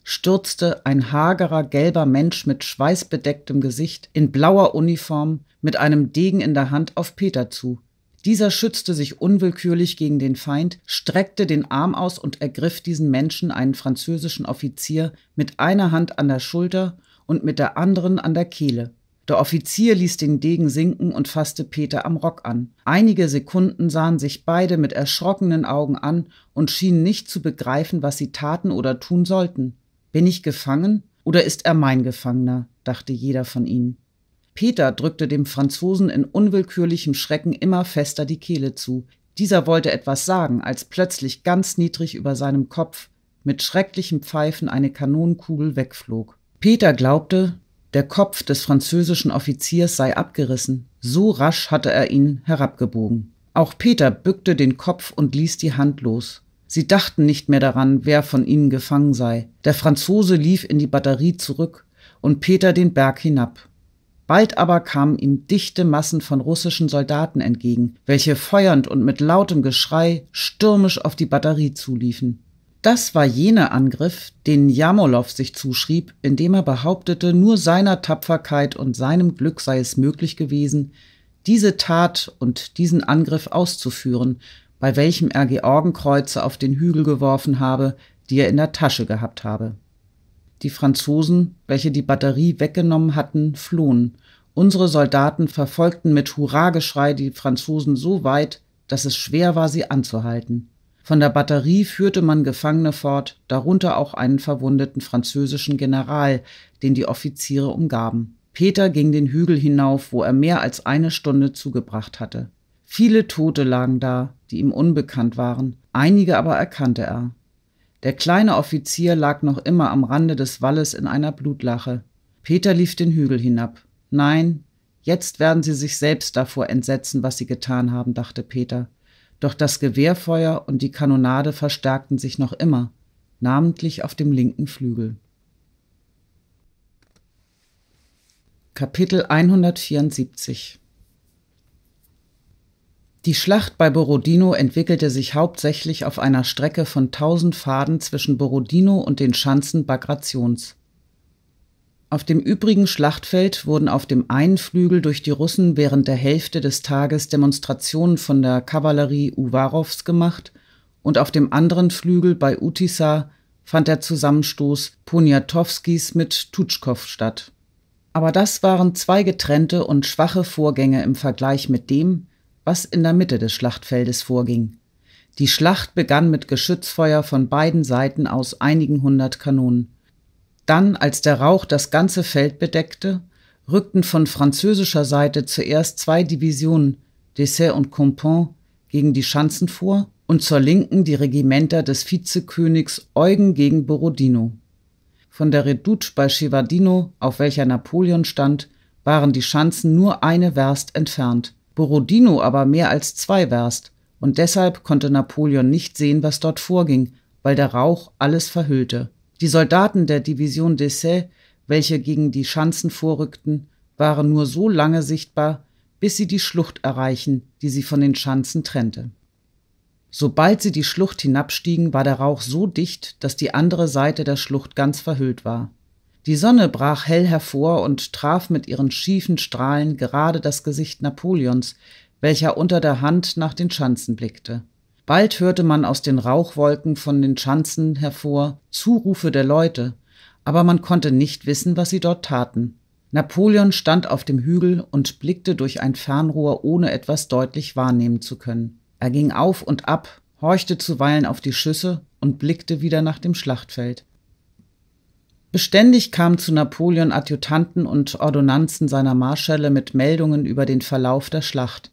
stürzte ein hagerer gelber Mensch mit schweißbedecktem Gesicht in blauer Uniform mit einem Degen in der Hand auf Peter zu. Dieser schützte sich unwillkürlich gegen den Feind, streckte den Arm aus und ergriff diesen Menschen, einen französischen Offizier, mit einer Hand an der Schulter und mit der anderen an der Kehle. Der Offizier ließ den Degen sinken und fasste Peter am Rock an. Einige Sekunden sahen sich beide mit erschrockenen Augen an und schienen nicht zu begreifen, was sie taten oder tun sollten. Bin ich gefangen oder ist er mein Gefangener? dachte jeder von ihnen. Peter drückte dem Franzosen in unwillkürlichem Schrecken immer fester die Kehle zu. Dieser wollte etwas sagen, als plötzlich ganz niedrig über seinem Kopf mit schrecklichem Pfeifen eine Kanonenkugel wegflog. Peter glaubte, der Kopf des französischen Offiziers sei abgerissen, so rasch hatte er ihn herabgebogen. Auch Peter bückte den Kopf und ließ die Hand los. Sie dachten nicht mehr daran, wer von ihnen gefangen sei. Der Franzose lief in die Batterie zurück und Peter den Berg hinab. Bald aber kamen ihm dichte Massen von russischen Soldaten entgegen, welche feuernd und mit lautem Geschrei stürmisch auf die Batterie zuliefen. Das war jener Angriff, den Jamolow sich zuschrieb, indem er behauptete, nur seiner Tapferkeit und seinem Glück sei es möglich gewesen, diese Tat und diesen Angriff auszuführen, bei welchem er Georgenkreuze auf den Hügel geworfen habe, die er in der Tasche gehabt habe. Die Franzosen, welche die Batterie weggenommen hatten, flohen. Unsere Soldaten verfolgten mit Hurrageschrei die Franzosen so weit, dass es schwer war, sie anzuhalten. Von der Batterie führte man Gefangene fort, darunter auch einen verwundeten französischen General, den die Offiziere umgaben. Peter ging den Hügel hinauf, wo er mehr als eine Stunde zugebracht hatte. Viele Tote lagen da, die ihm unbekannt waren, einige aber erkannte er. Der kleine Offizier lag noch immer am Rande des Walles in einer Blutlache. Peter lief den Hügel hinab. Nein, jetzt werden sie sich selbst davor entsetzen, was sie getan haben, dachte Peter. Doch das Gewehrfeuer und die Kanonade verstärkten sich noch immer, namentlich auf dem linken Flügel. Kapitel 174 die Schlacht bei Borodino entwickelte sich hauptsächlich auf einer Strecke von 1000 Faden zwischen Borodino und den Schanzen Bagrations. Auf dem übrigen Schlachtfeld wurden auf dem einen Flügel durch die Russen während der Hälfte des Tages Demonstrationen von der Kavallerie Uwarows gemacht und auf dem anderen Flügel bei Utisa fand der Zusammenstoß Poniatowskis mit Tutschkow statt. Aber das waren zwei getrennte und schwache Vorgänge im Vergleich mit dem, was in der Mitte des Schlachtfeldes vorging. Die Schlacht begann mit Geschützfeuer von beiden Seiten aus einigen hundert Kanonen. Dann, als der Rauch das ganze Feld bedeckte, rückten von französischer Seite zuerst zwei Divisionen, Dessert und Compon, gegen die Schanzen vor und zur Linken die Regimenter des Vizekönigs Eugen gegen Borodino. Von der Redoute bei Chivadino, auf welcher Napoleon stand, waren die Schanzen nur eine Werst entfernt. Borodino aber mehr als zwei Werst, und deshalb konnte Napoleon nicht sehen, was dort vorging, weil der Rauch alles verhüllte. Die Soldaten der Division d'Essai, welche gegen die Schanzen vorrückten, waren nur so lange sichtbar, bis sie die Schlucht erreichen, die sie von den Schanzen trennte. Sobald sie die Schlucht hinabstiegen, war der Rauch so dicht, dass die andere Seite der Schlucht ganz verhüllt war. Die Sonne brach hell hervor und traf mit ihren schiefen Strahlen gerade das Gesicht Napoleons, welcher unter der Hand nach den Schanzen blickte. Bald hörte man aus den Rauchwolken von den Schanzen hervor Zurufe der Leute, aber man konnte nicht wissen, was sie dort taten. Napoleon stand auf dem Hügel und blickte durch ein Fernrohr, ohne etwas deutlich wahrnehmen zu können. Er ging auf und ab, horchte zuweilen auf die Schüsse und blickte wieder nach dem Schlachtfeld. Beständig kamen zu Napoleon Adjutanten und Ordonnanzen seiner Marschälle mit Meldungen über den Verlauf der Schlacht.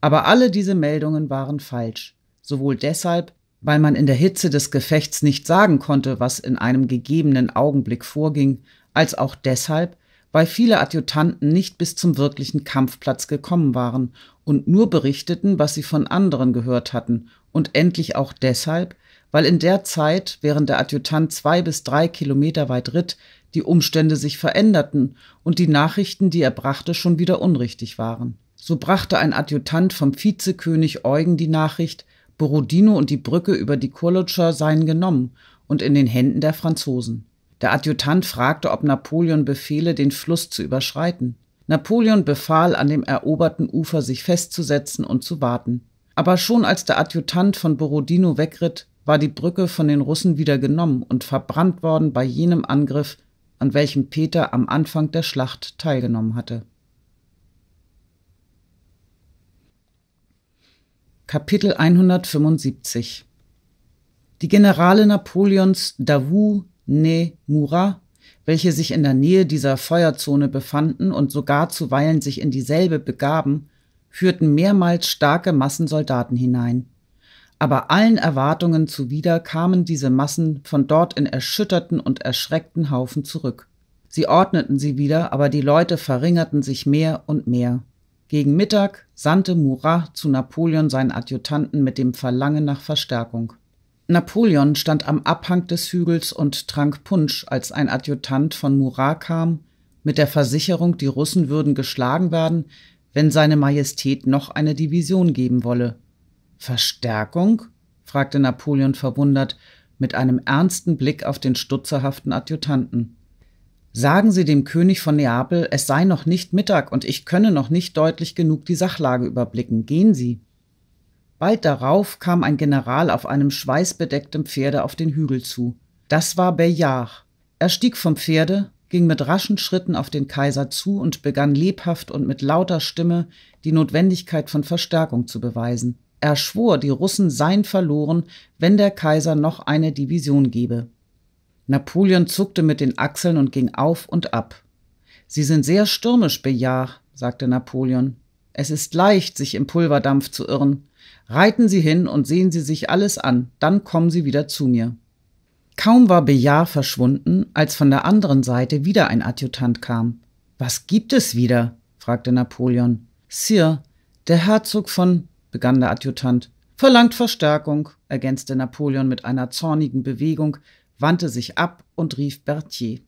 Aber alle diese Meldungen waren falsch. Sowohl deshalb, weil man in der Hitze des Gefechts nicht sagen konnte, was in einem gegebenen Augenblick vorging, als auch deshalb, weil viele Adjutanten nicht bis zum wirklichen Kampfplatz gekommen waren und nur berichteten, was sie von anderen gehört hatten, und endlich auch deshalb, weil in der Zeit, während der Adjutant zwei bis drei Kilometer weit ritt, die Umstände sich veränderten und die Nachrichten, die er brachte, schon wieder unrichtig waren. So brachte ein Adjutant vom Vizekönig Eugen die Nachricht, Borodino und die Brücke über die Kurlutscher seien genommen und in den Händen der Franzosen. Der Adjutant fragte, ob Napoleon befehle, den Fluss zu überschreiten. Napoleon befahl, an dem eroberten Ufer sich festzusetzen und zu warten. Aber schon als der Adjutant von Borodino wegritt, war die Brücke von den Russen wieder genommen und verbrannt worden bei jenem Angriff, an welchem Peter am Anfang der Schlacht teilgenommen hatte. Kapitel 175 Die Generale Napoleons Davout, Ne, Murat, welche sich in der Nähe dieser Feuerzone befanden und sogar zuweilen sich in dieselbe begaben, führten mehrmals starke Massensoldaten hinein. Aber allen Erwartungen zuwider kamen diese Massen von dort in erschütterten und erschreckten Haufen zurück. Sie ordneten sie wieder, aber die Leute verringerten sich mehr und mehr. Gegen Mittag sandte Murat zu Napoleon seinen Adjutanten mit dem Verlangen nach Verstärkung. Napoleon stand am Abhang des Hügels und trank Punsch, als ein Adjutant von Murat kam, mit der Versicherung, die Russen würden geschlagen werden, wenn seine Majestät noch eine Division geben wolle. Verstärkung? fragte Napoleon verwundert, mit einem ernsten Blick auf den stutzerhaften Adjutanten. Sagen Sie dem König von Neapel, es sei noch nicht Mittag und ich könne noch nicht deutlich genug die Sachlage überblicken. Gehen Sie. Bald darauf kam ein General auf einem schweißbedeckten Pferde auf den Hügel zu. Das war Bayard. Er stieg vom Pferde, ging mit raschen Schritten auf den Kaiser zu und begann lebhaft und mit lauter Stimme die Notwendigkeit von Verstärkung zu beweisen. Er schwor, die Russen seien verloren, wenn der Kaiser noch eine Division gebe. Napoleon zuckte mit den Achseln und ging auf und ab. Sie sind sehr stürmisch, Bejah, sagte Napoleon. Es ist leicht, sich im Pulverdampf zu irren. Reiten Sie hin und sehen Sie sich alles an, dann kommen Sie wieder zu mir. Kaum war Bejah verschwunden, als von der anderen Seite wieder ein Adjutant kam. Was gibt es wieder? fragte Napoleon. Sir, der Herzog von begann der Adjutant. Verlangt Verstärkung, ergänzte Napoleon mit einer zornigen Bewegung, wandte sich ab und rief Berthier.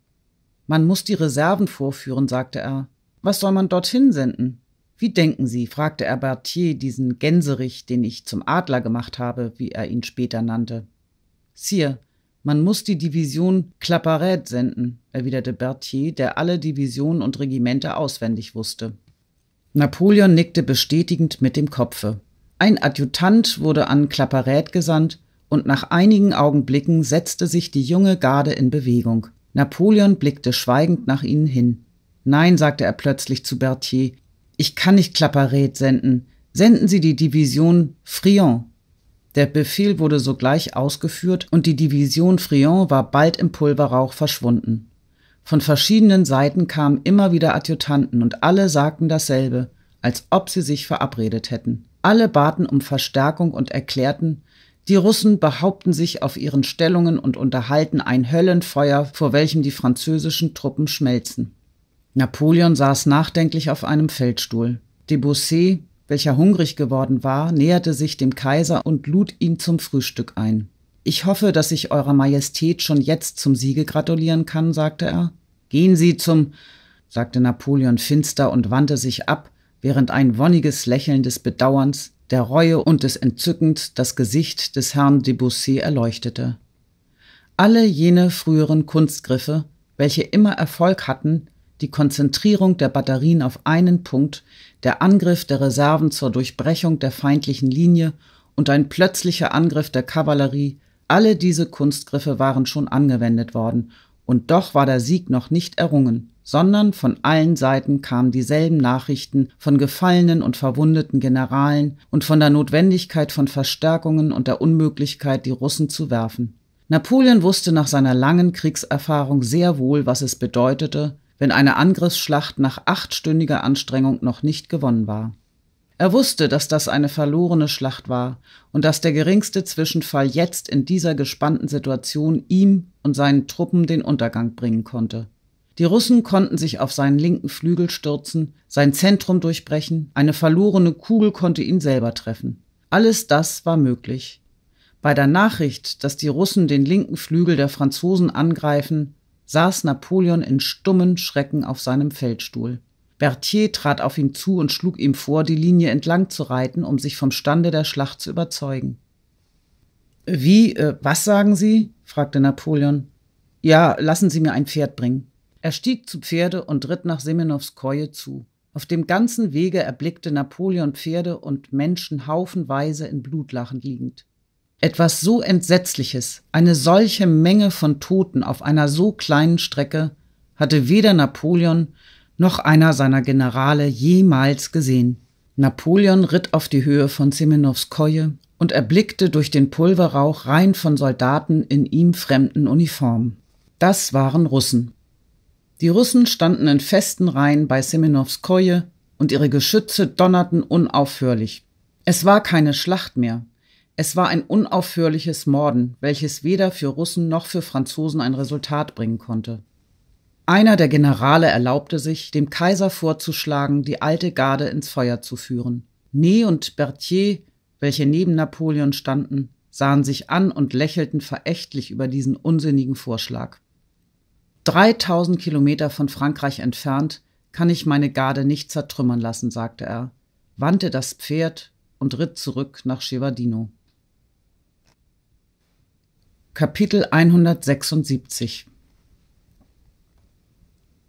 Man muss die Reserven vorführen, sagte er. Was soll man dorthin senden? Wie denken Sie? fragte er Berthier, diesen Gänserich, den ich zum Adler gemacht habe, wie er ihn später nannte. Sire, man muss die Division Claparède senden, erwiderte Berthier, der alle Divisionen und Regimente auswendig wusste. Napoleon nickte bestätigend mit dem Kopfe. Ein Adjutant wurde an Klaparät gesandt und nach einigen Augenblicken setzte sich die junge Garde in Bewegung. Napoleon blickte schweigend nach ihnen hin. Nein, sagte er plötzlich zu Berthier, ich kann nicht Klaparät senden. Senden Sie die Division Friant. Der Befehl wurde sogleich ausgeführt und die Division Friant war bald im Pulverrauch verschwunden. Von verschiedenen Seiten kamen immer wieder Adjutanten und alle sagten dasselbe, als ob sie sich verabredet hätten. Alle baten um Verstärkung und erklärten, die Russen behaupten sich auf ihren Stellungen und unterhalten ein Höllenfeuer, vor welchem die französischen Truppen schmelzen. Napoleon saß nachdenklich auf einem Feldstuhl. Debussy, welcher hungrig geworden war, näherte sich dem Kaiser und lud ihn zum Frühstück ein. Ich hoffe, dass ich Eurer Majestät schon jetzt zum Siege gratulieren kann, sagte er. Gehen Sie zum, sagte Napoleon finster und wandte sich ab, während ein wonniges Lächeln des Bedauerns, der Reue und des Entzückens das Gesicht des Herrn Debussy erleuchtete. Alle jene früheren Kunstgriffe, welche immer Erfolg hatten, die Konzentrierung der Batterien auf einen Punkt, der Angriff der Reserven zur Durchbrechung der feindlichen Linie und ein plötzlicher Angriff der Kavallerie, alle diese Kunstgriffe waren schon angewendet worden und doch war der Sieg noch nicht errungen, sondern von allen Seiten kamen dieselben Nachrichten von gefallenen und verwundeten Generalen und von der Notwendigkeit von Verstärkungen und der Unmöglichkeit, die Russen zu werfen. Napoleon wusste nach seiner langen Kriegserfahrung sehr wohl, was es bedeutete, wenn eine Angriffsschlacht nach achtstündiger Anstrengung noch nicht gewonnen war. Er wusste, dass das eine verlorene Schlacht war und dass der geringste Zwischenfall jetzt in dieser gespannten Situation ihm und seinen Truppen den Untergang bringen konnte. Die Russen konnten sich auf seinen linken Flügel stürzen, sein Zentrum durchbrechen, eine verlorene Kugel konnte ihn selber treffen. Alles das war möglich. Bei der Nachricht, dass die Russen den linken Flügel der Franzosen angreifen, saß Napoleon in stummen Schrecken auf seinem Feldstuhl. Berthier trat auf ihn zu und schlug ihm vor, die Linie entlang zu reiten, um sich vom Stande der Schlacht zu überzeugen. Wie, äh, was sagen Sie? fragte Napoleon. Ja, lassen Sie mir ein Pferd bringen. Er stieg zu Pferde und ritt nach Semenowskoje zu. Auf dem ganzen Wege erblickte Napoleon Pferde und Menschen haufenweise in Blutlachen liegend. Etwas so Entsetzliches, eine solche Menge von Toten auf einer so kleinen Strecke, hatte weder Napoleon noch einer seiner Generale jemals gesehen. Napoleon ritt auf die Höhe von Semenowskoje und erblickte durch den Pulverrauch rein von Soldaten in ihm fremden Uniformen. Das waren Russen. Die Russen standen in festen Reihen bei Semenowskoje und ihre Geschütze donnerten unaufhörlich. Es war keine Schlacht mehr. Es war ein unaufhörliches Morden, welches weder für Russen noch für Franzosen ein Resultat bringen konnte. Einer der Generale erlaubte sich, dem Kaiser vorzuschlagen, die alte Garde ins Feuer zu führen. Ney und Berthier, welche neben Napoleon standen, sahen sich an und lächelten verächtlich über diesen unsinnigen Vorschlag. 3000 Kilometer von Frankreich entfernt kann ich meine Garde nicht zertrümmern lassen, sagte er, wandte das Pferd und ritt zurück nach Chevardino. Kapitel 176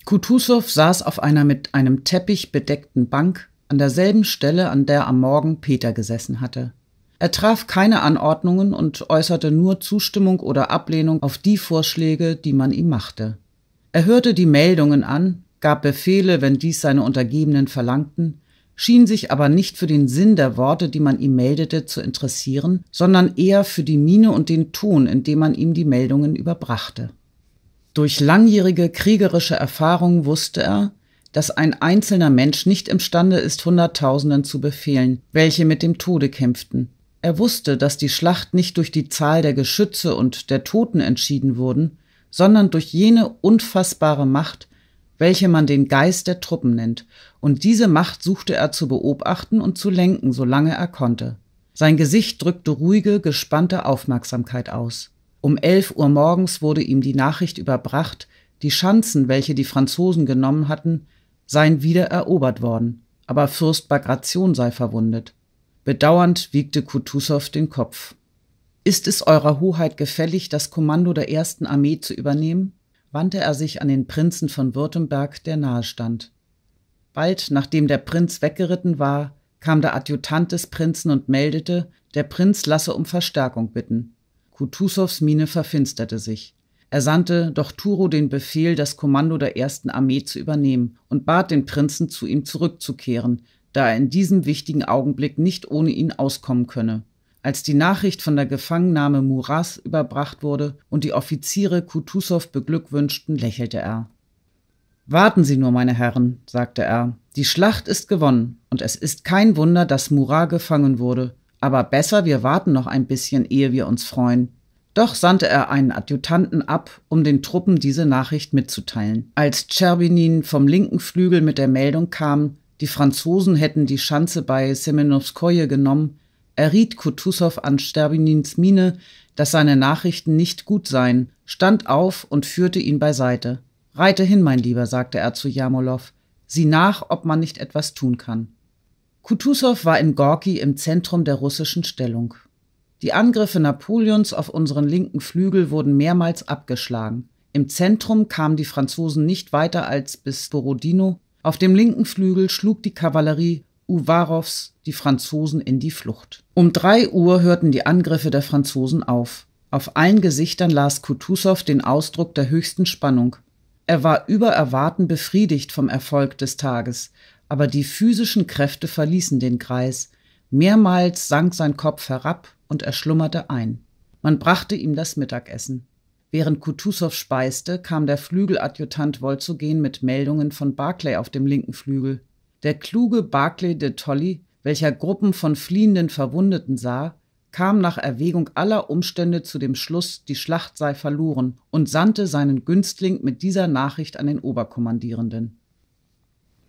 Kutusow saß auf einer mit einem Teppich bedeckten Bank an derselben Stelle, an der am Morgen Peter gesessen hatte. Er traf keine Anordnungen und äußerte nur Zustimmung oder Ablehnung auf die Vorschläge, die man ihm machte. Er hörte die Meldungen an, gab Befehle, wenn dies seine Untergebenen verlangten, schien sich aber nicht für den Sinn der Worte, die man ihm meldete, zu interessieren, sondern eher für die Miene und den Ton, in dem man ihm die Meldungen überbrachte. Durch langjährige kriegerische Erfahrung wusste er, dass ein einzelner Mensch nicht imstande ist, Hunderttausenden zu befehlen, welche mit dem Tode kämpften. Er wusste, dass die Schlacht nicht durch die Zahl der Geschütze und der Toten entschieden wurden, sondern durch jene unfassbare Macht, welche man den Geist der Truppen nennt, und diese Macht suchte er zu beobachten und zu lenken, solange er konnte. Sein Gesicht drückte ruhige, gespannte Aufmerksamkeit aus. Um elf Uhr morgens wurde ihm die Nachricht überbracht, die Schanzen, welche die Franzosen genommen hatten, seien wieder erobert worden, aber Fürst Bagration sei verwundet. Bedauernd wiegte Kutusow den Kopf. Ist es eurer Hoheit gefällig, das Kommando der ersten Armee zu übernehmen? wandte er sich an den Prinzen von Württemberg, der nahestand. Bald nachdem der Prinz weggeritten war, kam der Adjutant des Prinzen und meldete, der Prinz lasse um Verstärkung bitten. Kutusows Miene verfinsterte sich. Er sandte doch Turo den Befehl, das Kommando der ersten Armee zu übernehmen und bat den Prinzen, zu ihm zurückzukehren, da er in diesem wichtigen Augenblick nicht ohne ihn auskommen könne. Als die Nachricht von der Gefangennahme Muras überbracht wurde und die Offiziere Kutusow beglückwünschten, lächelte er. Warten Sie nur, meine Herren, sagte er. Die Schlacht ist gewonnen, und es ist kein Wunder, dass Murat gefangen wurde aber besser, wir warten noch ein bisschen, ehe wir uns freuen. Doch sandte er einen Adjutanten ab, um den Truppen diese Nachricht mitzuteilen. Als Tscherbynin vom linken Flügel mit der Meldung kam, die Franzosen hätten die Schanze bei Semenowskoje genommen, erriet Kutusow an Sterbinins Miene, dass seine Nachrichten nicht gut seien, stand auf und führte ihn beiseite. Reite hin, mein Lieber, sagte er zu Jamolow. Sieh nach, ob man nicht etwas tun kann. Kutusow war in Gorki im Zentrum der russischen Stellung. Die Angriffe Napoleons auf unseren linken Flügel wurden mehrmals abgeschlagen. Im Zentrum kamen die Franzosen nicht weiter als bis Borodino. Auf dem linken Flügel schlug die Kavallerie Uvarows die Franzosen in die Flucht. Um drei Uhr hörten die Angriffe der Franzosen auf. Auf allen Gesichtern las Kutusow den Ausdruck der höchsten Spannung. Er war über Erwarten befriedigt vom Erfolg des Tages, aber die physischen Kräfte verließen den Kreis. Mehrmals sank sein Kopf herab und er schlummerte ein. Man brachte ihm das Mittagessen. Während Kutusow speiste, kam der Flügeladjutant Wolzogen mit Meldungen von Barclay auf dem linken Flügel. Der kluge Barclay de Tolly, welcher Gruppen von fliehenden Verwundeten sah, kam nach Erwägung aller Umstände zu dem Schluss, die Schlacht sei verloren und sandte seinen Günstling mit dieser Nachricht an den Oberkommandierenden.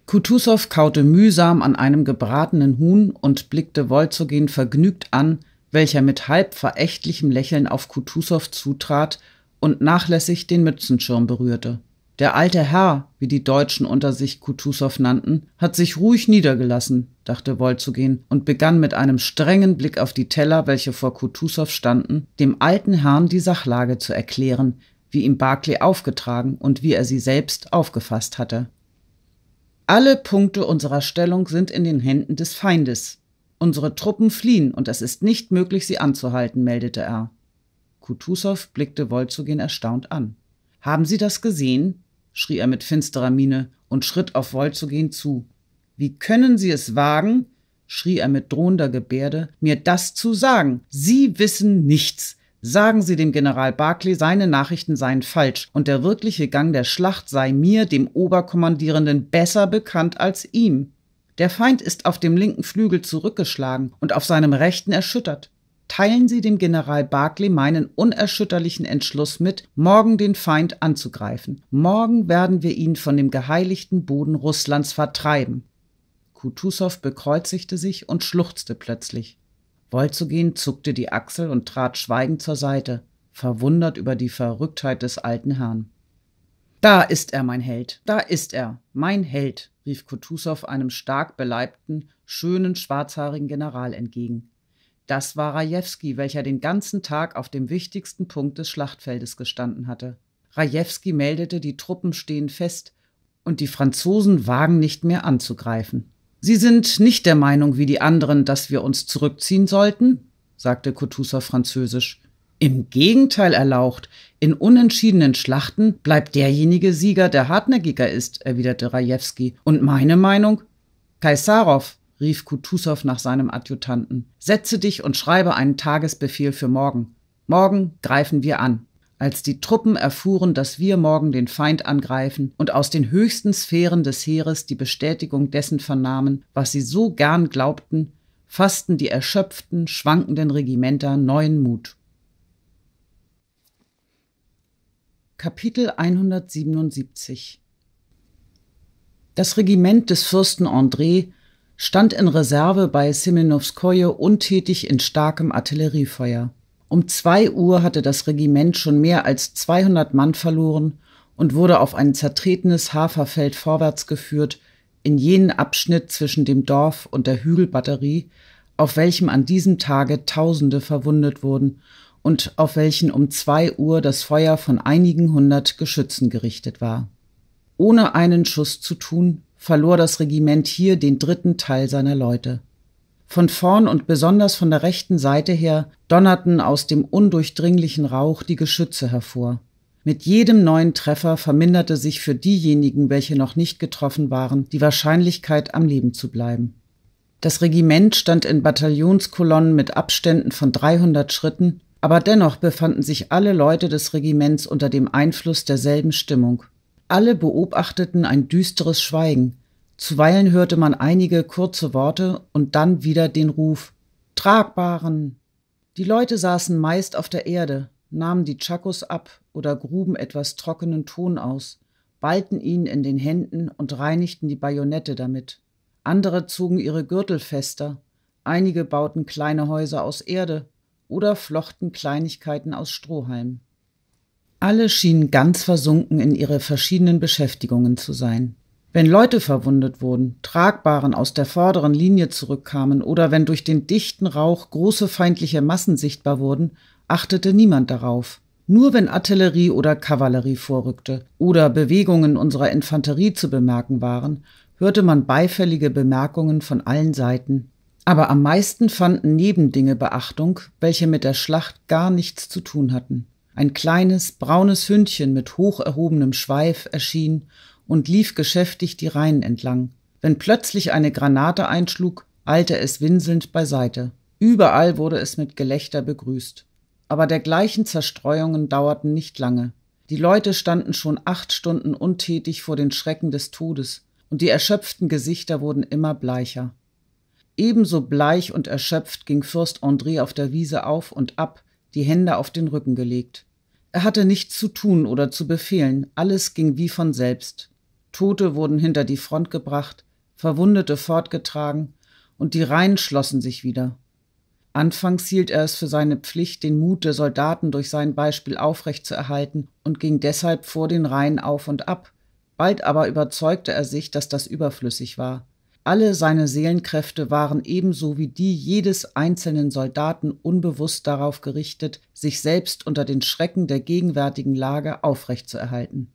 Kutusow kaute mühsam an einem gebratenen Huhn und blickte Wolzogin vergnügt an, welcher mit halb verächtlichem Lächeln auf Kutusow zutrat und nachlässig den Mützenschirm berührte. Der alte Herr, wie die Deutschen unter sich Kutusow nannten, hat sich ruhig niedergelassen, dachte Wolzugin und begann mit einem strengen Blick auf die Teller, welche vor Kutusow standen, dem alten Herrn die Sachlage zu erklären, wie ihm Barclay aufgetragen und wie er sie selbst aufgefasst hatte. Alle Punkte unserer Stellung sind in den Händen des Feindes. Unsere Truppen fliehen und es ist nicht möglich, sie anzuhalten, meldete er. Kutusow blickte Wolzugin erstaunt an. Haben Sie das gesehen? schrie er mit finsterer Miene und schritt auf Wolzugin zu. Wie können Sie es wagen, schrie er mit drohender Gebärde, mir das zu sagen? Sie wissen nichts. Sagen Sie dem General Barclay, seine Nachrichten seien falsch und der wirkliche Gang der Schlacht sei mir, dem Oberkommandierenden, besser bekannt als ihm. Der Feind ist auf dem linken Flügel zurückgeschlagen und auf seinem rechten erschüttert. Teilen Sie dem General Barclay meinen unerschütterlichen Entschluss mit, morgen den Feind anzugreifen. Morgen werden wir ihn von dem geheiligten Boden Russlands vertreiben. Kutusow bekreuzigte sich und schluchzte plötzlich. Wolzugin zuckte die Achsel und trat schweigend zur Seite, verwundert über die Verrücktheit des alten Herrn. Da ist er, mein Held, da ist er, mein Held, rief Kutusow einem stark beleibten, schönen, schwarzhaarigen General entgegen. Das war Rajewski, welcher den ganzen Tag auf dem wichtigsten Punkt des Schlachtfeldes gestanden hatte. Rajewski meldete, die Truppen stehen fest und die Franzosen wagen nicht mehr anzugreifen. Sie sind nicht der Meinung wie die anderen, dass wir uns zurückziehen sollten, sagte Kutusow französisch. Im Gegenteil erlaucht. In unentschiedenen Schlachten bleibt derjenige Sieger, der hartnäckiger ist, erwiderte Rajewski. Und meine Meinung? Kaisarow, rief Kutusow nach seinem Adjutanten, setze dich und schreibe einen Tagesbefehl für morgen. Morgen greifen wir an als die Truppen erfuhren, dass wir morgen den Feind angreifen und aus den höchsten Sphären des Heeres die Bestätigung dessen vernahmen, was sie so gern glaubten, fassten die erschöpften, schwankenden Regimenter neuen Mut. Kapitel 177 Das Regiment des Fürsten André stand in Reserve bei Semenowskoje untätig in starkem Artilleriefeuer. Um zwei Uhr hatte das Regiment schon mehr als 200 Mann verloren und wurde auf ein zertretenes Haferfeld vorwärts geführt, in jenen Abschnitt zwischen dem Dorf und der Hügelbatterie, auf welchem an diesem Tage Tausende verwundet wurden und auf welchen um zwei Uhr das Feuer von einigen hundert Geschützen gerichtet war. Ohne einen Schuss zu tun, verlor das Regiment hier den dritten Teil seiner Leute. Von vorn und besonders von der rechten Seite her donnerten aus dem undurchdringlichen Rauch die Geschütze hervor. Mit jedem neuen Treffer verminderte sich für diejenigen, welche noch nicht getroffen waren, die Wahrscheinlichkeit, am Leben zu bleiben. Das Regiment stand in Bataillonskolonnen mit Abständen von 300 Schritten, aber dennoch befanden sich alle Leute des Regiments unter dem Einfluss derselben Stimmung. Alle beobachteten ein düsteres Schweigen, Zuweilen hörte man einige kurze Worte und dann wieder den Ruf Tragbaren. Die Leute saßen meist auf der Erde, nahmen die Chakos ab oder gruben etwas trockenen Ton aus, ballten ihn in den Händen und reinigten die Bajonette damit. Andere zogen ihre Gürtel fester, einige bauten kleine Häuser aus Erde oder flochten Kleinigkeiten aus Strohhalm. Alle schienen ganz versunken in ihre verschiedenen Beschäftigungen zu sein. Wenn Leute verwundet wurden, Tragbaren aus der vorderen Linie zurückkamen oder wenn durch den dichten Rauch große feindliche Massen sichtbar wurden, achtete niemand darauf. Nur wenn Artillerie oder Kavallerie vorrückte oder Bewegungen unserer Infanterie zu bemerken waren, hörte man beifällige Bemerkungen von allen Seiten. Aber am meisten fanden Nebendinge Beachtung, welche mit der Schlacht gar nichts zu tun hatten. Ein kleines, braunes Hündchen mit hoch erhobenem Schweif erschien und lief geschäftig die Reihen entlang. Wenn plötzlich eine Granate einschlug, eilte es winselnd beiseite. Überall wurde es mit Gelächter begrüßt. Aber dergleichen Zerstreuungen dauerten nicht lange. Die Leute standen schon acht Stunden untätig vor den Schrecken des Todes, und die erschöpften Gesichter wurden immer bleicher. Ebenso bleich und erschöpft ging Fürst André auf der Wiese auf und ab, die Hände auf den Rücken gelegt. Er hatte nichts zu tun oder zu befehlen, alles ging wie von selbst. Tote wurden hinter die Front gebracht, Verwundete fortgetragen und die Reihen schlossen sich wieder. Anfangs hielt er es für seine Pflicht, den Mut der Soldaten durch sein Beispiel aufrechtzuerhalten und ging deshalb vor den Reihen auf und ab. Bald aber überzeugte er sich, dass das überflüssig war. Alle seine Seelenkräfte waren ebenso wie die jedes einzelnen Soldaten unbewusst darauf gerichtet, sich selbst unter den Schrecken der gegenwärtigen Lage aufrechtzuerhalten.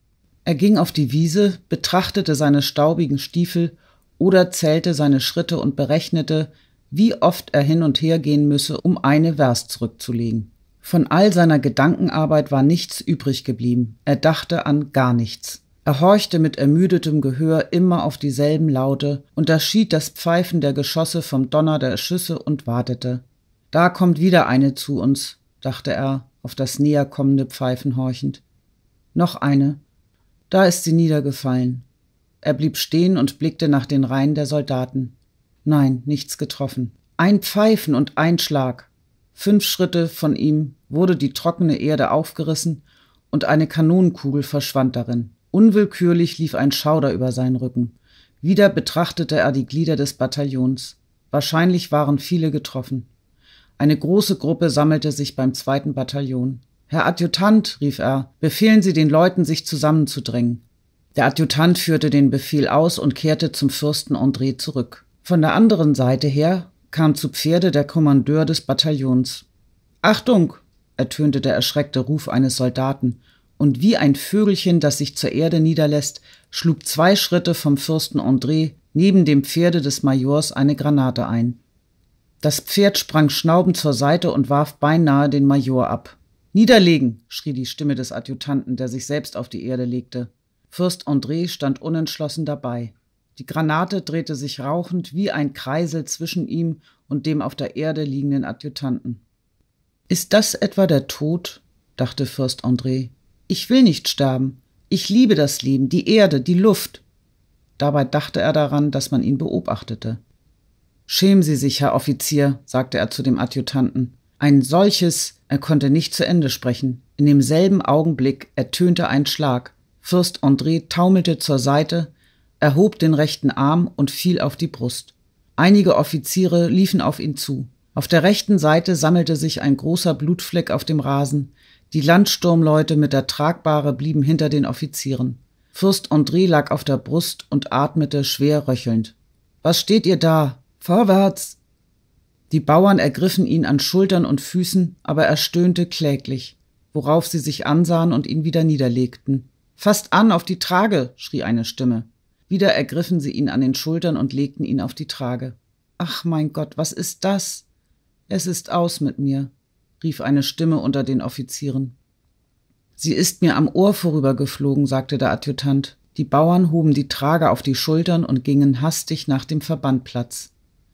Er ging auf die Wiese, betrachtete seine staubigen Stiefel oder zählte seine Schritte und berechnete, wie oft er hin und her gehen müsse, um eine Vers zurückzulegen. Von all seiner Gedankenarbeit war nichts übrig geblieben, er dachte an gar nichts. Er horchte mit ermüdetem Gehör immer auf dieselben Laute, unterschied das Pfeifen der Geschosse vom Donner der Schüsse und wartete. Da kommt wieder eine zu uns, dachte er, auf das näherkommende Pfeifen horchend. Noch eine, da ist sie niedergefallen. Er blieb stehen und blickte nach den Reihen der Soldaten. Nein, nichts getroffen. Ein Pfeifen und ein Schlag. Fünf Schritte von ihm wurde die trockene Erde aufgerissen und eine Kanonenkugel verschwand darin. Unwillkürlich lief ein Schauder über seinen Rücken. Wieder betrachtete er die Glieder des Bataillons. Wahrscheinlich waren viele getroffen. Eine große Gruppe sammelte sich beim zweiten Bataillon. Herr Adjutant, rief er, befehlen Sie den Leuten, sich zusammenzudrängen. Der Adjutant führte den Befehl aus und kehrte zum Fürsten André zurück. Von der anderen Seite her kam zu Pferde der Kommandeur des Bataillons. Achtung! ertönte der erschreckte Ruf eines Soldaten, und wie ein Vögelchen, das sich zur Erde niederlässt, schlug zwei Schritte vom Fürsten André neben dem Pferde des Majors eine Granate ein. Das Pferd sprang schnaubend zur Seite und warf beinahe den Major ab. Niederlegen, schrie die Stimme des Adjutanten, der sich selbst auf die Erde legte. Fürst André stand unentschlossen dabei. Die Granate drehte sich rauchend wie ein Kreisel zwischen ihm und dem auf der Erde liegenden Adjutanten. Ist das etwa der Tod? dachte Fürst André. Ich will nicht sterben. Ich liebe das Leben, die Erde, die Luft. Dabei dachte er daran, dass man ihn beobachtete. Schämen Sie sich, Herr Offizier, sagte er zu dem Adjutanten. Ein solches er konnte nicht zu Ende sprechen. In demselben Augenblick ertönte ein Schlag. Fürst André taumelte zur Seite, erhob den rechten Arm und fiel auf die Brust. Einige Offiziere liefen auf ihn zu. Auf der rechten Seite sammelte sich ein großer Blutfleck auf dem Rasen. Die Landsturmleute mit der Tragbare blieben hinter den Offizieren. Fürst André lag auf der Brust und atmete schwer röchelnd. Was steht ihr da? Vorwärts! Die Bauern ergriffen ihn an Schultern und Füßen, aber er stöhnte kläglich, worauf sie sich ansahen und ihn wieder niederlegten. Fast an auf die Trage, schrie eine Stimme. Wieder ergriffen sie ihn an den Schultern und legten ihn auf die Trage. Ach mein Gott, was ist das? Es ist aus mit mir, rief eine Stimme unter den Offizieren. Sie ist mir am Ohr vorübergeflogen, sagte der Adjutant. Die Bauern hoben die Trage auf die Schultern und gingen hastig nach dem Verbandplatz.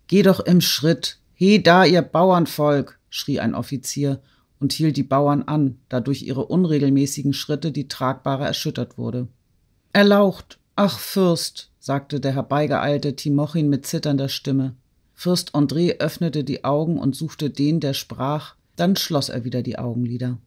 Geh doch im Schritt, He da, ihr Bauernvolk! schrie ein Offizier und hielt die Bauern an, da durch ihre unregelmäßigen Schritte die Tragbare erschüttert wurde. Erlaucht! Ach, Fürst! sagte der herbeigeeilte Timochin mit zitternder Stimme. Fürst André öffnete die Augen und suchte den, der sprach, dann schloss er wieder die Augenlider.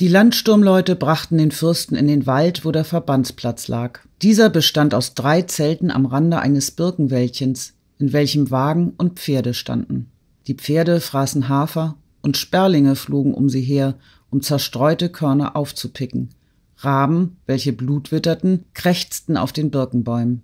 Die Landsturmleute brachten den Fürsten in den Wald, wo der Verbandsplatz lag. Dieser bestand aus drei Zelten am Rande eines Birkenwäldchens, in welchem Wagen und Pferde standen. Die Pferde fraßen Hafer und Sperlinge flogen um sie her, um zerstreute Körner aufzupicken. Raben, welche Blut witterten, krächzten auf den Birkenbäumen.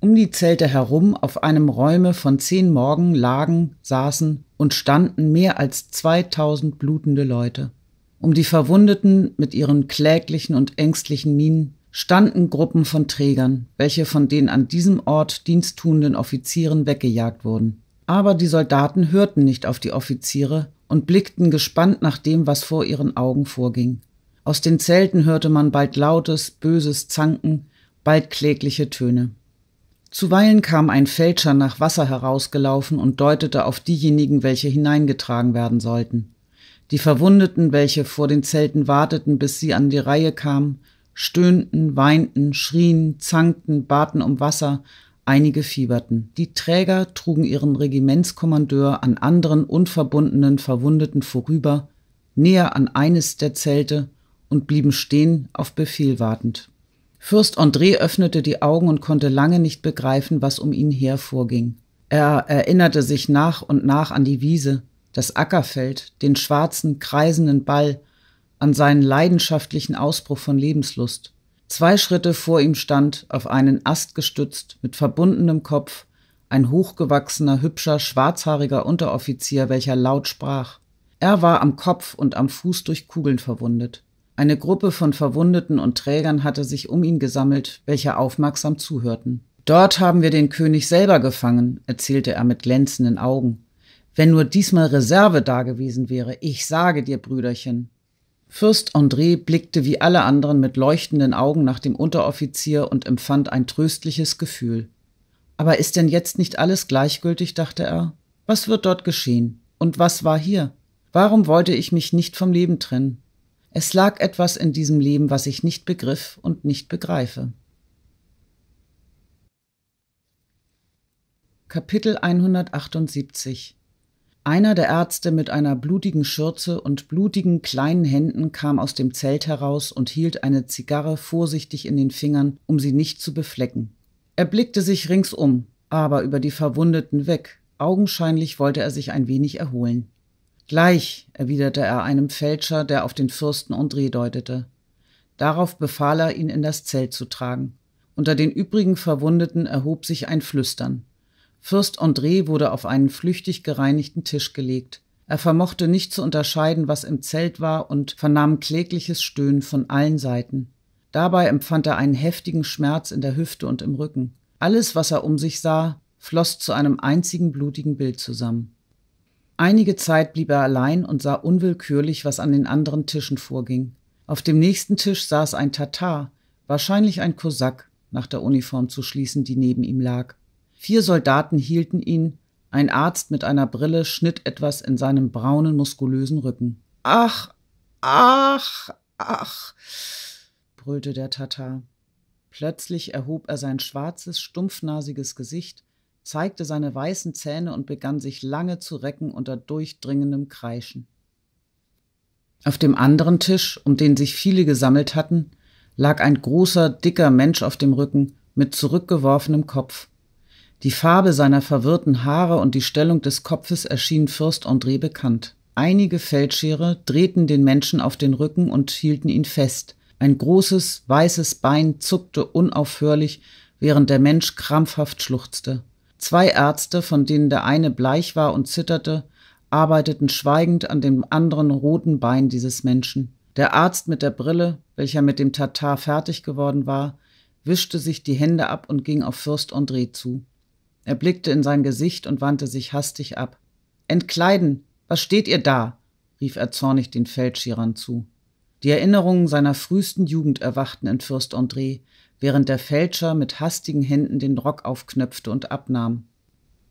Um die Zelte herum, auf einem Räume von zehn Morgen, lagen, saßen und standen mehr als 2000 blutende Leute. Um die Verwundeten mit ihren kläglichen und ängstlichen Mienen standen Gruppen von Trägern, welche von den an diesem Ort diensttuenden Offizieren weggejagt wurden. Aber die Soldaten hörten nicht auf die Offiziere und blickten gespannt nach dem, was vor ihren Augen vorging. Aus den Zelten hörte man bald lautes, böses Zanken, bald klägliche Töne. Zuweilen kam ein Fälscher nach Wasser herausgelaufen und deutete auf diejenigen, welche hineingetragen werden sollten. Die Verwundeten, welche vor den Zelten warteten, bis sie an die Reihe kamen, stöhnten, weinten, schrien, zankten, baten um Wasser, einige fieberten. Die Träger trugen ihren Regimentskommandeur an anderen unverbundenen Verwundeten vorüber, näher an eines der Zelte und blieben stehen, auf Befehl wartend. Fürst André öffnete die Augen und konnte lange nicht begreifen, was um ihn her vorging. Er erinnerte sich nach und nach an die Wiese, das Ackerfeld, den schwarzen, kreisenden Ball, an seinen leidenschaftlichen Ausbruch von Lebenslust. Zwei Schritte vor ihm stand, auf einen Ast gestützt, mit verbundenem Kopf, ein hochgewachsener, hübscher, schwarzhaariger Unteroffizier, welcher laut sprach. Er war am Kopf und am Fuß durch Kugeln verwundet. Eine Gruppe von Verwundeten und Trägern hatte sich um ihn gesammelt, welche aufmerksam zuhörten. Dort haben wir den König selber gefangen, erzählte er mit glänzenden Augen. Wenn nur diesmal Reserve dagewesen wäre, ich sage dir, Brüderchen, Fürst André blickte wie alle anderen mit leuchtenden Augen nach dem Unteroffizier und empfand ein tröstliches Gefühl. Aber ist denn jetzt nicht alles gleichgültig, dachte er? Was wird dort geschehen? Und was war hier? Warum wollte ich mich nicht vom Leben trennen? Es lag etwas in diesem Leben, was ich nicht begriff und nicht begreife. Kapitel 178 einer der Ärzte mit einer blutigen Schürze und blutigen kleinen Händen kam aus dem Zelt heraus und hielt eine Zigarre vorsichtig in den Fingern, um sie nicht zu beflecken. Er blickte sich ringsum, aber über die Verwundeten weg. Augenscheinlich wollte er sich ein wenig erholen. Gleich, erwiderte er einem Fälscher, der auf den Fürsten André deutete. Darauf befahl er, ihn in das Zelt zu tragen. Unter den übrigen Verwundeten erhob sich ein Flüstern. Fürst André wurde auf einen flüchtig gereinigten Tisch gelegt. Er vermochte nicht zu unterscheiden, was im Zelt war, und vernahm klägliches Stöhnen von allen Seiten. Dabei empfand er einen heftigen Schmerz in der Hüfte und im Rücken. Alles, was er um sich sah, floss zu einem einzigen blutigen Bild zusammen. Einige Zeit blieb er allein und sah unwillkürlich, was an den anderen Tischen vorging. Auf dem nächsten Tisch saß ein Tatar, wahrscheinlich ein Kosak, nach der Uniform zu schließen, die neben ihm lag. Vier Soldaten hielten ihn, ein Arzt mit einer Brille schnitt etwas in seinem braunen, muskulösen Rücken. Ach, ach, ach, brüllte der Tatar. Plötzlich erhob er sein schwarzes, stumpfnasiges Gesicht, zeigte seine weißen Zähne und begann sich lange zu recken unter durchdringendem Kreischen. Auf dem anderen Tisch, um den sich viele gesammelt hatten, lag ein großer, dicker Mensch auf dem Rücken mit zurückgeworfenem Kopf. Die Farbe seiner verwirrten Haare und die Stellung des Kopfes erschienen Fürst André bekannt. Einige Feldschere drehten den Menschen auf den Rücken und hielten ihn fest. Ein großes, weißes Bein zuckte unaufhörlich, während der Mensch krampfhaft schluchzte. Zwei Ärzte, von denen der eine bleich war und zitterte, arbeiteten schweigend an dem anderen roten Bein dieses Menschen. Der Arzt mit der Brille, welcher mit dem Tatar fertig geworden war, wischte sich die Hände ab und ging auf Fürst André zu. Er blickte in sein Gesicht und wandte sich hastig ab. Entkleiden! Was steht ihr da? rief er zornig den Feldschirern zu. Die Erinnerungen seiner frühesten Jugend erwachten in Fürst André, während der Fälscher mit hastigen Händen den Rock aufknöpfte und abnahm.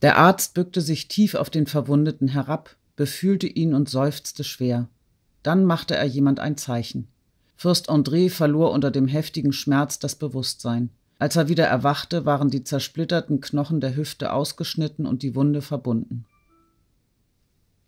Der Arzt bückte sich tief auf den Verwundeten herab, befühlte ihn und seufzte schwer. Dann machte er jemand ein Zeichen. Fürst André verlor unter dem heftigen Schmerz das Bewusstsein. Als er wieder erwachte, waren die zersplitterten Knochen der Hüfte ausgeschnitten und die Wunde verbunden.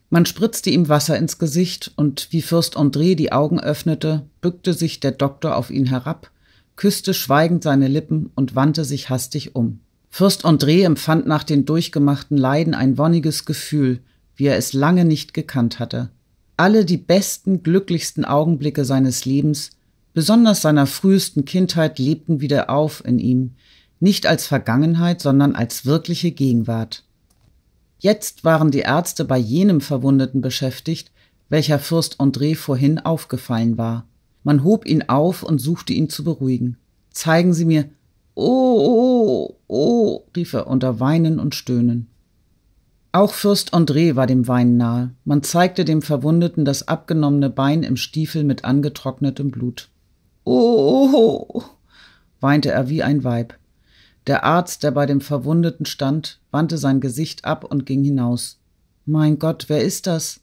Man spritzte ihm Wasser ins Gesicht und wie Fürst André die Augen öffnete, bückte sich der Doktor auf ihn herab, küsste schweigend seine Lippen und wandte sich hastig um. Fürst André empfand nach den durchgemachten Leiden ein wonniges Gefühl, wie er es lange nicht gekannt hatte. Alle die besten, glücklichsten Augenblicke seines Lebens Besonders seiner frühesten Kindheit lebten wieder auf in ihm, nicht als Vergangenheit, sondern als wirkliche Gegenwart. Jetzt waren die Ärzte bei jenem Verwundeten beschäftigt, welcher Fürst André vorhin aufgefallen war. Man hob ihn auf und suchte ihn zu beruhigen. Zeigen Sie mir. Oh, oh, oh, oh, rief er unter Weinen und Stöhnen. Auch Fürst André war dem Weinen nahe. Man zeigte dem Verwundeten das abgenommene Bein im Stiefel mit angetrocknetem Blut. Oh, weinte er wie ein Weib. Der Arzt, der bei dem Verwundeten stand, wandte sein Gesicht ab und ging hinaus. Mein Gott, wer ist das?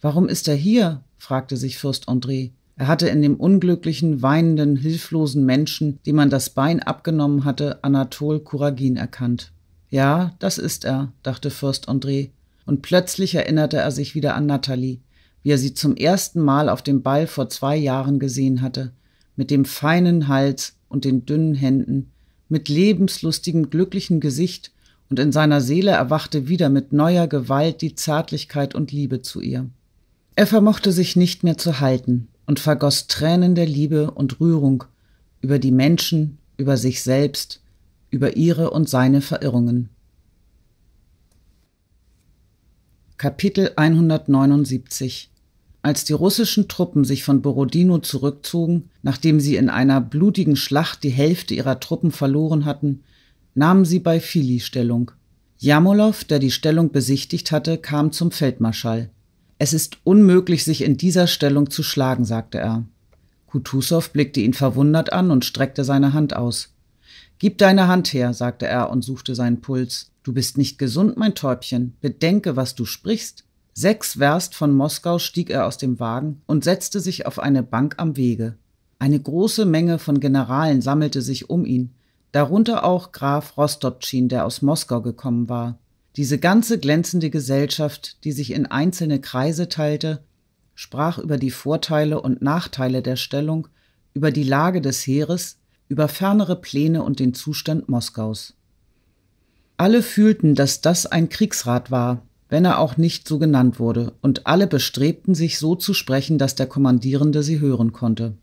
Warum ist er hier? fragte sich Fürst André. Er hatte in dem unglücklichen, weinenden, hilflosen Menschen, dem man das Bein abgenommen hatte, Anatol Kuragin erkannt. Ja, das ist er, dachte Fürst André. Und plötzlich erinnerte er sich wieder an Natalie, wie er sie zum ersten Mal auf dem Ball vor zwei Jahren gesehen hatte mit dem feinen Hals und den dünnen Händen, mit lebenslustigem, glücklichen Gesicht, und in seiner Seele erwachte wieder mit neuer Gewalt die Zärtlichkeit und Liebe zu ihr. Er vermochte sich nicht mehr zu halten und vergoss Tränen der Liebe und Rührung über die Menschen, über sich selbst, über ihre und seine Verirrungen. Kapitel 179 als die russischen Truppen sich von Borodino zurückzogen, nachdem sie in einer blutigen Schlacht die Hälfte ihrer Truppen verloren hatten, nahmen sie bei Fili Stellung. Jamolow, der die Stellung besichtigt hatte, kam zum Feldmarschall. Es ist unmöglich, sich in dieser Stellung zu schlagen, sagte er. Kutusow blickte ihn verwundert an und streckte seine Hand aus. Gib deine Hand her, sagte er und suchte seinen Puls. Du bist nicht gesund, mein Täubchen. Bedenke, was du sprichst. Sechs Werst von Moskau stieg er aus dem Wagen und setzte sich auf eine Bank am Wege. Eine große Menge von Generalen sammelte sich um ihn, darunter auch Graf Rostopchin, der aus Moskau gekommen war. Diese ganze glänzende Gesellschaft, die sich in einzelne Kreise teilte, sprach über die Vorteile und Nachteile der Stellung, über die Lage des Heeres, über fernere Pläne und den Zustand Moskaus. Alle fühlten, dass das ein Kriegsrat war, wenn er auch nicht so genannt wurde, und alle bestrebten sich so zu sprechen, dass der Kommandierende sie hören konnte.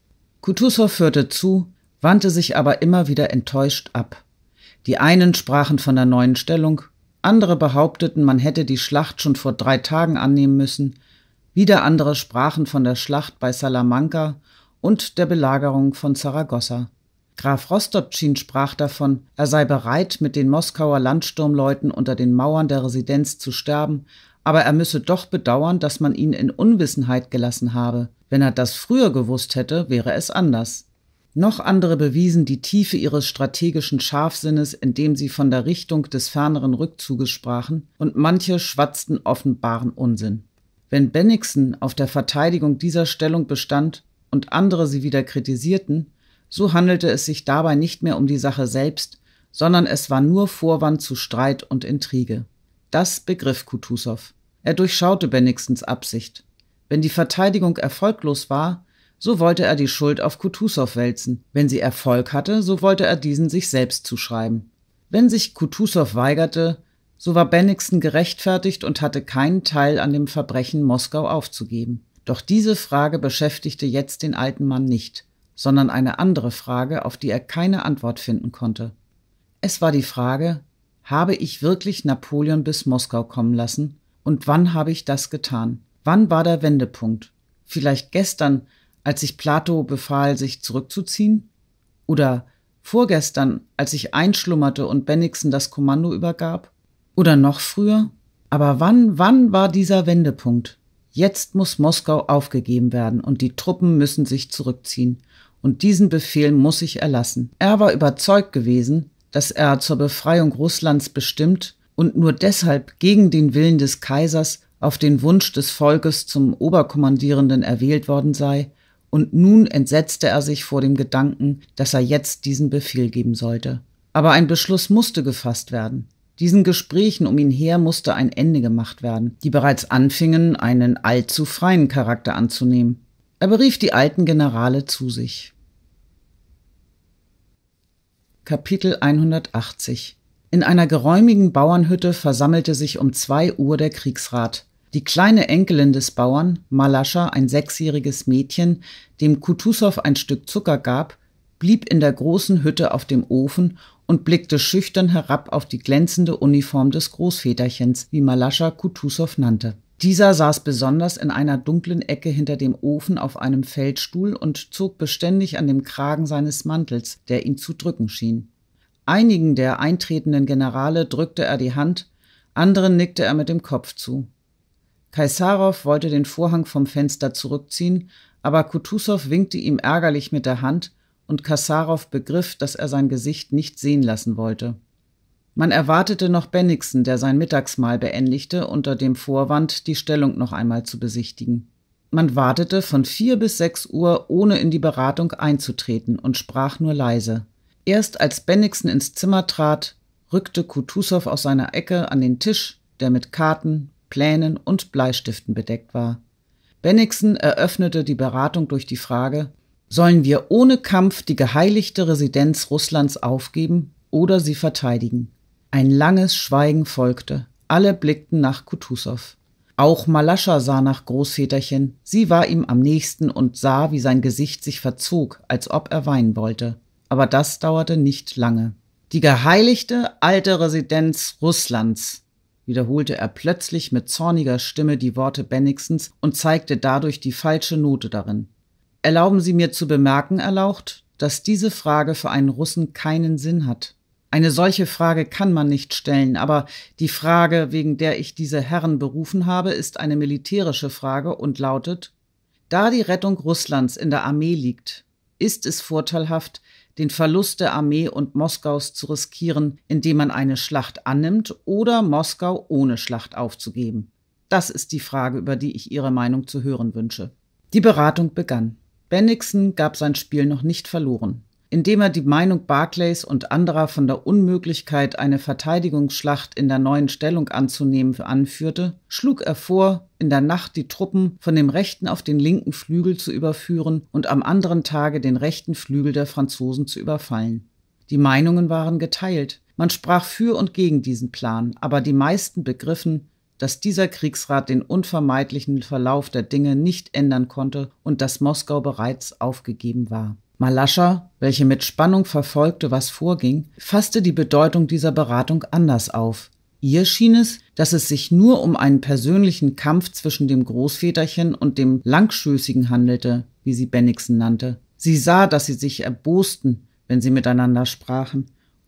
Kutusow hörte zu, wandte sich aber immer wieder enttäuscht ab. Die einen sprachen von der neuen Stellung, andere behaupteten, man hätte die Schlacht schon vor drei Tagen annehmen müssen, wieder andere sprachen von der Schlacht bei Salamanca und der Belagerung von Saragossa. Graf Rostopchin sprach davon, er sei bereit, mit den Moskauer Landsturmleuten unter den Mauern der Residenz zu sterben, aber er müsse doch bedauern, dass man ihn in Unwissenheit gelassen habe. Wenn er das früher gewusst hätte, wäre es anders. Noch andere bewiesen die Tiefe ihres strategischen Scharfsinnes, indem sie von der Richtung des ferneren Rückzuges sprachen, und manche schwatzten offenbaren Unsinn. Wenn Bennigsen auf der Verteidigung dieser Stellung bestand und andere sie wieder kritisierten, so handelte es sich dabei nicht mehr um die Sache selbst, sondern es war nur Vorwand zu Streit und Intrige. Das begriff Kutusow. Er durchschaute Bennigstens Absicht. Wenn die Verteidigung erfolglos war, so wollte er die Schuld auf Kutusow wälzen. Wenn sie Erfolg hatte, so wollte er diesen sich selbst zuschreiben. Wenn sich Kutusow weigerte, so war Bennigsen gerechtfertigt und hatte keinen Teil an dem Verbrechen, Moskau aufzugeben. Doch diese Frage beschäftigte jetzt den alten Mann nicht sondern eine andere Frage, auf die er keine Antwort finden konnte. Es war die Frage, habe ich wirklich Napoleon bis Moskau kommen lassen und wann habe ich das getan? Wann war der Wendepunkt? Vielleicht gestern, als ich Plato befahl, sich zurückzuziehen? Oder vorgestern, als ich einschlummerte und Bennigsen das Kommando übergab? Oder noch früher? Aber wann, wann war dieser Wendepunkt? Jetzt muss Moskau aufgegeben werden und die Truppen müssen sich zurückziehen und diesen Befehl muss ich erlassen. Er war überzeugt gewesen, dass er zur Befreiung Russlands bestimmt und nur deshalb gegen den Willen des Kaisers auf den Wunsch des Volkes zum Oberkommandierenden erwählt worden sei, und nun entsetzte er sich vor dem Gedanken, dass er jetzt diesen Befehl geben sollte. Aber ein Beschluss musste gefasst werden. Diesen Gesprächen um ihn her musste ein Ende gemacht werden, die bereits anfingen, einen allzu freien Charakter anzunehmen. Er berief die alten Generale zu sich. Kapitel 180 In einer geräumigen Bauernhütte versammelte sich um zwei Uhr der Kriegsrat. Die kleine Enkelin des Bauern, Malascha, ein sechsjähriges Mädchen, dem Kutusow ein Stück Zucker gab, blieb in der großen Hütte auf dem Ofen und blickte schüchtern herab auf die glänzende Uniform des Großväterchens, wie Malascha Kutusow nannte. Dieser saß besonders in einer dunklen Ecke hinter dem Ofen auf einem Feldstuhl und zog beständig an dem Kragen seines Mantels, der ihn zu drücken schien. Einigen der eintretenden Generale drückte er die Hand, anderen nickte er mit dem Kopf zu. Kaisarow wollte den Vorhang vom Fenster zurückziehen, aber Kutusow winkte ihm ärgerlich mit der Hand und Kassarow begriff, dass er sein Gesicht nicht sehen lassen wollte. Man erwartete noch Bennigsen, der sein Mittagsmahl beendigte, unter dem Vorwand, die Stellung noch einmal zu besichtigen. Man wartete von vier bis sechs Uhr, ohne in die Beratung einzutreten und sprach nur leise. Erst als Bennigsen ins Zimmer trat, rückte Kutusow aus seiner Ecke an den Tisch, der mit Karten, Plänen und Bleistiften bedeckt war. Bennigsen eröffnete die Beratung durch die Frage, sollen wir ohne Kampf die geheiligte Residenz Russlands aufgeben oder sie verteidigen? Ein langes Schweigen folgte. Alle blickten nach Kutusow. Auch Malascha sah nach Großväterchen. Sie war ihm am nächsten und sah, wie sein Gesicht sich verzog, als ob er weinen wollte. Aber das dauerte nicht lange. Die geheiligte alte Residenz Russlands, wiederholte er plötzlich mit zorniger Stimme die Worte Bennigsens und zeigte dadurch die falsche Note darin. Erlauben Sie mir zu bemerken, Erlaucht, dass diese Frage für einen Russen keinen Sinn hat. Eine solche Frage kann man nicht stellen, aber die Frage, wegen der ich diese Herren berufen habe, ist eine militärische Frage und lautet, da die Rettung Russlands in der Armee liegt, ist es vorteilhaft, den Verlust der Armee und Moskaus zu riskieren, indem man eine Schlacht annimmt oder Moskau ohne Schlacht aufzugeben? Das ist die Frage, über die ich Ihre Meinung zu hören wünsche. Die Beratung begann. Bennigsen gab sein Spiel noch nicht verloren indem er die Meinung Barclays und anderer von der Unmöglichkeit, eine Verteidigungsschlacht in der neuen Stellung anzunehmen, anführte, schlug er vor, in der Nacht die Truppen von dem rechten auf den linken Flügel zu überführen und am anderen Tage den rechten Flügel der Franzosen zu überfallen. Die Meinungen waren geteilt. Man sprach für und gegen diesen Plan, aber die meisten begriffen, dass dieser Kriegsrat den unvermeidlichen Verlauf der Dinge nicht ändern konnte und dass Moskau bereits aufgegeben war. Malascha, welche mit Spannung verfolgte, was vorging, fasste die Bedeutung dieser Beratung anders auf. Ihr schien es, dass es sich nur um einen persönlichen Kampf zwischen dem Großväterchen und dem Langschößigen handelte, wie sie Bennigsen nannte. Sie sah, dass sie sich erbosten, wenn sie miteinander sprachen,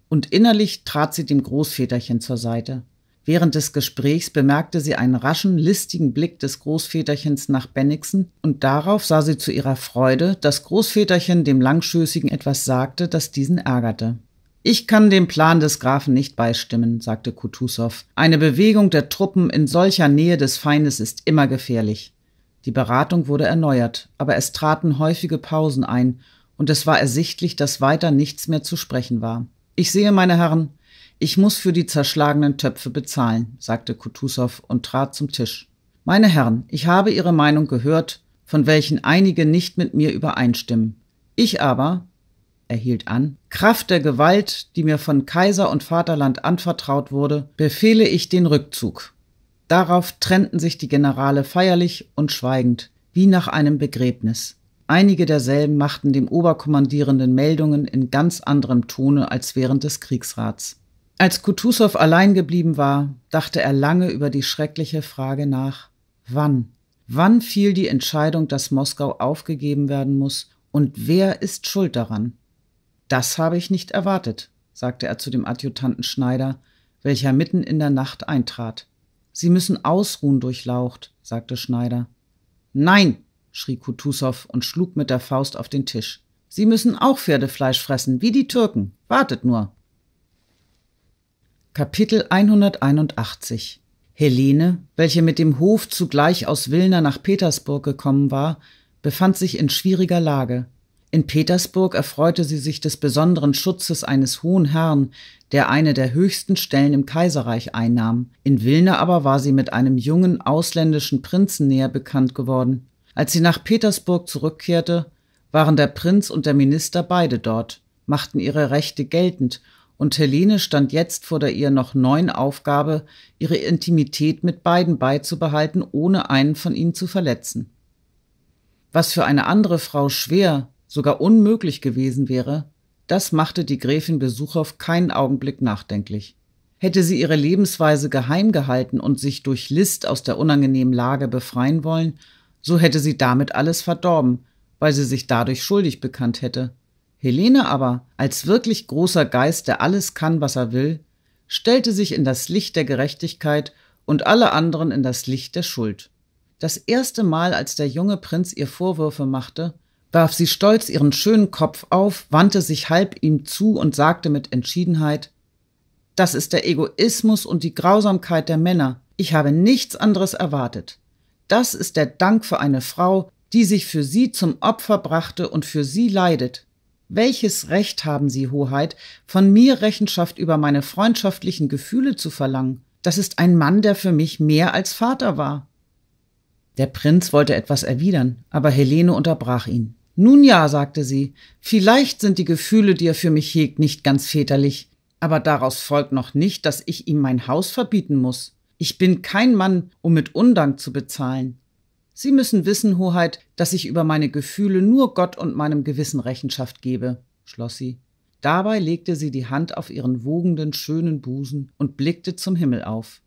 und innerlich trat sie dem Großväterchen zur Seite. Während des Gesprächs bemerkte sie einen raschen, listigen Blick des Großväterchens nach Bennigsen und darauf sah sie zu ihrer Freude, dass Großväterchen dem Langschößigen etwas sagte, das diesen ärgerte. Ich kann dem Plan des Grafen nicht beistimmen, sagte Kutusow. Eine Bewegung der Truppen in solcher Nähe des Feindes ist immer gefährlich. Die Beratung wurde erneuert, aber es traten häufige Pausen ein, und es war ersichtlich, dass weiter nichts mehr zu sprechen war. Ich sehe, meine Herren, ich muss für die zerschlagenen Töpfe bezahlen, sagte Kutusow und trat zum Tisch. Meine Herren, ich habe Ihre Meinung gehört, von welchen einige nicht mit mir übereinstimmen. Ich aber, er hielt an, Kraft der Gewalt, die mir von Kaiser und Vaterland anvertraut wurde, befehle ich den Rückzug. Darauf trennten sich die Generale feierlich und schweigend, wie nach einem Begräbnis. Einige derselben machten dem Oberkommandierenden Meldungen in ganz anderem Tone als während des Kriegsrats. Als Kutusow allein geblieben war, dachte er lange über die schreckliche Frage nach, wann? Wann fiel die Entscheidung, dass Moskau aufgegeben werden muss und wer ist schuld daran? Das habe ich nicht erwartet, sagte er zu dem Adjutanten Schneider, welcher mitten in der Nacht eintrat. Sie müssen ausruhen, durchlaucht, sagte Schneider. Nein, schrie Kutusow und schlug mit der Faust auf den Tisch. Sie müssen auch Pferdefleisch fressen, wie die Türken. Wartet nur. Kapitel 181 Helene, welche mit dem Hof zugleich aus Wilna nach Petersburg gekommen war, befand sich in schwieriger Lage. In Petersburg erfreute sie sich des besonderen Schutzes eines hohen Herrn, der eine der höchsten Stellen im Kaiserreich einnahm. In Wilna aber war sie mit einem jungen ausländischen Prinzen näher bekannt geworden. Als sie nach Petersburg zurückkehrte, waren der Prinz und der Minister beide dort, machten ihre Rechte geltend und Helene stand jetzt vor der ihr noch neuen Aufgabe, ihre Intimität mit beiden beizubehalten, ohne einen von ihnen zu verletzen. Was für eine andere Frau schwer, sogar unmöglich gewesen wäre, das machte die Gräfin Besuchow keinen Augenblick nachdenklich. Hätte sie ihre Lebensweise geheim gehalten und sich durch List aus der unangenehmen Lage befreien wollen, so hätte sie damit alles verdorben, weil sie sich dadurch schuldig bekannt hätte. Helene aber, als wirklich großer Geist, der alles kann, was er will, stellte sich in das Licht der Gerechtigkeit und alle anderen in das Licht der Schuld. Das erste Mal, als der junge Prinz ihr Vorwürfe machte, warf sie stolz ihren schönen Kopf auf, wandte sich halb ihm zu und sagte mit Entschiedenheit Das ist der Egoismus und die Grausamkeit der Männer. Ich habe nichts anderes erwartet. Das ist der Dank für eine Frau, die sich für sie zum Opfer brachte und für sie leidet. Welches Recht haben Sie, Hoheit, von mir Rechenschaft über meine freundschaftlichen Gefühle zu verlangen? Das ist ein Mann, der für mich mehr als Vater war. Der Prinz wollte etwas erwidern, aber Helene unterbrach ihn. Nun ja, sagte sie, vielleicht sind die Gefühle, die er für mich hegt, nicht ganz väterlich, aber daraus folgt noch nicht, dass ich ihm mein Haus verbieten muss. Ich bin kein Mann, um mit Undank zu bezahlen. Sie müssen wissen, Hoheit, dass ich über meine Gefühle nur Gott und meinem Gewissen Rechenschaft gebe, schloss sie. Dabei legte sie die Hand auf ihren wogenden, schönen Busen und blickte zum Himmel auf.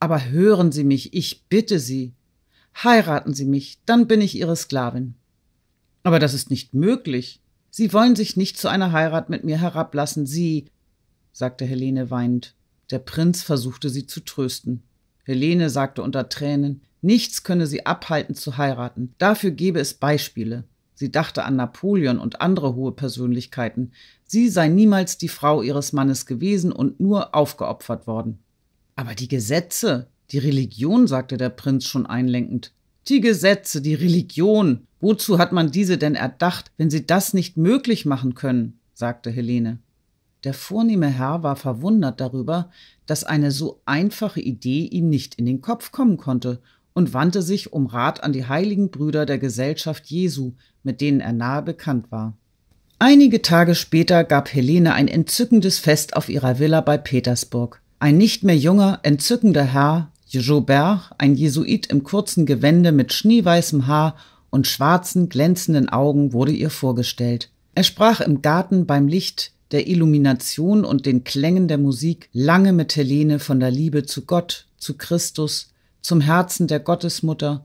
Aber hören Sie mich, ich bitte Sie. Heiraten Sie mich, dann bin ich Ihre Sklavin. Aber das ist nicht möglich. Sie wollen sich nicht zu einer Heirat mit mir herablassen, Sie, sagte Helene weinend. Der Prinz versuchte sie zu trösten. Helene sagte unter Tränen Nichts könne sie abhalten zu heiraten. Dafür gebe es Beispiele. Sie dachte an Napoleon und andere hohe Persönlichkeiten. Sie sei niemals die Frau ihres Mannes gewesen und nur aufgeopfert worden. Aber die Gesetze, die Religion, sagte der Prinz schon einlenkend. Die Gesetze, die Religion. Wozu hat man diese denn erdacht, wenn sie das nicht möglich machen können? sagte Helene. Der vornehme Herr war verwundert darüber, dass eine so einfache Idee ihm nicht in den Kopf kommen konnte und wandte sich um Rat an die heiligen Brüder der Gesellschaft Jesu, mit denen er nahe bekannt war. Einige Tage später gab Helene ein entzückendes Fest auf ihrer Villa bei Petersburg. Ein nicht mehr junger, entzückender Herr, Jobert, ein Jesuit im kurzen Gewände mit schneeweißem Haar und schwarzen, glänzenden Augen, wurde ihr vorgestellt. Er sprach im Garten beim Licht der Illumination und den Klängen der Musik lange mit Helene von der Liebe zu Gott, zu Christus, zum Herzen der Gottesmutter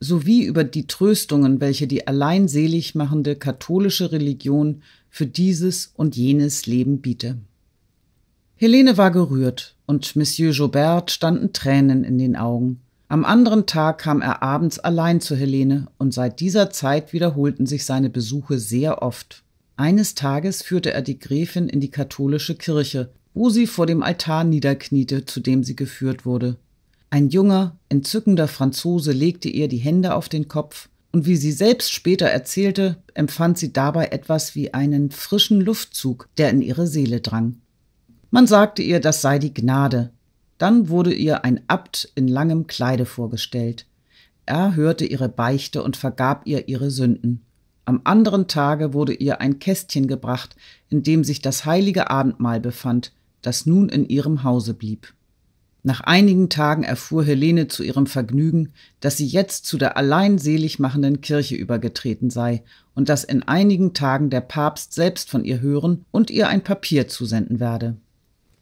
sowie über die Tröstungen, welche die allein machende katholische Religion für dieses und jenes Leben biete. Helene war gerührt und Monsieur Jobert standen Tränen in den Augen. Am anderen Tag kam er abends allein zu Helene und seit dieser Zeit wiederholten sich seine Besuche sehr oft. Eines Tages führte er die Gräfin in die katholische Kirche, wo sie vor dem Altar niederkniete, zu dem sie geführt wurde. Ein junger, entzückender Franzose legte ihr die Hände auf den Kopf, und wie sie selbst später erzählte, empfand sie dabei etwas wie einen frischen Luftzug, der in ihre Seele drang. Man sagte ihr, das sei die Gnade. Dann wurde ihr ein Abt in langem Kleide vorgestellt. Er hörte ihre Beichte und vergab ihr ihre Sünden. Am anderen Tage wurde ihr ein Kästchen gebracht, in dem sich das heilige Abendmahl befand, das nun in ihrem Hause blieb. Nach einigen Tagen erfuhr Helene zu ihrem Vergnügen, dass sie jetzt zu der allein selig machenden Kirche übergetreten sei und dass in einigen Tagen der Papst selbst von ihr hören und ihr ein Papier zusenden werde.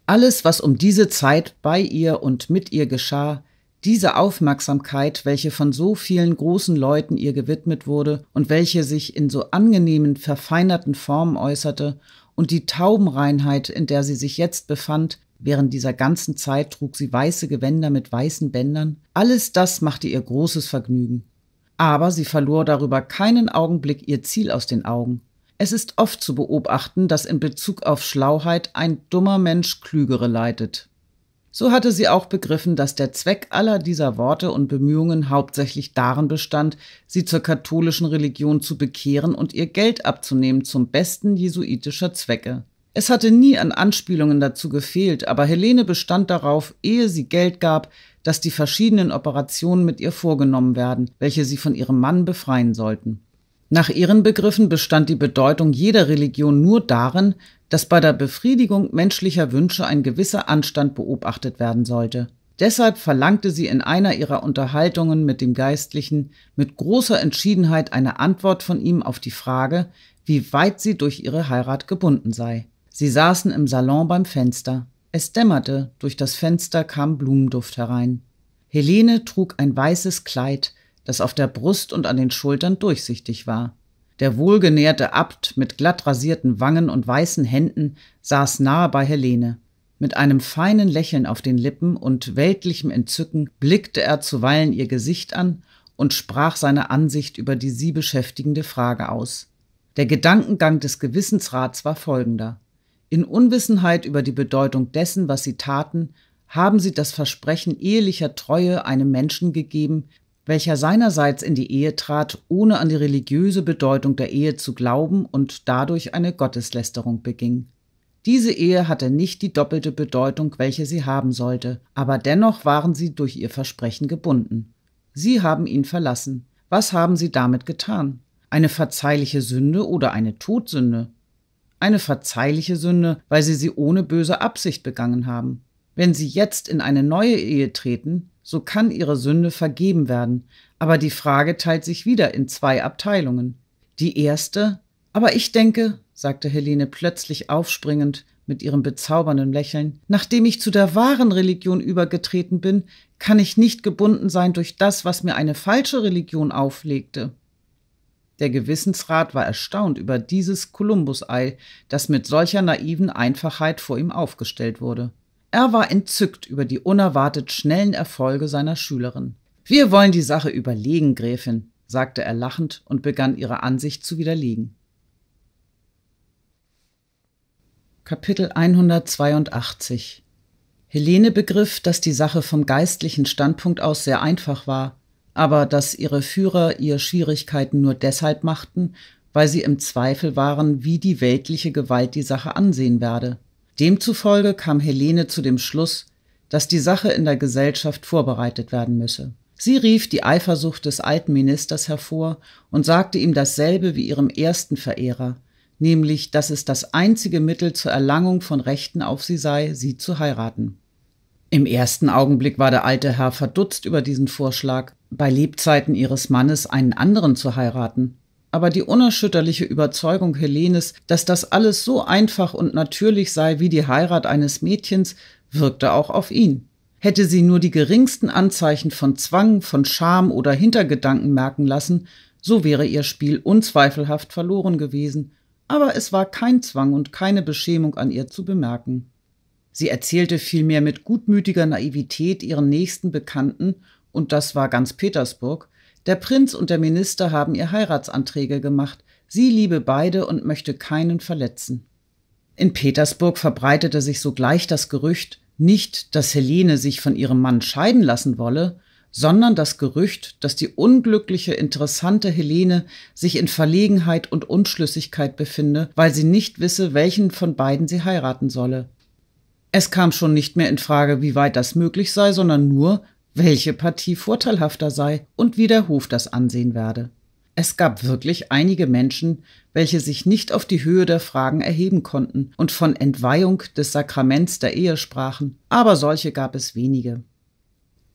Alles, was um diese Zeit bei ihr und mit ihr geschah, diese Aufmerksamkeit, welche von so vielen großen Leuten ihr gewidmet wurde und welche sich in so angenehmen, verfeinerten Formen äußerte, und die Taubenreinheit, in der sie sich jetzt befand, Während dieser ganzen Zeit trug sie weiße Gewänder mit weißen Bändern. Alles das machte ihr großes Vergnügen. Aber sie verlor darüber keinen Augenblick ihr Ziel aus den Augen. Es ist oft zu beobachten, dass in Bezug auf Schlauheit ein dummer Mensch Klügere leitet. So hatte sie auch begriffen, dass der Zweck aller dieser Worte und Bemühungen hauptsächlich darin bestand, sie zur katholischen Religion zu bekehren und ihr Geld abzunehmen zum besten jesuitischer Zwecke. Es hatte nie an Anspielungen dazu gefehlt, aber Helene bestand darauf, ehe sie Geld gab, dass die verschiedenen Operationen mit ihr vorgenommen werden, welche sie von ihrem Mann befreien sollten. Nach ihren Begriffen bestand die Bedeutung jeder Religion nur darin, dass bei der Befriedigung menschlicher Wünsche ein gewisser Anstand beobachtet werden sollte. Deshalb verlangte sie in einer ihrer Unterhaltungen mit dem Geistlichen mit großer Entschiedenheit eine Antwort von ihm auf die Frage, wie weit sie durch ihre Heirat gebunden sei. Sie saßen im Salon beim Fenster. Es dämmerte, durch das Fenster kam Blumenduft herein. Helene trug ein weißes Kleid, das auf der Brust und an den Schultern durchsichtig war. Der wohlgenährte Abt mit glatt rasierten Wangen und weißen Händen saß nahe bei Helene. Mit einem feinen Lächeln auf den Lippen und weltlichem Entzücken blickte er zuweilen ihr Gesicht an und sprach seine Ansicht über die sie beschäftigende Frage aus. Der Gedankengang des Gewissensrats war folgender. In Unwissenheit über die Bedeutung dessen, was sie taten, haben sie das Versprechen ehelicher Treue einem Menschen gegeben, welcher seinerseits in die Ehe trat, ohne an die religiöse Bedeutung der Ehe zu glauben und dadurch eine Gotteslästerung beging. Diese Ehe hatte nicht die doppelte Bedeutung, welche sie haben sollte, aber dennoch waren sie durch ihr Versprechen gebunden. Sie haben ihn verlassen. Was haben sie damit getan? Eine verzeihliche Sünde oder eine Todsünde? Eine verzeihliche Sünde, weil sie sie ohne böse Absicht begangen haben. Wenn sie jetzt in eine neue Ehe treten, so kann ihre Sünde vergeben werden. Aber die Frage teilt sich wieder in zwei Abteilungen. Die erste, aber ich denke, sagte Helene plötzlich aufspringend mit ihrem bezaubernden Lächeln, nachdem ich zu der wahren Religion übergetreten bin, kann ich nicht gebunden sein durch das, was mir eine falsche Religion auflegte. Der Gewissensrat war erstaunt über dieses Kolumbusei, das mit solcher naiven Einfachheit vor ihm aufgestellt wurde. Er war entzückt über die unerwartet schnellen Erfolge seiner Schülerin. Wir wollen die Sache überlegen, Gräfin, sagte er lachend und begann ihre Ansicht zu widerlegen. Kapitel 182 Helene begriff, dass die Sache vom geistlichen Standpunkt aus sehr einfach war, aber dass ihre Führer ihr Schwierigkeiten nur deshalb machten, weil sie im Zweifel waren, wie die weltliche Gewalt die Sache ansehen werde. Demzufolge kam Helene zu dem Schluss, dass die Sache in der Gesellschaft vorbereitet werden müsse. Sie rief die Eifersucht des alten Ministers hervor und sagte ihm dasselbe wie ihrem ersten Verehrer, nämlich, dass es das einzige Mittel zur Erlangung von Rechten auf sie sei, sie zu heiraten. Im ersten Augenblick war der alte Herr verdutzt über diesen Vorschlag, bei Lebzeiten ihres Mannes einen anderen zu heiraten. Aber die unerschütterliche Überzeugung Helenes, dass das alles so einfach und natürlich sei wie die Heirat eines Mädchens, wirkte auch auf ihn. Hätte sie nur die geringsten Anzeichen von Zwang, von Scham oder Hintergedanken merken lassen, so wäre ihr Spiel unzweifelhaft verloren gewesen, aber es war kein Zwang und keine Beschämung an ihr zu bemerken. Sie erzählte vielmehr mit gutmütiger Naivität ihren nächsten Bekannten und das war ganz Petersburg, der Prinz und der Minister haben ihr Heiratsanträge gemacht, sie liebe beide und möchte keinen verletzen. In Petersburg verbreitete sich sogleich das Gerücht, nicht, dass Helene sich von ihrem Mann scheiden lassen wolle, sondern das Gerücht, dass die unglückliche, interessante Helene sich in Verlegenheit und Unschlüssigkeit befinde, weil sie nicht wisse, welchen von beiden sie heiraten solle. Es kam schon nicht mehr in Frage, wie weit das möglich sei, sondern nur, welche Partie vorteilhafter sei und wie der Hof das ansehen werde. Es gab wirklich einige Menschen, welche sich nicht auf die Höhe der Fragen erheben konnten und von Entweihung des Sakraments der Ehe sprachen, aber solche gab es wenige.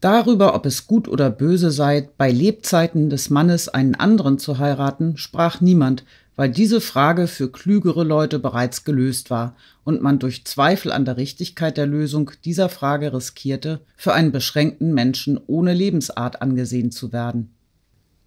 Darüber, ob es gut oder böse sei, bei Lebzeiten des Mannes einen anderen zu heiraten, sprach niemand, weil diese Frage für klügere Leute bereits gelöst war und man durch Zweifel an der Richtigkeit der Lösung dieser Frage riskierte, für einen beschränkten Menschen ohne Lebensart angesehen zu werden.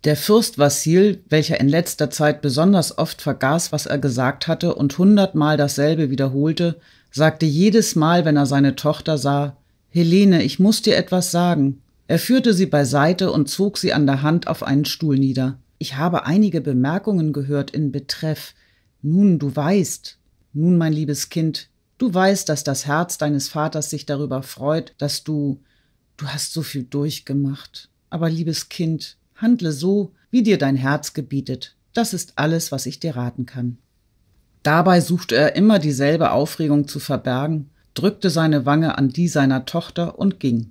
Der Fürst Vassil, welcher in letzter Zeit besonders oft vergaß, was er gesagt hatte und hundertmal dasselbe wiederholte, sagte jedes Mal, wenn er seine Tochter sah, Helene, ich muss dir etwas sagen. Er führte sie beiseite und zog sie an der Hand auf einen Stuhl nieder. Ich habe einige Bemerkungen gehört in Betreff Nun du weißt, nun mein liebes Kind, du weißt, dass das Herz deines Vaters sich darüber freut, dass du du hast so viel durchgemacht. Aber liebes Kind, handle so, wie dir dein Herz gebietet. Das ist alles, was ich dir raten kann. Dabei suchte er immer dieselbe Aufregung zu verbergen, drückte seine Wange an die seiner Tochter und ging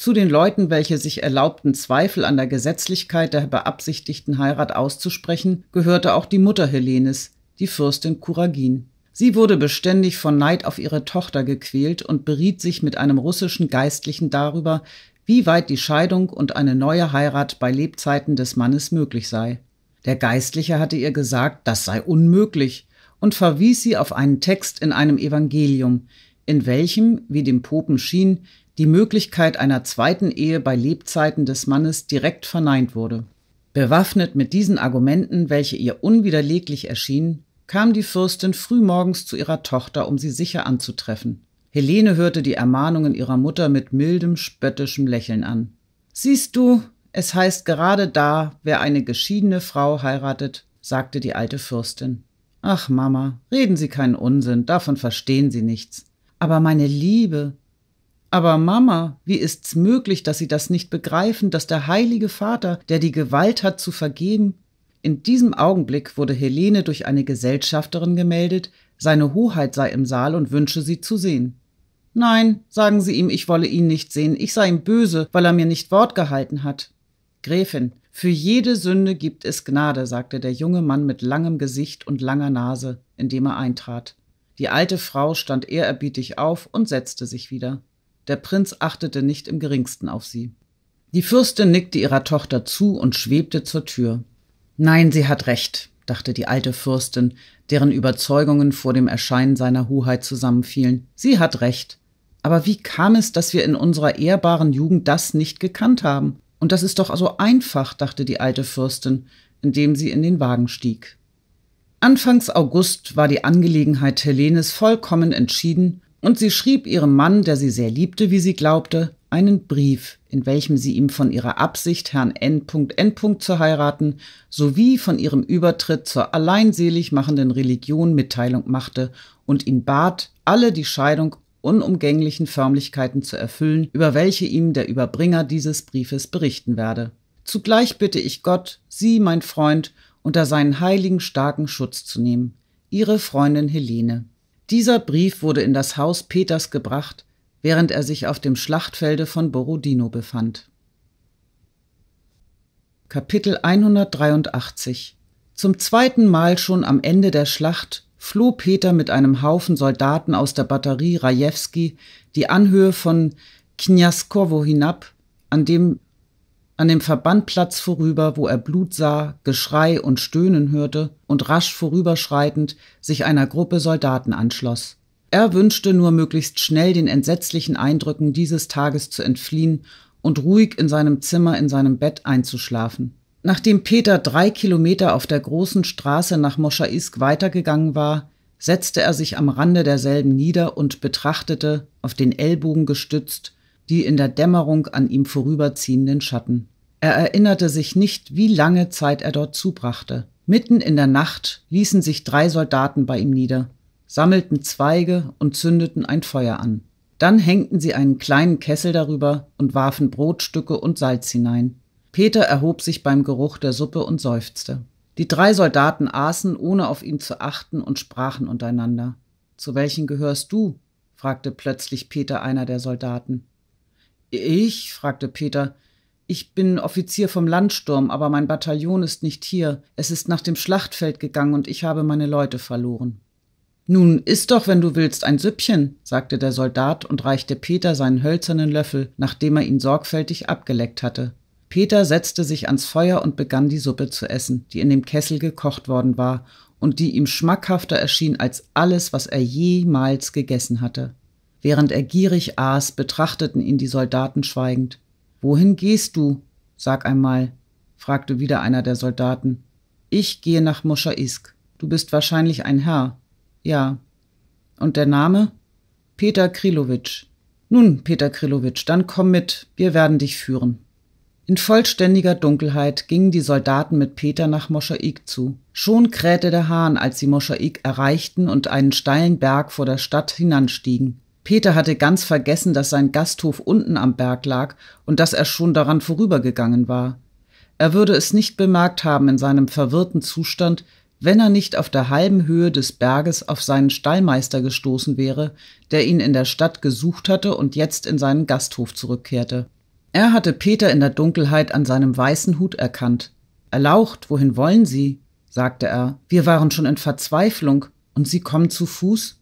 zu den Leuten, welche sich erlaubten, Zweifel an der Gesetzlichkeit der beabsichtigten Heirat auszusprechen, gehörte auch die Mutter Helenes, die Fürstin Kuragin. Sie wurde beständig von Neid auf ihre Tochter gequält und beriet sich mit einem russischen Geistlichen darüber, wie weit die Scheidung und eine neue Heirat bei Lebzeiten des Mannes möglich sei. Der Geistliche hatte ihr gesagt, das sei unmöglich und verwies sie auf einen Text in einem Evangelium, in welchem, wie dem Popen schien, die Möglichkeit einer zweiten Ehe bei Lebzeiten des Mannes direkt verneint wurde. Bewaffnet mit diesen Argumenten, welche ihr unwiderleglich erschienen, kam die Fürstin frühmorgens zu ihrer Tochter, um sie sicher anzutreffen. Helene hörte die Ermahnungen ihrer Mutter mit mildem, spöttischem Lächeln an. Siehst du, es heißt gerade da, wer eine geschiedene Frau heiratet, sagte die alte Fürstin. Ach, Mama, reden Sie keinen Unsinn, davon verstehen Sie nichts. Aber meine Liebe, aber Mama, wie ist's möglich, dass Sie das nicht begreifen, dass der Heilige Vater, der die Gewalt hat zu vergeben? In diesem Augenblick wurde Helene durch eine Gesellschafterin gemeldet, seine Hoheit sei im Saal und wünsche sie zu sehen. Nein, sagen Sie ihm, ich wolle ihn nicht sehen, ich sei ihm böse, weil er mir nicht Wort gehalten hat. Gräfin, für jede Sünde gibt es Gnade, sagte der junge Mann mit langem Gesicht und langer Nase, indem er eintrat. Die alte Frau stand ehrerbietig auf und setzte sich wieder. Der Prinz achtete nicht im geringsten auf sie. Die Fürstin nickte ihrer Tochter zu und schwebte zur Tür. Nein, sie hat recht, dachte die alte Fürstin, deren Überzeugungen vor dem Erscheinen seiner Hoheit zusammenfielen. Sie hat recht. Aber wie kam es, dass wir in unserer ehrbaren Jugend das nicht gekannt haben? Und das ist doch so einfach, dachte die alte Fürstin, indem sie in den Wagen stieg. Anfangs August war die Angelegenheit Helenes vollkommen entschieden und sie schrieb ihrem Mann, der sie sehr liebte, wie sie glaubte, einen Brief, in welchem sie ihm von ihrer Absicht, Herrn N. N. zu heiraten, sowie von ihrem Übertritt zur alleinselig machenden Religion Mitteilung machte und ihn bat, alle die Scheidung unumgänglichen Förmlichkeiten zu erfüllen, über welche ihm der Überbringer dieses Briefes berichten werde. Zugleich bitte ich Gott, Sie, mein Freund, unter seinen heiligen starken Schutz zu nehmen. Ihre Freundin Helene. Dieser Brief wurde in das Haus Peters gebracht, während er sich auf dem Schlachtfelde von Borodino befand. Kapitel 183 Zum zweiten Mal schon am Ende der Schlacht floh Peter mit einem Haufen Soldaten aus der Batterie Rajewski die Anhöhe von Knjaskowo hinab, an dem an dem Verbandplatz vorüber, wo er Blut sah, Geschrei und Stöhnen hörte und rasch vorüberschreitend sich einer Gruppe Soldaten anschloss. Er wünschte nur möglichst schnell den entsetzlichen Eindrücken dieses Tages zu entfliehen und ruhig in seinem Zimmer in seinem Bett einzuschlafen. Nachdem Peter drei Kilometer auf der großen Straße nach Moschaisk weitergegangen war, setzte er sich am Rande derselben nieder und betrachtete, auf den Ellbogen gestützt, die in der Dämmerung an ihm vorüberziehenden Schatten. Er erinnerte sich nicht, wie lange Zeit er dort zubrachte. Mitten in der Nacht ließen sich drei Soldaten bei ihm nieder, sammelten Zweige und zündeten ein Feuer an. Dann hängten sie einen kleinen Kessel darüber und warfen Brotstücke und Salz hinein. Peter erhob sich beim Geruch der Suppe und seufzte. Die drei Soldaten aßen, ohne auf ihn zu achten, und sprachen untereinander. Zu welchen gehörst du? fragte plötzlich Peter einer der Soldaten. Ich? fragte Peter. Ich bin Offizier vom Landsturm, aber mein Bataillon ist nicht hier. Es ist nach dem Schlachtfeld gegangen und ich habe meine Leute verloren. Nun, iss doch, wenn du willst, ein Süppchen, sagte der Soldat und reichte Peter seinen hölzernen Löffel, nachdem er ihn sorgfältig abgeleckt hatte. Peter setzte sich ans Feuer und begann die Suppe zu essen, die in dem Kessel gekocht worden war und die ihm schmackhafter erschien als alles, was er jemals gegessen hatte. Während er gierig aß, betrachteten ihn die Soldaten schweigend. Wohin gehst du? Sag einmal, fragte wieder einer der Soldaten. Ich gehe nach Moschaisk. Du bist wahrscheinlich ein Herr. Ja. Und der Name? Peter Krilowitsch. Nun, Peter Krilowitsch, dann komm mit, wir werden dich führen. In vollständiger Dunkelheit gingen die Soldaten mit Peter nach Moschaik zu. Schon krähte der Hahn, als sie Moschaik erreichten und einen steilen Berg vor der Stadt hinanstiegen. Peter hatte ganz vergessen, dass sein Gasthof unten am Berg lag und dass er schon daran vorübergegangen war. Er würde es nicht bemerkt haben in seinem verwirrten Zustand, wenn er nicht auf der halben Höhe des Berges auf seinen Stallmeister gestoßen wäre, der ihn in der Stadt gesucht hatte und jetzt in seinen Gasthof zurückkehrte. Er hatte Peter in der Dunkelheit an seinem weißen Hut erkannt. Erlaucht, wohin wollen Sie? sagte er. Wir waren schon in Verzweiflung. Und Sie kommen zu Fuß?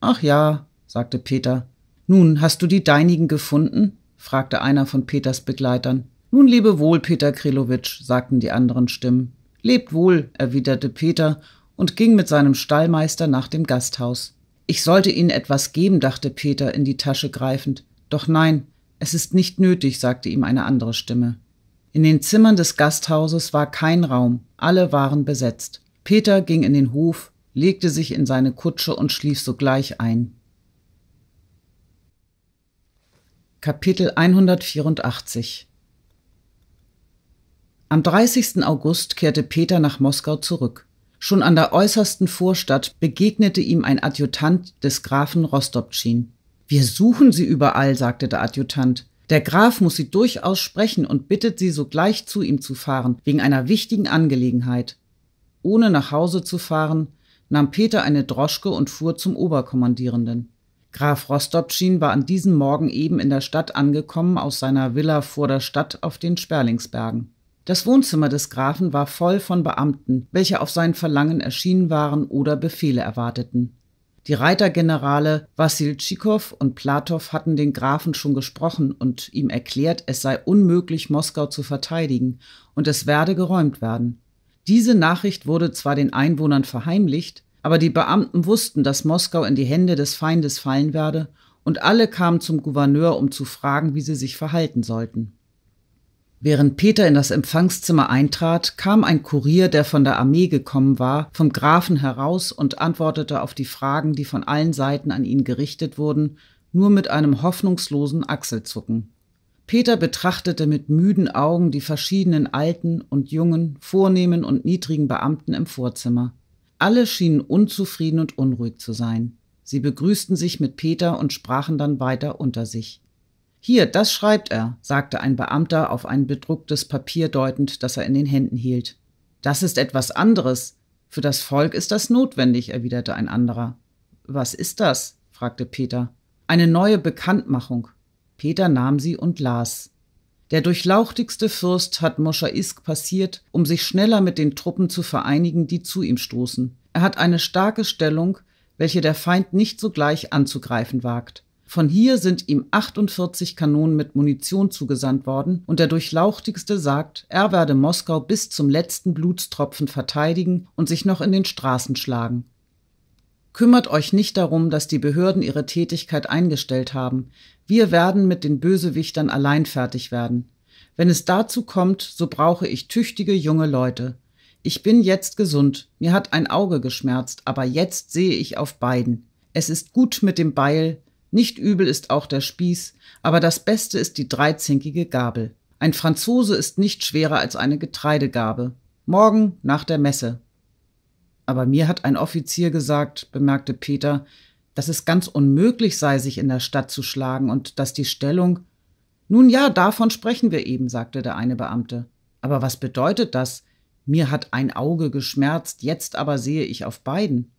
Ach ja, sagte Peter. Nun, hast du die deinigen gefunden? fragte einer von Peters Begleitern. Nun lebe wohl, Peter Krilowitsch, sagten die anderen Stimmen. Lebt wohl, erwiderte Peter und ging mit seinem Stallmeister nach dem Gasthaus. Ich sollte Ihnen etwas geben, dachte Peter in die Tasche greifend. Doch nein, es ist nicht nötig, sagte ihm eine andere Stimme. In den Zimmern des Gasthauses war kein Raum, alle waren besetzt. Peter ging in den Hof, legte sich in seine Kutsche und schlief sogleich ein. Kapitel 184 Am 30. August kehrte Peter nach Moskau zurück. Schon an der äußersten Vorstadt begegnete ihm ein Adjutant des Grafen Rostopchin. Wir suchen sie überall, sagte der Adjutant. Der Graf muss sie durchaus sprechen und bittet sie sogleich zu ihm zu fahren, wegen einer wichtigen Angelegenheit. Ohne nach Hause zu fahren, nahm Peter eine Droschke und fuhr zum Oberkommandierenden. Graf Rostopschin war an diesem Morgen eben in der Stadt angekommen aus seiner Villa vor der Stadt auf den Sperlingsbergen. Das Wohnzimmer des Grafen war voll von Beamten, welche auf sein Verlangen erschienen waren oder Befehle erwarteten. Die Reitergenerale Wassiltschikow und Platow hatten den Grafen schon gesprochen und ihm erklärt, es sei unmöglich, Moskau zu verteidigen und es werde geräumt werden. Diese Nachricht wurde zwar den Einwohnern verheimlicht, aber die Beamten wussten, dass Moskau in die Hände des Feindes fallen werde, und alle kamen zum Gouverneur, um zu fragen, wie sie sich verhalten sollten. Während Peter in das Empfangszimmer eintrat, kam ein Kurier, der von der Armee gekommen war, vom Grafen heraus und antwortete auf die Fragen, die von allen Seiten an ihn gerichtet wurden, nur mit einem hoffnungslosen Achselzucken. Peter betrachtete mit müden Augen die verschiedenen alten und jungen, vornehmen und niedrigen Beamten im Vorzimmer. Alle schienen unzufrieden und unruhig zu sein. Sie begrüßten sich mit Peter und sprachen dann weiter unter sich. Hier, das schreibt er, sagte ein Beamter auf ein bedrucktes Papier deutend, das er in den Händen hielt. Das ist etwas anderes. Für das Volk ist das notwendig, erwiderte ein anderer. Was ist das? fragte Peter. Eine neue Bekanntmachung. Peter nahm sie und las. Der durchlauchtigste Fürst hat Moschaisk passiert, um sich schneller mit den Truppen zu vereinigen, die zu ihm stoßen. Er hat eine starke Stellung, welche der Feind nicht sogleich anzugreifen wagt. Von hier sind ihm 48 Kanonen mit Munition zugesandt worden und der Durchlauchtigste sagt, er werde Moskau bis zum letzten Blutstropfen verteidigen und sich noch in den Straßen schlagen. Kümmert euch nicht darum, dass die Behörden ihre Tätigkeit eingestellt haben. Wir werden mit den Bösewichtern allein fertig werden. Wenn es dazu kommt, so brauche ich tüchtige junge Leute. Ich bin jetzt gesund, mir hat ein Auge geschmerzt, aber jetzt sehe ich auf beiden. Es ist gut mit dem Beil, nicht übel ist auch der Spieß, aber das Beste ist die dreizinkige Gabel. Ein Franzose ist nicht schwerer als eine Getreidegabe. Morgen nach der Messe. Aber mir hat ein Offizier gesagt, bemerkte Peter, dass es ganz unmöglich sei, sich in der Stadt zu schlagen und dass die Stellung. Nun ja, davon sprechen wir eben, sagte der eine Beamte. Aber was bedeutet das? Mir hat ein Auge geschmerzt, jetzt aber sehe ich auf beiden.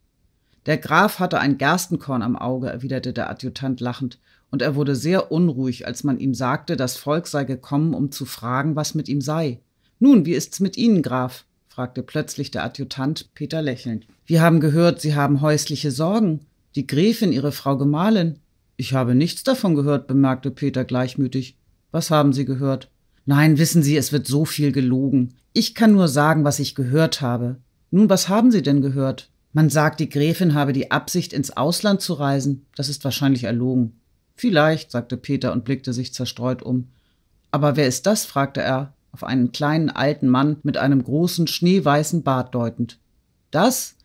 Der Graf hatte ein Gerstenkorn am Auge, erwiderte der Adjutant lachend, und er wurde sehr unruhig, als man ihm sagte, das Volk sei gekommen, um zu fragen, was mit ihm sei. Nun, wie ist's mit Ihnen, Graf? fragte plötzlich der Adjutant Peter lächelnd. Wir haben gehört, Sie haben häusliche Sorgen. Die Gräfin, ihre Frau Gemahlin. Ich habe nichts davon gehört, bemerkte Peter gleichmütig. Was haben Sie gehört? Nein, wissen Sie, es wird so viel gelogen. Ich kann nur sagen, was ich gehört habe. Nun, was haben Sie denn gehört? Man sagt, die Gräfin habe die Absicht, ins Ausland zu reisen. Das ist wahrscheinlich erlogen. Vielleicht, sagte Peter und blickte sich zerstreut um. Aber wer ist das? fragte er, auf einen kleinen alten Mann mit einem großen schneeweißen Bart deutend. Das?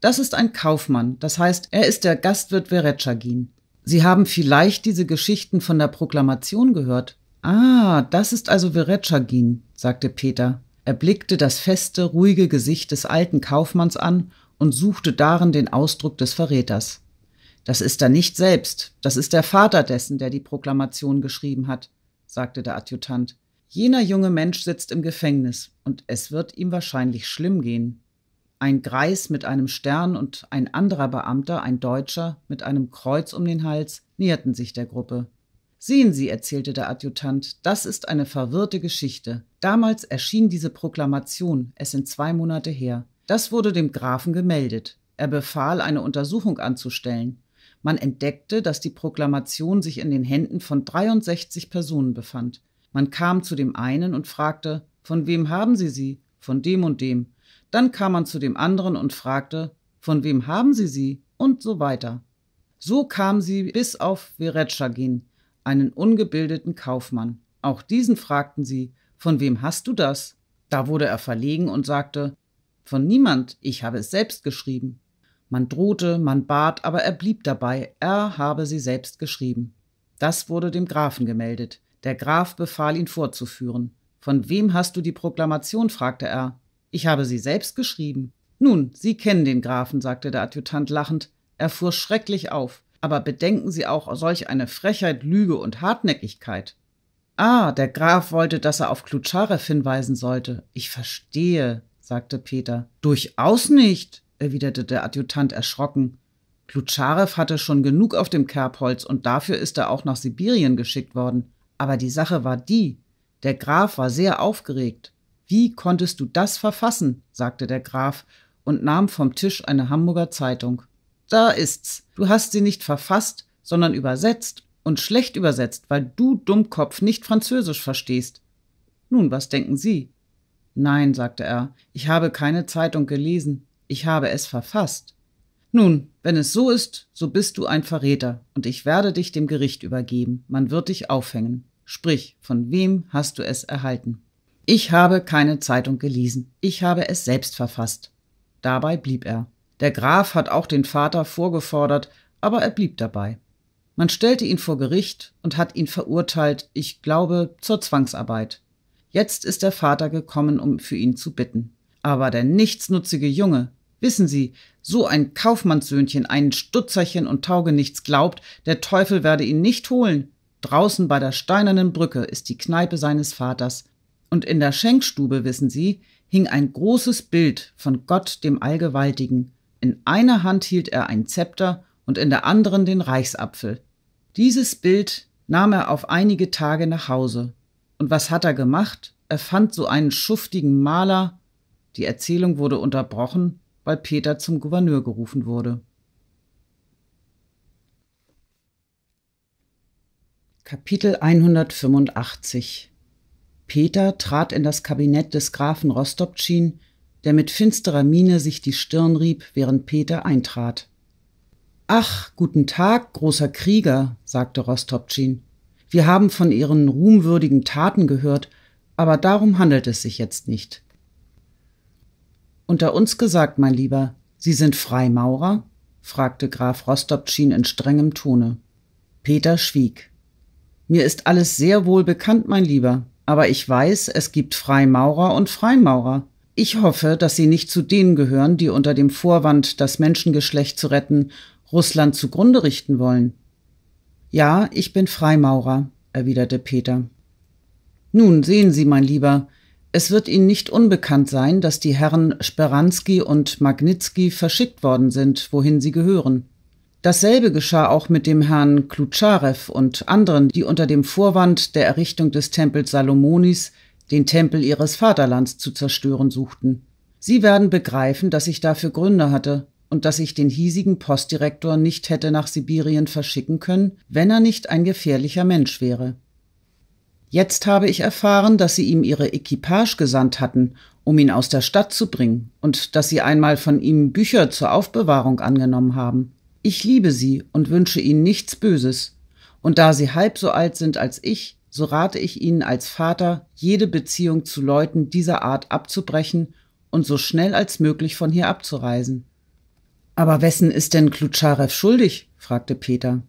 Das ist ein Kaufmann, das heißt, er ist der Gastwirt Veretschagin. Sie haben vielleicht diese Geschichten von der Proklamation gehört. Ah, das ist also Veretschagin, sagte Peter. Er blickte das feste, ruhige Gesicht des alten Kaufmanns an und suchte darin den Ausdruck des Verräters. Das ist er nicht selbst, das ist der Vater dessen, der die Proklamation geschrieben hat, sagte der Adjutant. Jener junge Mensch sitzt im Gefängnis, und es wird ihm wahrscheinlich schlimm gehen ein Greis mit einem Stern und ein anderer Beamter, ein Deutscher, mit einem Kreuz um den Hals, näherten sich der Gruppe. Sehen Sie, erzählte der Adjutant, das ist eine verwirrte Geschichte. Damals erschien diese Proklamation, es sind zwei Monate her. Das wurde dem Grafen gemeldet. Er befahl, eine Untersuchung anzustellen. Man entdeckte, dass die Proklamation sich in den Händen von 63 Personen befand. Man kam zu dem einen und fragte, von wem haben Sie sie? Von dem und dem. Dann kam man zu dem anderen und fragte, von wem haben Sie sie und so weiter. So kam sie bis auf Veretschagin, einen ungebildeten Kaufmann. Auch diesen fragten sie, von wem hast du das? Da wurde er verlegen und sagte, von niemand, ich habe es selbst geschrieben. Man drohte, man bat, aber er blieb dabei, er habe sie selbst geschrieben. Das wurde dem Grafen gemeldet. Der Graf befahl ihn vorzuführen. Von wem hast du die Proklamation? fragte er. Ich habe sie selbst geschrieben. Nun, Sie kennen den Grafen, sagte der Adjutant lachend. Er fuhr schrecklich auf. Aber bedenken Sie auch solch eine Frechheit, Lüge und Hartnäckigkeit. Ah, der Graf wollte, dass er auf Klutscharew hinweisen sollte. Ich verstehe, sagte Peter. Durchaus nicht, erwiderte der Adjutant erschrocken. Klutscharew hatte schon genug auf dem Kerbholz und dafür ist er auch nach Sibirien geschickt worden. Aber die Sache war die. Der Graf war sehr aufgeregt. Wie konntest du das verfassen? sagte der Graf und nahm vom Tisch eine Hamburger Zeitung. Da ist's. Du hast sie nicht verfasst, sondern übersetzt und schlecht übersetzt, weil du Dummkopf nicht Französisch verstehst. Nun, was denken Sie? Nein, sagte er, ich habe keine Zeitung gelesen, ich habe es verfasst. Nun, wenn es so ist, so bist du ein Verräter, und ich werde dich dem Gericht übergeben, man wird dich aufhängen. Sprich, von wem hast du es erhalten? Ich habe keine Zeitung gelesen. Ich habe es selbst verfasst. Dabei blieb er. Der Graf hat auch den Vater vorgefordert, aber er blieb dabei. Man stellte ihn vor Gericht und hat ihn verurteilt, ich glaube, zur Zwangsarbeit. Jetzt ist der Vater gekommen, um für ihn zu bitten. Aber der nichtsnutzige Junge, wissen Sie, so ein Kaufmannssöhnchen, ein Stutzerchen und Taugenichts glaubt, der Teufel werde ihn nicht holen. Draußen bei der steinernen Brücke ist die Kneipe seines Vaters, und in der Schenkstube, wissen Sie, hing ein großes Bild von Gott dem Allgewaltigen. In einer Hand hielt er ein Zepter und in der anderen den Reichsapfel. Dieses Bild nahm er auf einige Tage nach Hause. Und was hat er gemacht? Er fand so einen schuftigen Maler. Die Erzählung wurde unterbrochen, weil Peter zum Gouverneur gerufen wurde. Kapitel 185 Peter trat in das Kabinett des Grafen Rostopschin, der mit finsterer Miene sich die Stirn rieb, während Peter eintrat. Ach, guten Tag, großer Krieger, sagte Rostopschin. Wir haben von Ihren ruhmwürdigen Taten gehört, aber darum handelt es sich jetzt nicht. Unter uns gesagt, mein Lieber, Sie sind Freimaurer? fragte Graf Rostopschin in strengem Tone. Peter schwieg. Mir ist alles sehr wohl bekannt, mein Lieber, aber ich weiß, es gibt Freimaurer und Freimaurer. Ich hoffe, dass sie nicht zu denen gehören, die unter dem Vorwand, das Menschengeschlecht zu retten, Russland zugrunde richten wollen. Ja, ich bin Freimaurer, erwiderte Peter. Nun sehen Sie, mein Lieber, es wird Ihnen nicht unbekannt sein, dass die Herren Speransky und Magnitsky verschickt worden sind, wohin sie gehören. Dasselbe geschah auch mit dem Herrn Klutscharev und anderen, die unter dem Vorwand der Errichtung des Tempels Salomonis den Tempel ihres Vaterlands zu zerstören suchten. Sie werden begreifen, dass ich dafür Gründe hatte und dass ich den hiesigen Postdirektor nicht hätte nach Sibirien verschicken können, wenn er nicht ein gefährlicher Mensch wäre. Jetzt habe ich erfahren, dass sie ihm ihre Equipage gesandt hatten, um ihn aus der Stadt zu bringen, und dass sie einmal von ihm Bücher zur Aufbewahrung angenommen haben. Ich liebe sie und wünsche ihnen nichts Böses. Und da sie halb so alt sind als ich, so rate ich ihnen als Vater, jede Beziehung zu Leuten dieser Art abzubrechen und so schnell als möglich von hier abzureisen. Aber wessen ist denn Klutscharew schuldig? fragte Peter.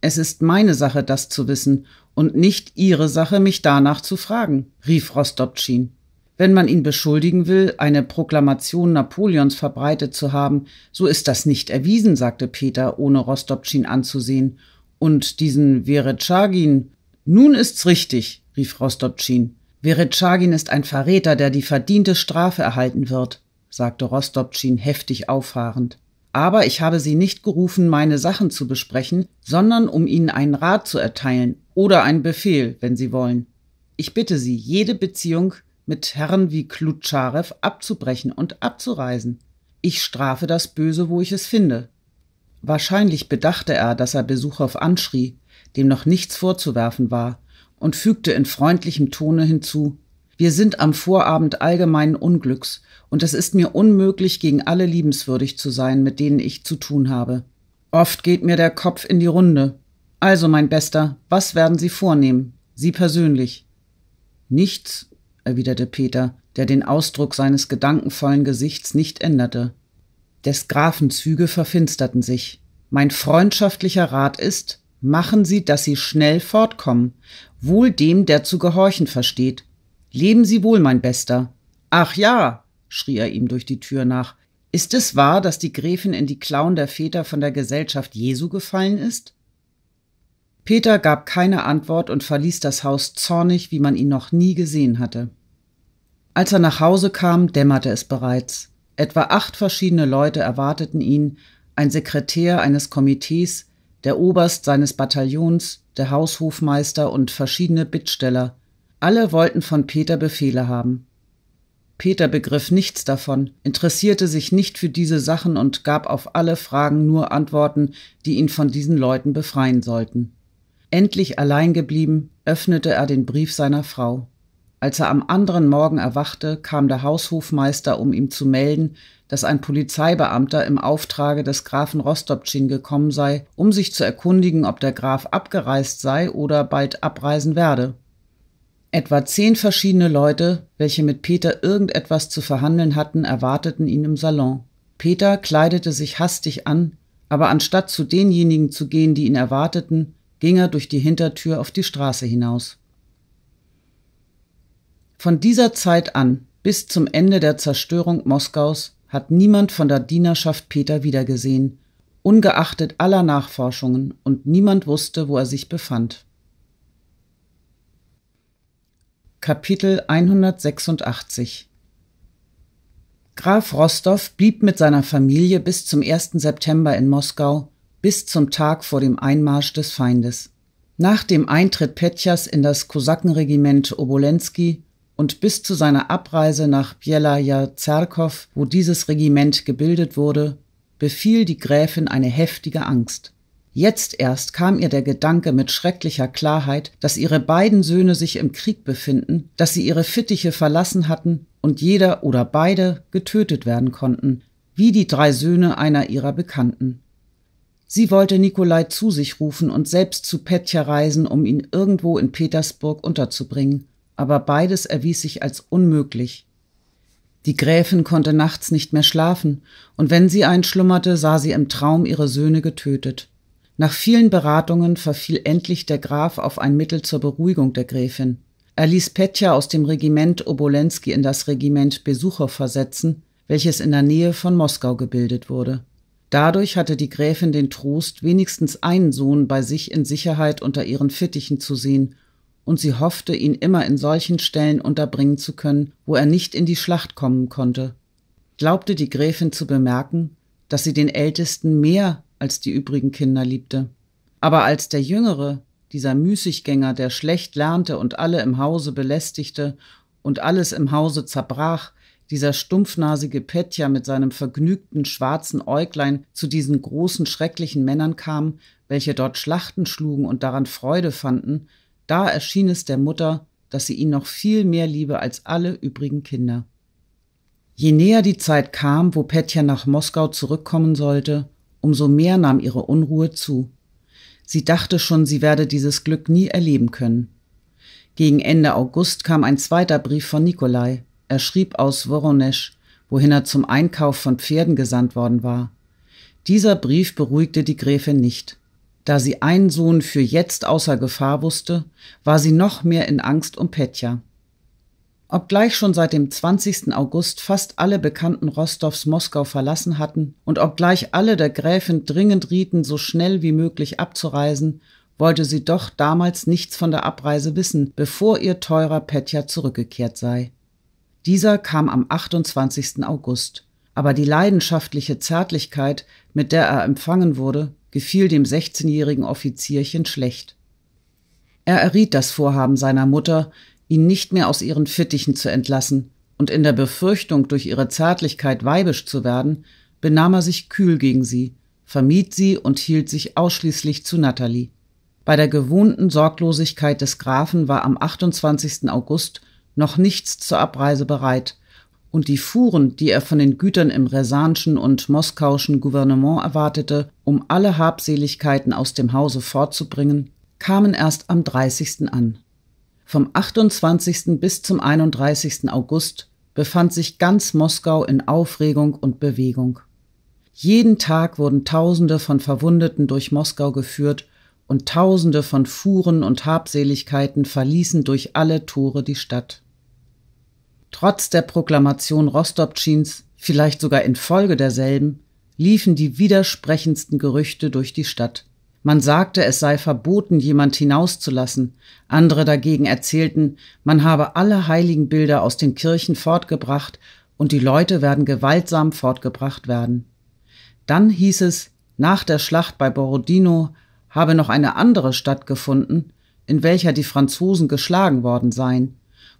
Es ist meine Sache, das zu wissen, und nicht Ihre Sache, mich danach zu fragen, rief Rostopschin. Wenn man ihn beschuldigen will, eine Proklamation Napoleons verbreitet zu haben, so ist das nicht erwiesen, sagte Peter, ohne Rostopschin anzusehen. Und diesen Veretschagin. Nun ist's richtig, rief Rostopschin. Veretschagin ist ein Verräter, der die verdiente Strafe erhalten wird, sagte Rostopschin heftig auffahrend. Aber ich habe Sie nicht gerufen, meine Sachen zu besprechen, sondern um Ihnen einen Rat zu erteilen oder einen Befehl, wenn Sie wollen. Ich bitte Sie, jede Beziehung mit Herren wie Klutscharew abzubrechen und abzureisen. Ich strafe das Böse, wo ich es finde. Wahrscheinlich bedachte er, dass er Besuchow anschrie, dem noch nichts vorzuwerfen war, und fügte in freundlichem Tone hinzu Wir sind am Vorabend allgemeinen Unglücks, und es ist mir unmöglich, gegen alle liebenswürdig zu sein, mit denen ich zu tun habe. Oft geht mir der Kopf in die Runde. Also, mein Bester, was werden Sie vornehmen? Sie persönlich. Nichts, erwiderte Peter, der den Ausdruck seines gedankenvollen Gesichts nicht änderte. Des Grafen Züge verfinsterten sich. Mein freundschaftlicher Rat ist, machen Sie, dass Sie schnell fortkommen, wohl dem, der zu gehorchen versteht. Leben Sie wohl, mein Bester. Ach ja, schrie er ihm durch die Tür nach, ist es wahr, dass die Gräfin in die Klauen der Väter von der Gesellschaft Jesu gefallen ist? Peter gab keine Antwort und verließ das Haus zornig, wie man ihn noch nie gesehen hatte. Als er nach Hause kam, dämmerte es bereits. Etwa acht verschiedene Leute erwarteten ihn, ein Sekretär eines Komitees, der Oberst seines Bataillons, der Haushofmeister und verschiedene Bittsteller. Alle wollten von Peter Befehle haben. Peter begriff nichts davon, interessierte sich nicht für diese Sachen und gab auf alle Fragen nur Antworten, die ihn von diesen Leuten befreien sollten. Endlich allein geblieben, öffnete er den Brief seiner Frau. Als er am anderen Morgen erwachte, kam der Haushofmeister, um ihm zu melden, dass ein Polizeibeamter im Auftrage des Grafen Rostopchin gekommen sei, um sich zu erkundigen, ob der Graf abgereist sei oder bald abreisen werde. Etwa zehn verschiedene Leute, welche mit Peter irgendetwas zu verhandeln hatten, erwarteten ihn im Salon. Peter kleidete sich hastig an, aber anstatt zu denjenigen zu gehen, die ihn erwarteten, ging er durch die Hintertür auf die Straße hinaus. Von dieser Zeit an bis zum Ende der Zerstörung Moskaus hat niemand von der Dienerschaft Peter wiedergesehen, ungeachtet aller Nachforschungen, und niemand wusste, wo er sich befand. Kapitel 186 Graf Rostow blieb mit seiner Familie bis zum 1. September in Moskau, bis zum Tag vor dem Einmarsch des Feindes. Nach dem Eintritt Petjas in das Kosakenregiment Obolensky und bis zu seiner Abreise nach Bielaja Zerkow, wo dieses Regiment gebildet wurde, befiel die Gräfin eine heftige Angst. Jetzt erst kam ihr der Gedanke mit schrecklicher Klarheit, dass ihre beiden Söhne sich im Krieg befinden, dass sie ihre Fittiche verlassen hatten und jeder oder beide getötet werden konnten, wie die drei Söhne einer ihrer Bekannten. Sie wollte Nikolai zu sich rufen und selbst zu Petja reisen, um ihn irgendwo in Petersburg unterzubringen, aber beides erwies sich als unmöglich. Die Gräfin konnte nachts nicht mehr schlafen, und wenn sie einschlummerte, sah sie im Traum ihre Söhne getötet. Nach vielen Beratungen verfiel endlich der Graf auf ein Mittel zur Beruhigung der Gräfin. Er ließ Petja aus dem Regiment Obolensky in das Regiment Besucher versetzen, welches in der Nähe von Moskau gebildet wurde. Dadurch hatte die Gräfin den Trost, wenigstens einen Sohn bei sich in Sicherheit unter ihren Fittichen zu sehen, und sie hoffte, ihn immer in solchen Stellen unterbringen zu können, wo er nicht in die Schlacht kommen konnte. Glaubte die Gräfin zu bemerken, dass sie den Ältesten mehr als die übrigen Kinder liebte. Aber als der Jüngere, dieser Müßiggänger, der schlecht lernte und alle im Hause belästigte und alles im Hause zerbrach, dieser stumpfnasige Petja mit seinem vergnügten schwarzen Äuglein zu diesen großen, schrecklichen Männern kam, welche dort Schlachten schlugen und daran Freude fanden, da erschien es der Mutter, dass sie ihn noch viel mehr liebe als alle übrigen Kinder. Je näher die Zeit kam, wo Petja nach Moskau zurückkommen sollte, umso mehr nahm ihre Unruhe zu. Sie dachte schon, sie werde dieses Glück nie erleben können. Gegen Ende August kam ein zweiter Brief von Nikolai, er schrieb aus Woronesch, wohin er zum Einkauf von Pferden gesandt worden war. Dieser Brief beruhigte die Gräfin nicht. Da sie einen Sohn für jetzt außer Gefahr wusste, war sie noch mehr in Angst um Petja. Obgleich schon seit dem 20. August fast alle Bekannten Rostovs Moskau verlassen hatten und obgleich alle der Gräfin dringend rieten, so schnell wie möglich abzureisen, wollte sie doch damals nichts von der Abreise wissen, bevor ihr teurer Petja zurückgekehrt sei. Dieser kam am 28. August. Aber die leidenschaftliche Zärtlichkeit, mit der er empfangen wurde, gefiel dem 16-jährigen Offizierchen schlecht. Er erriet das Vorhaben seiner Mutter, ihn nicht mehr aus ihren Fittichen zu entlassen, und in der Befürchtung, durch ihre Zärtlichkeit weibisch zu werden, benahm er sich kühl gegen sie, vermied sie und hielt sich ausschließlich zu Natalie. Bei der gewohnten Sorglosigkeit des Grafen war am 28. August noch nichts zur Abreise bereit, und die Fuhren, die er von den Gütern im Resanschen und Moskauschen Gouvernement erwartete, um alle Habseligkeiten aus dem Hause fortzubringen, kamen erst am 30. an. Vom 28. bis zum 31. August befand sich ganz Moskau in Aufregung und Bewegung. Jeden Tag wurden Tausende von Verwundeten durch Moskau geführt und Tausende von Fuhren und Habseligkeiten verließen durch alle Tore die Stadt. Trotz der Proklamation Rostopchins, vielleicht sogar infolge derselben, liefen die widersprechendsten Gerüchte durch die Stadt. Man sagte, es sei verboten, jemand hinauszulassen. Andere dagegen erzählten, man habe alle heiligen Bilder aus den Kirchen fortgebracht und die Leute werden gewaltsam fortgebracht werden. Dann hieß es, nach der Schlacht bei Borodino habe noch eine andere Stadt gefunden, in welcher die Franzosen geschlagen worden seien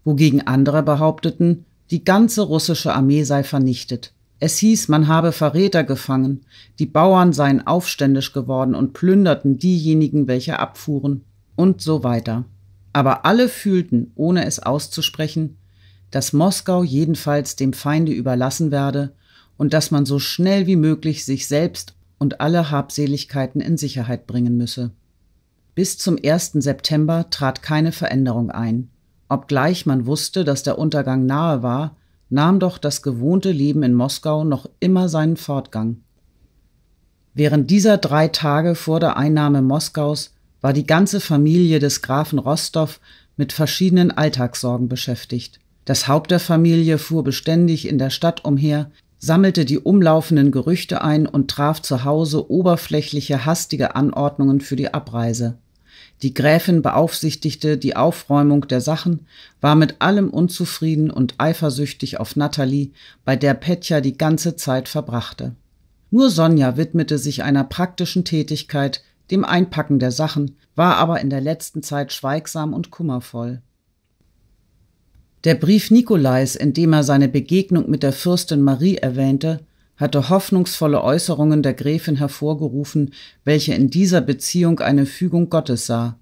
wogegen andere behaupteten, die ganze russische Armee sei vernichtet. Es hieß, man habe Verräter gefangen, die Bauern seien aufständisch geworden und plünderten diejenigen, welche abfuhren, und so weiter. Aber alle fühlten, ohne es auszusprechen, dass Moskau jedenfalls dem Feinde überlassen werde und dass man so schnell wie möglich sich selbst und alle Habseligkeiten in Sicherheit bringen müsse. Bis zum 1. September trat keine Veränderung ein. Obgleich man wusste, dass der Untergang nahe war, nahm doch das gewohnte Leben in Moskau noch immer seinen Fortgang. Während dieser drei Tage vor der Einnahme Moskaus war die ganze Familie des Grafen Rostow mit verschiedenen Alltagssorgen beschäftigt. Das Haupt der Familie fuhr beständig in der Stadt umher, sammelte die umlaufenden Gerüchte ein und traf zu Hause oberflächliche, hastige Anordnungen für die Abreise. Die Gräfin beaufsichtigte die Aufräumung der Sachen, war mit allem unzufrieden und eifersüchtig auf Natalie, bei der Petja die ganze Zeit verbrachte. Nur Sonja widmete sich einer praktischen Tätigkeit, dem Einpacken der Sachen, war aber in der letzten Zeit schweigsam und kummervoll. Der Brief Nikolais, in dem er seine Begegnung mit der Fürstin Marie erwähnte, hatte hoffnungsvolle Äußerungen der Gräfin hervorgerufen, welche in dieser Beziehung eine Fügung Gottes sah.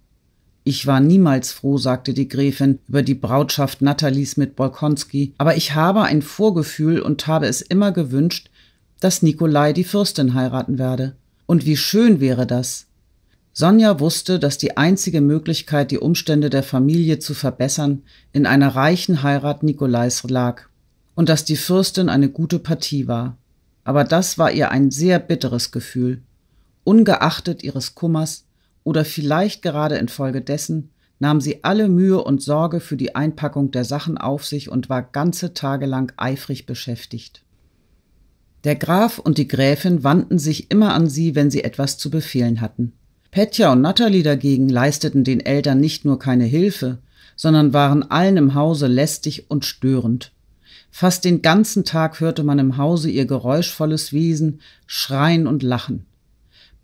Ich war niemals froh, sagte die Gräfin über die Brautschaft Natalies mit Bolkonski, aber ich habe ein Vorgefühl und habe es immer gewünscht, dass Nikolai die Fürstin heiraten werde. Und wie schön wäre das. Sonja wusste, dass die einzige Möglichkeit, die Umstände der Familie zu verbessern, in einer reichen Heirat Nikolais lag und dass die Fürstin eine gute Partie war aber das war ihr ein sehr bitteres Gefühl, ungeachtet ihres Kummers oder vielleicht gerade infolgedessen, nahm sie alle Mühe und Sorge für die Einpackung der Sachen auf sich und war ganze Tage lang eifrig beschäftigt. Der Graf und die Gräfin wandten sich immer an sie, wenn sie etwas zu befehlen hatten. Petja und Natalie dagegen leisteten den Eltern nicht nur keine Hilfe, sondern waren allen im Hause lästig und störend. Fast den ganzen Tag hörte man im Hause ihr geräuschvolles Wesen, Schreien und Lachen.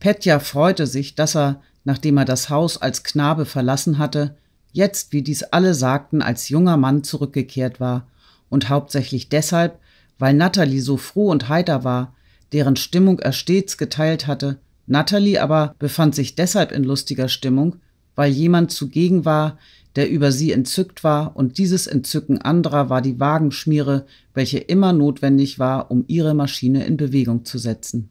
Petja freute sich, dass er, nachdem er das Haus als Knabe verlassen hatte, jetzt, wie dies alle sagten, als junger Mann zurückgekehrt war und hauptsächlich deshalb, weil Natalie so froh und heiter war, deren Stimmung er stets geteilt hatte. Natalie aber befand sich deshalb in lustiger Stimmung, weil jemand zugegen war, der über sie entzückt war, und dieses Entzücken anderer war die Wagenschmiere, welche immer notwendig war, um ihre Maschine in Bewegung zu setzen.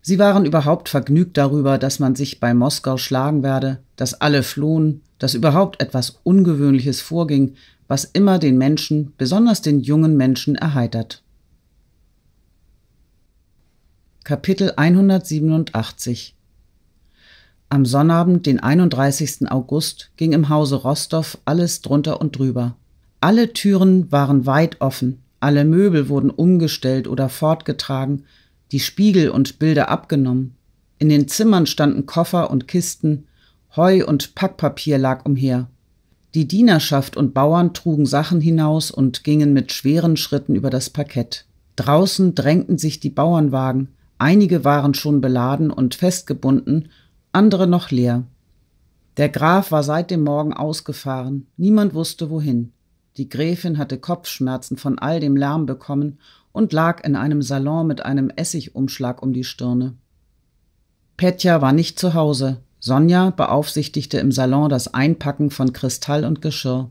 Sie waren überhaupt vergnügt darüber, dass man sich bei Moskau schlagen werde, dass alle flohen, dass überhaupt etwas Ungewöhnliches vorging, was immer den Menschen, besonders den jungen Menschen, erheitert. Kapitel 187 am Sonnabend, den 31. August, ging im Hause Rostow alles drunter und drüber. Alle Türen waren weit offen, alle Möbel wurden umgestellt oder fortgetragen, die Spiegel und Bilder abgenommen. In den Zimmern standen Koffer und Kisten, Heu und Packpapier lag umher. Die Dienerschaft und Bauern trugen Sachen hinaus und gingen mit schweren Schritten über das Parkett. Draußen drängten sich die Bauernwagen, einige waren schon beladen und festgebunden andere noch leer. Der Graf war seit dem Morgen ausgefahren, niemand wusste wohin. Die Gräfin hatte Kopfschmerzen von all dem Lärm bekommen und lag in einem Salon mit einem Essigumschlag um die Stirne. Petja war nicht zu Hause. Sonja beaufsichtigte im Salon das Einpacken von Kristall und Geschirr.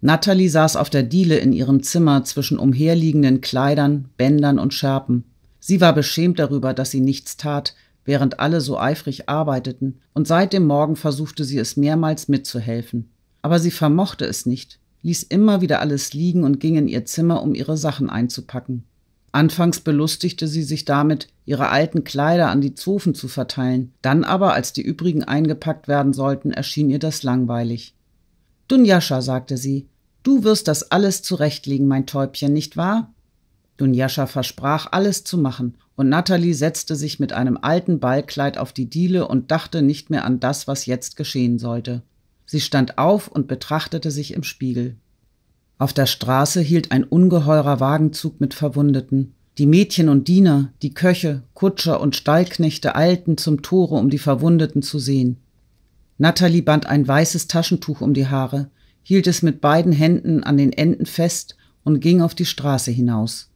Natalie saß auf der Diele in ihrem Zimmer zwischen umherliegenden Kleidern, Bändern und Schärpen. Sie war beschämt darüber, dass sie nichts tat, während alle so eifrig arbeiteten, und seit dem Morgen versuchte sie es mehrmals mitzuhelfen. Aber sie vermochte es nicht, ließ immer wieder alles liegen und ging in ihr Zimmer, um ihre Sachen einzupacken. Anfangs belustigte sie sich damit, ihre alten Kleider an die Zofen zu verteilen, dann aber, als die übrigen eingepackt werden sollten, erschien ihr das langweilig. Dunjascha, sagte sie, du wirst das alles zurechtlegen, mein Täubchen, nicht wahr? Dunjascha versprach, alles zu machen, und Natalie setzte sich mit einem alten Ballkleid auf die Diele und dachte nicht mehr an das, was jetzt geschehen sollte. Sie stand auf und betrachtete sich im Spiegel. Auf der Straße hielt ein ungeheurer Wagenzug mit Verwundeten. Die Mädchen und Diener, die Köche, Kutscher und Stallknechte eilten zum Tore, um die Verwundeten zu sehen. Natalie band ein weißes Taschentuch um die Haare, hielt es mit beiden Händen an den Enden fest und ging auf die Straße hinaus.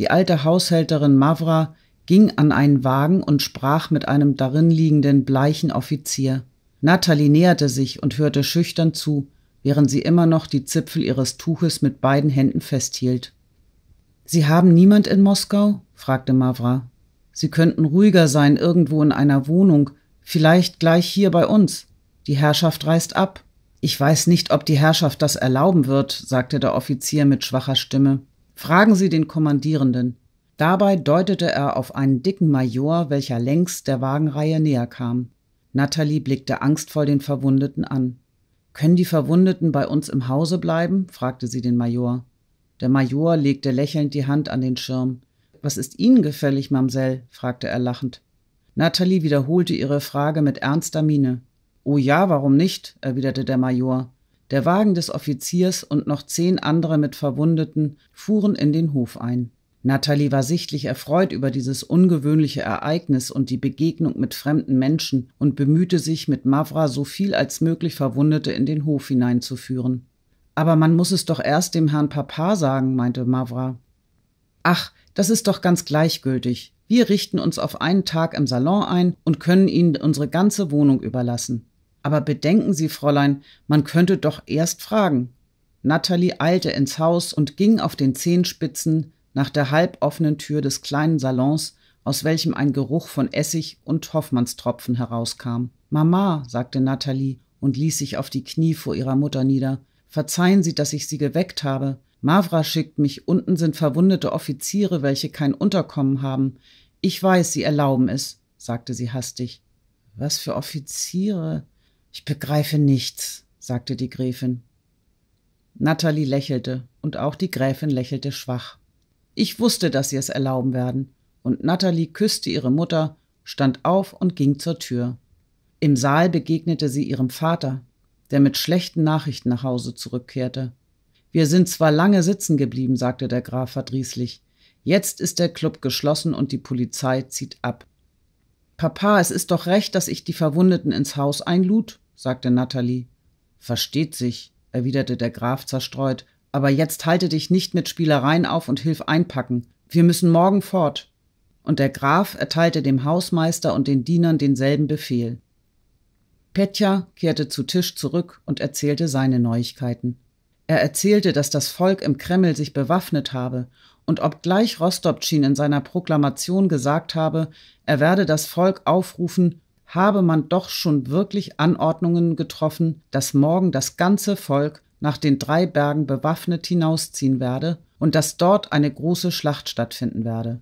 Die alte Haushälterin Mavra ging an einen Wagen und sprach mit einem darin liegenden bleichen Offizier. Natalie näherte sich und hörte schüchtern zu, während sie immer noch die Zipfel ihres Tuches mit beiden Händen festhielt. Sie haben niemand in Moskau? fragte Mavra. Sie könnten ruhiger sein irgendwo in einer Wohnung, vielleicht gleich hier bei uns. Die Herrschaft reist ab. Ich weiß nicht, ob die Herrschaft das erlauben wird, sagte der Offizier mit schwacher Stimme. Fragen Sie den Kommandierenden. Dabei deutete er auf einen dicken Major, welcher längs der Wagenreihe näher kam. Natalie blickte angstvoll den Verwundeten an. Können die Verwundeten bei uns im Hause bleiben? fragte sie den Major. Der Major legte lächelnd die Hand an den Schirm. Was ist Ihnen gefällig, Mamsell? fragte er lachend. Natalie wiederholte ihre Frage mit ernster Miene. Oh ja, warum nicht? erwiderte der Major. Der Wagen des Offiziers und noch zehn andere mit Verwundeten fuhren in den Hof ein. Natalie war sichtlich erfreut über dieses ungewöhnliche Ereignis und die Begegnung mit fremden Menschen und bemühte sich, mit Mavra so viel als möglich Verwundete in den Hof hineinzuführen. Aber man muss es doch erst dem Herrn Papa sagen, meinte Mavra. Ach, das ist doch ganz gleichgültig. Wir richten uns auf einen Tag im Salon ein und können Ihnen unsere ganze Wohnung überlassen. Aber bedenken Sie, Fräulein, man könnte doch erst fragen. Natalie eilte ins Haus und ging auf den Zehenspitzen nach der halboffenen Tür des kleinen Salons, aus welchem ein Geruch von Essig und Hoffmannstropfen herauskam. Mama, sagte Natalie und ließ sich auf die Knie vor ihrer Mutter nieder. Verzeihen Sie, dass ich Sie geweckt habe. Mavra schickt mich, unten sind verwundete Offiziere, welche kein Unterkommen haben. Ich weiß, Sie erlauben es, sagte sie hastig. Was für Offiziere? Ich begreife nichts, sagte die Gräfin. Natalie lächelte, und auch die Gräfin lächelte schwach. Ich wusste, dass sie es erlauben werden, und Natalie küsste ihre Mutter, stand auf und ging zur Tür. Im Saal begegnete sie ihrem Vater, der mit schlechten Nachrichten nach Hause zurückkehrte. Wir sind zwar lange sitzen geblieben, sagte der Graf verdrießlich. Jetzt ist der Club geschlossen und die Polizei zieht ab. Papa, es ist doch recht, dass ich die Verwundeten ins Haus einlud, sagte Natalie. Versteht sich, erwiderte der Graf zerstreut, aber jetzt halte dich nicht mit Spielereien auf und hilf einpacken. Wir müssen morgen fort. Und der Graf erteilte dem Hausmeister und den Dienern denselben Befehl. Petja kehrte zu Tisch zurück und erzählte seine Neuigkeiten. Er erzählte, dass das Volk im Kreml sich bewaffnet habe, und obgleich Rostopchin in seiner Proklamation gesagt habe, er werde das Volk aufrufen, habe man doch schon wirklich Anordnungen getroffen, dass morgen das ganze Volk nach den drei Bergen bewaffnet hinausziehen werde und dass dort eine große Schlacht stattfinden werde.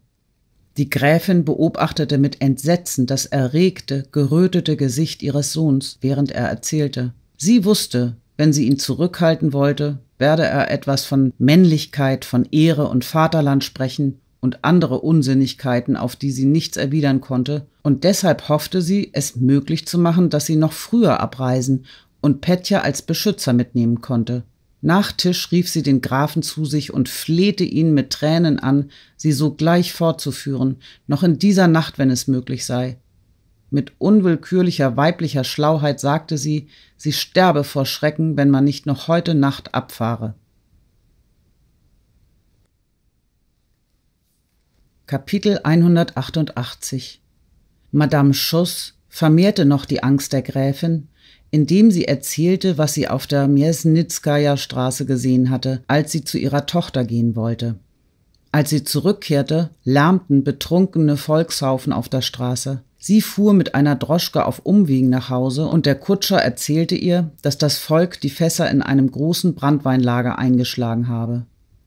Die Gräfin beobachtete mit Entsetzen das erregte, gerötete Gesicht ihres Sohns, während er erzählte. Sie wusste, wenn sie ihn zurückhalten wollte, werde er etwas von Männlichkeit, von Ehre und Vaterland sprechen und andere Unsinnigkeiten, auf die sie nichts erwidern konnte und deshalb hoffte sie, es möglich zu machen, dass sie noch früher abreisen und Petja als Beschützer mitnehmen konnte. Nach Tisch rief sie den Grafen zu sich und flehte ihn mit Tränen an, sie sogleich fortzuführen, noch in dieser Nacht, wenn es möglich sei. Mit unwillkürlicher weiblicher Schlauheit sagte sie, sie sterbe vor Schrecken, wenn man nicht noch heute Nacht abfahre. Kapitel 188 Madame Schuss vermehrte noch die Angst der Gräfin, indem sie erzählte, was sie auf der Miesnitskaja Straße gesehen hatte, als sie zu ihrer Tochter gehen wollte. Als sie zurückkehrte, lärmten betrunkene Volkshaufen auf der Straße. Sie fuhr mit einer Droschke auf Umwegen nach Hause und der Kutscher erzählte ihr, dass das Volk die Fässer in einem großen Brandweinlager eingeschlagen habe.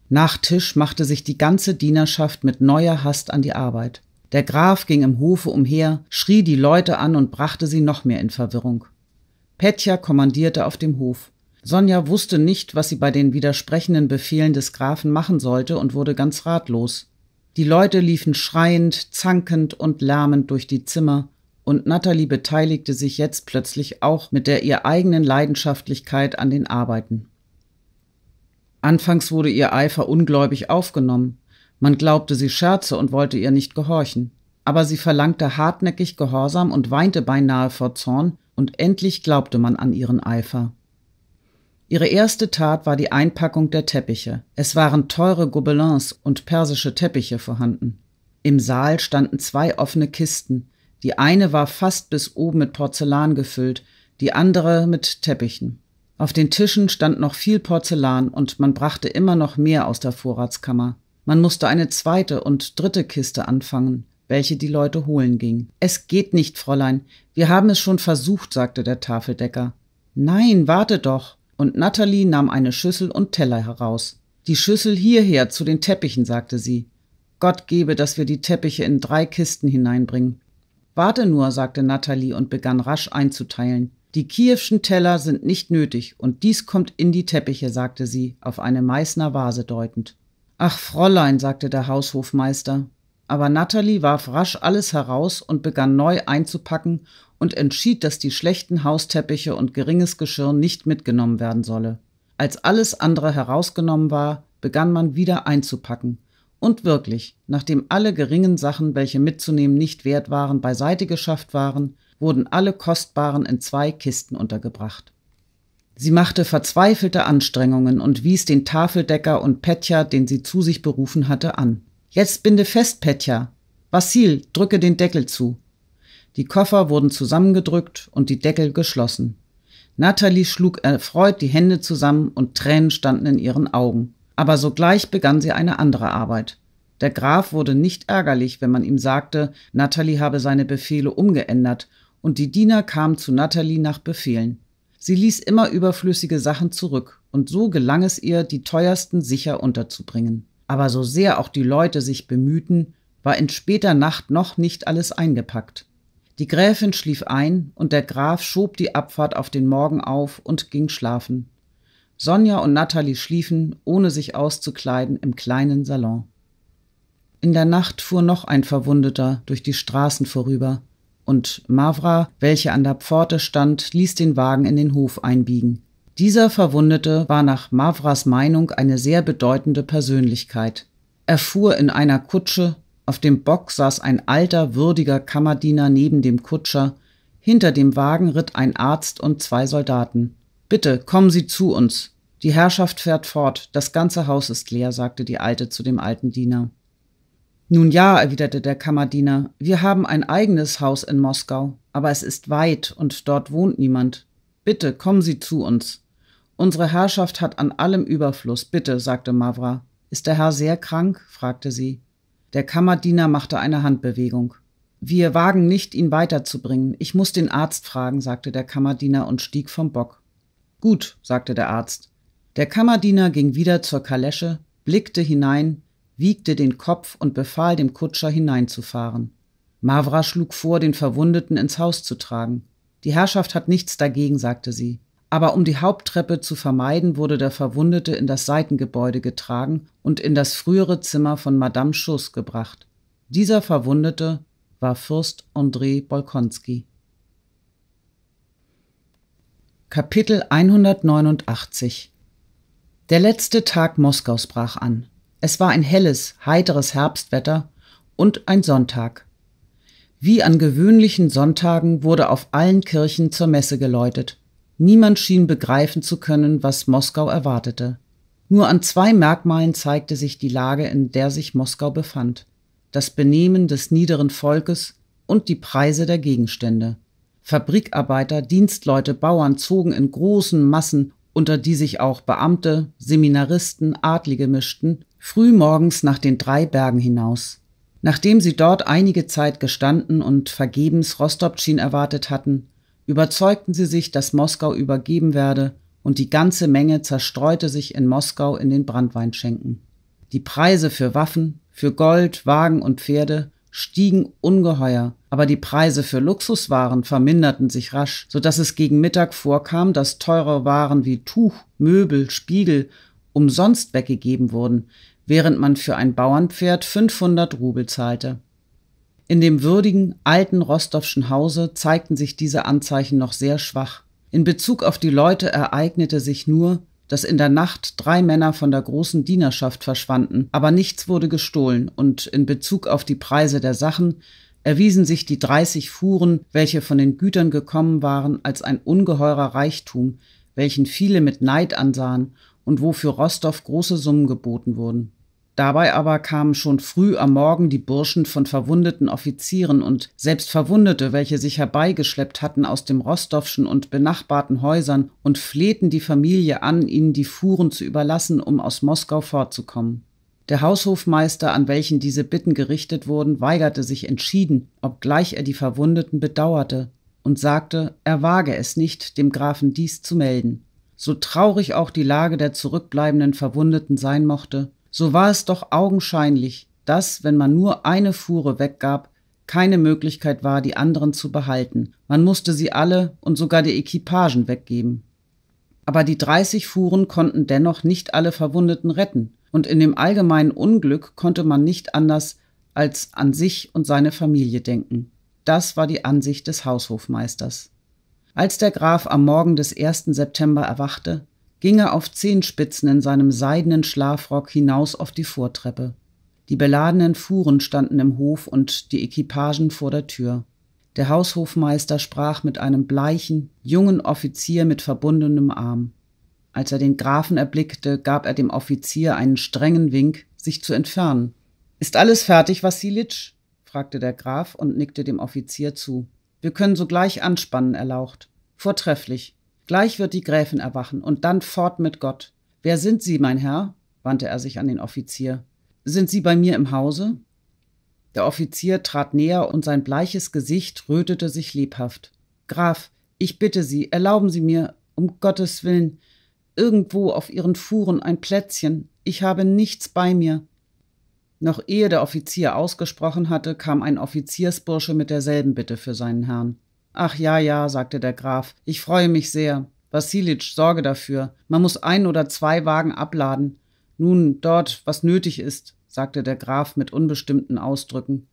Nach Tisch machte sich die ganze Dienerschaft mit neuer Hast an die Arbeit. Der Graf ging im Hofe umher, schrie die Leute an und brachte sie noch mehr in Verwirrung. Petja kommandierte auf dem Hof. Sonja wusste nicht, was sie bei den widersprechenden Befehlen des Grafen machen sollte und wurde ganz ratlos. Die Leute liefen schreiend, zankend und lärmend durch die Zimmer, und Natalie beteiligte sich jetzt plötzlich auch mit der ihr eigenen Leidenschaftlichkeit an den Arbeiten. Anfangs wurde ihr Eifer ungläubig aufgenommen, man glaubte sie scherze und wollte ihr nicht gehorchen. Aber sie verlangte hartnäckig Gehorsam und weinte beinahe vor Zorn, und endlich glaubte man an ihren Eifer. Ihre erste Tat war die Einpackung der Teppiche. Es waren teure Gobelins und persische Teppiche vorhanden. Im Saal standen zwei offene Kisten. Die eine war fast bis oben mit Porzellan gefüllt, die andere mit Teppichen. Auf den Tischen stand noch viel Porzellan und man brachte immer noch mehr aus der Vorratskammer. Man musste eine zweite und dritte Kiste anfangen, welche die Leute holen ging. Es geht nicht, Fräulein. Wir haben es schon versucht, sagte der Tafeldecker. Nein, warte doch. Und Natalie nahm eine Schüssel und Teller heraus. Die Schüssel hierher zu den Teppichen, sagte sie. Gott gebe, dass wir die Teppiche in drei Kisten hineinbringen. Warte nur, sagte Natalie und begann rasch einzuteilen. Die kiewschen Teller sind nicht nötig und dies kommt in die Teppiche, sagte sie, auf eine Meißner Vase deutend. Ach, Fräulein, sagte der Haushofmeister. Aber Natalie warf rasch alles heraus und begann neu einzupacken und entschied, dass die schlechten Hausteppiche und geringes Geschirr nicht mitgenommen werden solle. Als alles andere herausgenommen war, begann man wieder einzupacken. Und wirklich, nachdem alle geringen Sachen, welche mitzunehmen nicht wert waren, beiseite geschafft waren, wurden alle kostbaren in zwei Kisten untergebracht. Sie machte verzweifelte Anstrengungen und wies den Tafeldecker und Petja, den sie zu sich berufen hatte, an. Jetzt binde fest, Petja. Vassil, drücke den Deckel zu. Die Koffer wurden zusammengedrückt und die Deckel geschlossen. Natalie schlug erfreut die Hände zusammen und Tränen standen in ihren Augen. Aber sogleich begann sie eine andere Arbeit. Der Graf wurde nicht ärgerlich, wenn man ihm sagte, Natalie habe seine Befehle umgeändert, und die Diener kamen zu Natalie nach Befehlen. Sie ließ immer überflüssige Sachen zurück, und so gelang es ihr, die teuersten sicher unterzubringen. Aber so sehr auch die Leute sich bemühten, war in später Nacht noch nicht alles eingepackt. Die Gräfin schlief ein, und der Graf schob die Abfahrt auf den Morgen auf und ging schlafen. Sonja und Natalie schliefen, ohne sich auszukleiden, im kleinen Salon. In der Nacht fuhr noch ein Verwundeter durch die Straßen vorüber, und Mavra, welche an der Pforte stand, ließ den Wagen in den Hof einbiegen. Dieser Verwundete war nach Mavras Meinung eine sehr bedeutende Persönlichkeit. Er fuhr in einer Kutsche, auf dem Bock saß ein alter, würdiger Kammerdiener neben dem Kutscher, hinter dem Wagen ritt ein Arzt und zwei Soldaten. Bitte, kommen Sie zu uns. Die Herrschaft fährt fort, das ganze Haus ist leer, sagte die Alte zu dem alten Diener. Nun ja, erwiderte der Kammerdiener, wir haben ein eigenes Haus in Moskau, aber es ist weit und dort wohnt niemand. Bitte kommen Sie zu uns. Unsere Herrschaft hat an allem Überfluss, bitte, sagte Mavra. Ist der Herr sehr krank? fragte sie. Der Kammerdiener machte eine Handbewegung. Wir wagen nicht, ihn weiterzubringen. Ich muss den Arzt fragen, sagte der Kammerdiener und stieg vom Bock. Gut, sagte der Arzt. Der Kammerdiener ging wieder zur Kalesche, blickte hinein, wiegte den Kopf und befahl dem Kutscher hineinzufahren. Mavra schlug vor, den Verwundeten ins Haus zu tragen. Die Herrschaft hat nichts dagegen, sagte sie. Aber um die Haupttreppe zu vermeiden, wurde der Verwundete in das Seitengebäude getragen und in das frühere Zimmer von Madame Schuss gebracht. Dieser Verwundete war Fürst André Bolkonski. Kapitel 189 Der letzte Tag Moskaus brach an. Es war ein helles, heiteres Herbstwetter und ein Sonntag. Wie an gewöhnlichen Sonntagen wurde auf allen Kirchen zur Messe geläutet. Niemand schien begreifen zu können, was Moskau erwartete. Nur an zwei Merkmalen zeigte sich die Lage, in der sich Moskau befand das Benehmen des niederen Volkes und die Preise der Gegenstände. Fabrikarbeiter, Dienstleute, Bauern zogen in großen Massen, unter die sich auch Beamte, Seminaristen, Adlige mischten, früh morgens nach den drei Bergen hinaus. Nachdem sie dort einige Zeit gestanden und vergebens Rostopchin erwartet hatten, überzeugten sie sich, dass Moskau übergeben werde, und die ganze Menge zerstreute sich in Moskau in den Brandweinschenken. Die Preise für Waffen, für Gold, Wagen und Pferde stiegen ungeheuer, aber die Preise für Luxuswaren verminderten sich rasch, so dass es gegen Mittag vorkam, dass teure Waren wie Tuch, Möbel, Spiegel umsonst weggegeben wurden, während man für ein Bauernpferd 500 Rubel zahlte. In dem würdigen, alten Rostowschen Hause zeigten sich diese Anzeichen noch sehr schwach. In Bezug auf die Leute ereignete sich nur, dass in der Nacht drei Männer von der großen Dienerschaft verschwanden, aber nichts wurde gestohlen, und in Bezug auf die Preise der Sachen erwiesen sich die 30 Fuhren, welche von den Gütern gekommen waren, als ein ungeheurer Reichtum, welchen viele mit Neid ansahen und wo für Rostow große Summen geboten wurden. Dabei aber kamen schon früh am Morgen die Burschen von verwundeten Offizieren und selbst Verwundete, welche sich herbeigeschleppt hatten aus dem Rostowschen und benachbarten Häusern und flehten die Familie an, ihnen die Fuhren zu überlassen, um aus Moskau fortzukommen. Der Haushofmeister, an welchen diese Bitten gerichtet wurden, weigerte sich entschieden, obgleich er die Verwundeten bedauerte, und sagte, er wage es nicht, dem Grafen dies zu melden. So traurig auch die Lage der zurückbleibenden Verwundeten sein mochte, so war es doch augenscheinlich, dass, wenn man nur eine Fuhre weggab, keine Möglichkeit war, die anderen zu behalten. Man musste sie alle und sogar die Equipagen weggeben. Aber die 30 Fuhren konnten dennoch nicht alle Verwundeten retten, und in dem allgemeinen Unglück konnte man nicht anders als an sich und seine Familie denken. Das war die Ansicht des Haushofmeisters. Als der Graf am Morgen des 1. September erwachte, ging er auf Zehenspitzen in seinem seidenen Schlafrock hinaus auf die Vortreppe. Die beladenen Fuhren standen im Hof und die Equipagen vor der Tür. Der Haushofmeister sprach mit einem bleichen, jungen Offizier mit verbundenem Arm. Als er den Grafen erblickte, gab er dem Offizier einen strengen Wink, sich zu entfernen. Ist alles fertig, Vassilitsch? fragte der Graf und nickte dem Offizier zu. Wir können sogleich anspannen, erlaucht. Vortrefflich. Gleich wird die Gräfin erwachen und dann fort mit Gott. Wer sind Sie, mein Herr? wandte er sich an den Offizier. Sind Sie bei mir im Hause? Der Offizier trat näher und sein bleiches Gesicht rötete sich lebhaft. Graf, ich bitte Sie, erlauben Sie mir, um Gottes willen, irgendwo auf Ihren Fuhren ein Plätzchen. Ich habe nichts bei mir. Noch ehe der Offizier ausgesprochen hatte, kam ein Offiziersbursche mit derselben Bitte für seinen Herrn. Ach ja, ja, sagte der Graf, ich freue mich sehr. Vassilitsch, sorge dafür. Man muss ein oder zwei Wagen abladen. Nun, dort, was nötig ist, sagte der Graf mit unbestimmten Ausdrücken.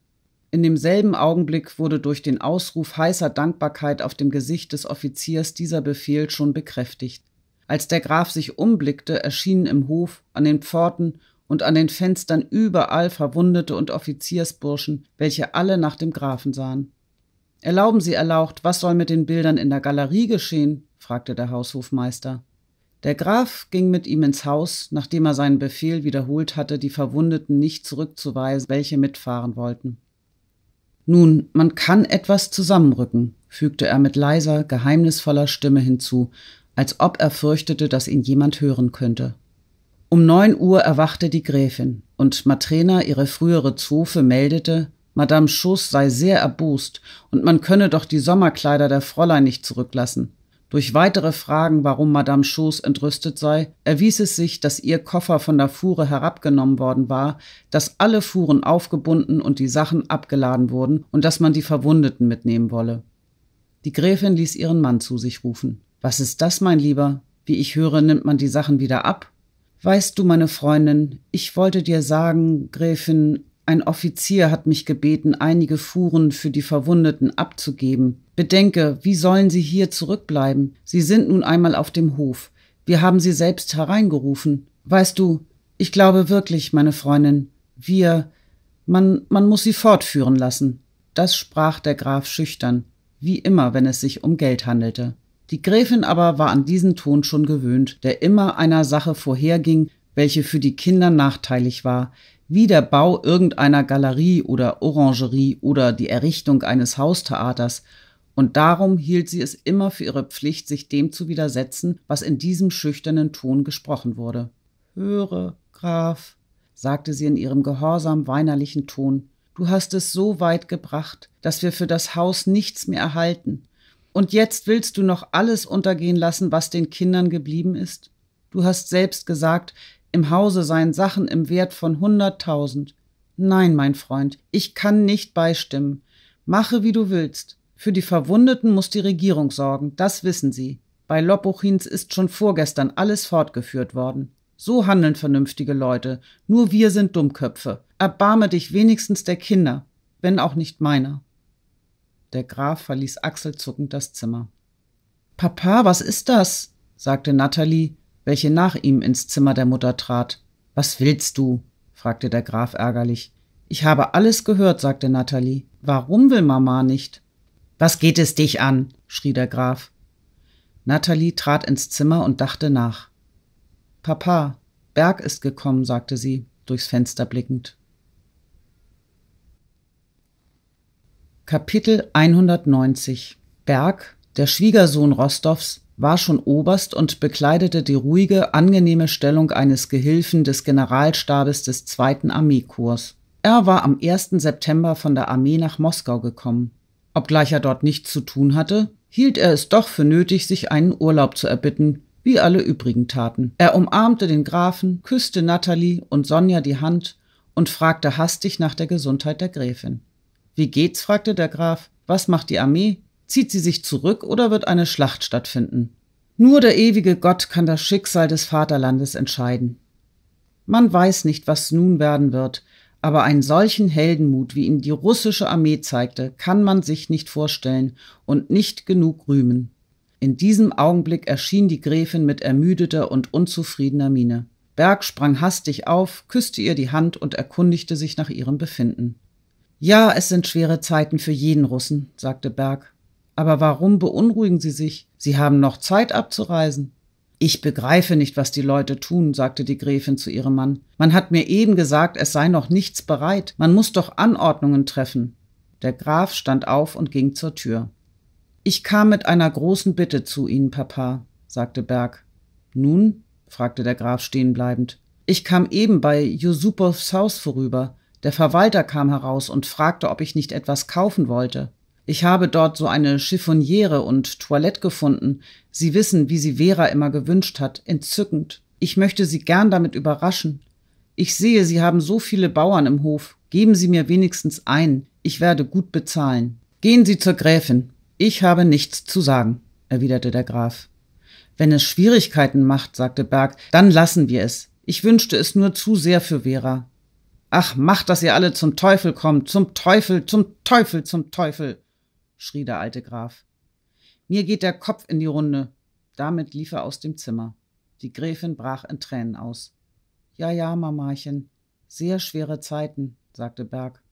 In demselben Augenblick wurde durch den Ausruf heißer Dankbarkeit auf dem Gesicht des Offiziers dieser Befehl schon bekräftigt. Als der Graf sich umblickte, erschienen im Hof, an den Pforten und an den Fenstern überall Verwundete und Offiziersburschen, welche alle nach dem Grafen sahen. Erlauben Sie, Erlaucht, was soll mit den Bildern in der Galerie geschehen? fragte der Haushofmeister. Der Graf ging mit ihm ins Haus, nachdem er seinen Befehl wiederholt hatte, die Verwundeten nicht zurückzuweisen, welche mitfahren wollten. Nun, man kann etwas zusammenrücken, fügte er mit leiser, geheimnisvoller Stimme hinzu, als ob er fürchtete, dass ihn jemand hören könnte. Um neun Uhr erwachte die Gräfin und Matrena, ihre frühere Zofe, meldete, Madame Schoß sei sehr erbost und man könne doch die Sommerkleider der Fräulein nicht zurücklassen. Durch weitere Fragen, warum Madame Schoß entrüstet sei, erwies es sich, dass ihr Koffer von der Fuhre herabgenommen worden war, dass alle Fuhren aufgebunden und die Sachen abgeladen wurden und dass man die Verwundeten mitnehmen wolle. Die Gräfin ließ ihren Mann zu sich rufen. Was ist das, mein Lieber? Wie ich höre, nimmt man die Sachen wieder ab? Weißt du, meine Freundin, ich wollte dir sagen, Gräfin, ein Offizier hat mich gebeten, einige Fuhren für die Verwundeten abzugeben. Bedenke, wie sollen sie hier zurückbleiben? Sie sind nun einmal auf dem Hof. Wir haben sie selbst hereingerufen. Weißt du, ich glaube wirklich, meine Freundin, wir, man, man muss sie fortführen lassen. Das sprach der Graf schüchtern, wie immer, wenn es sich um Geld handelte. Die Gräfin aber war an diesen Ton schon gewöhnt, der immer einer Sache vorherging, welche für die Kinder nachteilig war, wie der Bau irgendeiner Galerie oder Orangerie oder die Errichtung eines Haustheaters, und darum hielt sie es immer für ihre Pflicht, sich dem zu widersetzen, was in diesem schüchternen Ton gesprochen wurde. Höre, Graf, sagte sie in ihrem gehorsam weinerlichen Ton, du hast es so weit gebracht, dass wir für das Haus nichts mehr erhalten, und jetzt willst du noch alles untergehen lassen, was den Kindern geblieben ist? Du hast selbst gesagt, im Hause seien Sachen im Wert von hunderttausend. Nein, mein Freund, ich kann nicht beistimmen. Mache, wie du willst. Für die Verwundeten muss die Regierung sorgen, das wissen sie. Bei Lopuchins ist schon vorgestern alles fortgeführt worden. So handeln vernünftige Leute. Nur wir sind Dummköpfe. Erbarme dich wenigstens der Kinder, wenn auch nicht meiner. Der Graf verließ achselzuckend das Zimmer. Papa, was ist das? sagte Natalie, welche nach ihm ins Zimmer der Mutter trat. Was willst du? fragte der Graf ärgerlich. Ich habe alles gehört, sagte Natalie. Warum will Mama nicht? Was geht es dich an? schrie der Graf. Natalie trat ins Zimmer und dachte nach. Papa, Berg ist gekommen, sagte sie, durchs Fenster blickend. Kapitel 190 Berg, der Schwiegersohn Rostovs, war schon Oberst und bekleidete die ruhige, angenehme Stellung eines Gehilfen des Generalstabes des Zweiten Armeekorps. Er war am 1. September von der Armee nach Moskau gekommen. Obgleich er dort nichts zu tun hatte, hielt er es doch für nötig, sich einen Urlaub zu erbitten, wie alle übrigen taten. Er umarmte den Grafen, küsste Natalie und Sonja die Hand und fragte hastig nach der Gesundheit der Gräfin. Wie geht's? fragte der Graf. Was macht die Armee? Zieht sie sich zurück oder wird eine Schlacht stattfinden? Nur der ewige Gott kann das Schicksal des Vaterlandes entscheiden. Man weiß nicht, was nun werden wird, aber einen solchen Heldenmut, wie ihn die russische Armee zeigte, kann man sich nicht vorstellen und nicht genug rühmen. In diesem Augenblick erschien die Gräfin mit ermüdeter und unzufriedener Miene. Berg sprang hastig auf, küsste ihr die Hand und erkundigte sich nach ihrem Befinden. Ja, es sind schwere Zeiten für jeden Russen, sagte Berg. Aber warum beunruhigen Sie sich? Sie haben noch Zeit abzureisen. Ich begreife nicht, was die Leute tun, sagte die Gräfin zu ihrem Mann. Man hat mir eben gesagt, es sei noch nichts bereit. Man muss doch Anordnungen treffen. Der Graf stand auf und ging zur Tür. Ich kam mit einer großen Bitte zu Ihnen, Papa, sagte Berg. Nun? fragte der Graf stehenbleibend. Ich kam eben bei Yusupows Haus vorüber. Der Verwalter kam heraus und fragte, ob ich nicht etwas kaufen wollte. Ich habe dort so eine Chiffoniere und Toilette gefunden. Sie wissen, wie sie Vera immer gewünscht hat. Entzückend. Ich möchte Sie gern damit überraschen. Ich sehe, Sie haben so viele Bauern im Hof. Geben Sie mir wenigstens einen. Ich werde gut bezahlen. Gehen Sie zur Gräfin. Ich habe nichts zu sagen, erwiderte der Graf. Wenn es Schwierigkeiten macht, sagte Berg, dann lassen wir es. Ich wünschte es nur zu sehr für Vera. Ach, macht, dass ihr alle zum Teufel kommt, zum Teufel, zum Teufel, zum Teufel, schrie der alte Graf. Mir geht der Kopf in die Runde. Damit lief er aus dem Zimmer. Die Gräfin brach in Tränen aus. Ja, ja, Mamachen, sehr schwere Zeiten, sagte Berg.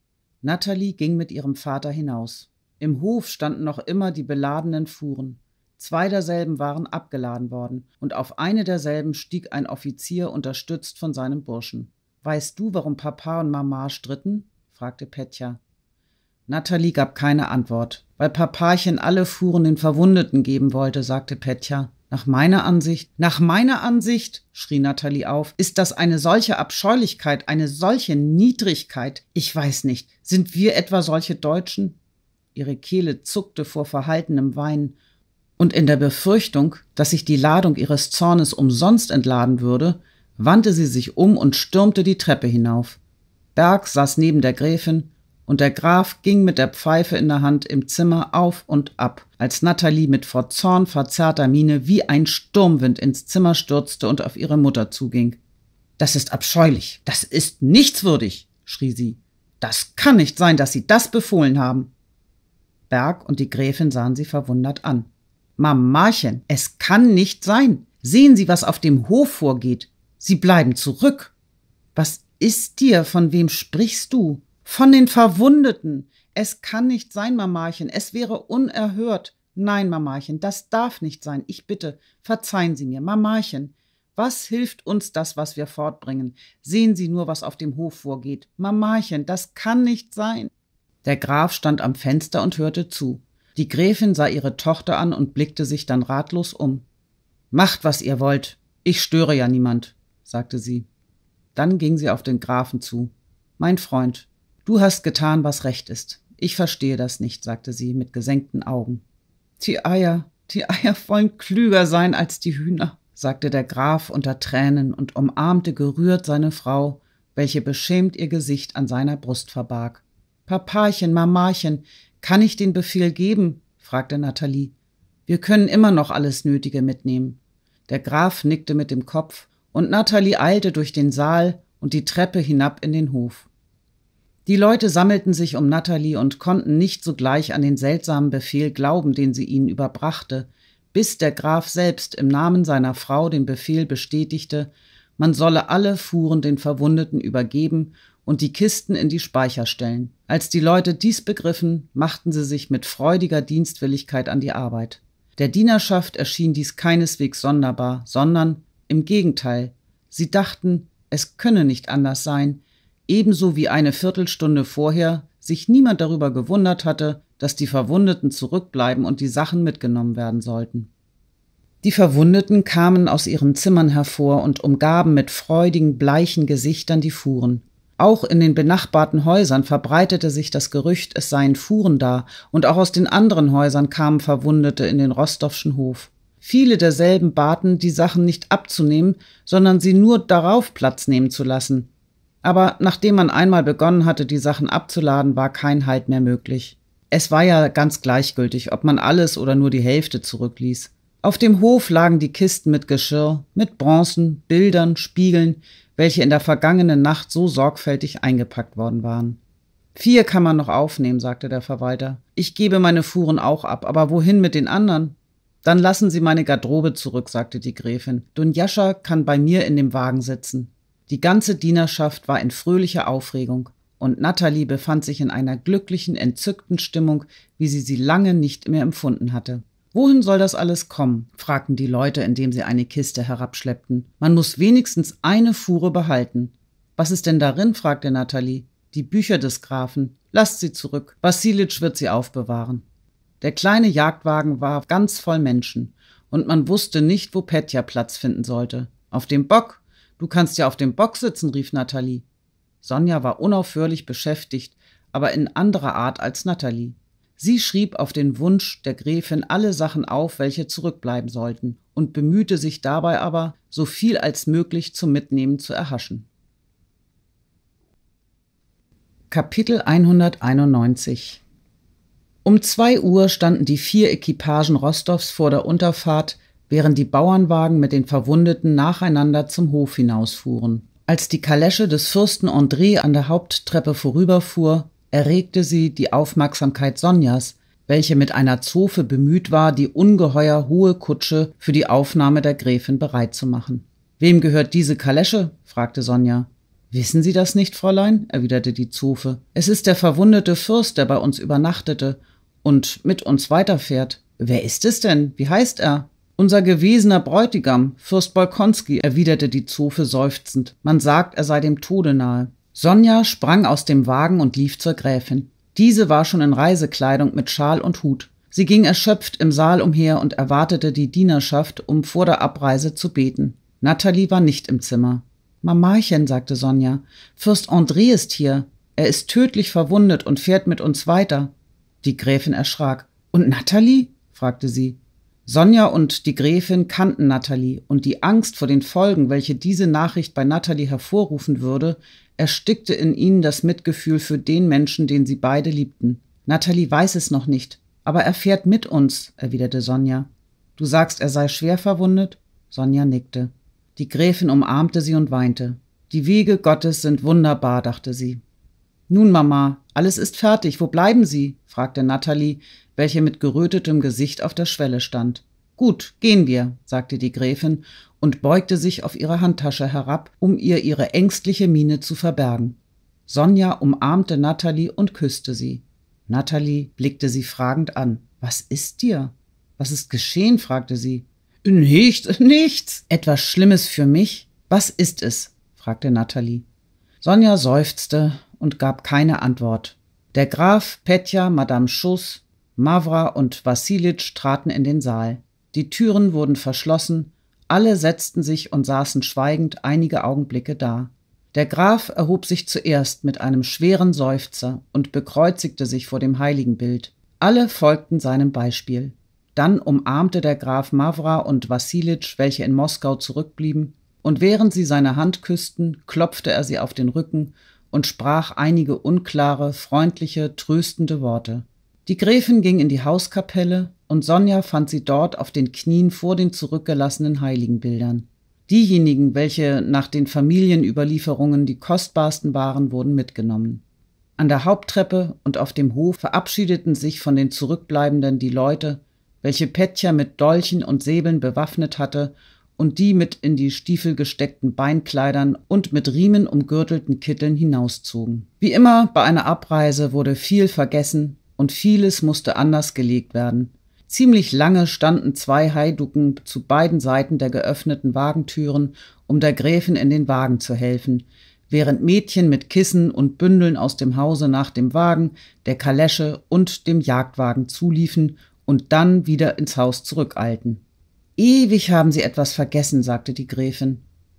Natalie ging mit ihrem Vater hinaus. Im Hof standen noch immer die beladenen Fuhren. Zwei derselben waren abgeladen worden, und auf eine derselben stieg ein Offizier unterstützt von seinem Burschen. Weißt du, warum Papa und Mama stritten? fragte Petja. Natalie gab keine Antwort. Weil Papachen alle Fuhren den Verwundeten geben wollte, sagte Petja. Nach meiner Ansicht, nach meiner Ansicht, schrie Natalie auf, ist das eine solche Abscheulichkeit, eine solche Niedrigkeit. Ich weiß nicht, sind wir etwa solche Deutschen? Ihre Kehle zuckte vor verhaltenem Weinen. Und in der Befürchtung, dass sich die Ladung ihres Zornes umsonst entladen würde, wandte sie sich um und stürmte die Treppe hinauf. Berg saß neben der Gräfin, und der Graf ging mit der Pfeife in der Hand im Zimmer auf und ab, als Natalie mit vor Zorn verzerrter Miene wie ein Sturmwind ins Zimmer stürzte und auf ihre Mutter zuging. Das ist abscheulich, das ist nichtswürdig, schrie sie. Das kann nicht sein, dass Sie das befohlen haben. Berg und die Gräfin sahen sie verwundert an. Mamachen, es kann nicht sein. Sehen Sie, was auf dem Hof vorgeht. Sie bleiben zurück. Was ist dir? Von wem sprichst du? Von den Verwundeten. Es kann nicht sein, Mamachen. Es wäre unerhört. Nein, Mamachen, das darf nicht sein. Ich bitte, verzeihen Sie mir, Mamachen. Was hilft uns das, was wir fortbringen? Sehen Sie nur, was auf dem Hof vorgeht. Mamachen, das kann nicht sein. Der Graf stand am Fenster und hörte zu. Die Gräfin sah ihre Tochter an und blickte sich dann ratlos um. Macht, was ihr wollt. Ich störe ja niemand sagte sie. Dann ging sie auf den Grafen zu. Mein Freund, du hast getan, was recht ist. Ich verstehe das nicht, sagte sie mit gesenkten Augen. Die Eier, die Eier wollen klüger sein als die Hühner, sagte der Graf unter Tränen und umarmte gerührt seine Frau, welche beschämt ihr Gesicht an seiner Brust verbarg. Papachen, Mamachen, kann ich den Befehl geben? fragte Nathalie. Wir können immer noch alles Nötige mitnehmen. Der Graf nickte mit dem Kopf und Natalie eilte durch den Saal und die Treppe hinab in den Hof. Die Leute sammelten sich um Natalie und konnten nicht sogleich an den seltsamen Befehl glauben, den sie ihnen überbrachte, bis der Graf selbst im Namen seiner Frau den Befehl bestätigte, man solle alle Fuhren den Verwundeten übergeben und die Kisten in die Speicher stellen. Als die Leute dies begriffen, machten sie sich mit freudiger Dienstwilligkeit an die Arbeit. Der Dienerschaft erschien dies keineswegs sonderbar, sondern im Gegenteil, sie dachten, es könne nicht anders sein, ebenso wie eine Viertelstunde vorher sich niemand darüber gewundert hatte, dass die Verwundeten zurückbleiben und die Sachen mitgenommen werden sollten. Die Verwundeten kamen aus ihren Zimmern hervor und umgaben mit freudigen, bleichen Gesichtern die Fuhren. Auch in den benachbarten Häusern verbreitete sich das Gerücht, es seien Fuhren da, und auch aus den anderen Häusern kamen Verwundete in den Rostowschen Hof. Viele derselben baten, die Sachen nicht abzunehmen, sondern sie nur darauf Platz nehmen zu lassen. Aber nachdem man einmal begonnen hatte, die Sachen abzuladen, war kein Halt mehr möglich. Es war ja ganz gleichgültig, ob man alles oder nur die Hälfte zurückließ. Auf dem Hof lagen die Kisten mit Geschirr, mit Bronzen, Bildern, Spiegeln, welche in der vergangenen Nacht so sorgfältig eingepackt worden waren. Vier kann man noch aufnehmen, sagte der Verwalter. Ich gebe meine Fuhren auch ab, aber wohin mit den anderen? Dann lassen Sie meine Garderobe zurück, sagte die Gräfin. Dunjascha kann bei mir in dem Wagen sitzen. Die ganze Dienerschaft war in fröhlicher Aufregung, und Natalie befand sich in einer glücklichen, entzückten Stimmung, wie sie sie lange nicht mehr empfunden hatte. Wohin soll das alles kommen? fragten die Leute, indem sie eine Kiste herabschleppten. Man muss wenigstens eine Fuhre behalten. Was ist denn darin? fragte Natalie. Die Bücher des Grafen. Lasst sie zurück. Vassilitsch wird sie aufbewahren. Der kleine Jagdwagen war ganz voll Menschen und man wusste nicht, wo Petja Platz finden sollte. Auf dem Bock? Du kannst ja auf dem Bock sitzen, rief Nathalie. Sonja war unaufhörlich beschäftigt, aber in anderer Art als Nathalie. Sie schrieb auf den Wunsch der Gräfin alle Sachen auf, welche zurückbleiben sollten, und bemühte sich dabei aber, so viel als möglich zum Mitnehmen zu erhaschen. Kapitel 191 um zwei Uhr standen die vier Equipagen Rostovs vor der Unterfahrt, während die Bauernwagen mit den Verwundeten nacheinander zum Hof hinausfuhren. Als die Kalesche des Fürsten André an der Haupttreppe vorüberfuhr, erregte sie die Aufmerksamkeit Sonjas, welche mit einer Zofe bemüht war, die ungeheuer hohe Kutsche für die Aufnahme der Gräfin bereit zu machen. Wem gehört diese Kalesche? fragte Sonja. Wissen Sie das nicht, Fräulein? erwiderte die Zofe. Es ist der verwundete Fürst, der bei uns übernachtete und mit uns weiterfährt. Wer ist es denn? Wie heißt er? Unser gewesener Bräutigam, Fürst Bolkonski, erwiderte die Zofe seufzend. Man sagt, er sei dem Tode nahe. Sonja sprang aus dem Wagen und lief zur Gräfin. Diese war schon in Reisekleidung mit Schal und Hut. Sie ging erschöpft im Saal umher und erwartete die Dienerschaft, um vor der Abreise zu beten. Natalie war nicht im Zimmer. Mamachen, sagte Sonja, Fürst André ist hier. Er ist tödlich verwundet und fährt mit uns weiter. Die Gräfin erschrak. Und Natalie? fragte sie. Sonja und die Gräfin kannten Natalie, und die Angst vor den Folgen, welche diese Nachricht bei Natalie hervorrufen würde, erstickte in ihnen das Mitgefühl für den Menschen, den sie beide liebten. Natalie weiß es noch nicht, aber er fährt mit uns, erwiderte Sonja. Du sagst, er sei schwer verwundet? Sonja nickte. Die Gräfin umarmte sie und weinte. Die Wege Gottes sind wunderbar, dachte sie. Nun, Mama, alles ist fertig, wo bleiben Sie? fragte Natalie, welche mit gerötetem Gesicht auf der Schwelle stand. Gut, gehen wir, sagte die Gräfin und beugte sich auf ihre Handtasche herab, um ihr ihre ängstliche Miene zu verbergen. Sonja umarmte Natalie und küsste sie. Natalie blickte sie fragend an. Was ist dir? Was ist geschehen? fragte sie. Nichts, nichts. Etwas Schlimmes für mich? Was ist es? fragte Natalie. Sonja seufzte und gab keine Antwort. Der Graf, Petja, Madame Schuss, Mavra und Wassilitsch traten in den Saal. Die Türen wurden verschlossen, alle setzten sich und saßen schweigend einige Augenblicke da. Der Graf erhob sich zuerst mit einem schweren Seufzer und bekreuzigte sich vor dem Heiligenbild. Alle folgten seinem Beispiel. Dann umarmte der Graf Mavra und Wassilitsch, welche in Moskau zurückblieben, und während sie seine Hand küssten, klopfte er sie auf den Rücken und sprach einige unklare, freundliche, tröstende Worte. Die Gräfin ging in die Hauskapelle, und Sonja fand sie dort auf den Knien vor den zurückgelassenen Heiligenbildern. Diejenigen, welche nach den Familienüberlieferungen die kostbarsten waren, wurden mitgenommen. An der Haupttreppe und auf dem Hof verabschiedeten sich von den Zurückbleibenden die Leute, welche Petja mit Dolchen und Säbeln bewaffnet hatte und die mit in die Stiefel gesteckten Beinkleidern und mit Riemen umgürtelten Kitteln hinauszogen. Wie immer bei einer Abreise wurde viel vergessen und vieles musste anders gelegt werden. Ziemlich lange standen zwei Heiducken zu beiden Seiten der geöffneten Wagentüren, um der Gräfin in den Wagen zu helfen, während Mädchen mit Kissen und Bündeln aus dem Hause nach dem Wagen, der Kalesche und dem Jagdwagen zuliefen und dann wieder ins Haus zurückeilten. Ewig haben Sie etwas vergessen, sagte die Gräfin.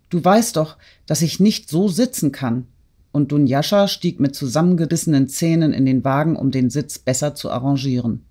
Du weißt doch, dass ich nicht so sitzen kann. Und Dunjascha stieg mit zusammengerissenen Zähnen in den Wagen, um den Sitz besser zu arrangieren.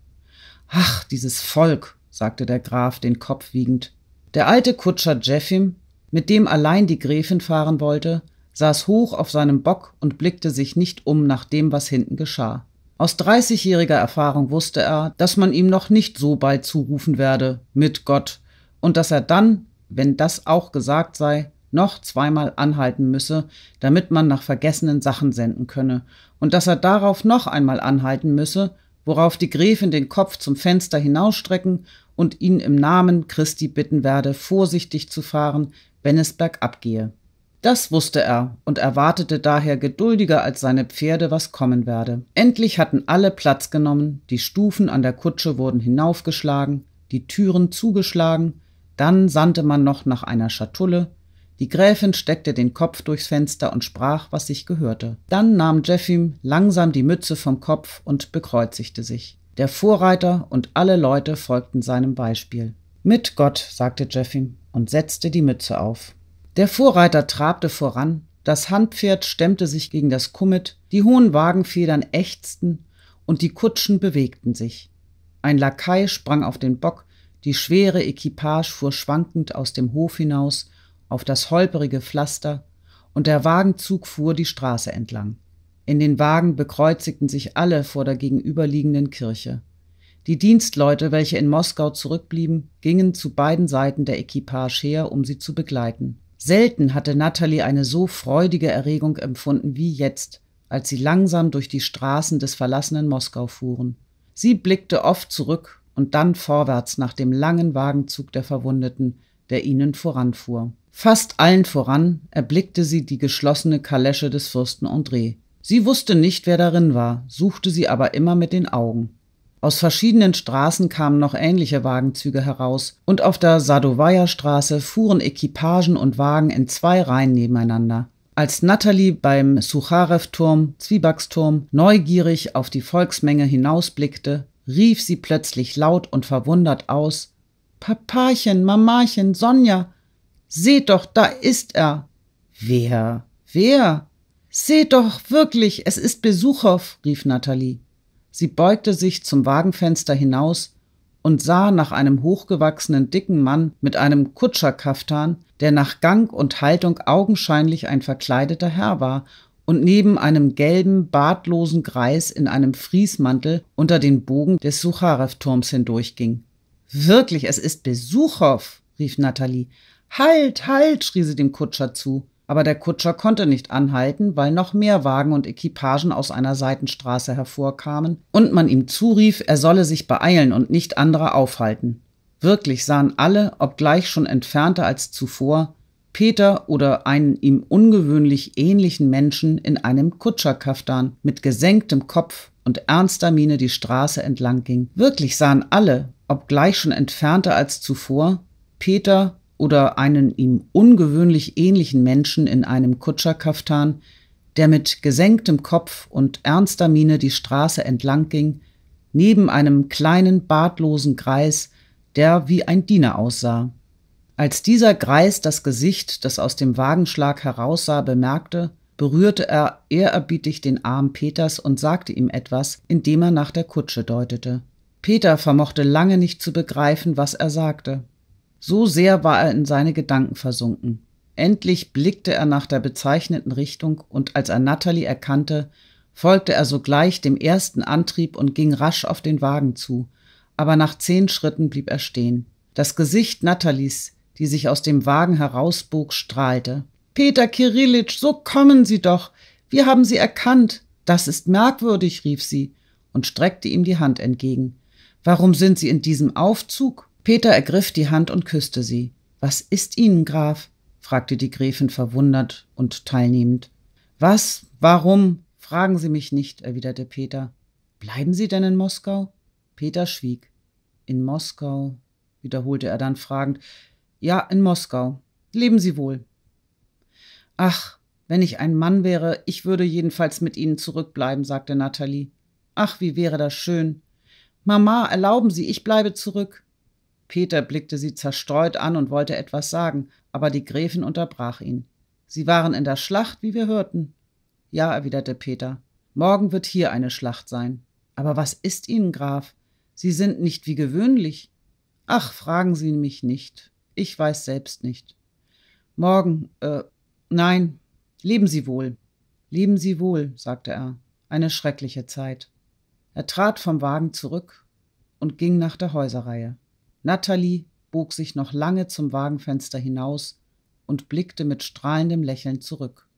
Ach, dieses Volk, sagte der Graf, den Kopf wiegend. Der alte Kutscher Jeffim, mit dem allein die Gräfin fahren wollte, saß hoch auf seinem Bock und blickte sich nicht um nach dem, was hinten geschah. Aus dreißigjähriger Erfahrung wusste er, dass man ihm noch nicht so bald zurufen werde, mit Gott, und dass er dann, wenn das auch gesagt sei, noch zweimal anhalten müsse, damit man nach vergessenen Sachen senden könne, und dass er darauf noch einmal anhalten müsse, worauf die Gräfin den Kopf zum Fenster hinausstrecken und ihn im Namen Christi bitten werde, vorsichtig zu fahren, wenn es bergab gehe. Das wusste er und erwartete daher geduldiger als seine Pferde, was kommen werde. Endlich hatten alle Platz genommen, die Stufen an der Kutsche wurden hinaufgeschlagen, die Türen zugeschlagen dann sandte man noch nach einer Schatulle, die Gräfin steckte den Kopf durchs Fenster und sprach, was sich gehörte. Dann nahm Jeffim langsam die Mütze vom Kopf und bekreuzigte sich. Der Vorreiter und alle Leute folgten seinem Beispiel. Mit Gott, sagte Jeffim und setzte die Mütze auf. Der Vorreiter trabte voran, das Handpferd stemmte sich gegen das Kummet, die hohen Wagenfedern ächzten und die Kutschen bewegten sich. Ein Lakai sprang auf den Bock, die schwere Equipage fuhr schwankend aus dem Hof hinaus auf das holperige Pflaster, und der Wagenzug fuhr die Straße entlang. In den Wagen bekreuzigten sich alle vor der gegenüberliegenden Kirche. Die Dienstleute, welche in Moskau zurückblieben, gingen zu beiden Seiten der Equipage her, um sie zu begleiten. Selten hatte Natalie eine so freudige Erregung empfunden wie jetzt, als sie langsam durch die Straßen des verlassenen Moskau fuhren. Sie blickte oft zurück und dann vorwärts nach dem langen Wagenzug der Verwundeten, der ihnen voranfuhr. Fast allen voran erblickte sie die geschlossene Kalesche des Fürsten André. Sie wusste nicht, wer darin war, suchte sie aber immer mit den Augen. Aus verschiedenen Straßen kamen noch ähnliche Wagenzüge heraus, und auf der Sadowaja Straße fuhren Equipagen und Wagen in zwei Reihen nebeneinander. Als Natalie beim sucharev turm Zwiebacksturm, neugierig auf die Volksmenge hinausblickte, rief sie plötzlich laut und verwundert aus Papachen, Mamachen, Sonja, seht doch, da ist er. Wer? Wer? Seht doch wirklich, es ist Besuchow, rief Natalie. Sie beugte sich zum Wagenfenster hinaus und sah nach einem hochgewachsenen dicken Mann mit einem Kutscherkaftan, der nach Gang und Haltung augenscheinlich ein verkleideter Herr war und neben einem gelben, bartlosen Greis in einem Friesmantel unter den Bogen des sucharev turms hindurchging. Wirklich, es ist Besuchow, rief Natalie. Halt, halt, schrie sie dem Kutscher zu. Aber der Kutscher konnte nicht anhalten, weil noch mehr Wagen und Equipagen aus einer Seitenstraße hervorkamen und man ihm zurief, er solle sich beeilen und nicht andere aufhalten. Wirklich sahen alle, obgleich schon entfernter als zuvor, Peter oder einen ihm ungewöhnlich ähnlichen Menschen in einem Kutscherkaftan mit gesenktem Kopf und ernster Miene die Straße entlang ging. Wirklich sahen alle, obgleich schon entfernter als zuvor, Peter oder einen ihm ungewöhnlich ähnlichen Menschen in einem Kutscherkaftan, der mit gesenktem Kopf und ernster Miene die Straße entlang ging, neben einem kleinen bartlosen Greis, der wie ein Diener aussah. Als dieser Greis das Gesicht, das aus dem Wagenschlag heraussah, bemerkte, berührte er ehrerbietig den Arm Peters und sagte ihm etwas, indem er nach der Kutsche deutete. Peter vermochte lange nicht zu begreifen, was er sagte. So sehr war er in seine Gedanken versunken. Endlich blickte er nach der bezeichneten Richtung und als er Natalie erkannte, folgte er sogleich dem ersten Antrieb und ging rasch auf den Wagen zu, aber nach zehn Schritten blieb er stehen. Das Gesicht Nathalies die sich aus dem Wagen herausbog, strahlte. Peter Kirillitsch, so kommen Sie doch! Wir haben Sie erkannt! Das ist merkwürdig, rief sie und streckte ihm die Hand entgegen. Warum sind Sie in diesem Aufzug? Peter ergriff die Hand und küsste sie. Was ist Ihnen, Graf? fragte die Gräfin verwundert und teilnehmend. Was? Warum? Fragen Sie mich nicht, erwiderte Peter. Bleiben Sie denn in Moskau? Peter schwieg. In Moskau, wiederholte er dann fragend. Ja, in Moskau. Leben Sie wohl. Ach, wenn ich ein Mann wäre, ich würde jedenfalls mit Ihnen zurückbleiben, sagte Nathalie. Ach, wie wäre das schön. Mama, erlauben Sie, ich bleibe zurück. Peter blickte sie zerstreut an und wollte etwas sagen, aber die Gräfin unterbrach ihn. Sie waren in der Schlacht, wie wir hörten. Ja, erwiderte Peter. Morgen wird hier eine Schlacht sein. Aber was ist Ihnen, Graf? Sie sind nicht wie gewöhnlich. Ach, fragen Sie mich nicht. Ich weiß selbst nicht. Morgen, äh, nein, leben Sie wohl. Leben Sie wohl, sagte er. Eine schreckliche Zeit. Er trat vom Wagen zurück und ging nach der Häuserreihe. Natalie bog sich noch lange zum Wagenfenster hinaus und blickte mit strahlendem Lächeln zurück.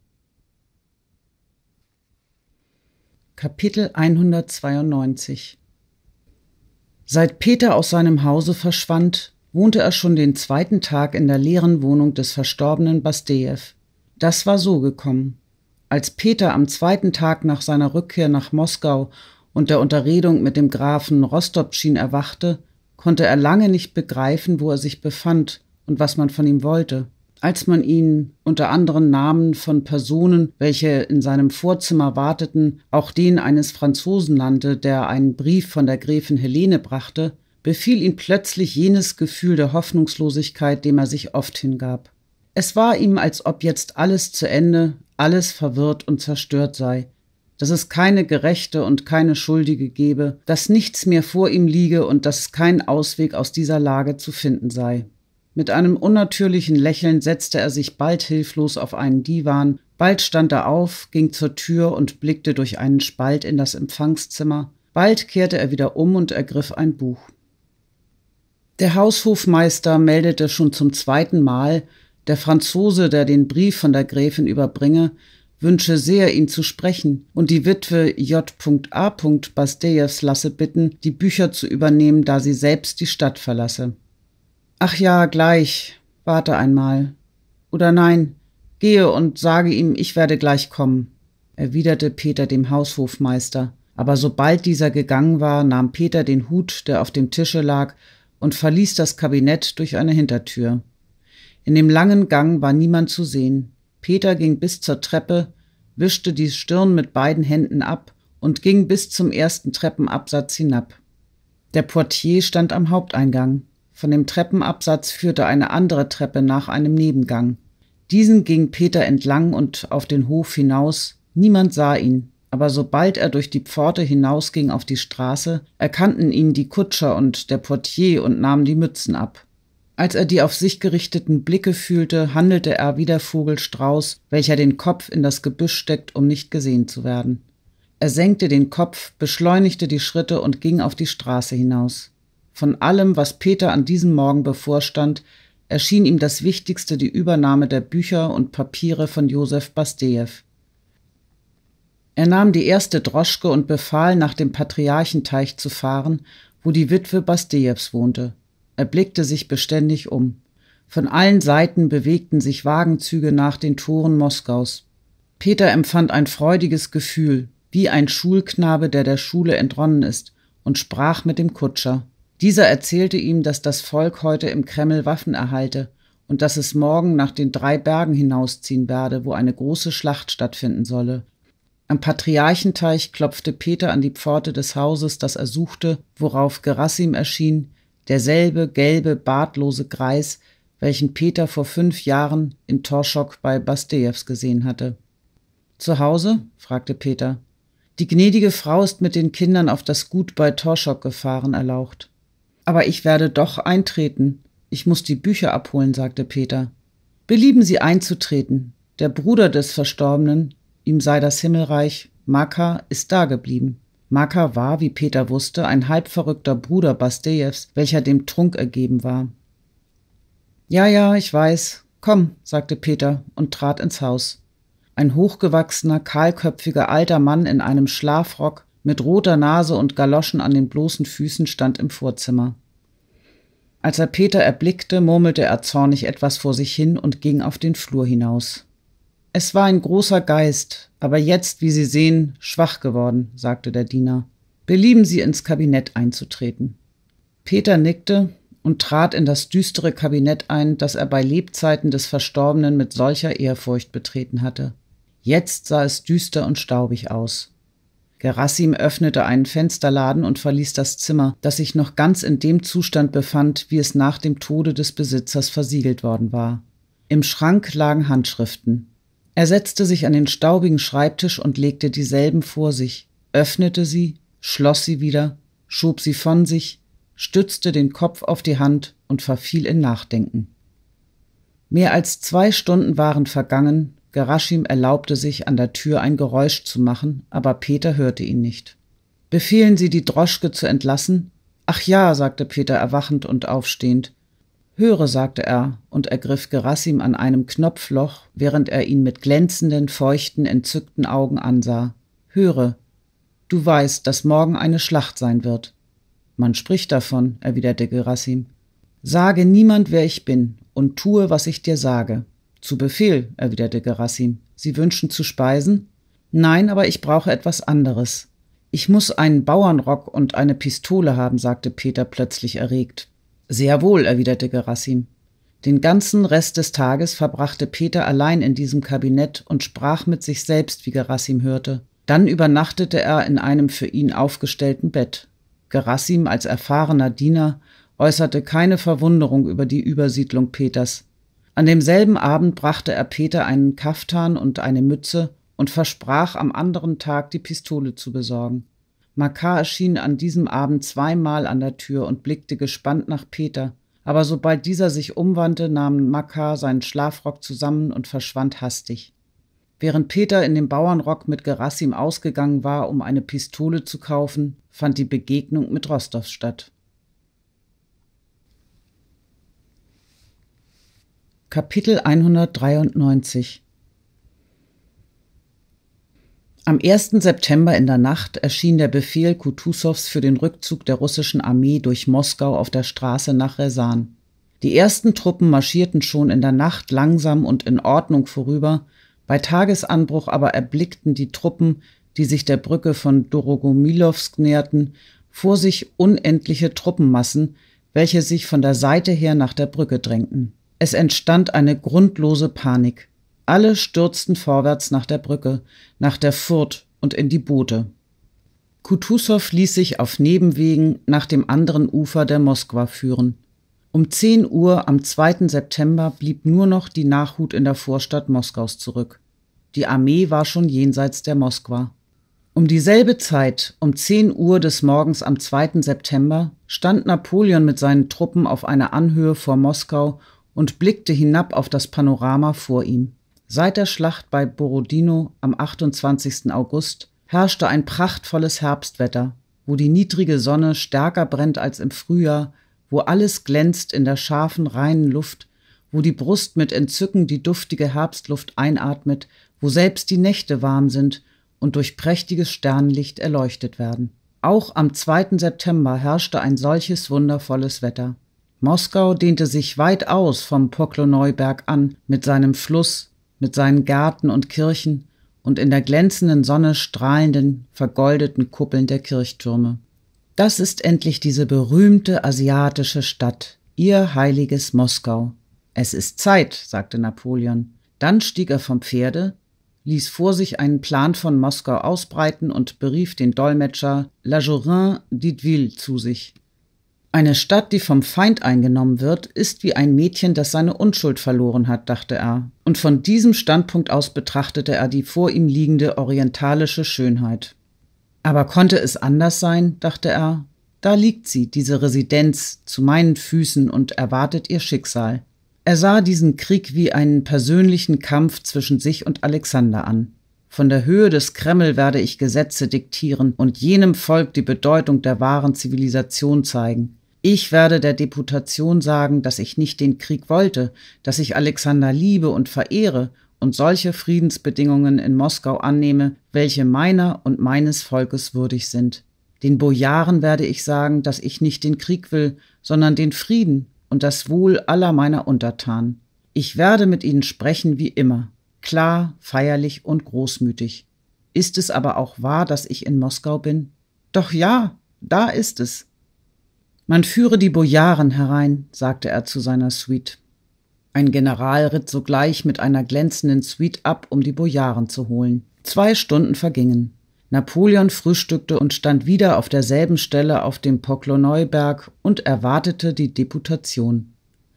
Kapitel 192 Seit Peter aus seinem Hause verschwand, wohnte er schon den zweiten Tag in der leeren Wohnung des verstorbenen Bastejew. Das war so gekommen. Als Peter am zweiten Tag nach seiner Rückkehr nach Moskau und der Unterredung mit dem Grafen Rostopschin erwachte, konnte er lange nicht begreifen, wo er sich befand und was man von ihm wollte. Als man ihn unter anderen Namen von Personen, welche in seinem Vorzimmer warteten, auch den eines Franzosen nannte, der einen Brief von der Gräfin Helene brachte, befiel ihn plötzlich jenes Gefühl der Hoffnungslosigkeit, dem er sich oft hingab. Es war ihm, als ob jetzt alles zu Ende, alles verwirrt und zerstört sei, dass es keine Gerechte und keine Schuldige gebe, dass nichts mehr vor ihm liege und dass kein Ausweg aus dieser Lage zu finden sei. Mit einem unnatürlichen Lächeln setzte er sich bald hilflos auf einen Divan, bald stand er auf, ging zur Tür und blickte durch einen Spalt in das Empfangszimmer, bald kehrte er wieder um und ergriff ein Buch. Der Haushofmeister meldete schon zum zweiten Mal, der Franzose, der den Brief von der Gräfin überbringe, wünsche sehr, ihn zu sprechen und die Witwe J.A. Bastejews lasse bitten, die Bücher zu übernehmen, da sie selbst die Stadt verlasse. Ach ja, gleich, warte einmal. Oder nein, gehe und sage ihm, ich werde gleich kommen, erwiderte Peter dem Haushofmeister. Aber sobald dieser gegangen war, nahm Peter den Hut, der auf dem Tische lag, und verließ das Kabinett durch eine Hintertür. In dem langen Gang war niemand zu sehen. Peter ging bis zur Treppe, wischte die Stirn mit beiden Händen ab und ging bis zum ersten Treppenabsatz hinab. Der Portier stand am Haupteingang. Von dem Treppenabsatz führte eine andere Treppe nach einem Nebengang. Diesen ging Peter entlang und auf den Hof hinaus. Niemand sah ihn aber sobald er durch die Pforte hinausging auf die Straße, erkannten ihn die Kutscher und der Portier und nahmen die Mützen ab. Als er die auf sich gerichteten Blicke fühlte, handelte er wie der Vogel Strauß, welcher den Kopf in das Gebüsch steckt, um nicht gesehen zu werden. Er senkte den Kopf, beschleunigte die Schritte und ging auf die Straße hinaus. Von allem, was Peter an diesem Morgen bevorstand, erschien ihm das Wichtigste die Übernahme der Bücher und Papiere von Josef Bastejew. Er nahm die erste Droschke und befahl, nach dem Patriarchenteich zu fahren, wo die Witwe Bastejews wohnte. Er blickte sich beständig um. Von allen Seiten bewegten sich Wagenzüge nach den Toren Moskaus. Peter empfand ein freudiges Gefühl, wie ein Schulknabe, der der Schule entronnen ist, und sprach mit dem Kutscher. Dieser erzählte ihm, dass das Volk heute im Kreml Waffen erhalte und dass es morgen nach den drei Bergen hinausziehen werde, wo eine große Schlacht stattfinden solle am Patriarchenteich klopfte Peter an die Pforte des Hauses, das er suchte, worauf Gerassim erschien, derselbe gelbe, bartlose Greis, welchen Peter vor fünf Jahren in Torschok bei Bastejews gesehen hatte. Zu Hause? fragte Peter. Die gnädige Frau ist mit den Kindern auf das Gut bei Torschok gefahren, erlaucht. Aber ich werde doch eintreten. Ich muss die Bücher abholen, sagte Peter. Belieben Sie einzutreten. Der Bruder des Verstorbenen, ihm sei das Himmelreich, Maka ist dageblieben. Maka war, wie Peter wusste, ein halbverrückter Bruder Bastejews, welcher dem Trunk ergeben war. Ja, ja, ich weiß. Komm, sagte Peter und trat ins Haus. Ein hochgewachsener, kahlköpfiger alter Mann in einem Schlafrock mit roter Nase und Galoschen an den bloßen Füßen stand im Vorzimmer. Als er Peter erblickte, murmelte er zornig etwas vor sich hin und ging auf den Flur hinaus. Es war ein großer Geist, aber jetzt, wie Sie sehen, schwach geworden, sagte der Diener. Belieben Sie ins Kabinett einzutreten. Peter nickte und trat in das düstere Kabinett ein, das er bei Lebzeiten des Verstorbenen mit solcher Ehrfurcht betreten hatte. Jetzt sah es düster und staubig aus. Gerassim öffnete einen Fensterladen und verließ das Zimmer, das sich noch ganz in dem Zustand befand, wie es nach dem Tode des Besitzers versiegelt worden war. Im Schrank lagen Handschriften. Er setzte sich an den staubigen Schreibtisch und legte dieselben vor sich, öffnete sie, schloss sie wieder, schob sie von sich, stützte den Kopf auf die Hand und verfiel in Nachdenken. Mehr als zwei Stunden waren vergangen, Geraschim erlaubte sich, an der Tür ein Geräusch zu machen, aber Peter hörte ihn nicht. Befehlen Sie, die Droschke zu entlassen? Ach ja, sagte Peter erwachend und aufstehend. Höre, sagte er und ergriff Gerassim an einem Knopfloch, während er ihn mit glänzenden, feuchten, entzückten Augen ansah. Höre, du weißt, dass morgen eine Schlacht sein wird. Man spricht davon, erwiderte Gerassim. Sage niemand, wer ich bin, und tue, was ich dir sage. Zu Befehl, erwiderte Gerassim. Sie wünschen zu speisen? Nein, aber ich brauche etwas anderes. Ich muss einen Bauernrock und eine Pistole haben, sagte Peter plötzlich erregt. Sehr wohl, erwiderte Gerassim. Den ganzen Rest des Tages verbrachte Peter allein in diesem Kabinett und sprach mit sich selbst, wie Gerassim hörte. Dann übernachtete er in einem für ihn aufgestellten Bett. Gerassim als erfahrener Diener äußerte keine Verwunderung über die Übersiedlung Peters. An demselben Abend brachte er Peter einen Kaftan und eine Mütze und versprach, am anderen Tag die Pistole zu besorgen. Makar erschien an diesem Abend zweimal an der Tür und blickte gespannt nach Peter, aber sobald dieser sich umwandte, nahm Makar seinen Schlafrock zusammen und verschwand hastig. Während Peter in dem Bauernrock mit Gerassim ausgegangen war, um eine Pistole zu kaufen, fand die Begegnung mit Rostov statt. Kapitel 193 am 1. September in der Nacht erschien der Befehl Kutusows für den Rückzug der russischen Armee durch Moskau auf der Straße nach Resan. Die ersten Truppen marschierten schon in der Nacht langsam und in Ordnung vorüber, bei Tagesanbruch aber erblickten die Truppen, die sich der Brücke von Dorogomilowsk näherten, vor sich unendliche Truppenmassen, welche sich von der Seite her nach der Brücke drängten. Es entstand eine grundlose Panik. Alle stürzten vorwärts nach der Brücke, nach der Furt und in die Boote. Kutusow ließ sich auf Nebenwegen nach dem anderen Ufer der Moskwa führen. Um 10 Uhr am 2. September blieb nur noch die Nachhut in der Vorstadt Moskaus zurück. Die Armee war schon jenseits der Moskwa. Um dieselbe Zeit, um 10 Uhr des Morgens am 2. September, stand Napoleon mit seinen Truppen auf einer Anhöhe vor Moskau und blickte hinab auf das Panorama vor ihm. Seit der Schlacht bei Borodino am 28. August herrschte ein prachtvolles Herbstwetter, wo die niedrige Sonne stärker brennt als im Frühjahr, wo alles glänzt in der scharfen, reinen Luft, wo die Brust mit Entzücken die duftige Herbstluft einatmet, wo selbst die Nächte warm sind und durch prächtiges Sternenlicht erleuchtet werden. Auch am 2. September herrschte ein solches wundervolles Wetter. Moskau dehnte sich weit aus vom Poklonoi-Berg an mit seinem Fluss, mit seinen Gärten und Kirchen und in der glänzenden Sonne strahlenden, vergoldeten Kuppeln der Kirchtürme. Das ist endlich diese berühmte asiatische Stadt, ihr heiliges Moskau. Es ist Zeit, sagte Napoleon. Dann stieg er vom Pferde, ließ vor sich einen Plan von Moskau ausbreiten und berief den Dolmetscher Lajorin Dideville zu sich. Eine Stadt, die vom Feind eingenommen wird, ist wie ein Mädchen, das seine Unschuld verloren hat, dachte er, und von diesem Standpunkt aus betrachtete er die vor ihm liegende orientalische Schönheit. Aber konnte es anders sein, dachte er, da liegt sie, diese Residenz, zu meinen Füßen und erwartet ihr Schicksal. Er sah diesen Krieg wie einen persönlichen Kampf zwischen sich und Alexander an. Von der Höhe des Kreml werde ich Gesetze diktieren und jenem Volk die Bedeutung der wahren Zivilisation zeigen. Ich werde der Deputation sagen, dass ich nicht den Krieg wollte, dass ich Alexander liebe und verehre und solche Friedensbedingungen in Moskau annehme, welche meiner und meines Volkes würdig sind. Den Bojaren werde ich sagen, dass ich nicht den Krieg will, sondern den Frieden und das Wohl aller meiner Untertanen. Ich werde mit ihnen sprechen wie immer, klar, feierlich und großmütig. Ist es aber auch wahr, dass ich in Moskau bin? Doch ja, da ist es. Man führe die Bojaren herein, sagte er zu seiner Suite. Ein General ritt sogleich mit einer glänzenden Suite ab, um die Bojaren zu holen. Zwei Stunden vergingen. Napoleon frühstückte und stand wieder auf derselben Stelle auf dem Pokloneuberg und erwartete die Deputation.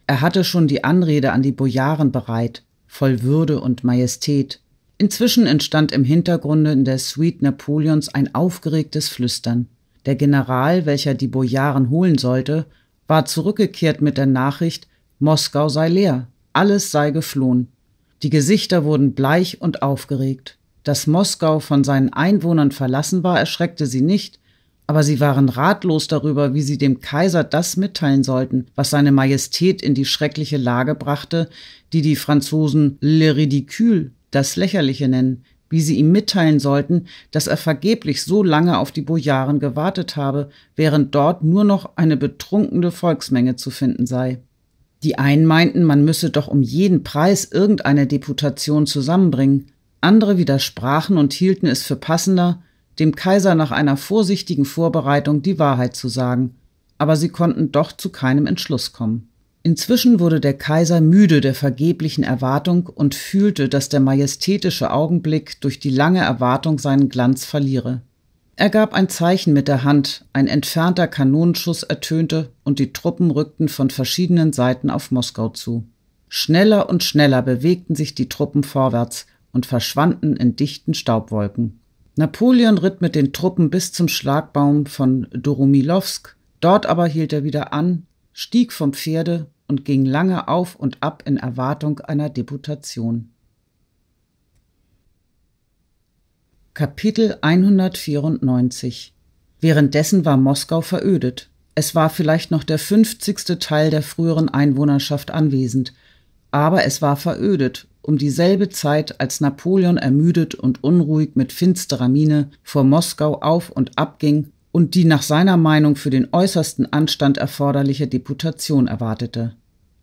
Er hatte schon die Anrede an die Bojaren bereit, voll Würde und Majestät. Inzwischen entstand im Hintergrunde in der Suite Napoleons ein aufgeregtes Flüstern. Der General, welcher die Bojaren holen sollte, war zurückgekehrt mit der Nachricht, Moskau sei leer, alles sei geflohen. Die Gesichter wurden bleich und aufgeregt. Dass Moskau von seinen Einwohnern verlassen war, erschreckte sie nicht, aber sie waren ratlos darüber, wie sie dem Kaiser das mitteilen sollten, was seine Majestät in die schreckliche Lage brachte, die die Franzosen le ridicule, das Lächerliche nennen, wie sie ihm mitteilen sollten, dass er vergeblich so lange auf die Bojaren gewartet habe, während dort nur noch eine betrunkene Volksmenge zu finden sei. Die einen meinten, man müsse doch um jeden Preis irgendeine Deputation zusammenbringen, andere widersprachen und hielten es für passender, dem Kaiser nach einer vorsichtigen Vorbereitung die Wahrheit zu sagen, aber sie konnten doch zu keinem Entschluss kommen. Inzwischen wurde der Kaiser müde der vergeblichen Erwartung und fühlte, dass der majestätische Augenblick durch die lange Erwartung seinen Glanz verliere. Er gab ein Zeichen mit der Hand, ein entfernter Kanonenschuss ertönte und die Truppen rückten von verschiedenen Seiten auf Moskau zu. Schneller und schneller bewegten sich die Truppen vorwärts und verschwanden in dichten Staubwolken. Napoleon ritt mit den Truppen bis zum Schlagbaum von Doromilowsk, dort aber hielt er wieder an stieg vom Pferde und ging lange auf und ab in Erwartung einer Deputation. Kapitel 194 Währenddessen war Moskau verödet. Es war vielleicht noch der fünfzigste Teil der früheren Einwohnerschaft anwesend, aber es war verödet um dieselbe Zeit, als Napoleon ermüdet und unruhig mit finsterer Miene vor Moskau auf und ab ging und die nach seiner Meinung für den äußersten Anstand erforderliche Deputation erwartete.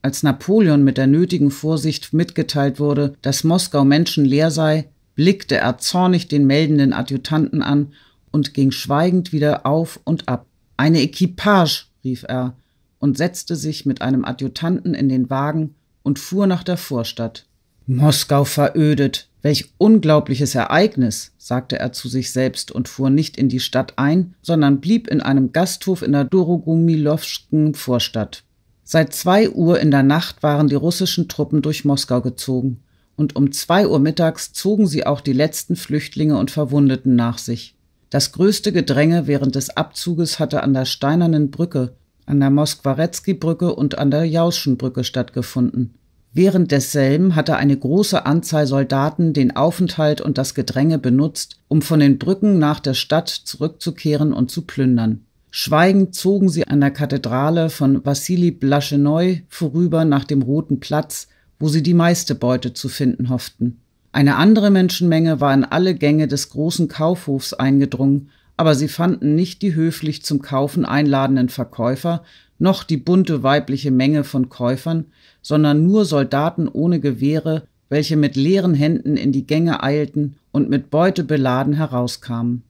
Als Napoleon mit der nötigen Vorsicht mitgeteilt wurde, dass Moskau menschenleer sei, blickte er zornig den meldenden Adjutanten an und ging schweigend wieder auf und ab. Eine Equipage, rief er und setzte sich mit einem Adjutanten in den Wagen und fuhr nach der Vorstadt. Moskau verödet. Welch unglaubliches Ereignis, sagte er zu sich selbst und fuhr nicht in die Stadt ein, sondern blieb in einem Gasthof in der Dorogumilowschen Vorstadt. Seit zwei Uhr in der Nacht waren die russischen Truppen durch Moskau gezogen, und um zwei Uhr mittags zogen sie auch die letzten Flüchtlinge und Verwundeten nach sich. Das größte Gedränge während des Abzuges hatte an der Steinernen Brücke, an der Moskwaretzki-Brücke und an der Jauschenbrücke stattgefunden. Während desselben hatte eine große Anzahl Soldaten den Aufenthalt und das Gedränge benutzt, um von den Brücken nach der Stadt zurückzukehren und zu plündern. Schweigend zogen sie an der Kathedrale von Vassili Blaschenoi vorüber nach dem Roten Platz, wo sie die meiste Beute zu finden hofften. Eine andere Menschenmenge war in alle Gänge des großen Kaufhofs eingedrungen, aber sie fanden nicht die höflich zum Kaufen einladenden Verkäufer, noch die bunte weibliche Menge von Käufern, sondern nur Soldaten ohne Gewehre, welche mit leeren Händen in die Gänge eilten und mit Beute beladen herauskamen.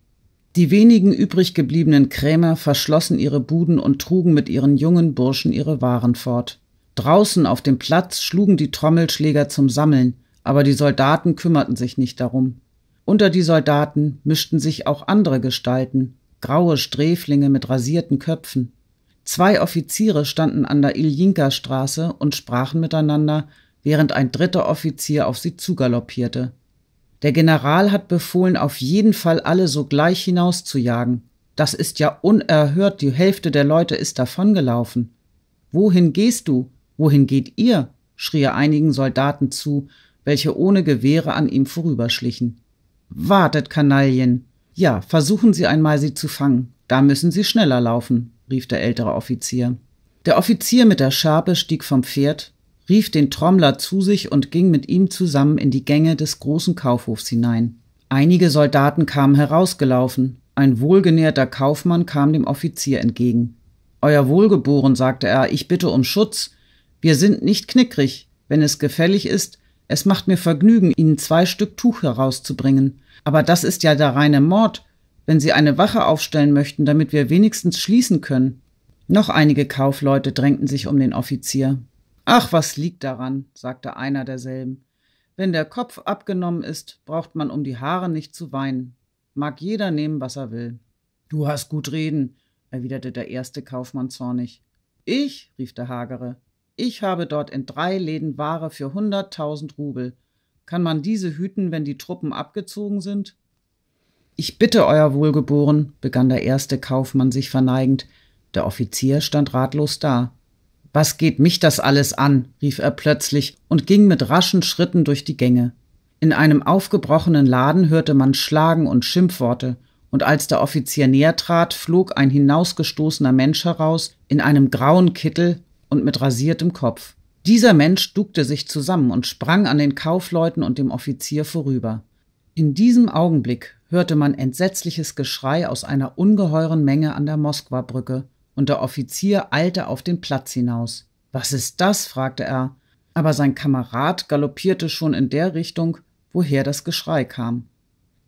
Die wenigen übrig gebliebenen Krämer verschlossen ihre Buden und trugen mit ihren jungen Burschen ihre Waren fort. Draußen auf dem Platz schlugen die Trommelschläger zum Sammeln, aber die Soldaten kümmerten sich nicht darum. Unter die Soldaten mischten sich auch andere Gestalten, graue Sträflinge mit rasierten Köpfen. Zwei Offiziere standen an der Iljinka-Straße und sprachen miteinander, während ein dritter Offizier auf sie zugaloppierte. Der General hat befohlen, auf jeden Fall alle sogleich hinauszujagen. Das ist ja unerhört, die Hälfte der Leute ist davongelaufen. Wohin gehst du? Wohin geht ihr? schrie er einigen Soldaten zu, welche ohne Gewehre an ihm vorüberschlichen. Wartet, Kanaillen. Ja, versuchen Sie einmal, sie zu fangen. Da müssen Sie schneller laufen rief der ältere Offizier. Der Offizier mit der Schabe stieg vom Pferd, rief den Trommler zu sich und ging mit ihm zusammen in die Gänge des großen Kaufhofs hinein. Einige Soldaten kamen herausgelaufen, ein wohlgenährter Kaufmann kam dem Offizier entgegen. Euer Wohlgeboren, sagte er, ich bitte um Schutz. Wir sind nicht knickrig. Wenn es gefällig ist, es macht mir Vergnügen, Ihnen zwei Stück Tuch herauszubringen. Aber das ist ja der reine Mord wenn sie eine Wache aufstellen möchten, damit wir wenigstens schließen können. Noch einige Kaufleute drängten sich um den Offizier. Ach, was liegt daran, sagte einer derselben. Wenn der Kopf abgenommen ist, braucht man um die Haare nicht zu weinen. Mag jeder nehmen, was er will. Du hast gut reden, erwiderte der erste Kaufmann zornig. Ich, rief der Hagere, ich habe dort in drei Läden Ware für hunderttausend Rubel. Kann man diese hüten, wenn die Truppen abgezogen sind? Ich bitte euer Wohlgeboren, begann der erste Kaufmann sich verneigend. Der Offizier stand ratlos da. Was geht mich das alles an? rief er plötzlich und ging mit raschen Schritten durch die Gänge. In einem aufgebrochenen Laden hörte man Schlagen und Schimpfworte, und als der Offizier näher trat, flog ein hinausgestoßener Mensch heraus, in einem grauen Kittel und mit rasiertem Kopf. Dieser Mensch duckte sich zusammen und sprang an den Kaufleuten und dem Offizier vorüber. In diesem Augenblick hörte man entsetzliches Geschrei aus einer ungeheuren Menge an der Moskwa-Brücke, und der Offizier eilte auf den Platz hinaus. Was ist das? fragte er, aber sein Kamerad galoppierte schon in der Richtung, woher das Geschrei kam.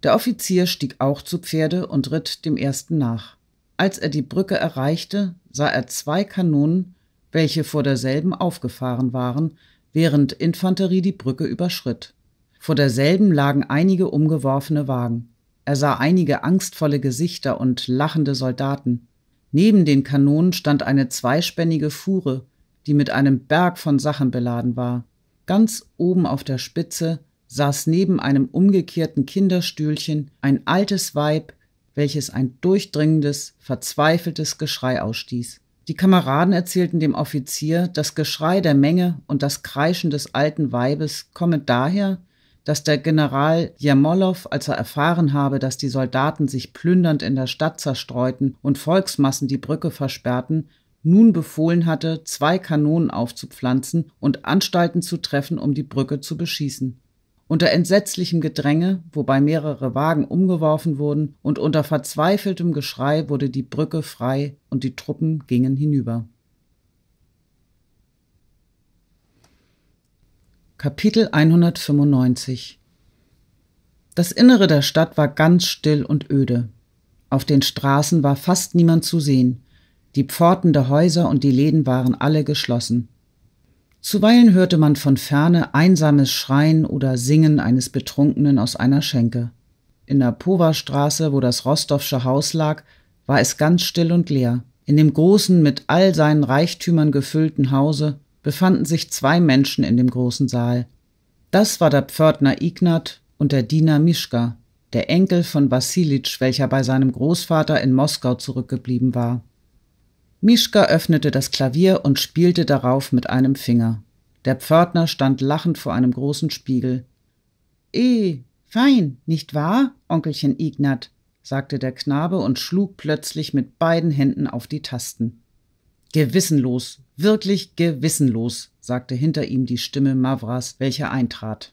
Der Offizier stieg auch zu Pferde und ritt dem ersten nach. Als er die Brücke erreichte, sah er zwei Kanonen, welche vor derselben aufgefahren waren, während Infanterie die Brücke überschritt. Vor derselben lagen einige umgeworfene Wagen. Er sah einige angstvolle Gesichter und lachende Soldaten. Neben den Kanonen stand eine zweispännige Fuhre, die mit einem Berg von Sachen beladen war. Ganz oben auf der Spitze saß neben einem umgekehrten Kinderstühlchen ein altes Weib, welches ein durchdringendes, verzweifeltes Geschrei ausstieß. Die Kameraden erzählten dem Offizier, das Geschrei der Menge und das Kreischen des alten Weibes komme daher, dass der General Jermolow, als er erfahren habe, dass die Soldaten sich plündernd in der Stadt zerstreuten und Volksmassen die Brücke versperrten, nun befohlen hatte, zwei Kanonen aufzupflanzen und Anstalten zu treffen, um die Brücke zu beschießen. Unter entsetzlichem Gedränge, wobei mehrere Wagen umgeworfen wurden, und unter verzweifeltem Geschrei wurde die Brücke frei und die Truppen gingen hinüber. Kapitel 195 Das Innere der Stadt war ganz still und öde. Auf den Straßen war fast niemand zu sehen. Die Pforten der Häuser und die Läden waren alle geschlossen. Zuweilen hörte man von ferne einsames Schreien oder Singen eines Betrunkenen aus einer Schenke. In der Powa-Straße, wo das Rostowsche Haus lag, war es ganz still und leer. In dem großen, mit all seinen Reichtümern gefüllten Hause befanden sich zwei Menschen in dem großen Saal. Das war der Pförtner Ignat und der Diener Mischka, der Enkel von Wassilitsch, welcher bei seinem Großvater in Moskau zurückgeblieben war. Mischka öffnete das Klavier und spielte darauf mit einem Finger. Der Pförtner stand lachend vor einem großen Spiegel. Eh, fein, nicht wahr, Onkelchen Ignat? sagte der Knabe und schlug plötzlich mit beiden Händen auf die Tasten. Gewissenlos, Wirklich gewissenlos, sagte hinter ihm die Stimme Mavras, welcher eintrat.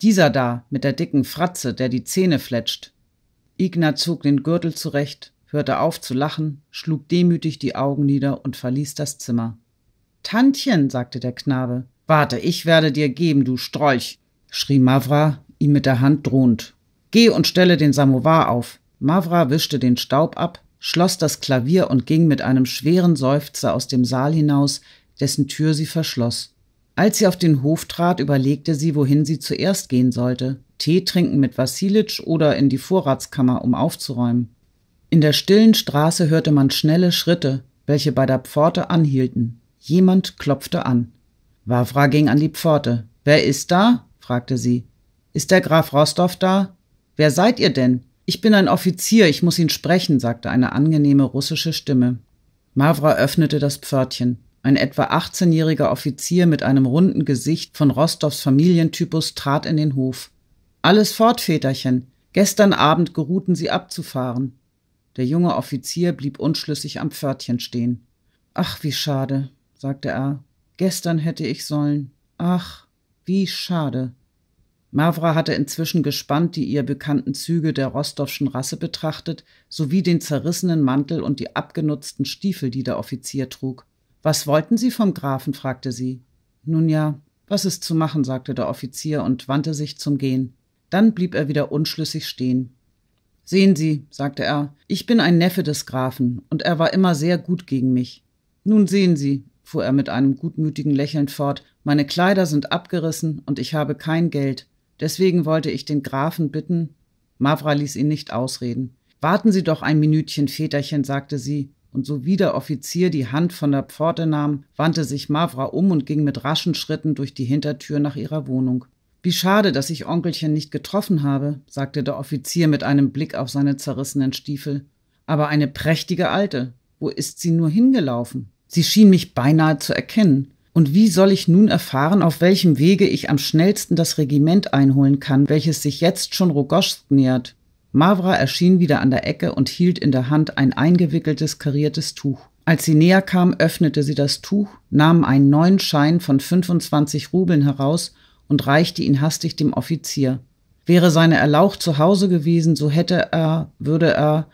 Dieser da, mit der dicken Fratze, der die Zähne fletscht. Igna zog den Gürtel zurecht, hörte auf zu lachen, schlug demütig die Augen nieder und verließ das Zimmer. Tantchen, sagte der Knabe, warte, ich werde dir geben, du Strolch, schrie Mavra, ihm mit der Hand drohend. Geh und stelle den Samovar auf. Mavra wischte den Staub ab, schloss das Klavier und ging mit einem schweren Seufzer aus dem Saal hinaus, dessen Tür sie verschloss. Als sie auf den Hof trat, überlegte sie, wohin sie zuerst gehen sollte. Tee trinken mit Wassilitsch oder in die Vorratskammer, um aufzuräumen. In der stillen Straße hörte man schnelle Schritte, welche bei der Pforte anhielten. Jemand klopfte an. Wafra ging an die Pforte. Wer ist da? fragte sie. Ist der Graf Rostov da? Wer seid ihr denn? Ich bin ein Offizier, ich muss ihn sprechen, sagte eine angenehme russische Stimme. Mavra öffnete das Pförtchen. Ein etwa 18-jähriger Offizier mit einem runden Gesicht von Rostows Familientypus trat in den Hof. Alles fort, Väterchen. Gestern Abend geruhten sie abzufahren. Der junge Offizier blieb unschlüssig am Pförtchen stehen. Ach, wie schade, sagte er. Gestern hätte ich sollen. Ach, wie schade. Mavra hatte inzwischen gespannt die ihr bekannten Züge der Rostowschen Rasse betrachtet, sowie den zerrissenen Mantel und die abgenutzten Stiefel, die der Offizier trug. Was wollten Sie vom Grafen? fragte sie. Nun ja, was ist zu machen? sagte der Offizier und wandte sich zum Gehen. Dann blieb er wieder unschlüssig stehen. Sehen Sie, sagte er, ich bin ein Neffe des Grafen, und er war immer sehr gut gegen mich. Nun sehen Sie, fuhr er mit einem gutmütigen Lächeln fort, meine Kleider sind abgerissen und ich habe kein Geld. Deswegen wollte ich den Grafen bitten. Mavra ließ ihn nicht ausreden. Warten Sie doch ein Minütchen, Väterchen, sagte sie, und so wie der Offizier die Hand von der Pforte nahm, wandte sich Mavra um und ging mit raschen Schritten durch die Hintertür nach ihrer Wohnung. Wie schade, dass ich Onkelchen nicht getroffen habe, sagte der Offizier mit einem Blick auf seine zerrissenen Stiefel. Aber eine prächtige Alte. Wo ist sie nur hingelaufen? Sie schien mich beinahe zu erkennen. Und wie soll ich nun erfahren, auf welchem Wege ich am schnellsten das Regiment einholen kann, welches sich jetzt schon Rogoschsk nähert? Mavra erschien wieder an der Ecke und hielt in der Hand ein eingewickeltes kariertes Tuch. Als sie näher kam, öffnete sie das Tuch, nahm einen neuen Schein von 25 Rubeln heraus und reichte ihn hastig dem Offizier. Wäre seine Erlaucht zu Hause gewesen, so hätte er, würde er.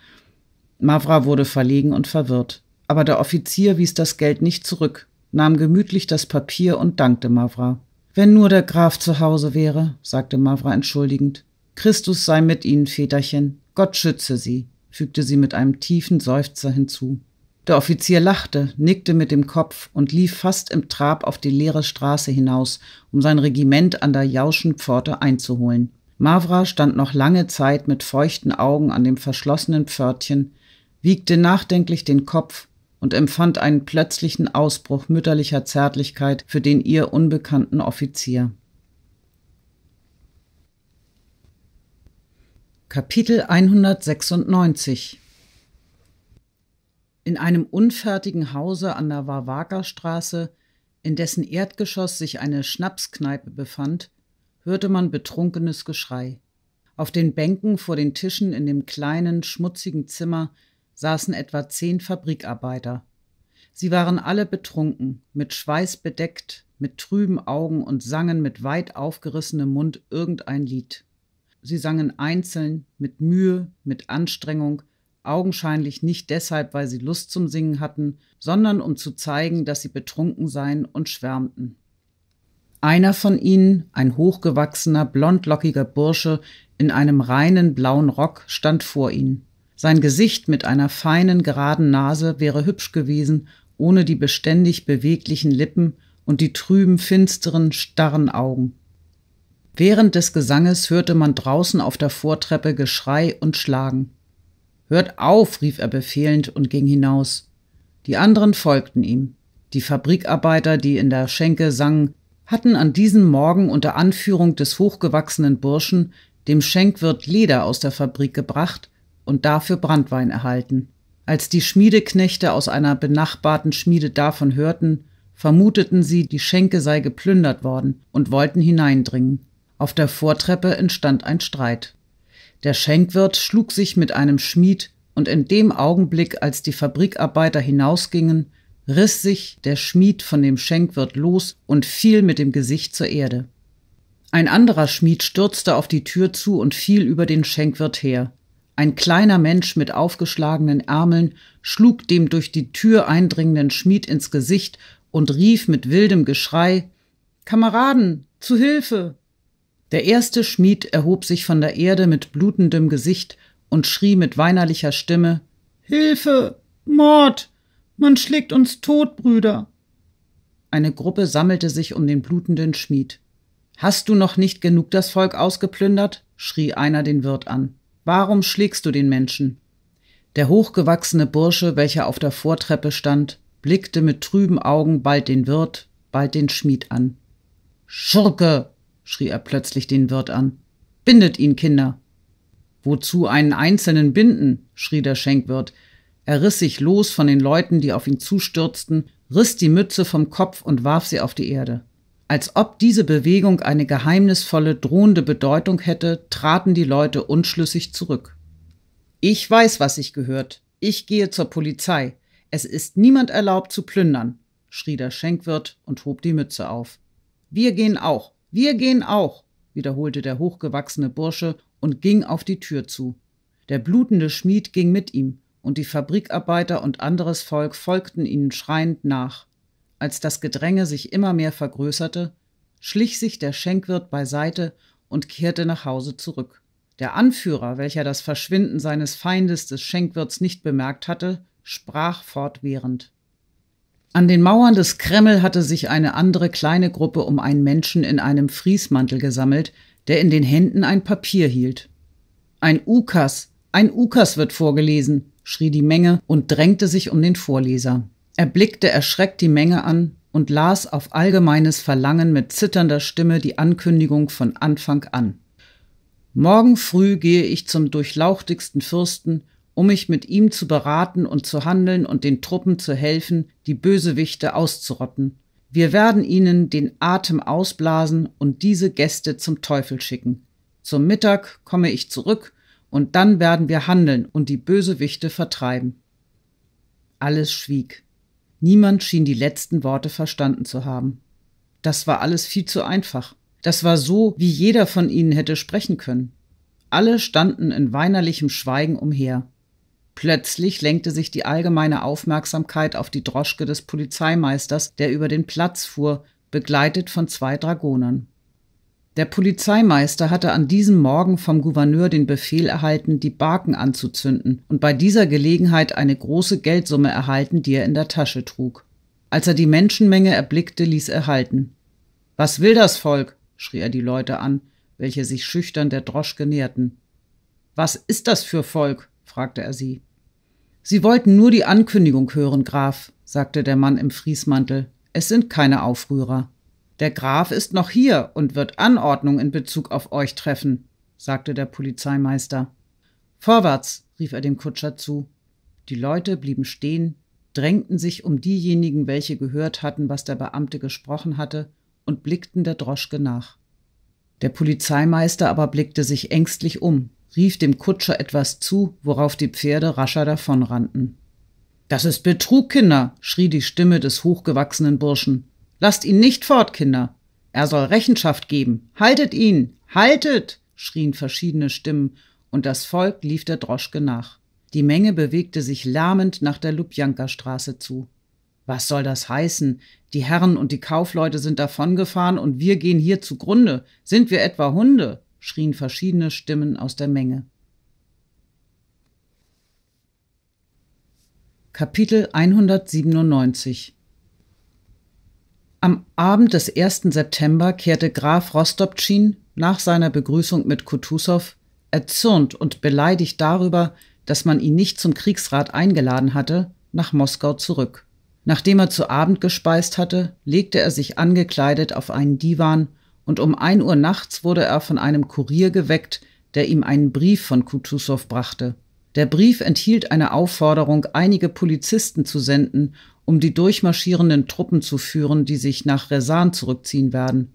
Mavra wurde verlegen und verwirrt. Aber der Offizier wies das Geld nicht zurück nahm gemütlich das Papier und dankte Mavra. Wenn nur der Graf zu Hause wäre, sagte Mavra entschuldigend. Christus sei mit Ihnen, Väterchen. Gott schütze Sie, fügte sie mit einem tiefen Seufzer hinzu. Der Offizier lachte, nickte mit dem Kopf und lief fast im Trab auf die leere Straße hinaus, um sein Regiment an der Jauschenpforte einzuholen. Mavra stand noch lange Zeit mit feuchten Augen an dem verschlossenen Pförtchen, wiegte nachdenklich den Kopf und empfand einen plötzlichen Ausbruch mütterlicher Zärtlichkeit für den ihr unbekannten Offizier. Kapitel 196 In einem unfertigen Hause an der wawaka Straße, in dessen Erdgeschoss sich eine Schnapskneipe befand, hörte man betrunkenes Geschrei. Auf den Bänken vor den Tischen in dem kleinen, schmutzigen Zimmer saßen etwa zehn Fabrikarbeiter. Sie waren alle betrunken, mit Schweiß bedeckt, mit trüben Augen und sangen mit weit aufgerissenem Mund irgendein Lied. Sie sangen einzeln, mit Mühe, mit Anstrengung, augenscheinlich nicht deshalb, weil sie Lust zum Singen hatten, sondern um zu zeigen, dass sie betrunken seien und schwärmten. Einer von ihnen, ein hochgewachsener, blondlockiger Bursche in einem reinen blauen Rock, stand vor ihnen. Sein Gesicht mit einer feinen, geraden Nase wäre hübsch gewesen, ohne die beständig beweglichen Lippen und die trüben, finsteren, starren Augen. Während des Gesanges hörte man draußen auf der Vortreppe Geschrei und Schlagen. Hört auf, rief er befehlend und ging hinaus. Die anderen folgten ihm. Die Fabrikarbeiter, die in der Schenke sangen, hatten an diesem Morgen unter Anführung des hochgewachsenen Burschen, dem Schenkwirt Leder aus der Fabrik gebracht und dafür Brandwein erhalten. Als die Schmiedeknechte aus einer benachbarten Schmiede davon hörten, vermuteten sie, die Schenke sei geplündert worden und wollten hineindringen. Auf der Vortreppe entstand ein Streit. Der Schenkwirt schlug sich mit einem Schmied, und in dem Augenblick, als die Fabrikarbeiter hinausgingen, riss sich der Schmied von dem Schenkwirt los und fiel mit dem Gesicht zur Erde. Ein anderer Schmied stürzte auf die Tür zu und fiel über den Schenkwirt her. Ein kleiner Mensch mit aufgeschlagenen Ärmeln schlug dem durch die Tür eindringenden Schmied ins Gesicht und rief mit wildem Geschrei Kameraden, zu Hilfe. Der erste Schmied erhob sich von der Erde mit blutendem Gesicht und schrie mit weinerlicher Stimme Hilfe. Mord. Man schlägt uns tot, Brüder. Eine Gruppe sammelte sich um den blutenden Schmied. Hast du noch nicht genug das Volk ausgeplündert? schrie einer den Wirt an. Warum schlägst du den Menschen? Der hochgewachsene Bursche, welcher auf der Vortreppe stand, blickte mit trüben Augen bald den Wirt, bald den Schmied an. Schurke! schrie er plötzlich den Wirt an. Bindet ihn, Kinder! Wozu einen einzelnen binden? schrie der Schenkwirt. Er riss sich los von den Leuten, die auf ihn zustürzten, riss die Mütze vom Kopf und warf sie auf die Erde. Als ob diese Bewegung eine geheimnisvolle, drohende Bedeutung hätte, traten die Leute unschlüssig zurück. Ich weiß, was ich gehört. Ich gehe zur Polizei. Es ist niemand erlaubt zu plündern, schrie der Schenkwirt und hob die Mütze auf. Wir gehen auch. Wir gehen auch, wiederholte der hochgewachsene Bursche und ging auf die Tür zu. Der blutende Schmied ging mit ihm, und die Fabrikarbeiter und anderes Volk folgten ihnen schreiend nach. Als das Gedränge sich immer mehr vergrößerte, schlich sich der Schenkwirt beiseite und kehrte nach Hause zurück. Der Anführer, welcher das Verschwinden seines Feindes des Schenkwirts nicht bemerkt hatte, sprach fortwährend. An den Mauern des Kreml hatte sich eine andere kleine Gruppe um einen Menschen in einem Friesmantel gesammelt, der in den Händen ein Papier hielt. Ein Ukas, ein Ukas wird vorgelesen, schrie die Menge und drängte sich um den Vorleser. Er blickte erschreckt die Menge an und las auf allgemeines Verlangen mit zitternder Stimme die Ankündigung von Anfang an. Morgen früh gehe ich zum durchlauchtigsten Fürsten, um mich mit ihm zu beraten und zu handeln und den Truppen zu helfen, die Bösewichte auszurotten. Wir werden ihnen den Atem ausblasen und diese Gäste zum Teufel schicken. Zum Mittag komme ich zurück, und dann werden wir handeln und die Bösewichte vertreiben. Alles schwieg. Niemand schien die letzten Worte verstanden zu haben. Das war alles viel zu einfach. Das war so, wie jeder von ihnen hätte sprechen können. Alle standen in weinerlichem Schweigen umher. Plötzlich lenkte sich die allgemeine Aufmerksamkeit auf die Droschke des Polizeimeisters, der über den Platz fuhr, begleitet von zwei Dragonern. Der Polizeimeister hatte an diesem Morgen vom Gouverneur den Befehl erhalten, die Barken anzuzünden und bei dieser Gelegenheit eine große Geldsumme erhalten, die er in der Tasche trug. Als er die Menschenmenge erblickte, ließ er halten. Was will das Volk? schrie er die Leute an, welche sich schüchtern der Droschke näherten. Was ist das für Volk? fragte er sie. Sie wollten nur die Ankündigung hören, Graf, sagte der Mann im Friesmantel. Es sind keine Aufrührer. Der Graf ist noch hier und wird Anordnung in Bezug auf euch treffen, sagte der Polizeimeister. Vorwärts, rief er dem Kutscher zu. Die Leute blieben stehen, drängten sich um diejenigen, welche gehört hatten, was der Beamte gesprochen hatte, und blickten der Droschke nach. Der Polizeimeister aber blickte sich ängstlich um, rief dem Kutscher etwas zu, worauf die Pferde rascher davonrannten. Das ist Betrug, Kinder, schrie die Stimme des hochgewachsenen Burschen. Lasst ihn nicht fort, Kinder. Er soll Rechenschaft geben. Haltet ihn. Haltet. schrien verschiedene Stimmen, und das Volk lief der Droschke nach. Die Menge bewegte sich lärmend nach der Lubjanka-Straße zu. Was soll das heißen? Die Herren und die Kaufleute sind davongefahren und wir gehen hier zugrunde. Sind wir etwa Hunde? schrien verschiedene Stimmen aus der Menge. Kapitel 197 am Abend des 1. September kehrte Graf Rostopchin nach seiner Begrüßung mit Kutusow erzürnt und beleidigt darüber, dass man ihn nicht zum Kriegsrat eingeladen hatte, nach Moskau zurück. Nachdem er zu Abend gespeist hatte, legte er sich angekleidet auf einen Divan und um ein Uhr nachts wurde er von einem Kurier geweckt, der ihm einen Brief von Kutusow brachte. Der Brief enthielt eine Aufforderung, einige Polizisten zu senden, um die durchmarschierenden Truppen zu führen, die sich nach Resan zurückziehen werden.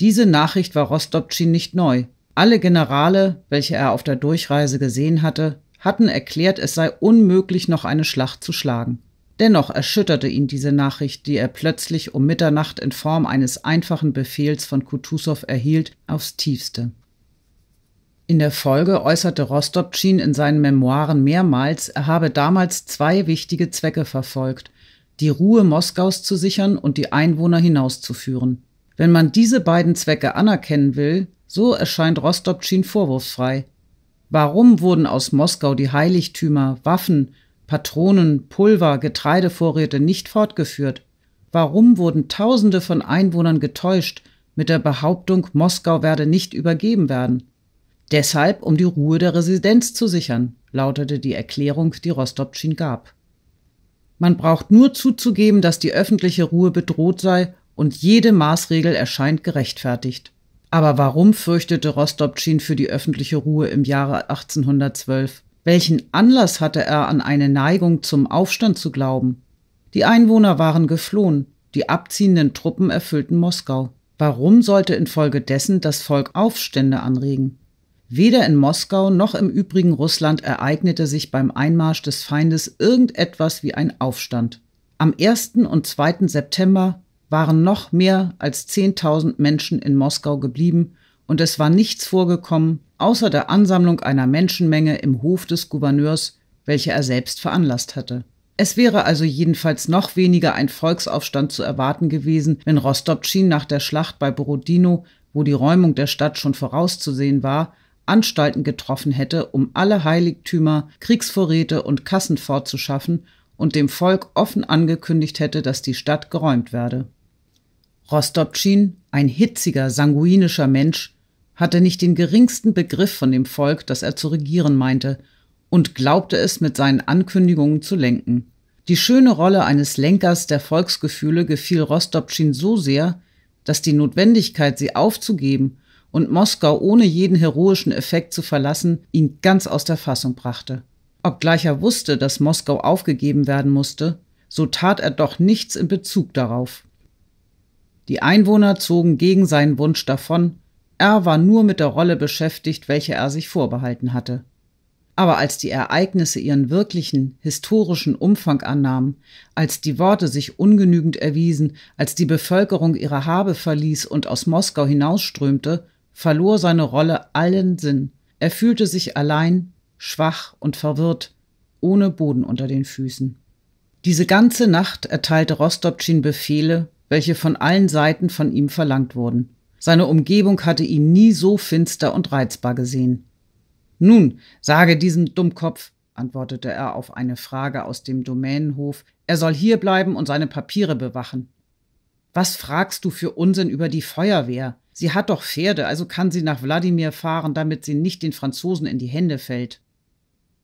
Diese Nachricht war Rostopchin nicht neu. Alle Generale, welche er auf der Durchreise gesehen hatte, hatten erklärt, es sei unmöglich, noch eine Schlacht zu schlagen. Dennoch erschütterte ihn diese Nachricht, die er plötzlich um Mitternacht in Form eines einfachen Befehls von Kutusow erhielt, aufs tiefste. In der Folge äußerte Rostopchin in seinen Memoiren mehrmals, er habe damals zwei wichtige Zwecke verfolgt, die Ruhe Moskaus zu sichern und die Einwohner hinauszuführen. Wenn man diese beiden Zwecke anerkennen will, so erscheint Rostopchin vorwurfsfrei. Warum wurden aus Moskau die Heiligtümer, Waffen, Patronen, Pulver, Getreidevorräte nicht fortgeführt? Warum wurden Tausende von Einwohnern getäuscht mit der Behauptung, Moskau werde nicht übergeben werden? Deshalb, um die Ruhe der Residenz zu sichern, lautete die Erklärung, die Rostopchin gab. Man braucht nur zuzugeben, dass die öffentliche Ruhe bedroht sei und jede Maßregel erscheint gerechtfertigt. Aber warum fürchtete Rostopchin für die öffentliche Ruhe im Jahre 1812? Welchen Anlass hatte er an eine Neigung zum Aufstand zu glauben? Die Einwohner waren geflohen, die abziehenden Truppen erfüllten Moskau. Warum sollte infolgedessen das Volk Aufstände anregen? Weder in Moskau noch im übrigen Russland ereignete sich beim Einmarsch des Feindes irgendetwas wie ein Aufstand. Am 1. und 2. September waren noch mehr als 10.000 Menschen in Moskau geblieben und es war nichts vorgekommen, außer der Ansammlung einer Menschenmenge im Hof des Gouverneurs, welche er selbst veranlasst hatte. Es wäre also jedenfalls noch weniger ein Volksaufstand zu erwarten gewesen, wenn Rostopchin nach der Schlacht bei Borodino, wo die Räumung der Stadt schon vorauszusehen war, Anstalten getroffen hätte, um alle Heiligtümer, Kriegsvorräte und Kassen fortzuschaffen und dem Volk offen angekündigt hätte, dass die Stadt geräumt werde. Rostopchin, ein hitziger, sanguinischer Mensch, hatte nicht den geringsten Begriff von dem Volk, das er zu regieren meinte, und glaubte es mit seinen Ankündigungen zu lenken. Die schöne Rolle eines Lenkers der Volksgefühle gefiel Rostopchin so sehr, dass die Notwendigkeit, sie aufzugeben und Moskau ohne jeden heroischen Effekt zu verlassen, ihn ganz aus der Fassung brachte. Obgleich er wusste, dass Moskau aufgegeben werden musste, so tat er doch nichts in Bezug darauf. Die Einwohner zogen gegen seinen Wunsch davon, er war nur mit der Rolle beschäftigt, welche er sich vorbehalten hatte. Aber als die Ereignisse ihren wirklichen, historischen Umfang annahmen, als die Worte sich ungenügend erwiesen, als die Bevölkerung ihre Habe verließ und aus Moskau hinausströmte, verlor seine Rolle allen Sinn. Er fühlte sich allein, schwach und verwirrt, ohne Boden unter den Füßen. Diese ganze Nacht erteilte Rostopchin Befehle, welche von allen Seiten von ihm verlangt wurden. Seine Umgebung hatte ihn nie so finster und reizbar gesehen. Nun, sage diesem Dummkopf, antwortete er auf eine Frage aus dem Domänenhof, er soll hier bleiben und seine Papiere bewachen. Was fragst du für Unsinn über die Feuerwehr? Sie hat doch Pferde, also kann sie nach Wladimir fahren, damit sie nicht den Franzosen in die Hände fällt.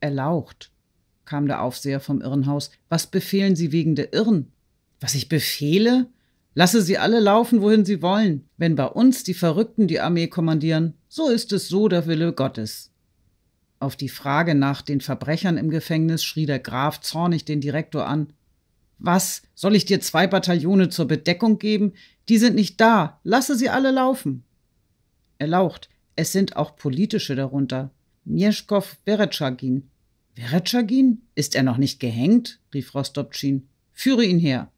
Erlaucht, kam der Aufseher vom Irrenhaus. Was befehlen Sie wegen der Irren? Was ich befehle? Lasse sie alle laufen, wohin sie wollen. Wenn bei uns die Verrückten die Armee kommandieren, so ist es so der Wille Gottes. Auf die Frage nach den Verbrechern im Gefängnis schrie der Graf zornig den Direktor an. Was, soll ich dir zwei Bataillone zur Bedeckung geben? Die sind nicht da. Lasse sie alle laufen. Er laucht. Es sind auch politische darunter. Mieszkow Beretschagin. Beretschagin? Ist er noch nicht gehängt? rief Rostopchin. Führe ihn her.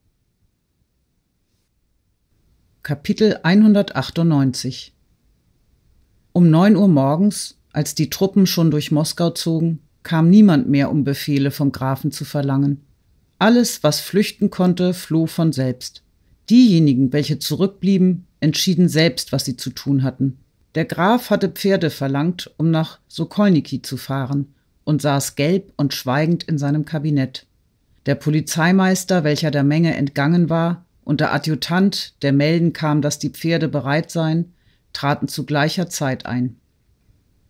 Kapitel 198 Um neun Uhr morgens, als die Truppen schon durch Moskau zogen, kam niemand mehr, um Befehle vom Grafen zu verlangen. Alles, was flüchten konnte, floh von selbst. Diejenigen, welche zurückblieben, entschieden selbst, was sie zu tun hatten. Der Graf hatte Pferde verlangt, um nach Sokolniki zu fahren, und saß gelb und schweigend in seinem Kabinett. Der Polizeimeister, welcher der Menge entgangen war, und der Adjutant, der melden kam, dass die Pferde bereit seien, traten zu gleicher Zeit ein.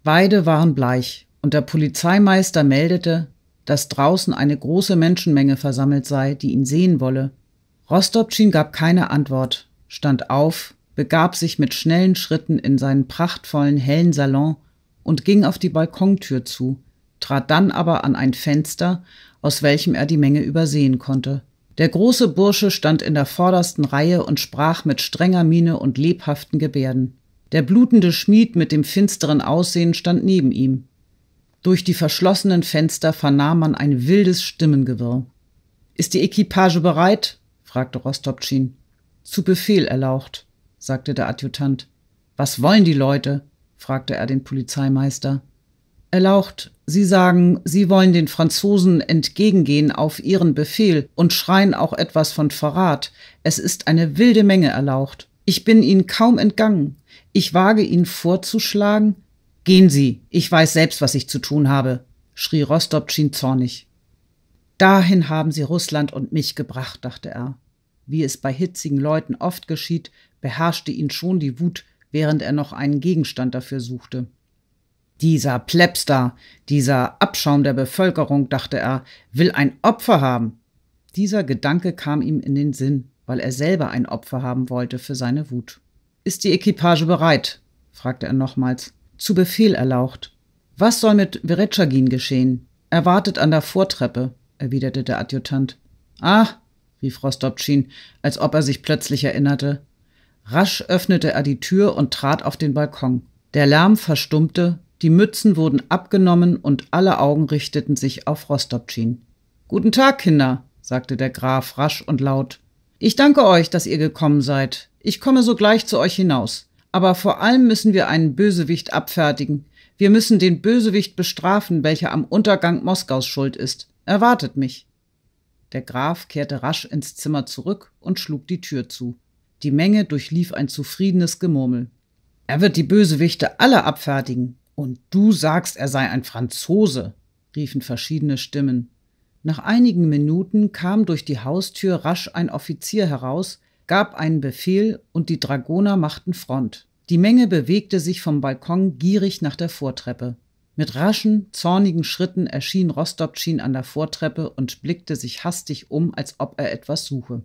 Beide waren bleich, und der Polizeimeister meldete, dass draußen eine große Menschenmenge versammelt sei, die ihn sehen wolle Rostopchin gab keine Antwort, stand auf, begab sich mit schnellen Schritten in seinen prachtvollen hellen Salon und ging auf die Balkontür zu, trat dann aber an ein Fenster, aus welchem er die Menge übersehen konnte. Der große Bursche stand in der vordersten Reihe und sprach mit strenger Miene und lebhaften Gebärden. Der blutende Schmied mit dem finsteren Aussehen stand neben ihm. Durch die verschlossenen Fenster vernahm man ein wildes Stimmengewirr. Ist die Equipage bereit? fragte Rostopchin. Zu Befehl erlaucht, sagte der Adjutant. Was wollen die Leute? fragte er den Polizeimeister. Erlaucht, Sie sagen, Sie wollen den Franzosen entgegengehen auf Ihren Befehl und schreien auch etwas von Verrat. Es ist eine wilde Menge erlaucht. Ich bin Ihnen kaum entgangen. Ich wage Ihnen vorzuschlagen. Gehen Sie, ich weiß selbst, was ich zu tun habe, schrie Rostopchin zornig. Dahin haben sie Russland und mich gebracht, dachte er. Wie es bei hitzigen Leuten oft geschieht, beherrschte ihn schon die Wut, während er noch einen Gegenstand dafür suchte. Dieser Plebster, dieser Abschaum der Bevölkerung, dachte er, will ein Opfer haben. Dieser Gedanke kam ihm in den Sinn, weil er selber ein Opfer haben wollte für seine Wut. Ist die Equipage bereit? fragte er nochmals. Zu Befehl erlaucht. Was soll mit Veretschagin geschehen? Er wartet an der Vortreppe erwiderte der Adjutant. Ah, rief Rostopschin, als ob er sich plötzlich erinnerte. Rasch öffnete er die Tür und trat auf den Balkon. Der Lärm verstummte, die Mützen wurden abgenommen und alle Augen richteten sich auf Rostopschin. Guten Tag, Kinder, sagte der Graf rasch und laut. Ich danke euch, dass ihr gekommen seid. Ich komme sogleich zu euch hinaus. Aber vor allem müssen wir einen Bösewicht abfertigen. Wir müssen den Bösewicht bestrafen, welcher am Untergang Moskaus schuld ist. Erwartet mich. Der Graf kehrte rasch ins Zimmer zurück und schlug die Tür zu. Die Menge durchlief ein zufriedenes Gemurmel. Er wird die Bösewichte alle abfertigen. Und du sagst, er sei ein Franzose, riefen verschiedene Stimmen. Nach einigen Minuten kam durch die Haustür rasch ein Offizier heraus, gab einen Befehl und die Dragoner machten Front. Die Menge bewegte sich vom Balkon gierig nach der Vortreppe. Mit raschen, zornigen Schritten erschien Rostopchin an der Vortreppe und blickte sich hastig um, als ob er etwas suche.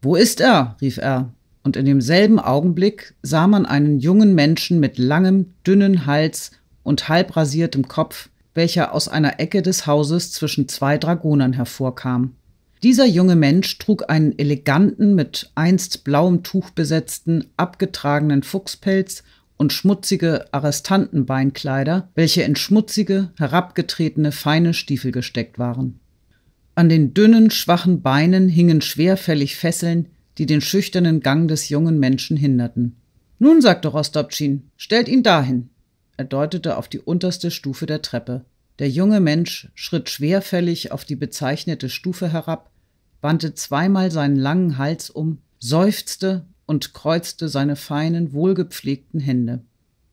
Wo ist er? rief er, und in demselben Augenblick sah man einen jungen Menschen mit langem, dünnem Hals und halb rasiertem Kopf, welcher aus einer Ecke des Hauses zwischen zwei Dragonern hervorkam. Dieser junge Mensch trug einen eleganten, mit einst blauem Tuch besetzten, abgetragenen Fuchspelz und schmutzige Arrestantenbeinkleider, welche in schmutzige, herabgetretene, feine Stiefel gesteckt waren. An den dünnen, schwachen Beinen hingen schwerfällig Fesseln, die den schüchternen Gang des jungen Menschen hinderten. Nun, sagte Rostopschin, stellt ihn dahin. Er deutete auf die unterste Stufe der Treppe. Der junge Mensch schritt schwerfällig auf die bezeichnete Stufe herab, wandte zweimal seinen langen Hals um, seufzte und kreuzte seine feinen, wohlgepflegten Hände.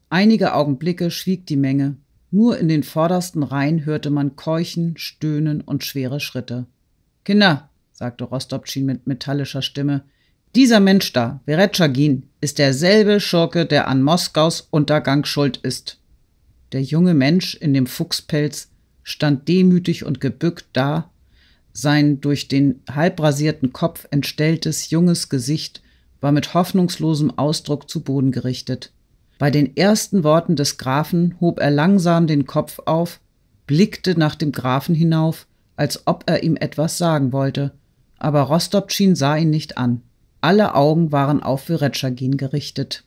Einige Augenblicke schwieg die Menge, nur in den vordersten Reihen hörte man Keuchen, Stöhnen und schwere Schritte. Kinder, sagte Rostopschin mit metallischer Stimme, dieser Mensch da, Veretschagin, ist derselbe Schurke, der an Moskaus Untergang schuld ist. Der junge Mensch in dem Fuchspelz stand demütig und gebückt da, sein durch den halbrasierten Kopf entstelltes junges Gesicht war mit hoffnungslosem Ausdruck zu Boden gerichtet. Bei den ersten Worten des Grafen hob er langsam den Kopf auf, blickte nach dem Grafen hinauf, als ob er ihm etwas sagen wollte, aber Rostopchin sah ihn nicht an. Alle Augen waren auf Vyretschagin gerichtet.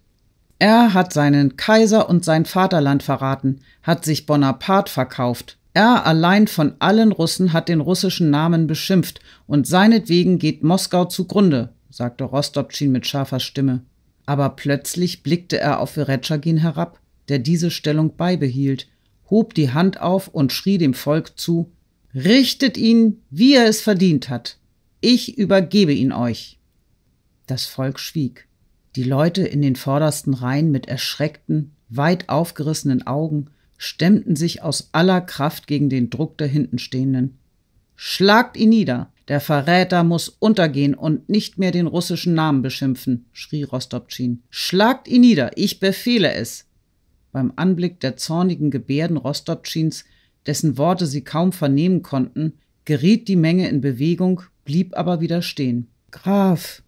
Er hat seinen Kaiser und sein Vaterland verraten, hat sich Bonaparte verkauft. Er allein von allen Russen hat den russischen Namen beschimpft und seinetwegen geht Moskau zugrunde, sagte Rostopchin mit scharfer Stimme. Aber plötzlich blickte er auf Veretschagin herab, der diese Stellung beibehielt, hob die Hand auf und schrie dem Volk zu Richtet ihn, wie er es verdient hat. Ich übergebe ihn euch. Das Volk schwieg. Die Leute in den vordersten Reihen mit erschreckten, weit aufgerissenen Augen stemmten sich aus aller Kraft gegen den Druck der Hintenstehenden. Schlagt ihn nieder. Der Verräter muss untergehen und nicht mehr den russischen Namen beschimpfen, schrie Rostopchin. Schlagt ihn nieder, ich befehle es. Beim Anblick der zornigen Gebärden Rostopchins, dessen Worte sie kaum vernehmen konnten, geriet die Menge in Bewegung, blieb aber wieder stehen. Graf,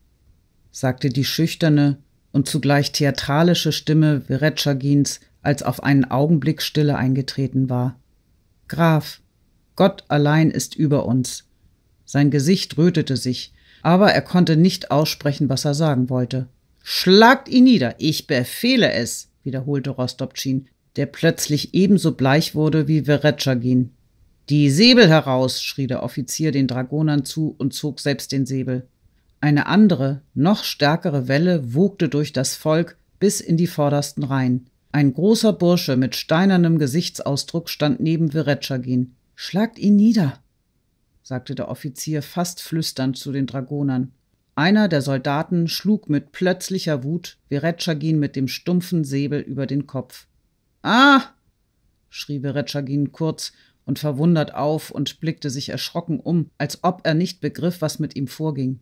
sagte die schüchterne und zugleich theatralische Stimme Veretschagins, als auf einen Augenblick Stille eingetreten war. Graf, Gott allein ist über uns. Sein Gesicht rötete sich, aber er konnte nicht aussprechen, was er sagen wollte. Schlagt ihn nieder, ich befehle es, wiederholte Rostopchin, der plötzlich ebenso bleich wurde wie Veretschagin. Die Säbel heraus, schrie der Offizier den Dragonern zu und zog selbst den Säbel. Eine andere, noch stärkere Welle wogte durch das Volk bis in die vordersten Reihen. Ein großer Bursche mit steinernem Gesichtsausdruck stand neben Veretschagin. Schlagt ihn nieder, sagte der Offizier fast flüsternd zu den Dragonern. Einer der Soldaten schlug mit plötzlicher Wut Veretschagin mit dem stumpfen Säbel über den Kopf. Ah! schrie Veretschagin kurz und verwundert auf und blickte sich erschrocken um, als ob er nicht begriff, was mit ihm vorging.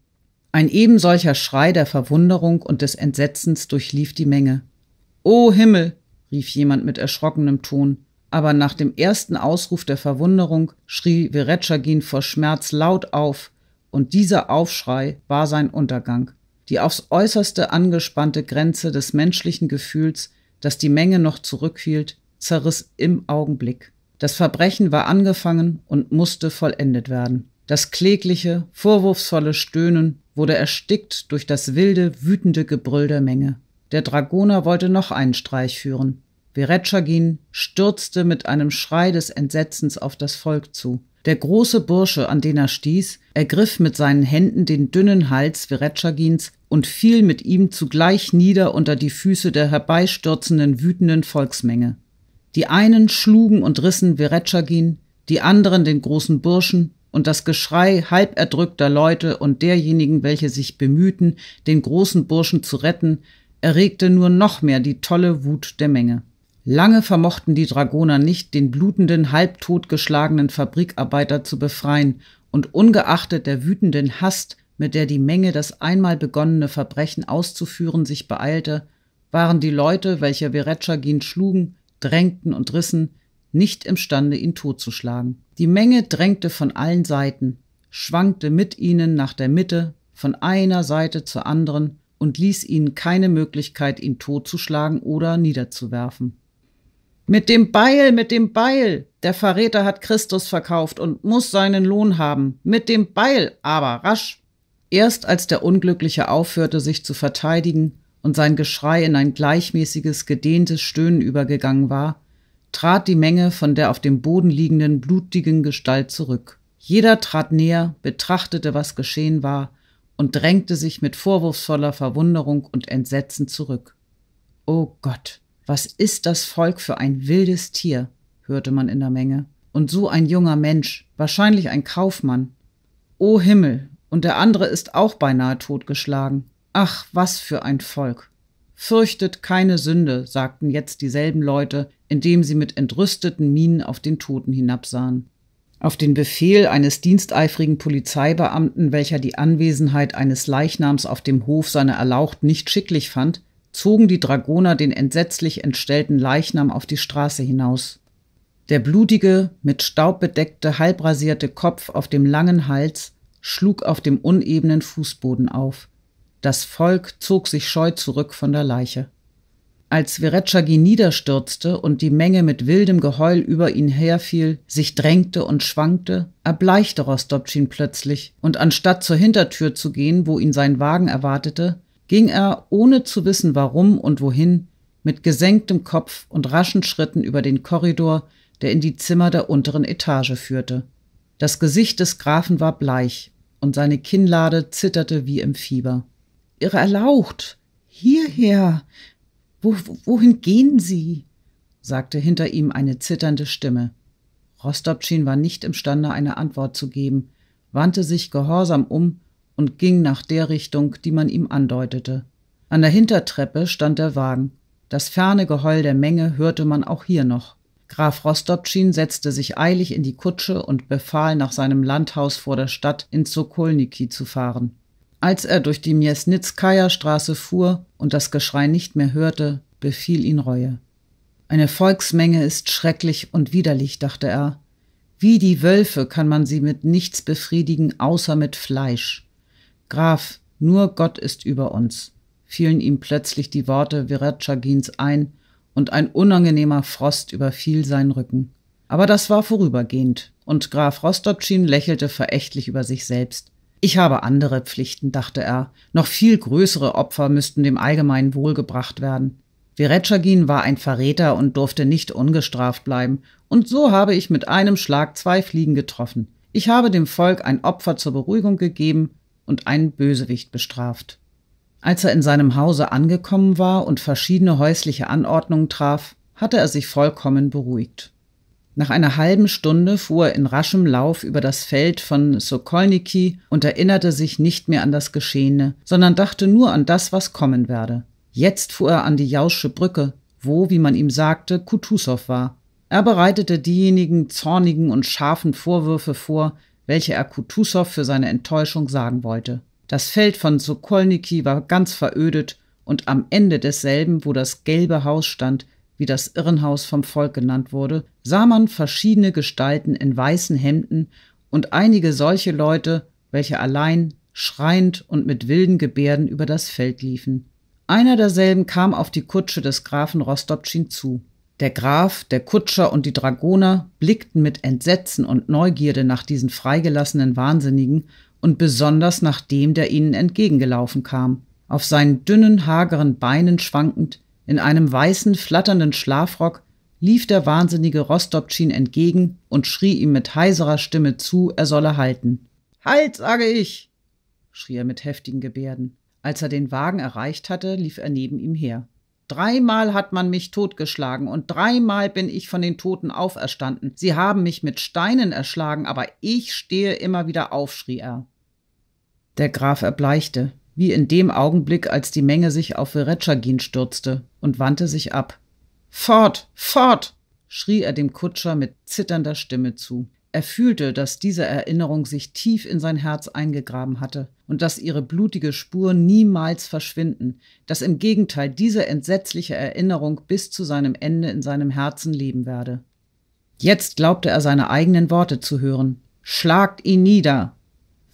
Ein ebensolcher Schrei der Verwunderung und des Entsetzens durchlief die Menge. O Himmel! rief jemand mit erschrockenem Ton aber nach dem ersten Ausruf der Verwunderung schrie Veretschagin vor Schmerz laut auf, und dieser Aufschrei war sein Untergang. Die aufs äußerste angespannte Grenze des menschlichen Gefühls, das die Menge noch zurückhielt, zerriss im Augenblick. Das Verbrechen war angefangen und musste vollendet werden. Das klägliche, vorwurfsvolle Stöhnen wurde erstickt durch das wilde, wütende Gebrüll der Menge. Der Dragoner wollte noch einen Streich führen, Veretschagin stürzte mit einem Schrei des Entsetzens auf das Volk zu. Der große Bursche, an den er stieß, ergriff mit seinen Händen den dünnen Hals Veretschagins und fiel mit ihm zugleich nieder unter die Füße der herbeistürzenden wütenden Volksmenge. Die einen schlugen und rissen Veretschagin, die anderen den großen Burschen, und das Geschrei halb erdrückter Leute und derjenigen, welche sich bemühten, den großen Burschen zu retten, erregte nur noch mehr die tolle Wut der Menge. Lange vermochten die Dragoner nicht, den blutenden, halbtot geschlagenen Fabrikarbeiter zu befreien, und ungeachtet der wütenden Hast, mit der die Menge das einmal begonnene Verbrechen auszuführen sich beeilte, waren die Leute, welche Veretschagin schlugen, drängten und rissen, nicht imstande, ihn totzuschlagen. Die Menge drängte von allen Seiten, schwankte mit ihnen nach der Mitte, von einer Seite zur anderen und ließ ihnen keine Möglichkeit, ihn totzuschlagen oder niederzuwerfen. Mit dem Beil, mit dem Beil. Der Verräter hat Christus verkauft und muss seinen Lohn haben. Mit dem Beil, aber rasch. Erst als der Unglückliche aufhörte, sich zu verteidigen und sein Geschrei in ein gleichmäßiges, gedehntes Stöhnen übergegangen war, trat die Menge von der auf dem Boden liegenden, blutigen Gestalt zurück. Jeder trat näher, betrachtete, was geschehen war, und drängte sich mit vorwurfsvoller Verwunderung und Entsetzen zurück. Oh Gott, was ist das Volk für ein wildes Tier? hörte man in der Menge. Und so ein junger Mensch, wahrscheinlich ein Kaufmann. O Himmel, und der andere ist auch beinahe totgeschlagen. Ach, was für ein Volk. Fürchtet keine Sünde, sagten jetzt dieselben Leute, indem sie mit entrüsteten Mienen auf den Toten hinabsahen. Auf den Befehl eines diensteifrigen Polizeibeamten, welcher die Anwesenheit eines Leichnams auf dem Hof seiner Erlaucht nicht schicklich fand, zogen die Dragoner den entsetzlich entstellten Leichnam auf die Straße hinaus. Der blutige, mit Staub bedeckte, halbrasierte Kopf auf dem langen Hals schlug auf dem unebenen Fußboden auf. Das Volk zog sich scheu zurück von der Leiche. Als Veretschagi niederstürzte und die Menge mit wildem Geheul über ihn herfiel, sich drängte und schwankte, erbleichte Rostopchin plötzlich und anstatt zur Hintertür zu gehen, wo ihn sein Wagen erwartete, ging er, ohne zu wissen warum und wohin, mit gesenktem Kopf und raschen Schritten über den Korridor, der in die Zimmer der unteren Etage führte. Das Gesicht des Grafen war bleich und seine Kinnlade zitterte wie im Fieber. Ihre Erlaucht! Hierher! Wo, wohin gehen Sie? sagte hinter ihm eine zitternde Stimme. Rostopschin war nicht imstande, eine Antwort zu geben, wandte sich gehorsam um und ging nach der Richtung, die man ihm andeutete. An der Hintertreppe stand der Wagen. Das ferne Geheul der Menge hörte man auch hier noch. Graf Rostopschin setzte sich eilig in die Kutsche und befahl, nach seinem Landhaus vor der Stadt in Sokolniki zu fahren. Als er durch die Mjesnitskaja Straße fuhr und das Geschrei nicht mehr hörte, befiel ihn Reue. Eine Volksmenge ist schrecklich und widerlich, dachte er. Wie die Wölfe kann man sie mit nichts befriedigen, außer mit Fleisch. Graf, nur Gott ist über uns, fielen ihm plötzlich die Worte Viratchagins ein, und ein unangenehmer Frost überfiel seinen Rücken. Aber das war vorübergehend, und Graf Rostopchin lächelte verächtlich über sich selbst. Ich habe andere Pflichten, dachte er. Noch viel größere Opfer müssten dem allgemeinen Wohl gebracht werden. Veretschagin war ein Verräter und durfte nicht ungestraft bleiben, und so habe ich mit einem Schlag zwei Fliegen getroffen. Ich habe dem Volk ein Opfer zur Beruhigung gegeben und einen Bösewicht bestraft. Als er in seinem Hause angekommen war und verschiedene häusliche Anordnungen traf, hatte er sich vollkommen beruhigt. Nach einer halben Stunde fuhr er in raschem Lauf über das Feld von Sokolniki und erinnerte sich nicht mehr an das Geschehene, sondern dachte nur an das, was kommen werde. Jetzt fuhr er an die Jausche Brücke, wo, wie man ihm sagte, Kutusow war. Er bereitete diejenigen zornigen und scharfen Vorwürfe vor, welche er Kutusow für seine Enttäuschung sagen wollte. Das Feld von Sokolniki war ganz verödet und am Ende desselben, wo das gelbe Haus stand, wie das Irrenhaus vom Volk genannt wurde, sah man verschiedene Gestalten in weißen Hemden und einige solche Leute, welche allein, schreiend und mit wilden Gebärden über das Feld liefen. Einer derselben kam auf die Kutsche des Grafen Rostopschin zu. Der Graf, der Kutscher und die Dragoner blickten mit Entsetzen und Neugierde nach diesen freigelassenen Wahnsinnigen und besonders nach dem, der ihnen entgegengelaufen kam. Auf seinen dünnen, hageren Beinen schwankend, in einem weißen, flatternden Schlafrock, lief der wahnsinnige Rostopchin entgegen und schrie ihm mit heiserer Stimme zu, er solle halten. Halt, sage ich! schrie er mit heftigen Gebärden. Als er den Wagen erreicht hatte, lief er neben ihm her. Dreimal hat man mich totgeschlagen und dreimal bin ich von den Toten auferstanden. Sie haben mich mit Steinen erschlagen, aber ich stehe immer wieder auf, schrie er. Der Graf erbleichte, wie in dem Augenblick, als die Menge sich auf Veretschagin stürzte und wandte sich ab. Fort, fort! schrie er dem Kutscher mit zitternder Stimme zu. Er fühlte, dass diese Erinnerung sich tief in sein Herz eingegraben hatte und dass ihre blutige Spur niemals verschwinden, dass im Gegenteil diese entsetzliche Erinnerung bis zu seinem Ende in seinem Herzen leben werde. Jetzt glaubte er seine eigenen Worte zu hören. Schlagt ihn nieder!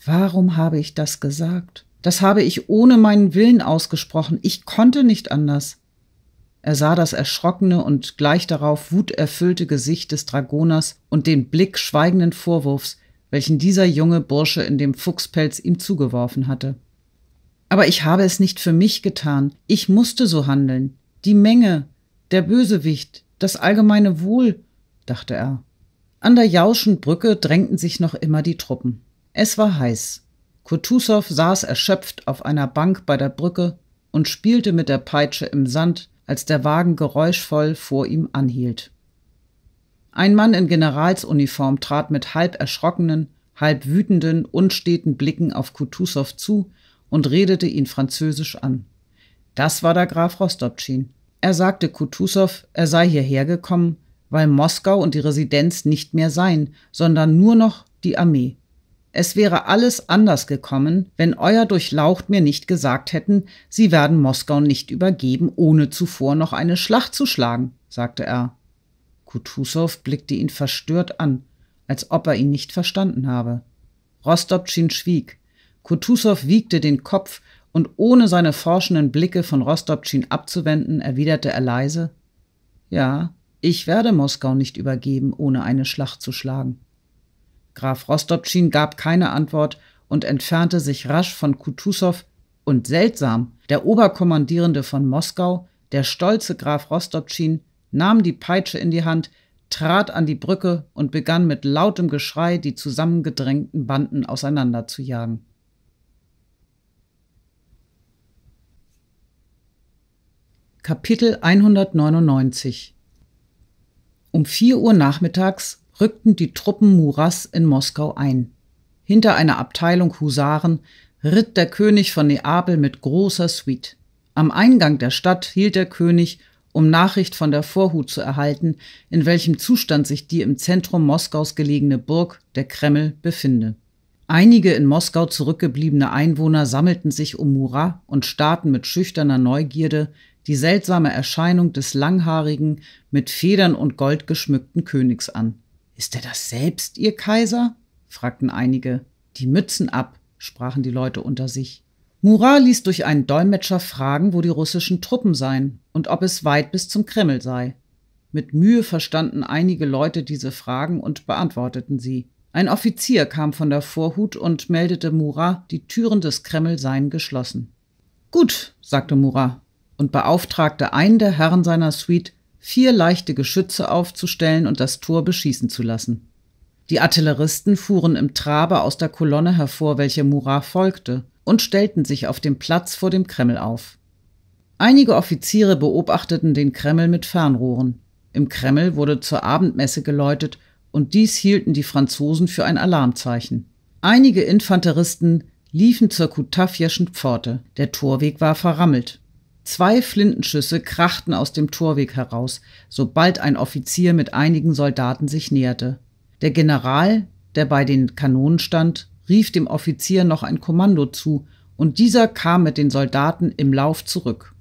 Warum habe ich das gesagt? Das habe ich ohne meinen Willen ausgesprochen. Ich konnte nicht anders. Er sah das erschrockene und gleich darauf wuterfüllte Gesicht des Dragoners und den Blick schweigenden Vorwurfs, welchen dieser junge Bursche in dem Fuchspelz ihm zugeworfen hatte. Aber ich habe es nicht für mich getan. Ich musste so handeln. Die Menge, der Bösewicht, das allgemeine Wohl, dachte er. An der Jauschen Brücke drängten sich noch immer die Truppen. Es war heiß. Kutusow saß erschöpft auf einer Bank bei der Brücke und spielte mit der Peitsche im Sand, als der Wagen geräuschvoll vor ihm anhielt. Ein Mann in Generalsuniform trat mit halb erschrockenen, halb wütenden, unsteten Blicken auf Kutusow zu und redete ihn französisch an. Das war der Graf Rostopchin. Er sagte Kutusow, er sei hierher gekommen, weil Moskau und die Residenz nicht mehr seien, sondern nur noch die Armee. Es wäre alles anders gekommen, wenn Euer Durchlaucht mir nicht gesagt hätten, sie werden Moskau nicht übergeben, ohne zuvor noch eine Schlacht zu schlagen, sagte er. Kutusow blickte ihn verstört an, als ob er ihn nicht verstanden habe. Rostopchin schwieg. Kutusow wiegte den Kopf und ohne seine forschenden Blicke von Rostopchin abzuwenden, erwiderte er leise: Ja, ich werde Moskau nicht übergeben, ohne eine Schlacht zu schlagen. Graf Rostopschin gab keine Antwort und entfernte sich rasch von Kutusow und seltsam, der Oberkommandierende von Moskau, der stolze Graf Rostopschin, nahm die Peitsche in die Hand, trat an die Brücke und begann mit lautem Geschrei die zusammengedrängten Banden auseinanderzujagen. Kapitel 199 Um vier Uhr nachmittags rückten die Truppen Muras in Moskau ein. Hinter einer Abteilung Husaren ritt der König von Neapel mit großer Suite. Am Eingang der Stadt hielt der König, um Nachricht von der Vorhut zu erhalten, in welchem Zustand sich die im Zentrum Moskaus gelegene Burg, der Kreml, befinde. Einige in Moskau zurückgebliebene Einwohner sammelten sich um Murat und starrten mit schüchterner Neugierde die seltsame Erscheinung des langhaarigen, mit Federn und Gold geschmückten Königs an. Ist er das selbst, ihr Kaiser? fragten einige. Die Mützen ab, sprachen die Leute unter sich. Murat ließ durch einen Dolmetscher fragen, wo die russischen Truppen seien und ob es weit bis zum Kreml sei. Mit Mühe verstanden einige Leute diese Fragen und beantworteten sie. Ein Offizier kam von der Vorhut und meldete Murat, die Türen des Kreml seien geschlossen. Gut, sagte Murat und beauftragte einen der Herren seiner Suite, vier leichte Geschütze aufzustellen und das Tor beschießen zu lassen. Die Artilleristen fuhren im Trabe aus der Kolonne hervor, welche Murat folgte, und stellten sich auf dem Platz vor dem Kreml auf. Einige Offiziere beobachteten den Kreml mit Fernrohren. Im Kreml wurde zur Abendmesse geläutet, und dies hielten die Franzosen für ein Alarmzeichen. Einige Infanteristen liefen zur Kutafjeschen Pforte. Der Torweg war verrammelt. Zwei Flintenschüsse krachten aus dem Torweg heraus, sobald ein Offizier mit einigen Soldaten sich näherte. Der General, der bei den Kanonen stand, rief dem Offizier noch ein Kommando zu, und dieser kam mit den Soldaten im Lauf zurück.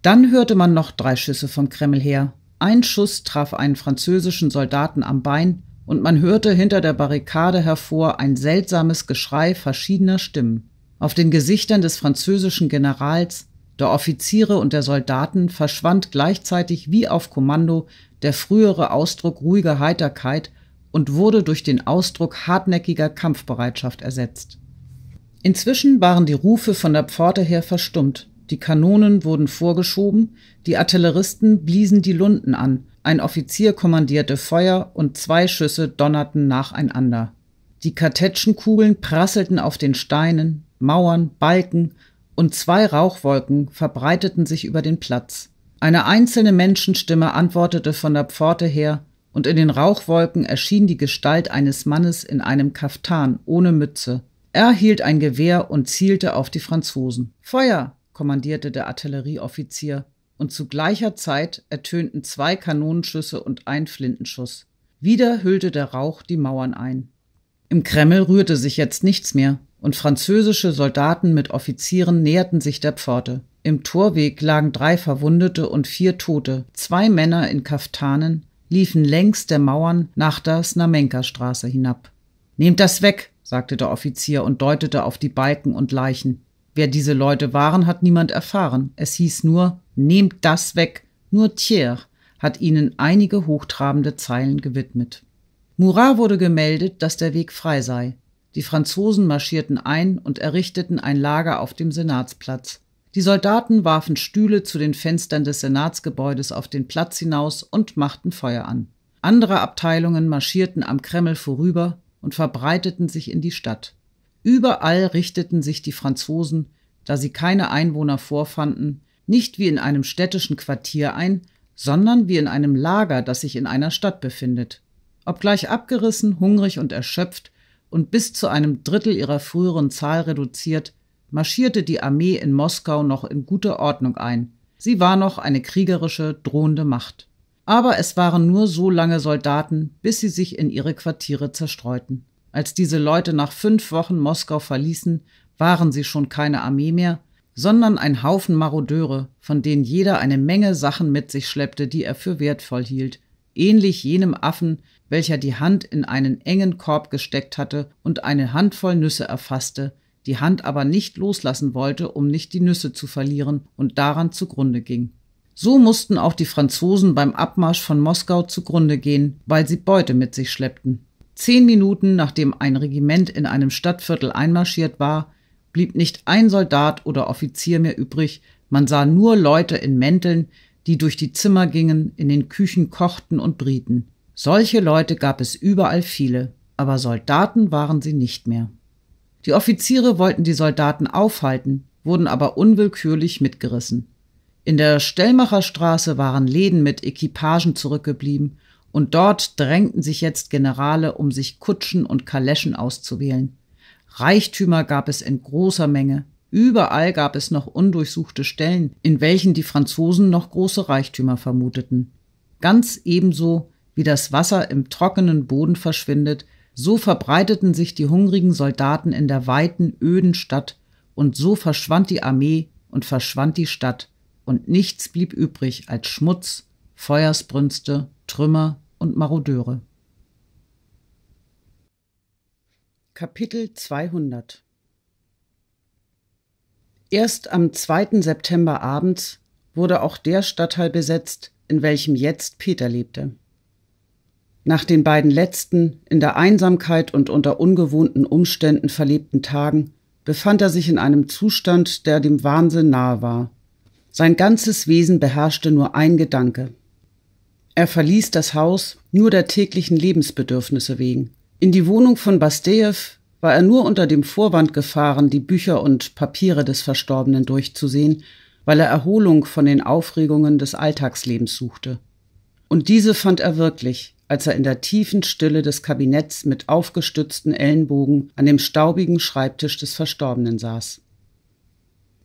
Dann hörte man noch drei Schüsse vom Kreml her. Ein Schuss traf einen französischen Soldaten am Bein, und man hörte hinter der Barrikade hervor ein seltsames Geschrei verschiedener Stimmen. Auf den Gesichtern des französischen Generals der Offiziere und der Soldaten verschwand gleichzeitig wie auf Kommando der frühere Ausdruck ruhiger Heiterkeit und wurde durch den Ausdruck hartnäckiger Kampfbereitschaft ersetzt. Inzwischen waren die Rufe von der Pforte her verstummt, die Kanonen wurden vorgeschoben, die Artilleristen bliesen die Lunden an, ein Offizier kommandierte Feuer und zwei Schüsse donnerten nacheinander. Die Kartätschenkugeln prasselten auf den Steinen, Mauern, Balken und zwei Rauchwolken verbreiteten sich über den Platz. Eine einzelne Menschenstimme antwortete von der Pforte her, und in den Rauchwolken erschien die Gestalt eines Mannes in einem Kaftan ohne Mütze. Er hielt ein Gewehr und zielte auf die Franzosen. Feuer! kommandierte der Artillerieoffizier, und zu gleicher Zeit ertönten zwei Kanonenschüsse und ein Flintenschuss. Wieder hüllte der Rauch die Mauern ein. Im Kreml rührte sich jetzt nichts mehr und französische Soldaten mit Offizieren näherten sich der Pforte. Im Torweg lagen drei Verwundete und vier Tote. Zwei Männer in Kaftanen liefen längs der Mauern nach der Snamenka-Straße hinab. Nehmt das weg, sagte der Offizier und deutete auf die Balken und Leichen. Wer diese Leute waren, hat niemand erfahren. Es hieß nur, nehmt das weg. Nur Thiers hat ihnen einige hochtrabende Zeilen gewidmet. Murat wurde gemeldet, dass der Weg frei sei. Die Franzosen marschierten ein und errichteten ein Lager auf dem Senatsplatz. Die Soldaten warfen Stühle zu den Fenstern des Senatsgebäudes auf den Platz hinaus und machten Feuer an. Andere Abteilungen marschierten am Kreml vorüber und verbreiteten sich in die Stadt. Überall richteten sich die Franzosen, da sie keine Einwohner vorfanden, nicht wie in einem städtischen Quartier ein, sondern wie in einem Lager, das sich in einer Stadt befindet. Obgleich abgerissen, hungrig und erschöpft, und bis zu einem Drittel ihrer früheren Zahl reduziert, marschierte die Armee in Moskau noch in guter Ordnung ein. Sie war noch eine kriegerische, drohende Macht. Aber es waren nur so lange Soldaten, bis sie sich in ihre Quartiere zerstreuten. Als diese Leute nach fünf Wochen Moskau verließen, waren sie schon keine Armee mehr, sondern ein Haufen Marodeure, von denen jeder eine Menge Sachen mit sich schleppte, die er für wertvoll hielt, ähnlich jenem Affen, welcher die Hand in einen engen Korb gesteckt hatte und eine Handvoll Nüsse erfasste, die Hand aber nicht loslassen wollte, um nicht die Nüsse zu verlieren und daran zugrunde ging. So mussten auch die Franzosen beim Abmarsch von Moskau zugrunde gehen, weil sie Beute mit sich schleppten. Zehn Minuten nachdem ein Regiment in einem Stadtviertel einmarschiert war, blieb nicht ein Soldat oder Offizier mehr übrig, man sah nur Leute in Mänteln, die durch die Zimmer gingen, in den Küchen kochten und brieten. Solche Leute gab es überall viele, aber Soldaten waren sie nicht mehr. Die Offiziere wollten die Soldaten aufhalten, wurden aber unwillkürlich mitgerissen. In der Stellmacherstraße waren Läden mit Equipagen zurückgeblieben, und dort drängten sich jetzt Generale, um sich Kutschen und Kaleschen auszuwählen. Reichtümer gab es in großer Menge, überall gab es noch undurchsuchte Stellen, in welchen die Franzosen noch große Reichtümer vermuteten. Ganz ebenso wie das Wasser im trockenen Boden verschwindet, so verbreiteten sich die hungrigen Soldaten in der weiten, öden Stadt, und so verschwand die Armee und verschwand die Stadt, und nichts blieb übrig als Schmutz, Feuersbrünste, Trümmer und Marodeure. Kapitel 200 Erst am 2. September abends wurde auch der Stadtteil besetzt, in welchem jetzt Peter lebte. Nach den beiden letzten, in der Einsamkeit und unter ungewohnten Umständen verlebten Tagen, befand er sich in einem Zustand, der dem Wahnsinn nahe war. Sein ganzes Wesen beherrschte nur ein Gedanke. Er verließ das Haus nur der täglichen Lebensbedürfnisse wegen. In die Wohnung von Bastejew war er nur unter dem Vorwand gefahren, die Bücher und Papiere des Verstorbenen durchzusehen, weil er Erholung von den Aufregungen des Alltagslebens suchte. Und diese fand er wirklich, als er in der tiefen Stille des Kabinetts mit aufgestützten Ellenbogen an dem staubigen Schreibtisch des Verstorbenen saß.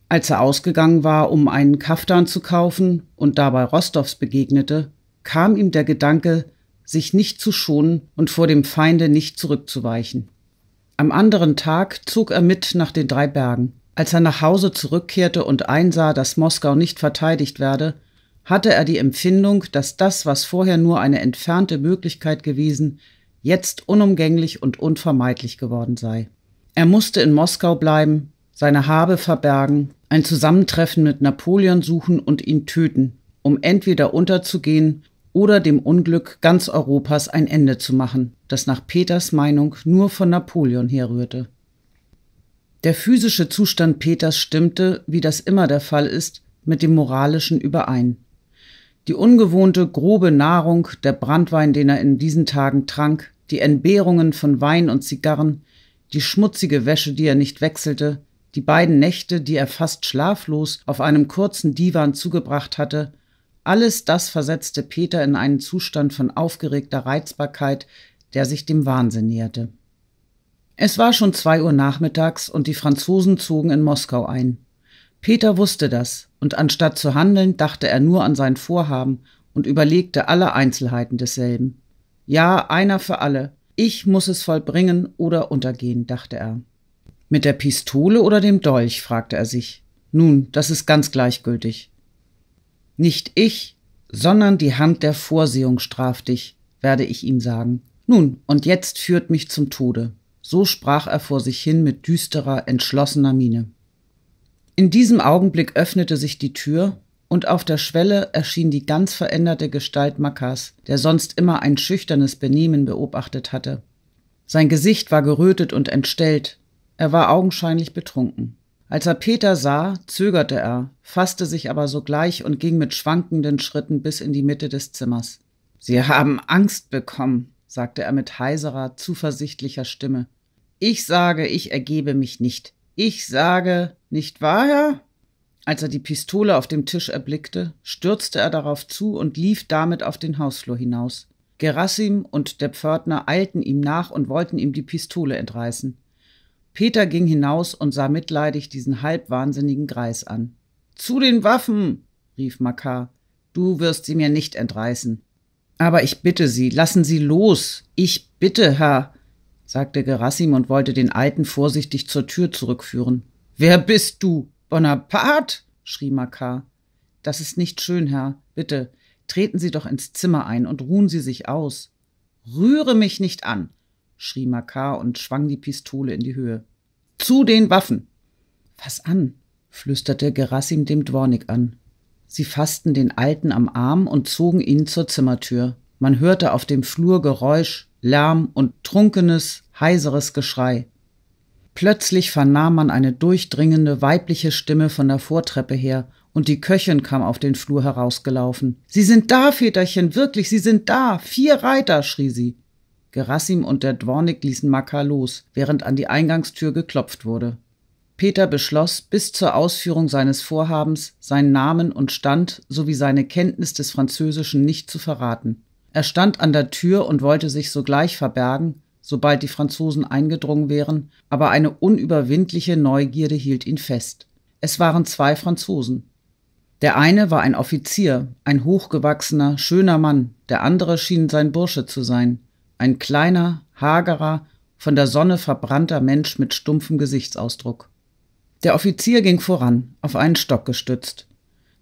Als er ausgegangen war, um einen Kaftan zu kaufen und dabei Rostovs begegnete, kam ihm der Gedanke, sich nicht zu schonen und vor dem Feinde nicht zurückzuweichen. Am anderen Tag zog er mit nach den drei Bergen. Als er nach Hause zurückkehrte und einsah, dass Moskau nicht verteidigt werde, hatte er die Empfindung, dass das, was vorher nur eine entfernte Möglichkeit gewesen, jetzt unumgänglich und unvermeidlich geworden sei. Er musste in Moskau bleiben, seine Habe verbergen, ein Zusammentreffen mit Napoleon suchen und ihn töten, um entweder unterzugehen oder dem Unglück ganz Europas ein Ende zu machen, das nach Peters Meinung nur von Napoleon herrührte. Der physische Zustand Peters stimmte, wie das immer der Fall ist, mit dem moralischen überein. Die ungewohnte, grobe Nahrung, der Brandwein, den er in diesen Tagen trank, die Entbehrungen von Wein und Zigarren, die schmutzige Wäsche, die er nicht wechselte, die beiden Nächte, die er fast schlaflos auf einem kurzen Divan zugebracht hatte, alles das versetzte Peter in einen Zustand von aufgeregter Reizbarkeit, der sich dem Wahnsinn näherte. Es war schon zwei Uhr nachmittags und die Franzosen zogen in Moskau ein. Peter wusste das, und anstatt zu handeln, dachte er nur an sein Vorhaben und überlegte alle Einzelheiten desselben. Ja, einer für alle. Ich muss es vollbringen oder untergehen, dachte er. Mit der Pistole oder dem Dolch? fragte er sich. Nun, das ist ganz gleichgültig. Nicht ich, sondern die Hand der Vorsehung straft dich, werde ich ihm sagen. Nun, und jetzt führt mich zum Tode. So sprach er vor sich hin mit düsterer, entschlossener Miene. In diesem Augenblick öffnete sich die Tür, und auf der Schwelle erschien die ganz veränderte Gestalt Makas, der sonst immer ein schüchternes Benehmen beobachtet hatte. Sein Gesicht war gerötet und entstellt, er war augenscheinlich betrunken. Als er Peter sah, zögerte er, fasste sich aber sogleich und ging mit schwankenden Schritten bis in die Mitte des Zimmers. Sie haben Angst bekommen, sagte er mit heiserer, zuversichtlicher Stimme. Ich sage, ich ergebe mich nicht. Ich sage, nicht wahr, Herr? Als er die Pistole auf dem Tisch erblickte, stürzte er darauf zu und lief damit auf den Hausflur hinaus. Gerassim und der Pförtner eilten ihm nach und wollten ihm die Pistole entreißen. Peter ging hinaus und sah mitleidig diesen halbwahnsinnigen Greis an. Zu den Waffen! rief Makar. Du wirst sie mir nicht entreißen. Aber ich bitte Sie, lassen Sie los. Ich bitte, Herr sagte Gerassim und wollte den Alten vorsichtig zur Tür zurückführen. Wer bist du? Bonaparte? schrie Makar. Das ist nicht schön, Herr. Bitte, treten Sie doch ins Zimmer ein und ruhen Sie sich aus. Rühre mich nicht an, schrie Makar und schwang die Pistole in die Höhe. Zu den Waffen! Was an? flüsterte Gerassim dem Dwornik an. Sie fassten den Alten am Arm und zogen ihn zur Zimmertür. Man hörte auf dem Flur Geräusch, Lärm und trunkenes, heiseres Geschrei. Plötzlich vernahm man eine durchdringende weibliche Stimme von der Vortreppe her, und die Köchin kam auf den Flur herausgelaufen. Sie sind da, Väterchen, wirklich, Sie sind da. Vier Reiter, schrie sie. Gerassim und der Dwornik ließen Makar los, während an die Eingangstür geklopft wurde. Peter beschloss, bis zur Ausführung seines Vorhabens seinen Namen und Stand sowie seine Kenntnis des Französischen nicht zu verraten. Er stand an der Tür und wollte sich sogleich verbergen, sobald die Franzosen eingedrungen wären, aber eine unüberwindliche Neugierde hielt ihn fest. Es waren zwei Franzosen. Der eine war ein Offizier, ein hochgewachsener, schöner Mann, der andere schien sein Bursche zu sein, ein kleiner, hagerer, von der Sonne verbrannter Mensch mit stumpfem Gesichtsausdruck. Der Offizier ging voran, auf einen Stock gestützt.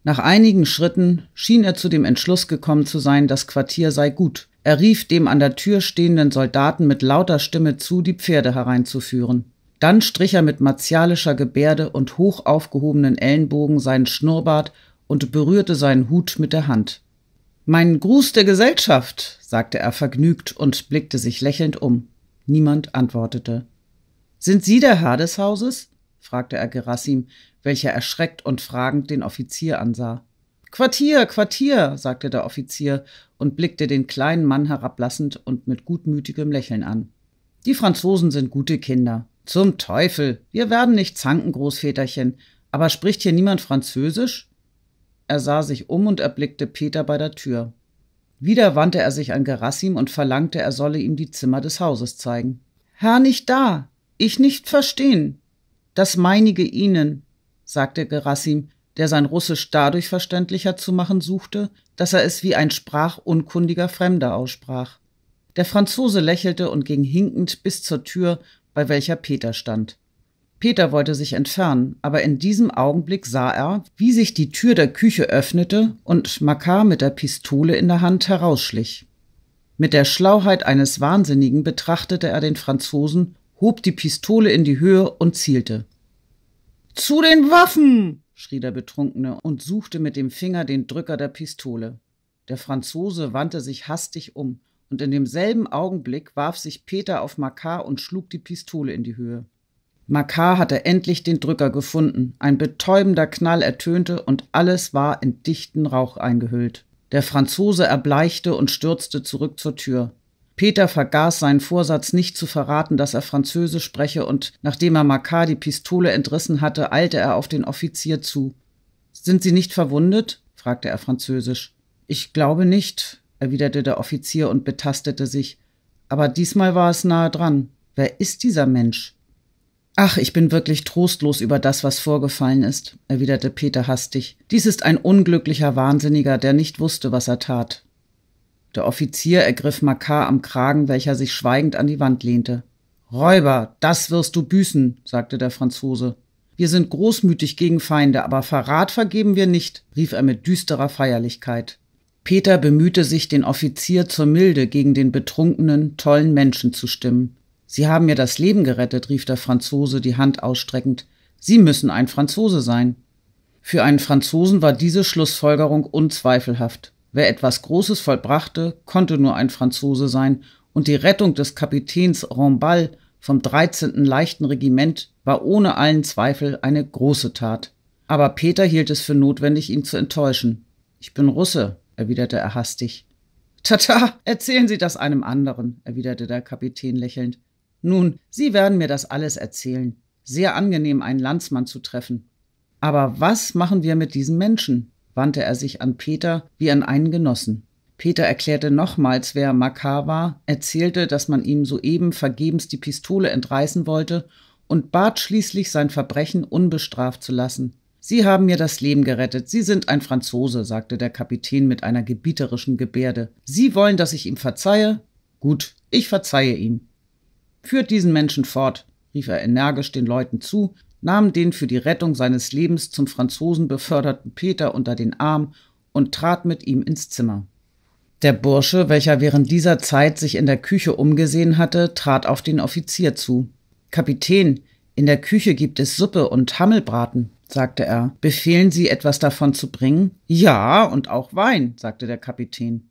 Nach einigen Schritten schien er zu dem Entschluss gekommen zu sein, das Quartier sei gut. Er rief dem an der Tür stehenden Soldaten mit lauter Stimme zu, die Pferde hereinzuführen. Dann strich er mit martialischer Gebärde und hoch aufgehobenen Ellenbogen seinen Schnurrbart und berührte seinen Hut mit der Hand. Mein Gruß der Gesellschaft, sagte er vergnügt und blickte sich lächelnd um. Niemand antwortete. Sind Sie der Herr des Hauses? fragte er Gerassim, welcher erschreckt und fragend den Offizier ansah. Quartier, Quartier, sagte der Offizier und blickte den kleinen Mann herablassend und mit gutmütigem Lächeln an. Die Franzosen sind gute Kinder. Zum Teufel, wir werden nicht zanken, Großväterchen. Aber spricht hier niemand Französisch? Er sah sich um und erblickte Peter bei der Tür. Wieder wandte er sich an Gerassim und verlangte, er solle ihm die Zimmer des Hauses zeigen. Herr nicht da, ich nicht verstehen. Das meinige Ihnen, sagte Gerassim, der sein Russisch dadurch verständlicher zu machen suchte, dass er es wie ein sprachunkundiger Fremder aussprach. Der Franzose lächelte und ging hinkend bis zur Tür, bei welcher Peter stand. Peter wollte sich entfernen, aber in diesem Augenblick sah er, wie sich die Tür der Küche öffnete und Makar mit der Pistole in der Hand herausschlich. Mit der Schlauheit eines Wahnsinnigen betrachtete er den Franzosen, hob die Pistole in die Höhe und zielte. Zu den Waffen! schrie der Betrunkene und suchte mit dem Finger den Drücker der Pistole. Der Franzose wandte sich hastig um, und in demselben Augenblick warf sich Peter auf Makar und schlug die Pistole in die Höhe. Makar hatte endlich den Drücker gefunden, ein betäubender Knall ertönte und alles war in dichten Rauch eingehüllt. Der Franzose erbleichte und stürzte zurück zur Tür. Peter vergaß seinen Vorsatz nicht zu verraten, dass er Französisch spreche, und nachdem er Makar die Pistole entrissen hatte, eilte er auf den Offizier zu. Sind Sie nicht verwundet? fragte er Französisch. Ich glaube nicht, erwiderte der Offizier und betastete sich. Aber diesmal war es nahe dran. Wer ist dieser Mensch? Ach, ich bin wirklich trostlos über das, was vorgefallen ist, erwiderte Peter hastig. Dies ist ein unglücklicher Wahnsinniger, der nicht wusste, was er tat. Der Offizier ergriff Makar am Kragen, welcher sich schweigend an die Wand lehnte. Räuber, das wirst du büßen, sagte der Franzose. Wir sind großmütig gegen Feinde, aber Verrat vergeben wir nicht, rief er mit düsterer Feierlichkeit. Peter bemühte sich, den Offizier zur Milde gegen den betrunkenen, tollen Menschen zu stimmen. Sie haben mir das Leben gerettet, rief der Franzose die Hand ausstreckend. Sie müssen ein Franzose sein. Für einen Franzosen war diese Schlussfolgerung unzweifelhaft. Wer etwas Großes vollbrachte, konnte nur ein Franzose sein, und die Rettung des Kapitäns Rombal vom 13. Leichten Regiment war ohne allen Zweifel eine große Tat. Aber Peter hielt es für notwendig, ihn zu enttäuschen. Ich bin Russe, erwiderte er hastig. Tata, erzählen Sie das einem anderen, erwiderte der Kapitän lächelnd. Nun, Sie werden mir das alles erzählen. Sehr angenehm, einen Landsmann zu treffen. Aber was machen wir mit diesen Menschen? wandte er sich an Peter wie an einen Genossen. Peter erklärte nochmals, wer Makar war, erzählte, dass man ihm soeben vergebens die Pistole entreißen wollte und bat schließlich, sein Verbrechen unbestraft zu lassen. Sie haben mir das Leben gerettet. Sie sind ein Franzose, sagte der Kapitän mit einer gebieterischen Gebärde. Sie wollen, dass ich ihm verzeihe? Gut, ich verzeihe ihm. Führt diesen Menschen fort, rief er energisch den Leuten zu nahm den für die Rettung seines Lebens zum Franzosen beförderten Peter unter den Arm und trat mit ihm ins Zimmer. Der Bursche, welcher während dieser Zeit sich in der Küche umgesehen hatte, trat auf den Offizier zu. Kapitän, in der Küche gibt es Suppe und Hammelbraten, sagte er. Befehlen Sie, etwas davon zu bringen? Ja, und auch Wein, sagte der Kapitän.